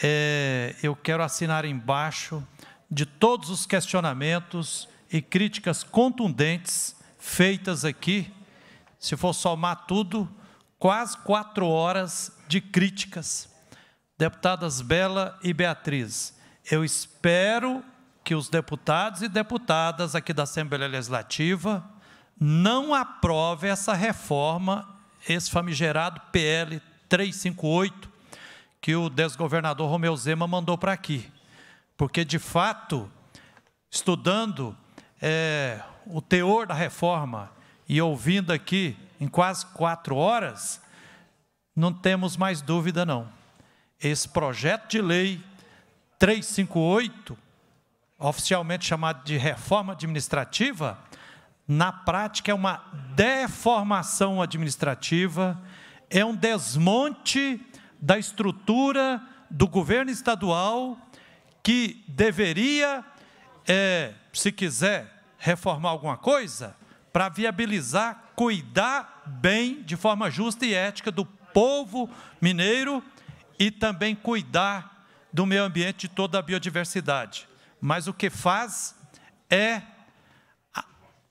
é, eu quero assinar embaixo de todos os questionamentos e críticas contundentes feitas aqui. Se for somar tudo, quase quatro horas de críticas. Deputadas Bela e Beatriz, eu espero que os deputados e deputadas aqui da Assembleia Legislativa não aprovem essa reforma, esse famigerado PL 358, que o desgovernador Romeu Zema mandou para aqui. Porque, de fato, estudando é, o teor da reforma e ouvindo aqui em quase quatro horas, não temos mais dúvida, não. Esse projeto de lei 358, oficialmente chamado de reforma administrativa, na prática é uma deformação administrativa, é um desmonte da estrutura do governo estadual que deveria, é, se quiser reformar alguma coisa, para viabilizar, cuidar bem, de forma justa e ética, do povo mineiro e também cuidar do meio ambiente, de toda a biodiversidade. Mas o que faz é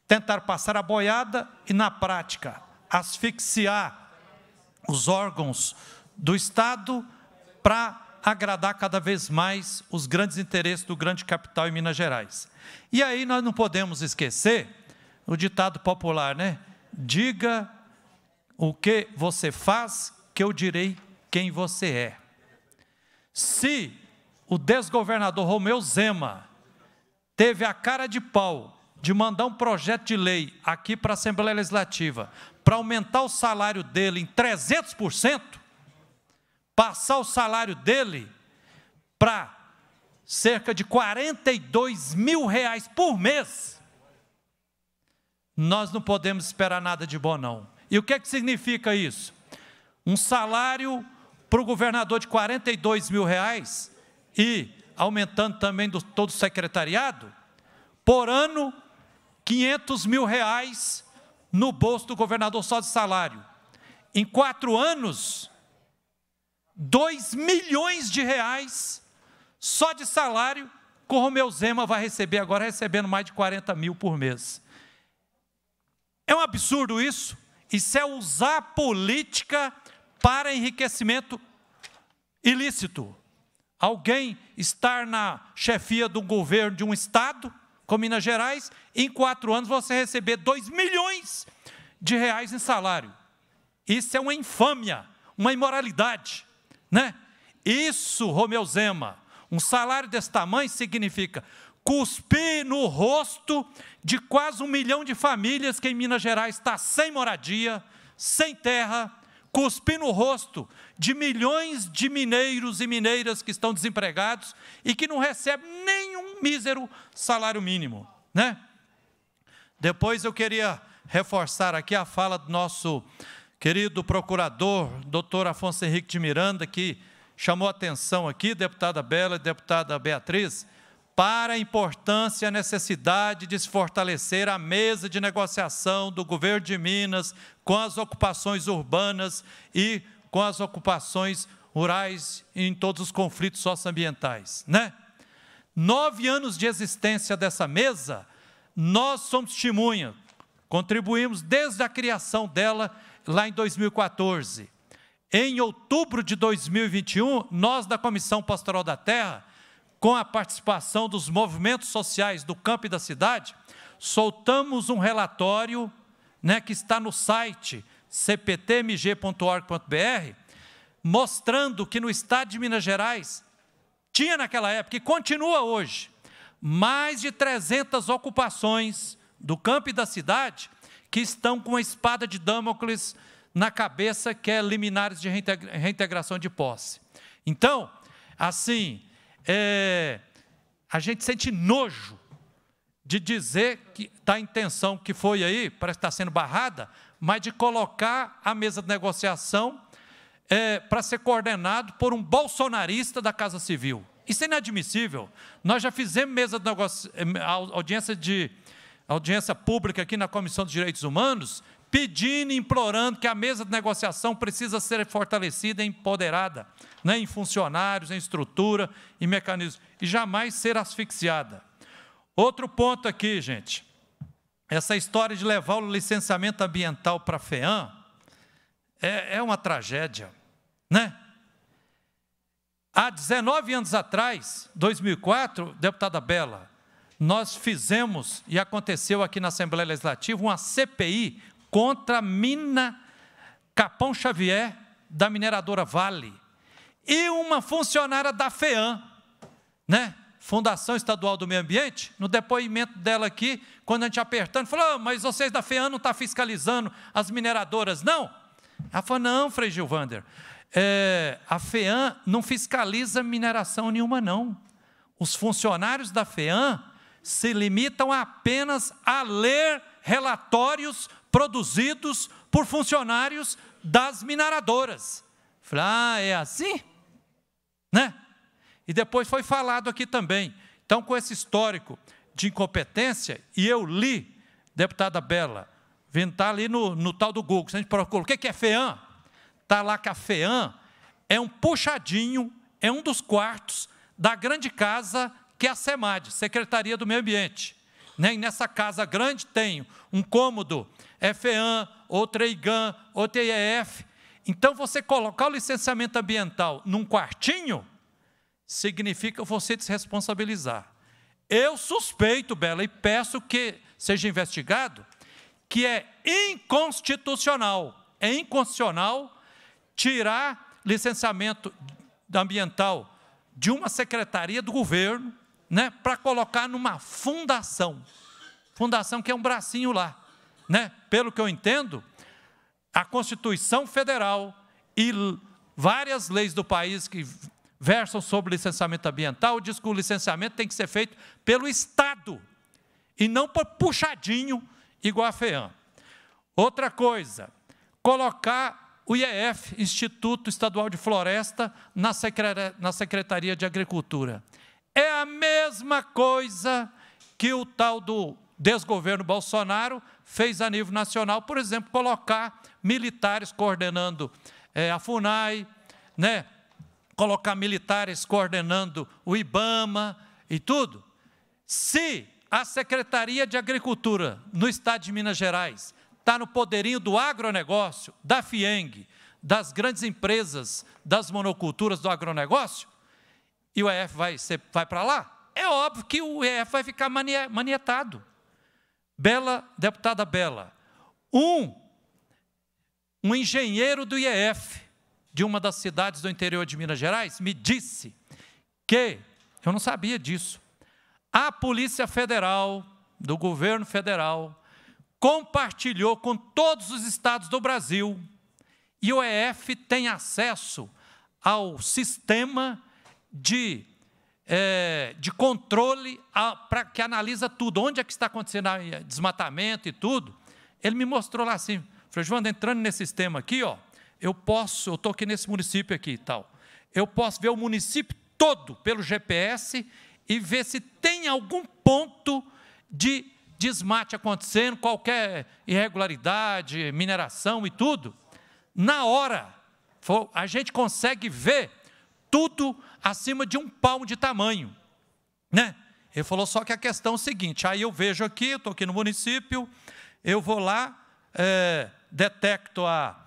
tentar passar a boiada e, na prática, asfixiar os órgãos do Estado para agradar cada vez mais os grandes interesses do grande capital em Minas Gerais. E aí nós não podemos esquecer o ditado popular, né? Diga o que você faz, que eu direi quem você é. Se o desgovernador Romeu Zema teve a cara de pau de mandar um projeto de lei aqui para a Assembleia Legislativa para aumentar o salário dele em 300%, passar o salário dele para cerca de 42 mil reais por mês, nós não podemos esperar nada de bom, não. E o que, é que significa isso? Um salário para o governador de 42 mil reais e aumentando também do, todo o secretariado, por ano, 500 mil reais no bolso do governador só de salário. Em quatro anos, 2 milhões de reais só de salário que o Romeu Zema vai receber agora, recebendo mais de 40 mil por mês. É um absurdo isso? Isso é usar a política para enriquecimento ilícito. Alguém estar na chefia do governo de um estado, como Minas Gerais, em quatro anos você receber 2 milhões de reais em salário. Isso é uma infâmia, uma imoralidade né? Isso, Romeu Zema, um salário desse tamanho significa cuspir no rosto de quase um milhão de famílias que em Minas Gerais está sem moradia, sem terra, cuspir no rosto de milhões de mineiros e mineiras que estão desempregados e que não recebem nenhum mísero salário mínimo, né? Depois eu queria reforçar aqui a fala do nosso querido procurador, doutor Afonso Henrique de Miranda, que chamou atenção aqui, deputada Bela e deputada Beatriz, para a importância e a necessidade de se fortalecer a mesa de negociação do governo de Minas com as ocupações urbanas e com as ocupações rurais em todos os conflitos socioambientais. Né? Nove anos de existência dessa mesa, nós somos testemunha, contribuímos desde a criação dela lá em 2014. Em outubro de 2021, nós da Comissão Pastoral da Terra, com a participação dos movimentos sociais do campo e da cidade, soltamos um relatório né, que está no site cptmg.org.br, mostrando que no estado de Minas Gerais tinha naquela época e continua hoje mais de 300 ocupações do campo e da cidade que estão com a espada de Damocles na cabeça, que é liminares de reintegração de posse. Então, assim, é, a gente sente nojo de dizer que da intenção que foi aí, parece estar tá sendo barrada, mas de colocar a mesa de negociação é, para ser coordenado por um bolsonarista da Casa Civil. Isso é inadmissível. Nós já fizemos mesa de negocia... Eh, audiência de audiência pública aqui na Comissão dos Direitos Humanos, pedindo, implorando que a mesa de negociação precisa ser fortalecida e empoderada, né, em funcionários, em estrutura e mecanismos, e jamais ser asfixiada. Outro ponto aqui, gente, essa história de levar o licenciamento ambiental para a FEAM é, é uma tragédia, né? Há 19 anos atrás, 2004, deputada Bela, nós fizemos e aconteceu aqui na Assembleia Legislativa uma CPI contra a mina Capão Xavier da mineradora Vale e uma funcionária da FEAM, né? Fundação Estadual do Meio Ambiente, no depoimento dela aqui, quando a gente apertando, falou: ah, mas vocês da FEAM não estão tá fiscalizando as mineradoras, não? Ela falou: não, Frei Gilvander, é, a FEAM não fiscaliza mineração nenhuma, não. Os funcionários da FEAM se limitam apenas a ler relatórios produzidos por funcionários das mineradoras. Falei, ah, é assim? Né? E depois foi falado aqui também. Então, com esse histórico de incompetência, e eu li, deputada Bela, está ali no, no tal do Google, se a gente procura, o que é FEAM? Está lá que a FEAM é um puxadinho, é um dos quartos da grande casa que é a SEMAD, Secretaria do Meio Ambiente. Né? E nessa casa grande tem um cômodo FEAM, outra IGAM, outra IEF. Então, você colocar o licenciamento ambiental num quartinho, significa você desresponsabilizar. Eu suspeito, Bela, e peço que seja investigado, que é inconstitucional, é inconstitucional tirar licenciamento ambiental de uma secretaria do governo né, para colocar numa fundação. Fundação que é um bracinho lá. Né? Pelo que eu entendo, a Constituição Federal e várias leis do país que versam sobre licenciamento ambiental diz que o licenciamento tem que ser feito pelo Estado e não por puxadinho igual a FEAM. Outra coisa, colocar o IEF, Instituto Estadual de Floresta, na Secretaria de Agricultura. É a mesma coisa que o tal do desgoverno Bolsonaro fez a nível nacional, por exemplo, colocar militares coordenando é, a FUNAI, né? colocar militares coordenando o IBAMA e tudo. Se a Secretaria de Agricultura no Estado de Minas Gerais está no poderinho do agronegócio, da FIENG, das grandes empresas das monoculturas do agronegócio, e o EF vai, vai para lá, é óbvio que o EF vai ficar manietado. Bela, deputada Bela, um, um engenheiro do IEF, de uma das cidades do interior de Minas Gerais, me disse que, eu não sabia disso, a Polícia Federal, do governo federal, compartilhou com todos os estados do Brasil, e o EF tem acesso ao sistema de, é, de controle para que analisa tudo, onde é que está acontecendo é, desmatamento e tudo. Ele me mostrou lá assim, falou, João, entrando nesse sistema aqui, ó, eu posso, eu estou aqui nesse município aqui e tal, eu posso ver o município todo pelo GPS e ver se tem algum ponto de desmate acontecendo, qualquer irregularidade, mineração e tudo. Na hora, a gente consegue ver tudo acima de um palmo de tamanho, né? Ele falou só que a questão é a seguinte: aí eu vejo aqui, estou aqui no município, eu vou lá, é, detecto a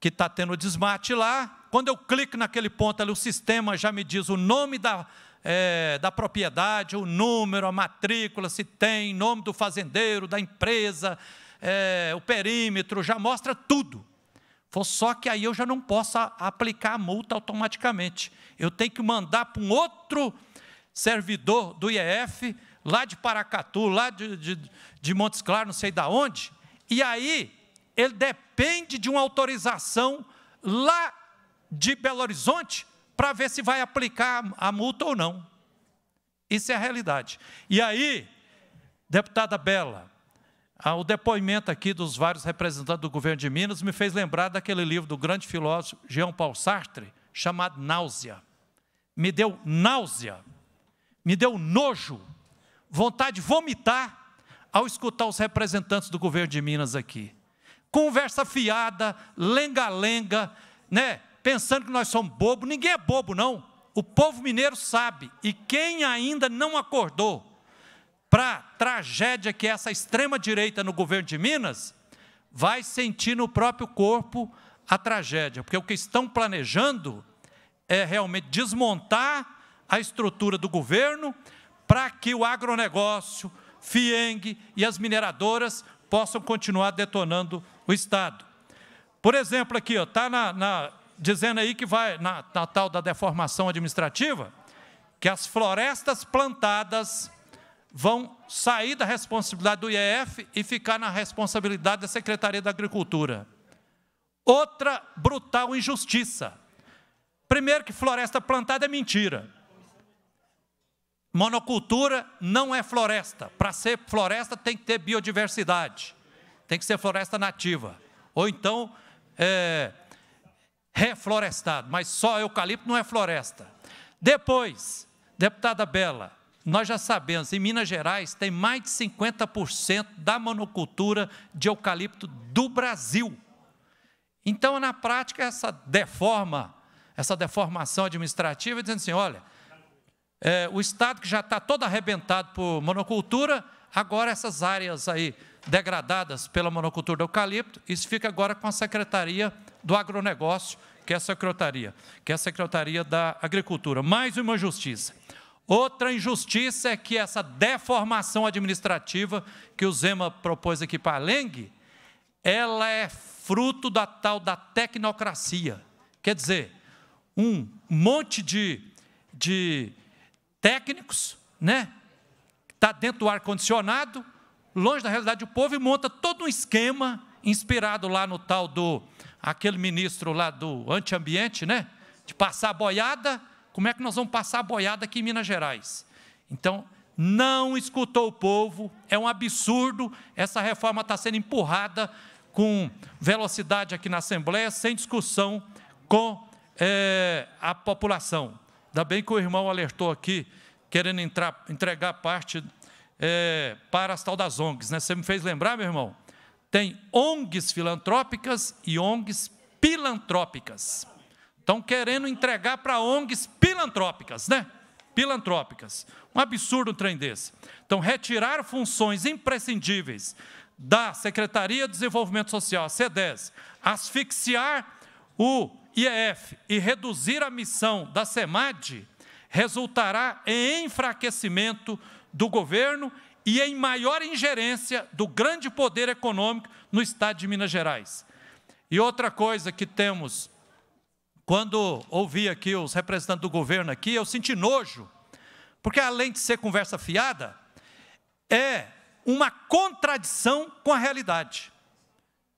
que está tendo desmate lá. Quando eu clico naquele ponto ali, o sistema já me diz o nome da, é, da propriedade, o número, a matrícula, se tem, nome do fazendeiro, da empresa, é, o perímetro, já mostra tudo. Só que aí eu já não posso aplicar a multa automaticamente. Eu tenho que mandar para um outro servidor do IEF, lá de Paracatu, lá de, de, de Montes Claros, não sei de onde. E aí ele depende de uma autorização lá de Belo Horizonte para ver se vai aplicar a multa ou não. Isso é a realidade. E aí, deputada Bela, ah, o depoimento aqui dos vários representantes do governo de Minas me fez lembrar daquele livro do grande filósofo Jean Paul Sartre, chamado Náusea. Me deu náusea, me deu nojo, vontade de vomitar ao escutar os representantes do governo de Minas aqui. Conversa fiada, lenga-lenga, né? pensando que nós somos bobos. Ninguém é bobo, não. O povo mineiro sabe. E quem ainda não acordou, para a tragédia que essa extrema-direita no governo de Minas, vai sentir no próprio corpo a tragédia, porque o que estão planejando é realmente desmontar a estrutura do governo para que o agronegócio, FIENG e as mineradoras possam continuar detonando o Estado. Por exemplo, aqui, está na, na, dizendo aí que vai, na, na tal da deformação administrativa, que as florestas plantadas vão sair da responsabilidade do IEF e ficar na responsabilidade da Secretaria da Agricultura. Outra brutal injustiça. Primeiro, que floresta plantada é mentira. Monocultura não é floresta. Para ser floresta, tem que ter biodiversidade, tem que ser floresta nativa. Ou então, é, reflorestado, mas só eucalipto não é floresta. Depois, deputada Bela, nós já sabemos, em Minas Gerais tem mais de 50% da monocultura de eucalipto do Brasil. Então, na prática, essa deforma, essa deformação administrativa, dizendo assim: olha, é, o Estado que já está todo arrebentado por monocultura, agora essas áreas aí degradadas pela monocultura do eucalipto, isso fica agora com a Secretaria do Agronegócio, que é a Secretaria, que é a Secretaria da Agricultura. Mais uma justiça. Outra injustiça é que essa deformação administrativa que o Zema propôs aqui para Lengue, ela é fruto da tal da tecnocracia. Quer dizer, um monte de, de técnicos, né? Está dentro do ar-condicionado, longe da realidade do povo, e monta todo um esquema inspirado lá no tal do aquele ministro lá do antiambiente, né? De passar boiada como é que nós vamos passar a boiada aqui em Minas Gerais? Então, não escutou o povo, é um absurdo, essa reforma está sendo empurrada com velocidade aqui na Assembleia, sem discussão com é, a população. Ainda bem que o irmão alertou aqui, querendo entrar, entregar parte é, para as tal das ONGs. Né? Você me fez lembrar, meu irmão? Tem ONGs filantrópicas e ONGs pilantrópicas. Estão querendo entregar para ONGs pilantrópicas, né? Pilantrópicas. Um absurdo um trem desse. Então, retirar funções imprescindíveis da Secretaria de Desenvolvimento Social, a CEDES, asfixiar o IEF e reduzir a missão da SEMAD, resultará em enfraquecimento do governo e em maior ingerência do grande poder econômico no Estado de Minas Gerais. E outra coisa que temos quando ouvi aqui os representantes do governo aqui, eu senti nojo, porque além de ser conversa fiada, é uma contradição com a realidade.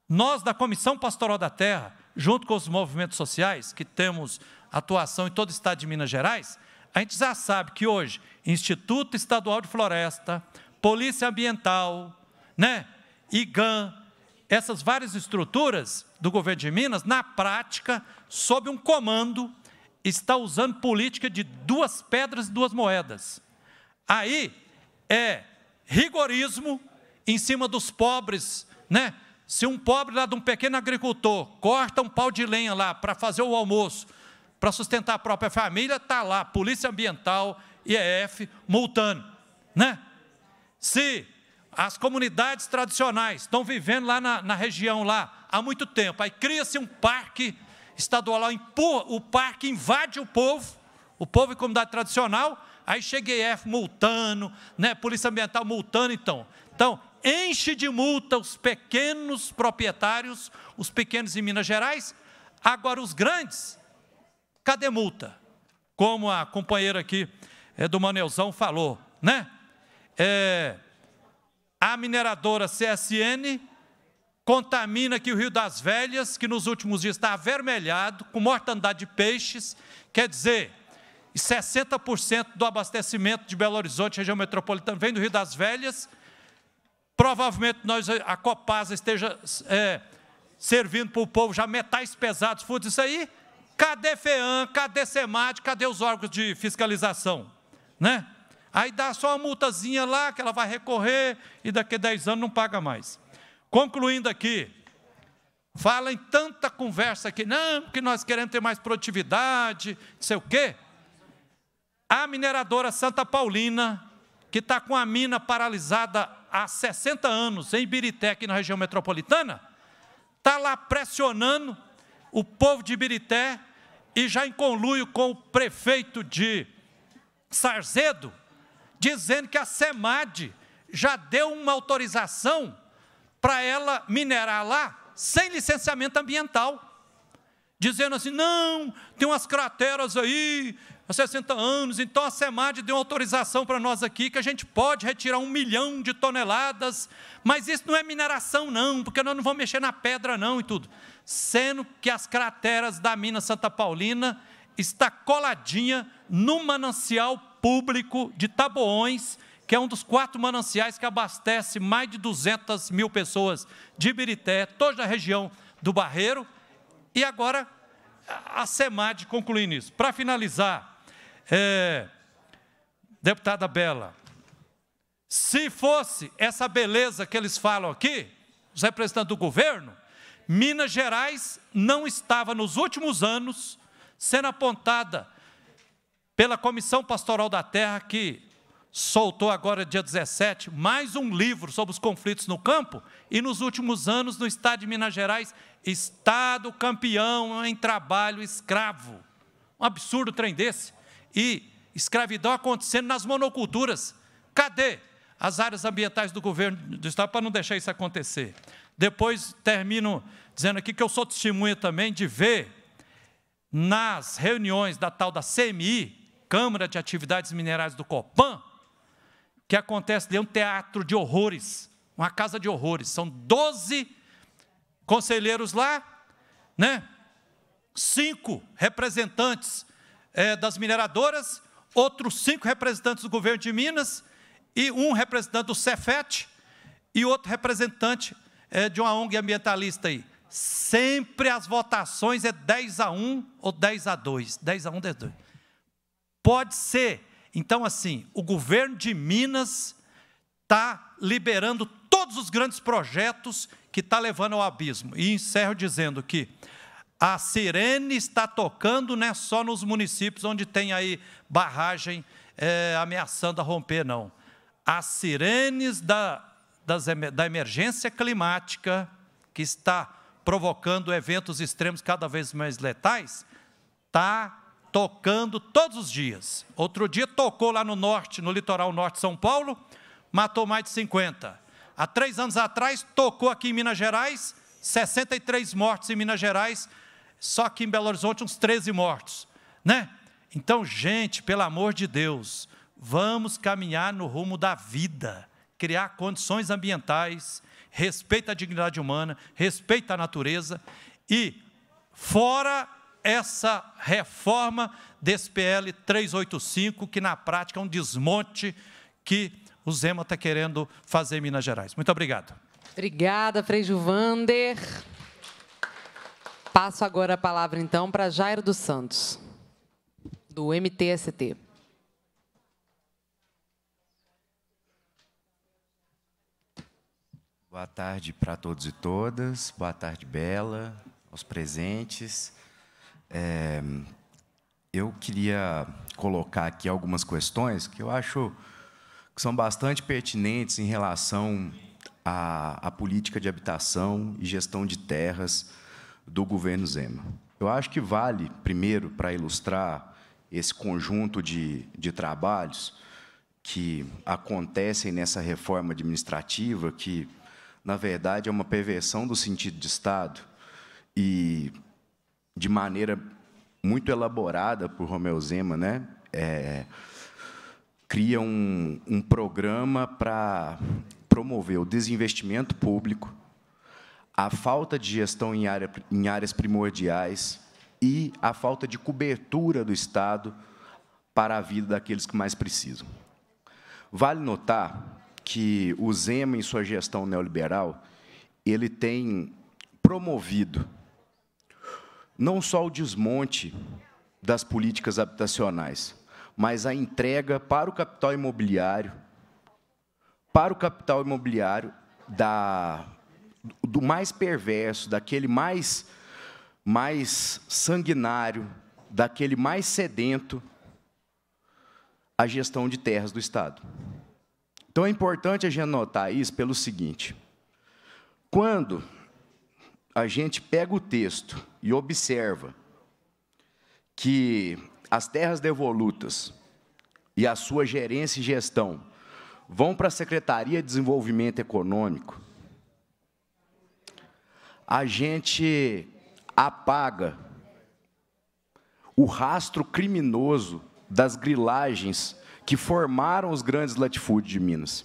Nós da Comissão Pastoral da Terra, junto com os movimentos sociais que temos atuação em todo o estado de Minas Gerais, a gente já sabe que hoje Instituto Estadual de Floresta, Polícia Ambiental, né, IGAM, essas várias estruturas do governo de Minas, na prática, sob um comando, está usando política de duas pedras e duas moedas. Aí é rigorismo em cima dos pobres, né? Se um pobre lá de um pequeno agricultor corta um pau de lenha lá para fazer o almoço, para sustentar a própria família, está lá, Polícia Ambiental, IEF, multando. Né? Se as comunidades tradicionais estão vivendo lá na, na região lá há muito tempo. Aí cria-se um parque estadual, empurra, o parque invade o povo, o povo e comunidade tradicional, aí chega IF multando, né, Polícia Ambiental multando, então. Então, enche de multa os pequenos proprietários, os pequenos em Minas Gerais, agora os grandes, cadê multa? Como a companheira aqui é, do Maneuzão falou, né? É, a mineradora CSN contamina aqui o Rio das Velhas, que nos últimos dias está avermelhado, com mortandade de peixes, quer dizer, 60% do abastecimento de Belo Horizonte, região metropolitana, vem do Rio das Velhas. Provavelmente nós, a Copasa esteja é, servindo para o povo já metais pesados, fudos, isso aí. Cadê FEAM? Cadê SEMAD? Cadê os órgãos de fiscalização? Né? Aí dá só uma multazinha lá que ela vai recorrer e daqui a 10 anos não paga mais. Concluindo aqui, fala em tanta conversa aqui, não, porque nós queremos ter mais produtividade, não sei o quê. A mineradora Santa Paulina, que está com a mina paralisada há 60 anos em Ibirité, aqui na região metropolitana, está lá pressionando o povo de Ibirité e já em conluio com o prefeito de Sarzedo, dizendo que a SEMAD já deu uma autorização para ela minerar lá sem licenciamento ambiental. Dizendo assim: não, tem umas crateras aí, há 60 anos, então a SEMAD deu uma autorização para nós aqui que a gente pode retirar um milhão de toneladas, mas isso não é mineração, não, porque nós não vamos mexer na pedra, não, e tudo. Sendo que as crateras da mina Santa Paulina está coladinha no manancial público de Taboões, que é um dos quatro mananciais que abastece mais de 200 mil pessoas de Ibirité, toda a região do Barreiro, e agora a SEMAD concluindo isso. Para finalizar, é, deputada Bela, se fosse essa beleza que eles falam aqui, os representantes do governo, Minas Gerais não estava nos últimos anos sendo apontada pela Comissão Pastoral da Terra, que soltou agora, dia 17, mais um livro sobre os conflitos no campo, e nos últimos anos, no estado de Minas Gerais, Estado campeão em trabalho escravo. Um absurdo trem desse. E escravidão acontecendo nas monoculturas. Cadê as áreas ambientais do governo do Estado para não deixar isso acontecer? Depois termino dizendo aqui que eu sou testemunha também de ver nas reuniões da tal da CMI, Câmara de Atividades Minerais do Copan, que acontece de um teatro de horrores, uma casa de horrores. São 12 conselheiros lá, né? cinco representantes é, das mineradoras, outros cinco representantes do governo de Minas, e um representante do Cefet, e outro representante é, de uma ONG ambientalista aí. Sempre as votações é 10 a 1 ou 10 a 2. 10 a 1, 10 a 2. Pode ser. Então, assim, o governo de Minas está liberando todos os grandes projetos que está levando ao abismo. E encerro dizendo que a sirene está tocando não é só nos municípios onde tem aí barragem é, ameaçando a romper, não. As sirenes da, das, da emergência climática, que está provocando eventos extremos cada vez mais letais, está tocando todos os dias. Outro dia tocou lá no norte, no litoral norte de São Paulo, matou mais de 50. Há três anos atrás, tocou aqui em Minas Gerais, 63 mortes em Minas Gerais, só aqui em Belo Horizonte, uns 13 mortos. Né? Então, gente, pelo amor de Deus, vamos caminhar no rumo da vida, criar condições ambientais, respeito à dignidade humana, respeito à natureza e fora essa reforma desse PL 385, que na prática é um desmonte que o Zema está querendo fazer em Minas Gerais. Muito obrigado. Obrigada, Frei Juvander. Passo agora a palavra, então, para Jairo dos Santos, do MTST. Boa tarde para todos e todas, boa tarde, Bela, aos presentes. É, eu queria colocar aqui algumas questões que eu acho que são bastante pertinentes em relação à, à política de habitação e gestão de terras do governo Zema. Eu acho que vale, primeiro, para ilustrar esse conjunto de, de trabalhos que acontecem nessa reforma administrativa, que, na verdade, é uma perversão do sentido de Estado e de maneira muito elaborada por Romeu Zema, né? É, cria um, um programa para promover o desinvestimento público, a falta de gestão em, área, em áreas primordiais e a falta de cobertura do Estado para a vida daqueles que mais precisam. Vale notar que o Zema, em sua gestão neoliberal, ele tem promovido não só o desmonte das políticas habitacionais, mas a entrega para o capital imobiliário, para o capital imobiliário da, do mais perverso, daquele mais, mais sanguinário, daquele mais sedento, a gestão de terras do Estado. Então, é importante a gente anotar isso pelo seguinte, quando a gente pega o texto e observa que as terras devolutas e a sua gerência e gestão vão para a Secretaria de Desenvolvimento Econômico, a gente apaga o rastro criminoso das grilagens que formaram os grandes latifúndios de Minas.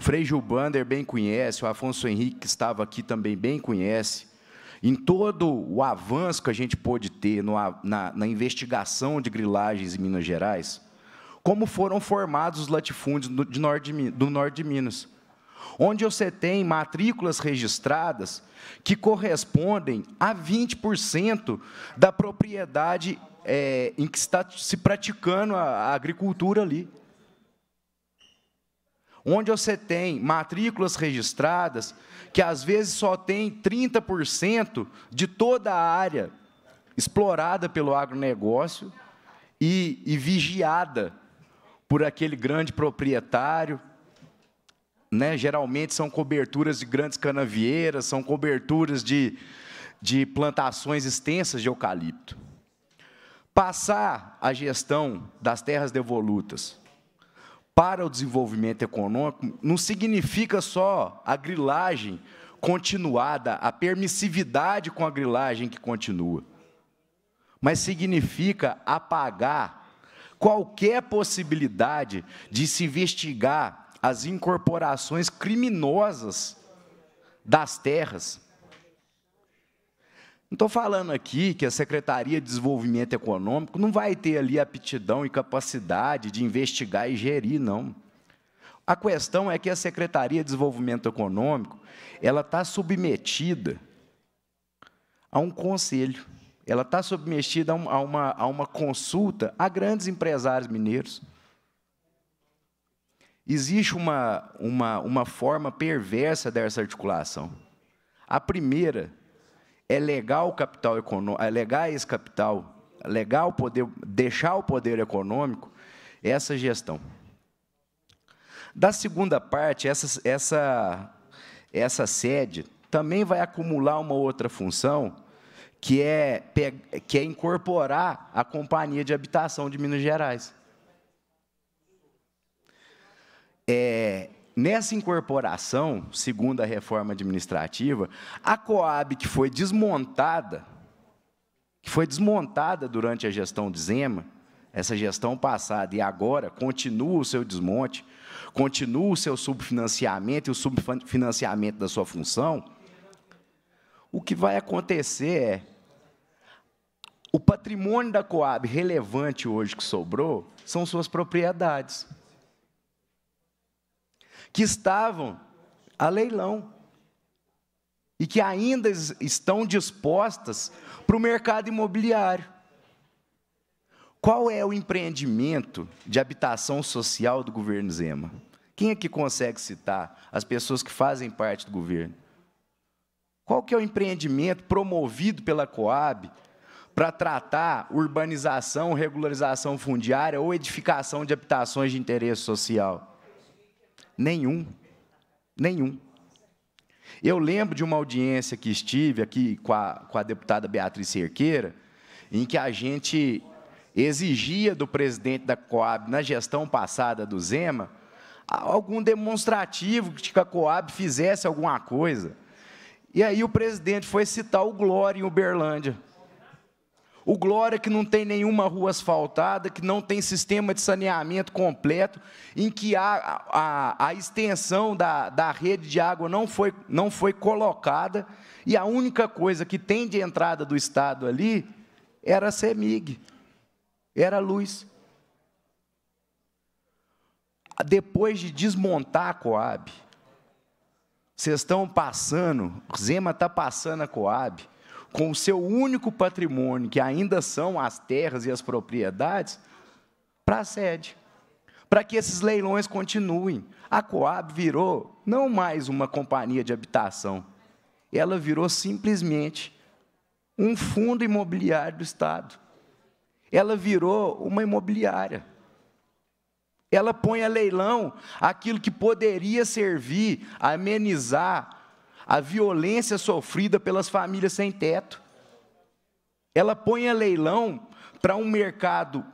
Frei Gilbander bem conhece, o Afonso Henrique, que estava aqui, também bem conhece. Em todo o avanço que a gente pôde ter no, na, na investigação de grilagens em Minas Gerais, como foram formados os latifúndios do, de norte de, do norte de Minas, onde você tem matrículas registradas que correspondem a 20% da propriedade é, em que está se praticando a, a agricultura ali onde você tem matrículas registradas que às vezes só tem 30% de toda a área explorada pelo agronegócio e, e vigiada por aquele grande proprietário. Né? Geralmente são coberturas de grandes canavieiras, são coberturas de, de plantações extensas de eucalipto. Passar a gestão das terras devolutas para o desenvolvimento econômico não significa só a grilagem continuada, a permissividade com a grilagem que continua, mas significa apagar qualquer possibilidade de se investigar as incorporações criminosas das terras não estou falando aqui que a Secretaria de Desenvolvimento Econômico não vai ter ali aptidão e capacidade de investigar e gerir, não. A questão é que a Secretaria de Desenvolvimento Econômico ela está submetida a um conselho, ela está submetida a uma, a uma consulta a grandes empresários mineiros. Existe uma, uma, uma forma perversa dessa articulação. A primeira é legal o capital econômico, é legal esse capital, é legal poder deixar o poder econômico essa gestão. Da segunda parte, essa, essa, essa sede também vai acumular uma outra função, que é, que é incorporar a Companhia de Habitação de Minas Gerais. É, Nessa incorporação, segundo a reforma administrativa, a Coab que foi desmontada, que foi desmontada durante a gestão de Zema, essa gestão passada e agora continua o seu desmonte, continua o seu subfinanciamento e o subfinanciamento da sua função, o que vai acontecer é o patrimônio da Coab relevante hoje que sobrou são suas propriedades que estavam a leilão e que ainda estão dispostas para o mercado imobiliário. Qual é o empreendimento de habitação social do governo Zema? Quem é que consegue citar as pessoas que fazem parte do governo? Qual que é o empreendimento promovido pela Coab para tratar urbanização, regularização fundiária ou edificação de habitações de interesse social? Nenhum. Nenhum. Eu lembro de uma audiência que estive aqui com a, com a deputada Beatriz Cerqueira, em que a gente exigia do presidente da Coab, na gestão passada do Zema, algum demonstrativo de que a Coab fizesse alguma coisa. E aí o presidente foi citar o Glória em Uberlândia. O Glória que não tem nenhuma rua asfaltada, que não tem sistema de saneamento completo, em que a, a, a extensão da, da rede de água não foi, não foi colocada, e a única coisa que tem de entrada do Estado ali era a CEMIG, era a luz. Depois de desmontar a Coab, vocês estão passando, Zema está passando a Coab, com o seu único patrimônio, que ainda são as terras e as propriedades, para a sede, para que esses leilões continuem. A Coab virou não mais uma companhia de habitação, ela virou simplesmente um fundo imobiliário do Estado. Ela virou uma imobiliária. Ela põe a leilão aquilo que poderia servir a amenizar a violência sofrida pelas famílias sem teto. Ela põe a leilão para um mercado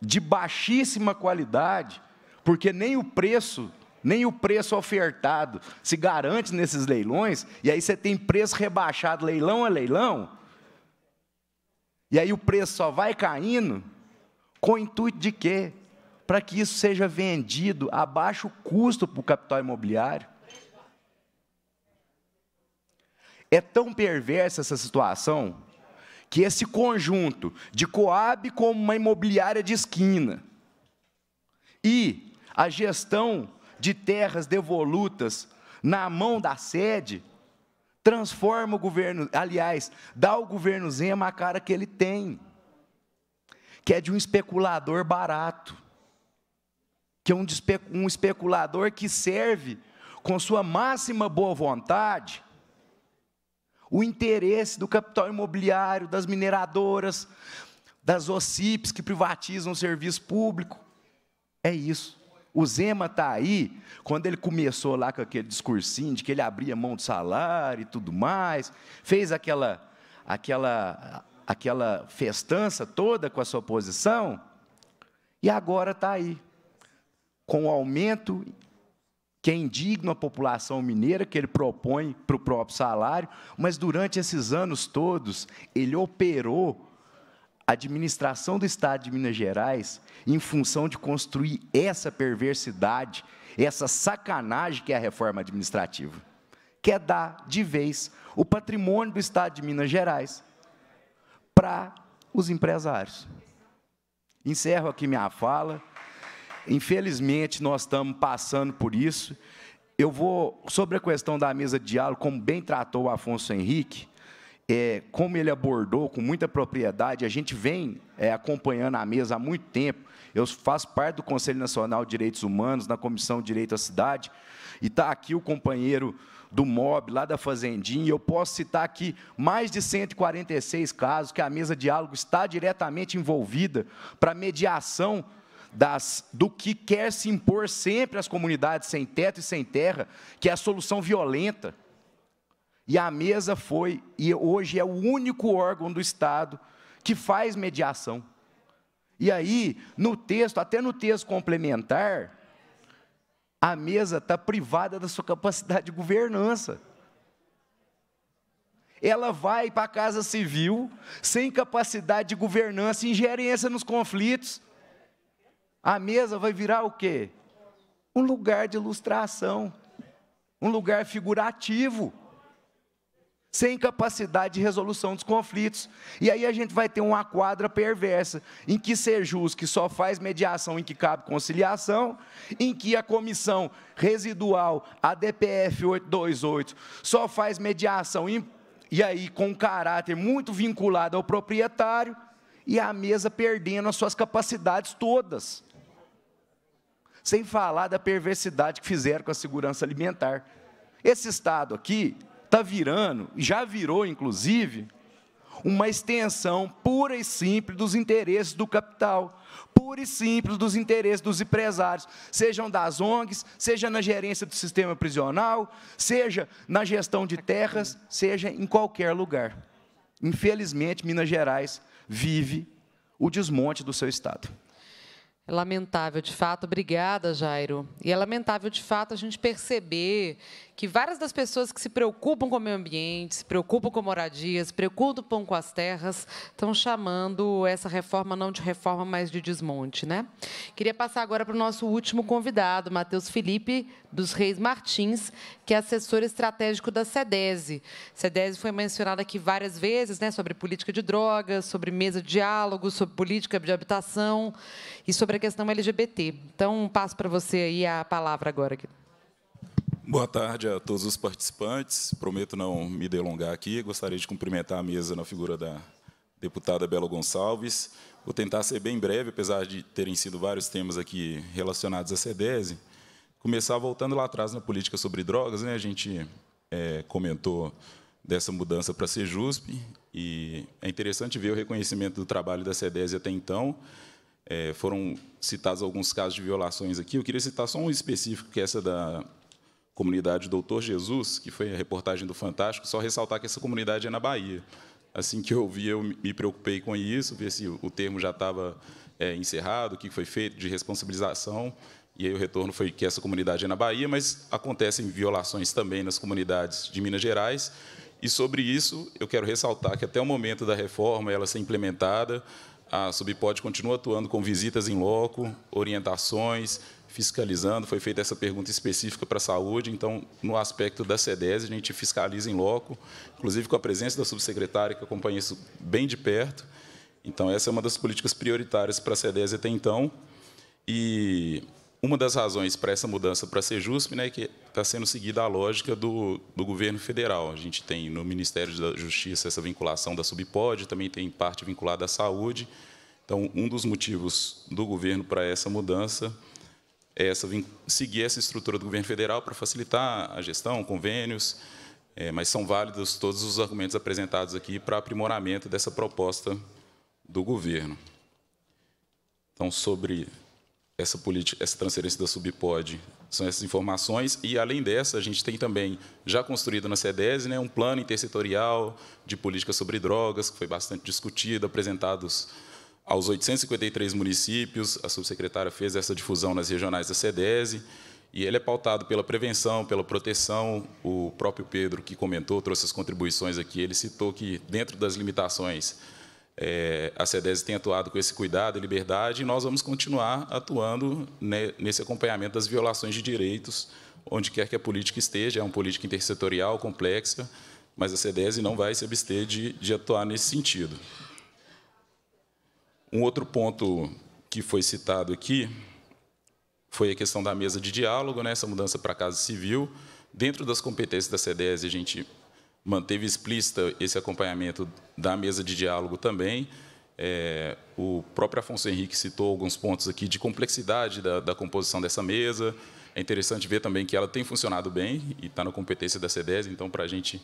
de baixíssima qualidade, porque nem o preço, nem o preço ofertado se garante nesses leilões, e aí você tem preço rebaixado, leilão a é leilão, e aí o preço só vai caindo, com o intuito de quê? Para que isso seja vendido a baixo custo para o capital imobiliário. É tão perversa essa situação que esse conjunto de Coab como uma imobiliária de esquina e a gestão de terras devolutas na mão da sede transforma o governo, aliás, dá ao governo Zema a cara que ele tem, que é de um especulador barato, que é um, um especulador que serve com sua máxima boa vontade o interesse do capital imobiliário, das mineradoras, das OCIPs que privatizam o serviço público. É isso. O Zema está aí, quando ele começou lá com aquele discursinho de que ele abria mão do salário e tudo mais, fez aquela, aquela, aquela festança toda com a sua posição, e agora está aí, com o aumento que é indigno à população mineira, que ele propõe para o próprio salário, mas durante esses anos todos, ele operou a administração do Estado de Minas Gerais em função de construir essa perversidade, essa sacanagem que é a reforma administrativa, que é dar de vez o patrimônio do Estado de Minas Gerais para os empresários. Encerro aqui minha fala Infelizmente, nós estamos passando por isso. Eu vou, sobre a questão da mesa de diálogo, como bem tratou o Afonso Henrique, é, como ele abordou com muita propriedade, a gente vem é, acompanhando a mesa há muito tempo. Eu faço parte do Conselho Nacional de Direitos Humanos, na Comissão de Direito à Cidade, e está aqui o companheiro do MOB, lá da Fazendinha, e eu posso citar aqui mais de 146 casos que a mesa de diálogo está diretamente envolvida para mediação das, do que quer se impor sempre às comunidades sem teto e sem terra, que é a solução violenta. E a mesa foi, e hoje é o único órgão do Estado que faz mediação. E aí, no texto, até no texto complementar, a mesa está privada da sua capacidade de governança. Ela vai para a Casa Civil sem capacidade de governança e ingerência nos conflitos. A mesa vai virar o quê? Um lugar de ilustração, um lugar figurativo, sem capacidade de resolução dos conflitos. E aí a gente vai ter uma quadra perversa, em que Sejus, que só faz mediação em que cabe conciliação, em que a comissão residual, a DPF 828, só faz mediação em e aí com um caráter muito vinculado ao proprietário, e a mesa perdendo as suas capacidades todas sem falar da perversidade que fizeram com a segurança alimentar. Esse Estado aqui está virando, já virou inclusive, uma extensão pura e simples dos interesses do capital, pura e simples dos interesses dos empresários, sejam das ONGs, seja na gerência do sistema prisional, seja na gestão de terras, seja em qualquer lugar. Infelizmente, Minas Gerais vive o desmonte do seu Estado. É lamentável, de fato. Obrigada, Jairo. E é lamentável, de fato, a gente perceber que várias das pessoas que se preocupam com o meio ambiente, se preocupam com moradias, se preocupam com as terras, estão chamando essa reforma não de reforma, mas de desmonte. Né? Queria passar agora para o nosso último convidado, Matheus Felipe dos Reis Martins, que é assessor estratégico da SEDESE. SEDESE foi mencionada aqui várias vezes né, sobre política de drogas, sobre mesa de diálogo, sobre política de habitação e sobre a questão LGBT. Então, passo para você aí a palavra agora. Boa tarde a todos os participantes. Prometo não me delongar aqui. Gostaria de cumprimentar a mesa na figura da deputada Belo Gonçalves. Vou tentar ser bem breve, apesar de terem sido vários temas aqui relacionados à CEDESE. Começar voltando lá atrás na política sobre drogas, né? a gente é, comentou dessa mudança para a CEJUSP, e é interessante ver o reconhecimento do trabalho da CEDESE até então, é, foram citados alguns casos de violações aqui. Eu queria citar só um específico, que é essa da comunidade Doutor Jesus, que foi a reportagem do Fantástico, só ressaltar que essa comunidade é na Bahia. Assim que eu vi, eu me preocupei com isso, ver se o termo já estava é, encerrado, o que foi feito de responsabilização, e aí o retorno foi que essa comunidade é na Bahia, mas acontecem violações também nas comunidades de Minas Gerais, e sobre isso eu quero ressaltar que até o momento da reforma ela ser implementada, a Subpod continua atuando com visitas em loco, orientações, fiscalizando. Foi feita essa pergunta específica para a saúde, então, no aspecto da CEDES, a gente fiscaliza em loco, inclusive com a presença da subsecretária, que acompanha isso bem de perto. Então, essa é uma das políticas prioritárias para a CEDES até então. E uma das razões para essa mudança para ser justo, né, é que está sendo seguida a lógica do, do governo federal. A gente tem no Ministério da Justiça essa vinculação da Subpod, também tem parte vinculada à saúde. Então, um dos motivos do governo para essa mudança é essa, seguir essa estrutura do governo federal para facilitar a gestão, convênios, é, mas são válidos todos os argumentos apresentados aqui para aprimoramento dessa proposta do governo. Então, sobre essa, política, essa transferência da Subpod. São essas informações. E, além dessa, a gente tem também, já construído na CEDES, né, um plano intersetorial de política sobre drogas, que foi bastante discutido, apresentados aos 853 municípios. A subsecretária fez essa difusão nas regionais da CEDES. E ele é pautado pela prevenção, pela proteção. O próprio Pedro, que comentou, trouxe as contribuições aqui, ele citou que, dentro das limitações é, a SEDES tem atuado com esse cuidado e liberdade e nós vamos continuar atuando né, nesse acompanhamento das violações de direitos, onde quer que a política esteja. É uma política intersetorial, complexa, mas a SEDES não vai se abster de, de atuar nesse sentido. Um outro ponto que foi citado aqui foi a questão da mesa de diálogo, né, essa mudança para a Casa Civil. Dentro das competências da SEDES, a gente manteve explícita esse acompanhamento da mesa de diálogo também. É, o próprio Afonso Henrique citou alguns pontos aqui de complexidade da, da, composição dessa mesa. É interessante ver também que ela tem funcionado bem e está na competência da CEDES, então, para a gente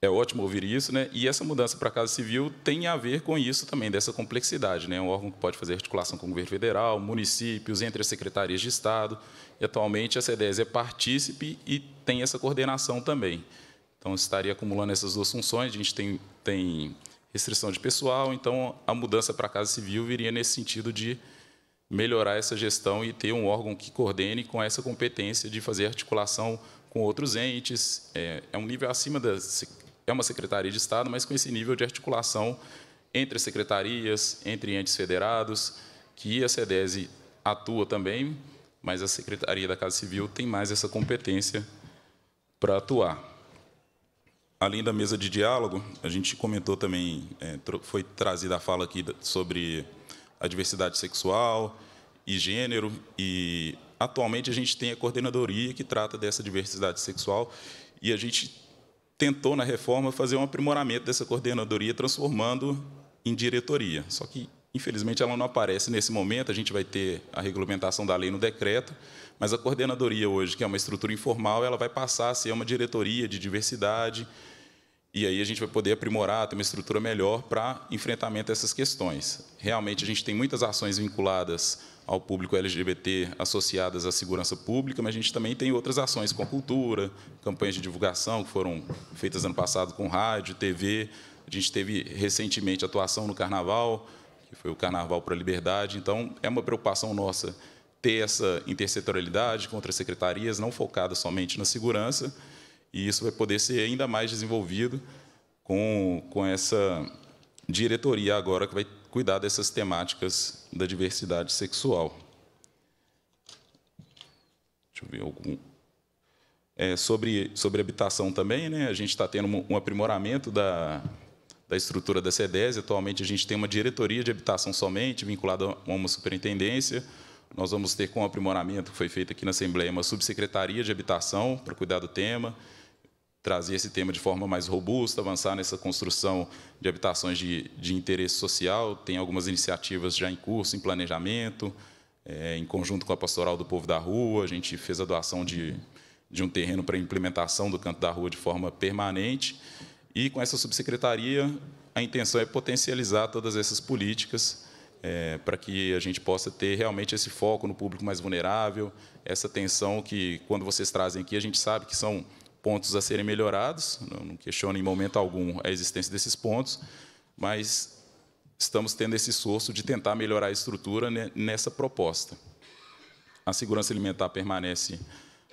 é ótimo ouvir isso. Né? E essa mudança para a Casa Civil tem a ver com isso também, dessa complexidade. Né? Um órgão que pode fazer articulação com o governo federal, municípios, entre as secretarias de Estado. E, atualmente, a CEDES é partícipe e tem essa coordenação também. Então, estaria acumulando essas duas funções. A gente tem, tem restrição de pessoal, então a mudança para a Casa Civil viria nesse sentido de melhorar essa gestão e ter um órgão que coordene com essa competência de fazer articulação com outros entes. É, é um nível acima da. É uma Secretaria de Estado, mas com esse nível de articulação entre secretarias, entre entes federados, que a SEDESI atua também, mas a Secretaria da Casa Civil tem mais essa competência para atuar além da mesa de diálogo, a gente comentou também, é, foi trazida a fala aqui sobre a diversidade sexual e gênero, e atualmente a gente tem a coordenadoria que trata dessa diversidade sexual, e a gente tentou, na reforma, fazer um aprimoramento dessa coordenadoria, transformando em diretoria. Só que, infelizmente, ela não aparece nesse momento, a gente vai ter a regulamentação da lei no decreto, mas a coordenadoria hoje, que é uma estrutura informal, ela vai passar a ser uma diretoria de diversidade, e aí a gente vai poder aprimorar, ter uma estrutura melhor para enfrentamento dessas questões. Realmente, a gente tem muitas ações vinculadas ao público LGBT associadas à segurança pública, mas a gente também tem outras ações com cultura, campanhas de divulgação que foram feitas ano passado com rádio, TV. A gente teve recentemente atuação no Carnaval, que foi o Carnaval para a Liberdade. Então, é uma preocupação nossa ter essa intersetorialidade com outras secretarias, não focada somente na segurança, e isso vai poder ser ainda mais desenvolvido com, com essa diretoria agora que vai cuidar dessas temáticas da diversidade sexual. Deixa eu ver algum. É, sobre, sobre habitação também, né? a gente está tendo um, um aprimoramento da, da estrutura da CEDES. Atualmente, a gente tem uma diretoria de habitação somente, vinculada a uma superintendência, nós vamos ter, com o aprimoramento que foi feito aqui na Assembleia, uma subsecretaria de habitação para cuidar do tema, trazer esse tema de forma mais robusta, avançar nessa construção de habitações de, de interesse social. Tem algumas iniciativas já em curso, em planejamento, é, em conjunto com a Pastoral do Povo da Rua. A gente fez a doação de, de um terreno para implementação do canto da rua de forma permanente. E com essa subsecretaria, a intenção é potencializar todas essas políticas é, para que a gente possa ter realmente esse foco no público mais vulnerável, essa atenção que, quando vocês trazem aqui, a gente sabe que são pontos a serem melhorados, não, né? não questiono em momento algum a existência desses pontos, mas estamos tendo esse esforço de tentar melhorar a estrutura nessa proposta. A segurança alimentar permanece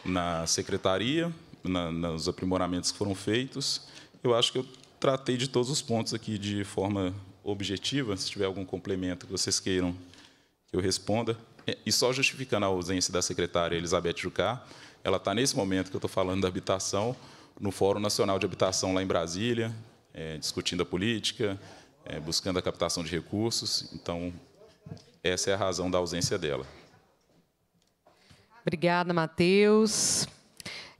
na secretaria, na, nos aprimoramentos que foram feitos. Eu acho que eu tratei de todos os pontos aqui de forma objetiva, se tiver algum complemento que vocês queiram que eu responda. É, e só justificando a ausência da secretária Elizabeth Jucá, ela está nesse momento que eu estou falando da habitação, no Fórum Nacional de Habitação lá em Brasília, é, discutindo a política, é, buscando a captação de recursos. Então, essa é a razão da ausência dela. Obrigada, Matheus.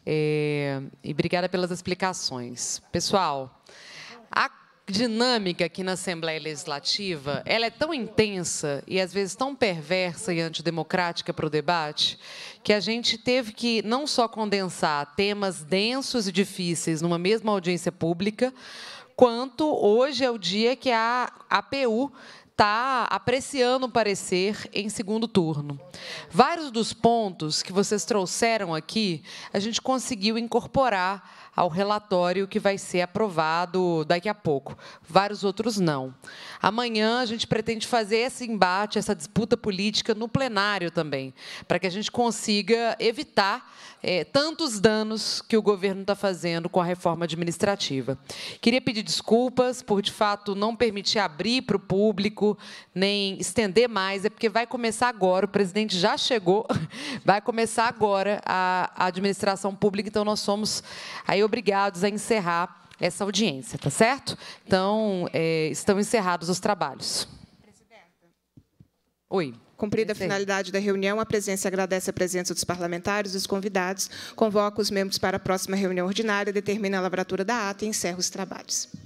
É, e obrigada pelas explicações. Pessoal, dinâmica aqui na Assembleia Legislativa, ela é tão intensa e às vezes tão perversa e antidemocrática para o debate, que a gente teve que não só condensar temas densos e difíceis numa mesma audiência pública, quanto hoje é o dia que a APU está apreciando o parecer em segundo turno. Vários dos pontos que vocês trouxeram aqui, a gente conseguiu incorporar ao relatório que vai ser aprovado daqui a pouco. Vários outros não. Amanhã a gente pretende fazer esse embate, essa disputa política no plenário também, para que a gente consiga evitar é, tantos danos que o governo está fazendo com a reforma administrativa. Queria pedir desculpas por, de fato, não permitir abrir para o público, nem estender mais, é porque vai começar agora, o presidente já chegou, vai começar agora a, a administração pública, então nós somos. Aí obrigados a encerrar essa audiência, tá certo? Então, é, estão encerrados os trabalhos. Presidenta. Oi. Cumprida a finalidade da reunião, a presença agradece a presença dos parlamentares e dos convidados, convoca os membros para a próxima reunião ordinária, determina a lavratura da ata e encerra os trabalhos.